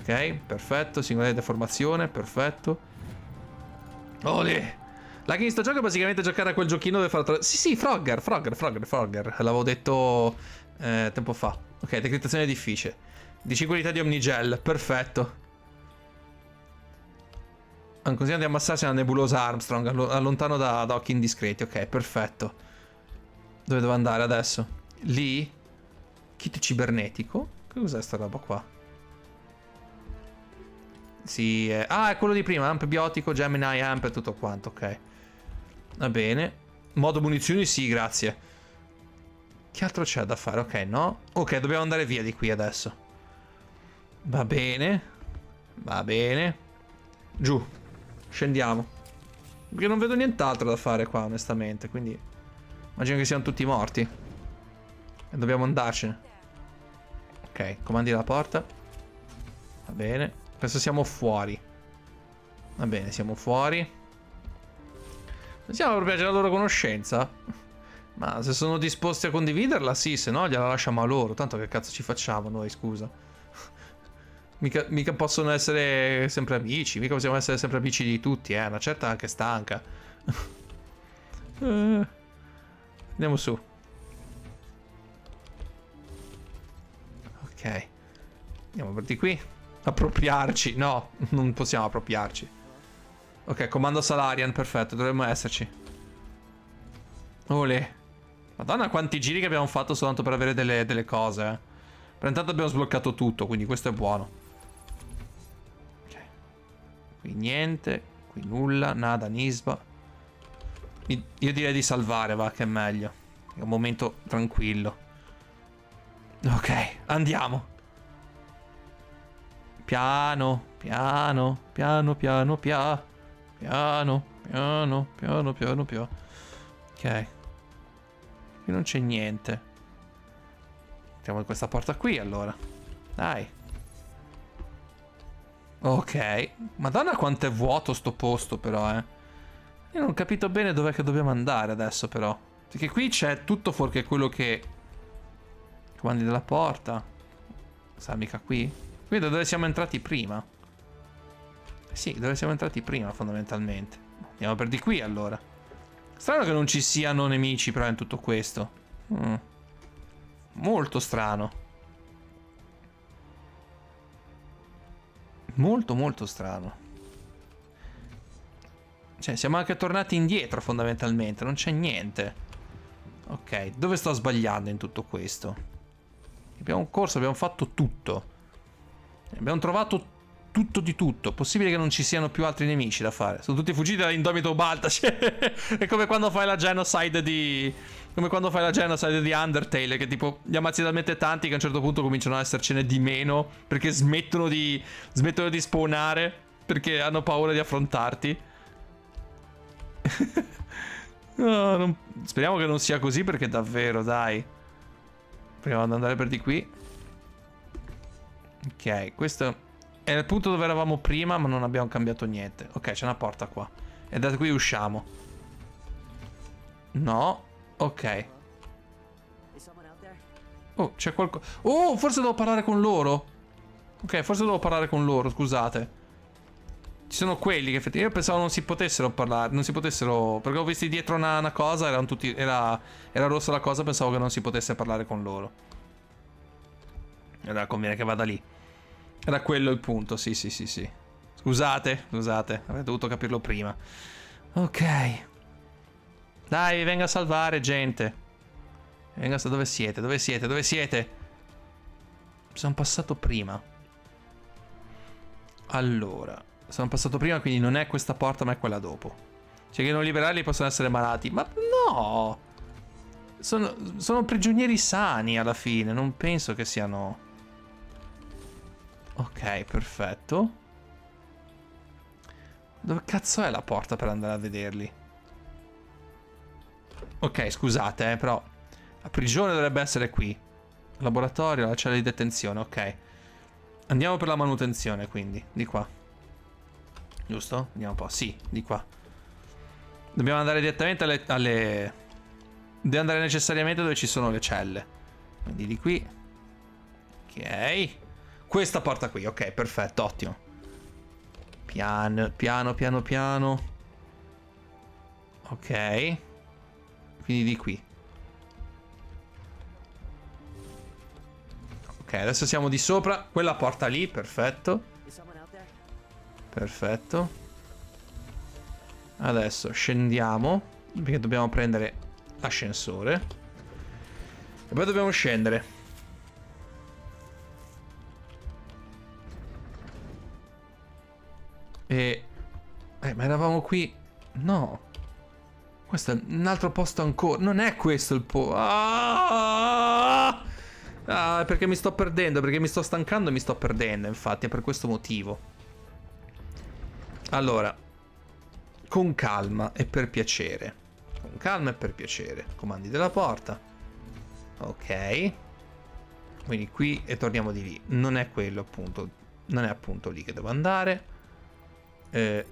Ok, perfetto. Singolare deformazione, perfetto. Ole! La in sto gioco è basicamente giocare a quel giochino dove fare... Sì, sì, Frogger, Frogger, Frogger, Frogger. L'avevo detto eh, tempo fa. Ok, decrittazione difficile. 10 qualità di Omnigel, perfetto. Hanno consigliato di ammassarsi una nebulosa Armstrong, allontano da, da occhi indiscreti. Ok, perfetto. Dove devo andare adesso? Lì? Kit cibernetico. Che cos'è sta roba qua? Sì, eh. ah, è quello di prima, amp biotico, Gemini amp e tutto quanto, ok. Va bene. Modo munizioni, sì, grazie. Che altro c'è da fare? Ok, no? Ok, dobbiamo andare via di qui adesso. Va bene. Va bene. Giù. Scendiamo. Perché non vedo nient'altro da fare qua, onestamente, quindi... Immagino che siano tutti morti. E dobbiamo andarcene. Ok, comandi la porta. Va bene. Adesso siamo fuori. Va bene, siamo fuori. Non siamo proprio alla loro conoscenza? Ma se sono disposti a condividerla, sì, se no gliela lasciamo a loro. Tanto che cazzo ci facciamo noi, scusa. Mica, mica possono essere sempre amici, mica possiamo essere sempre amici di tutti, eh. Una certa anche stanca. [LAUGHS] Eh, andiamo su. Ok. Andiamo per di qui. Appropriarci. No, non possiamo appropriarci. Ok, comando Salarian, perfetto, dovremmo esserci. Ole. Madonna quanti giri che abbiamo fatto soltanto per avere delle, delle cose. Eh. Per intanto abbiamo sbloccato tutto, quindi questo è buono. Ok. Qui niente, qui nulla, nada, nisba. Io direi di salvare, va, che è meglio. È un momento tranquillo. Ok, andiamo. Piano, piano, piano, piano, piano. Piano, piano, piano, piano, piano. Ok. Qui non c'è niente. Mettiamo questa porta qui, allora. Dai. Ok. Madonna quanto è vuoto sto posto, però, eh. Io non ho capito bene dov'è che dobbiamo andare adesso, però. Perché qui c'è tutto fuorché quello che Comandi della porta. Sarà mica qui? Qui da dove siamo entrati prima. Eh sì, dove siamo entrati prima fondamentalmente. Andiamo per di qui allora. Strano che non ci siano nemici però in tutto questo. Mm. Molto strano. Molto molto strano. Cioè, siamo anche tornati indietro fondamentalmente, non c'è niente. Ok, dove sto sbagliando in tutto questo? Abbiamo corso, abbiamo fatto tutto. Abbiamo trovato tutto di tutto. Possibile che non ci siano più altri nemici da fare. Sono tutti fuggiti dall'indomito Baltac. [LAUGHS] è come quando fai la genocide di... Come quando fai la genocide di Undertale, che tipo li ammazzi talmente tanti che a un certo punto cominciano ad essercene di meno, perché smettono di, smettono di spawnare, perché hanno paura di affrontarti. [LAUGHS] no, non... Speriamo che non sia così, perché davvero, dai. Proviamo ad andare per di qui. Ok, questo è il punto dove eravamo prima, ma non abbiamo cambiato niente. Ok, c'è una porta qua. E da qui usciamo. No. Ok. Oh, c'è qualcosa... Oh, forse devo parlare con loro. Ok, forse devo parlare con loro, scusate. Ci sono quelli che effettivamente. Io pensavo non si potessero parlare. Non si potessero. Perché ho visti dietro una, una cosa. Erano tutti. Era, era rossa la cosa. Pensavo che non si potesse parlare con loro. Allora conviene che vada lì. Era quello il punto. Sì, sì, sì, sì. Scusate, scusate. Avrei dovuto capirlo prima. Ok. Dai, vi venga a salvare, gente. Venga a Dove siete? Dove siete? Dove siete? Sono passato prima. Allora. Sono passato prima, quindi non è questa porta, ma è quella dopo. Cioè che non liberarli possono essere malati. Ma no! Sono, sono prigionieri sani alla fine, non penso che siano... Ok, perfetto. Dove cazzo è la porta per andare a vederli? Ok, scusate, eh, però... La prigione dovrebbe essere qui. Laboratorio, la cella di detenzione, ok. Andiamo per la manutenzione, quindi, di qua giusto? Vediamo un po'. Sì, di qua. Dobbiamo andare direttamente alle... alle... Dobbiamo andare necessariamente dove ci sono le celle. Quindi di qui. Ok. Questa porta qui, ok, perfetto, ottimo. Piano, piano, piano, piano. Ok. Quindi di qui. Ok, adesso siamo di sopra. Quella porta lì, perfetto. Perfetto. Adesso scendiamo, perché dobbiamo prendere l'ascensore. E poi dobbiamo scendere. E... Eh, ma eravamo qui... No. Questo è un altro posto ancora. Non è questo il po... Ah! Ah, perché mi sto perdendo, perché mi sto stancando e mi sto perdendo, infatti, è per questo motivo. Allora, con calma e per piacere. Con calma e per piacere. Comandi della porta. Ok. Quindi qui e torniamo di lì. Non è quello appunto. Non è appunto lì che devo andare. Eh,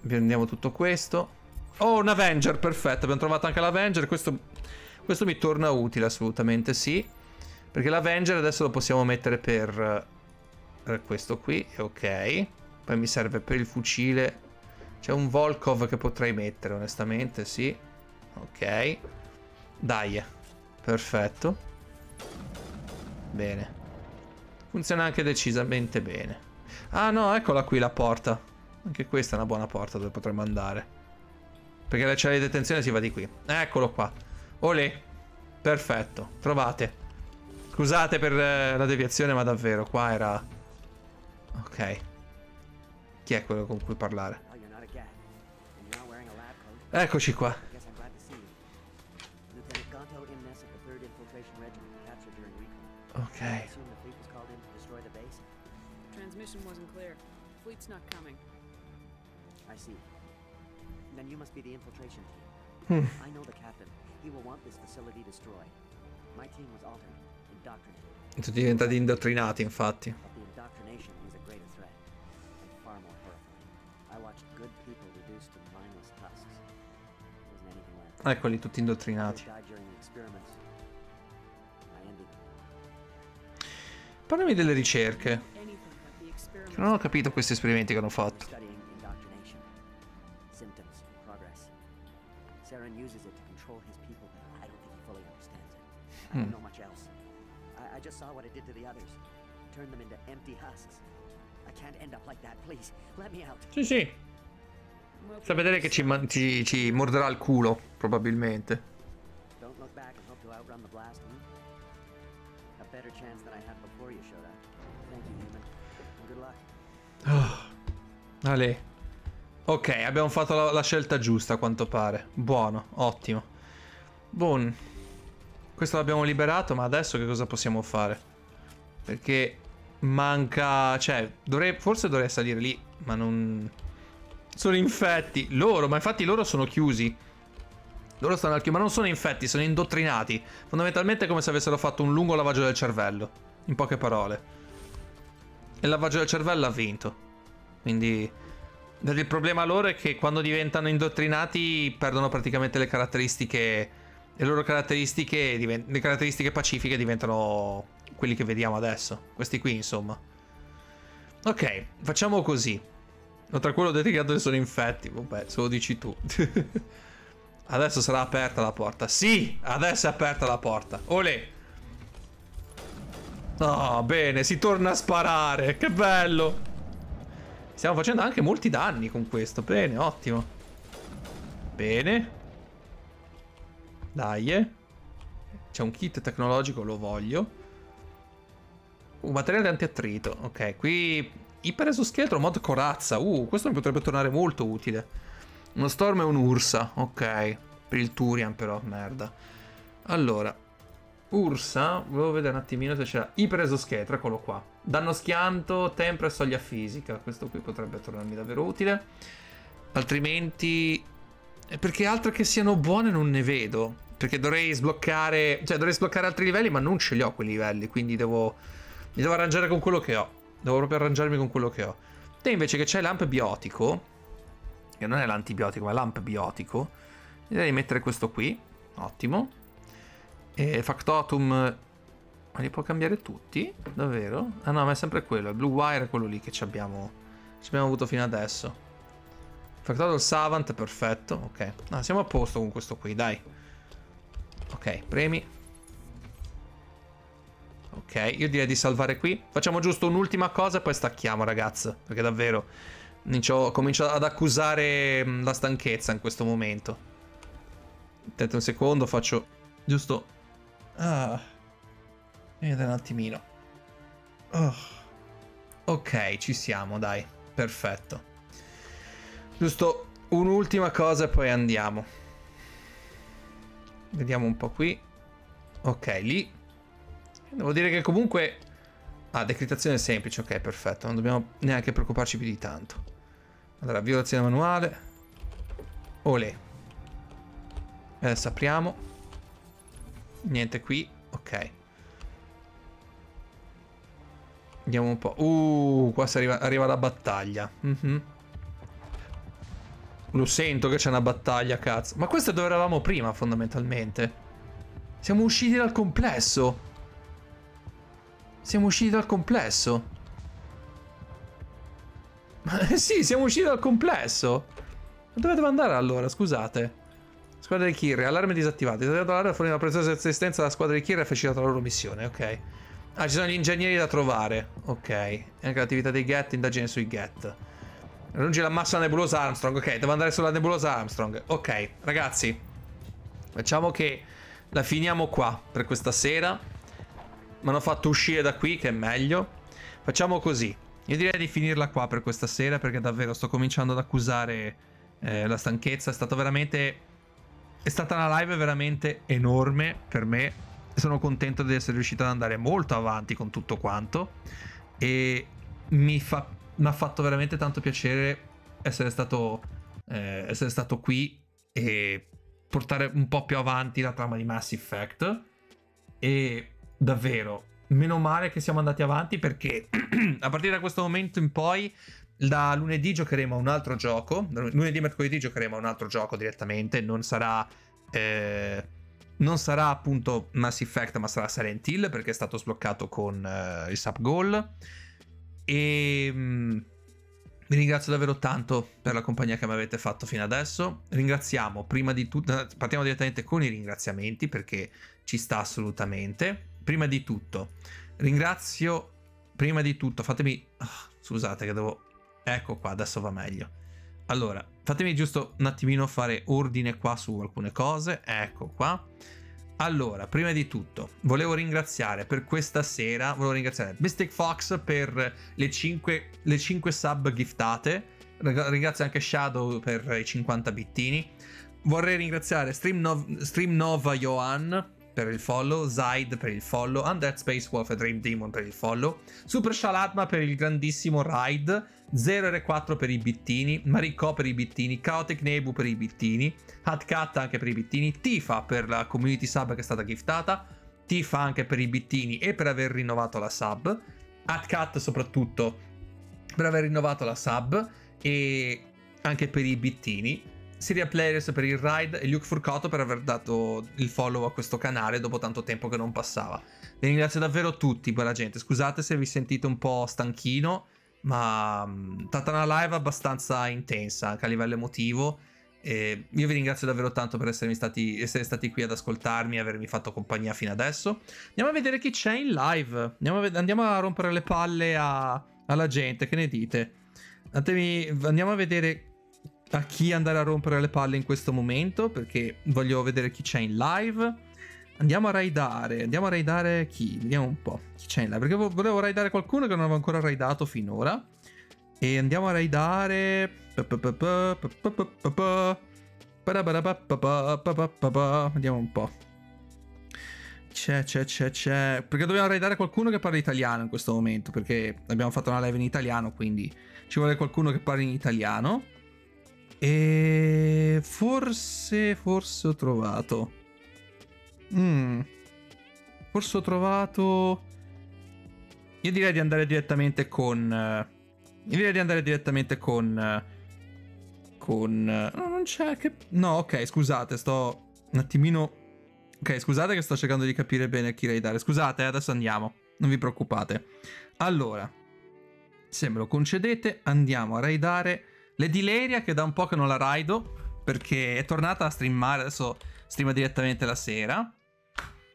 prendiamo tutto questo. Oh, un Avenger, perfetto. Abbiamo trovato anche l'Avenger. Questo, questo mi torna utile, assolutamente sì. Perché l'Avenger adesso lo possiamo mettere per, per eh, questo qui. Ok. Poi mi serve per il fucile. C'è un Volkov che potrei mettere, onestamente, sì. Ok. Dai. Perfetto. Bene. Funziona anche decisamente bene. Ah no, eccola qui la porta. Anche questa è una buona porta dove potremmo andare. Perché la cella di detenzione si va di qui. Eccolo qua. Olè. Perfetto. Trovate. Scusate per eh, la deviazione, ma davvero, qua era... Ok. Chi è quello con cui parlare? Eccoci qua. Ok. Transmission wasn't clear. Fleet's not coming. I see. Then you must be the infiltration team. Hmm. I know the captain. He will want this facility destroyed. My team was altered, indoctrinated. Sono diventati indottrinati, infatti. Ah, Eccoli tutti indottrinati. Parlami delle ricerche. Non ho capito questi esperimenti che hanno fatto. Mm. I just saw what it did to the others. Turned them into empty husks. I can't end up like that, please. Let me out. Sì, sì. Sta a vedere che ci, ci, ci morderà il culo, probabilmente. Hmm? Ah, Ale. Ok, abbiamo fatto la, la, scelta giusta a quanto pare. Buono, ottimo. Buon. Questo l'abbiamo liberato, ma adesso che cosa possiamo fare? Perché manca... Cioè, dovrei, forse dovrei salire lì, ma non sono infetti. Loro, ma infatti loro sono chiusi. Loro stanno al chiuso, ma non sono infetti, sono indottrinati. Fondamentalmente è come se avessero fatto un lungo lavaggio del cervello. In poche parole. E il lavaggio del cervello ha vinto. Quindi... Il problema loro è che quando diventano indottrinati perdono praticamente le caratteristiche... Le loro caratteristiche, le caratteristiche pacifiche diventano quelli che vediamo adesso. Questi qui, insomma. Ok, facciamo così. No, tra quello dedicato sono infetti. Vabbè, se lo dici tu. [LAUGHS] adesso sarà aperta la porta. Sì, adesso è aperta la porta. Olè. oh, bene, si torna a sparare. Che bello. Stiamo facendo anche molti danni con questo. Bene, ottimo. Bene. Dai, eh. C'è un kit tecnologico, lo voglio. Un materiale antiattrito. Ok, qui Iperesoscheletro mod corazza. Uh, questo mi potrebbe tornare molto utile. Uno Storm e un Ursa. Ok. Per il Turian però, merda. Allora. Ursa, volevo vedere un attimino se c'era. Iperesoscheletro, eccolo qua. Danno schianto, tempo e soglia fisica. Questo qui potrebbe tornarmi davvero utile. Altrimenti... Eh, perché altre che siano buone non ne vedo. Perché dovrei sbloccare... Cioè, dovrei sbloccare altri livelli, ma non ce li ho quei livelli. Quindi devo... Mi devo arrangiare con quello che ho. Devo proprio arrangiarmi con quello che ho. Te invece che c'è l'ampbiotico, che non è l'antibiotico ma l'ampbiotico, devi mettere questo qui, ottimo. E factotum, ma li può cambiare tutti? Davvero? Ah no, ma è sempre quello, il blue wire è quello lì che ci abbiamo, ci abbiamo avuto fino adesso. Factotum savant, perfetto, ok. Ah, siamo a posto con questo qui, dai. Ok, premi. Ok, io direi di salvare qui. Facciamo giusto un'ultima cosa e poi stacchiamo, ragazzi. Perché davvero comincio ad accusare mm, la stanchezza in questo momento. Aspetta un secondo, faccio giusto... Ah. Vediamo un attimino. Oh. Ok, ci siamo, dai. Perfetto. Giusto un'ultima cosa e poi andiamo. Vediamo un po' qui. Ok, lì Devo dire che comunque... Ah, decrittazione semplice, ok, perfetto. Non dobbiamo neanche preoccuparci più di tanto. Allora, violazione manuale. Ole. Eh, Adesso apriamo. Niente qui, ok. Vediamo un po'. Uh, qua arriva, arriva, la battaglia. Mm -hmm. Lo sento che c'è una battaglia, cazzo. Ma questo è dove eravamo prima, fondamentalmente. Siamo usciti dal complesso. Siamo usciti dal complesso. Eh, sì, siamo usciti dal complesso. Dove devo andare allora? Scusate. Squadra di Kirri, allarme disattivato. Disattivato l'area fornì una preziosa assistenza alla squadra di Kirri e facilitato la loro missione, ok. Ah, ci sono gli ingegneri da trovare, ok. E anche l'attività dei Get, indagine sui Get. Raggiungi la massa nebulosa Armstrong, ok. Devo andare sulla nebulosa Armstrong, ok. Ragazzi, facciamo che la finiamo qua per questa sera mi hanno fatto uscire da qui, che è meglio. Facciamo così. Io direi di finirla qua per questa sera, perché davvero sto cominciando ad accusare eh, la stanchezza. È stata veramente... È stata una live veramente enorme per me. Sono contento di essere riuscito ad andare molto avanti con tutto quanto. E mi, fa... mi ha fatto veramente tanto piacere essere stato, eh, essere stato qui e portare un po' più avanti la trama di Mass Effect. E davvero, meno male che siamo andati avanti perché [CLEARS THROAT] a partire da questo momento in poi da lunedì giocheremo a un altro gioco, lunedì e mercoledì giocheremo a un altro gioco direttamente, non sarà... Eh, non sarà appunto Mass Effect, ma sarà Silent Hill perché è stato sbloccato con uh, il sub goal. E ehm, vi ringrazio davvero tanto per la compagnia che mi avete fatto fino adesso. Ringraziamo prima di tutto, partiamo direttamente con i ringraziamenti perché ci sta assolutamente prima di tutto ringrazio, prima di tutto, fatemi... Oh, scusate che devo... Ecco qua, adesso va meglio. Allora, fatemi giusto un attimino fare ordine qua su alcune cose. Ecco qua. Allora, prima di tutto, volevo ringraziare per questa sera, volevo ringraziare Mystic Fox per le 5, le 5 sub giftate, ringrazio anche Shadow per i 50 bittini, vorrei ringraziare Stream, Nova Johan per il follow, Zaid per il follow, Undead Space Wolf e Dream Demon per il follow, Super Shalatma per il grandissimo Raid, 0R4 per i bittini, Maricò per i bittini, Chaotic Nebu per i bittini, Hatcat anche per i bittini, Tifa per la community sub che è stata giftata, Tifa anche per i bittini e per aver rinnovato la sub, Hatcat soprattutto per aver rinnovato la sub e anche per i bittini. Siria Players per il ride e Luke Furcato per aver dato il follow a questo canale dopo tanto tempo che non passava. Vi ringrazio davvero tutti, quella gente. Scusate se vi sentite un po' stanchino, ma mm, è stata una live abbastanza intensa anche a livello emotivo. E io vi ringrazio davvero tanto per stati, essere stati qui ad ascoltarmi e avermi fatto compagnia fino adesso. Andiamo a vedere chi c'è in live. Andiamo a, andiamo a rompere le palle a, alla gente, che ne dite? Datemi, andiamo a vedere a chi andare a rompere le palle in questo momento, perché voglio vedere chi c'è in live. Andiamo a raidare, andiamo a raidare chi? Vediamo un po' chi c'è in live, perché volevo raidare qualcuno che non avevo ancora raidato finora. E andiamo a raidare... Vediamo un po'. C'è, c'è, c'è, c'è. Perché dobbiamo raidare qualcuno che parla italiano in questo momento. Perché abbiamo fatto una live in italiano, quindi ci vuole qualcuno che parli in italiano. E forse, forse ho trovato. Mm. Forse ho trovato. Io direi di andare direttamente con. Eh, io direi di andare direttamente con. Eh, con. Eh, no, non c'è. Che... No, ok, scusate, sto un attimino. Ok, scusate che sto cercando di capire bene a chi lei dare. Scusate, adesso andiamo. Non vi preoccupate. Allora, se me lo concedete, andiamo a raidare Lady Leria che da un po' che non la raido perché è tornata a streamare, adesso streama direttamente la sera.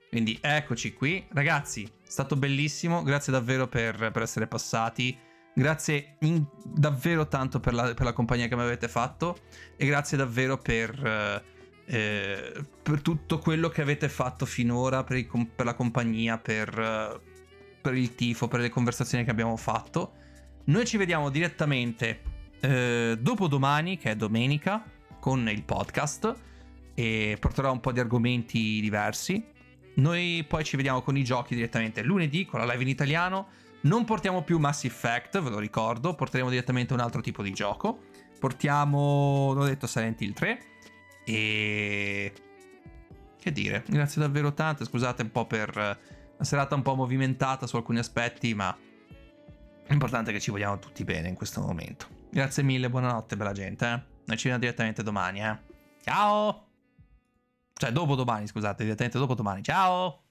Quindi eccoci qui. Ragazzi, è stato bellissimo, grazie davvero per, per essere passati. Grazie in, davvero tanto per la, per la, compagnia che mi avete fatto e grazie davvero per, eh, eh per tutto quello che avete fatto finora, per, il, per la compagnia, per il tifo, per le conversazioni che abbiamo fatto. Noi ci vediamo direttamente eh, dopodomani, che è domenica, con il podcast e porterò un po' di argomenti diversi. Noi poi ci vediamo con i giochi direttamente lunedì con la live in italiano. Non portiamo più Mass Effect, ve lo ricordo, porteremo direttamente un altro tipo di gioco. Portiamo, l'ho detto, Silent Hill 3 e... Che dire, grazie davvero tante, scusate un po' per eh, la serata un po' movimentata su alcuni aspetti, ma è importante che ci vogliamo tutti bene in questo momento. Grazie mille, buonanotte bella gente. Eh. Noi ci vediamo direttamente domani, eh. Ciao! Cioè, dopo domani, scusate, direttamente dopo domani. Ciao!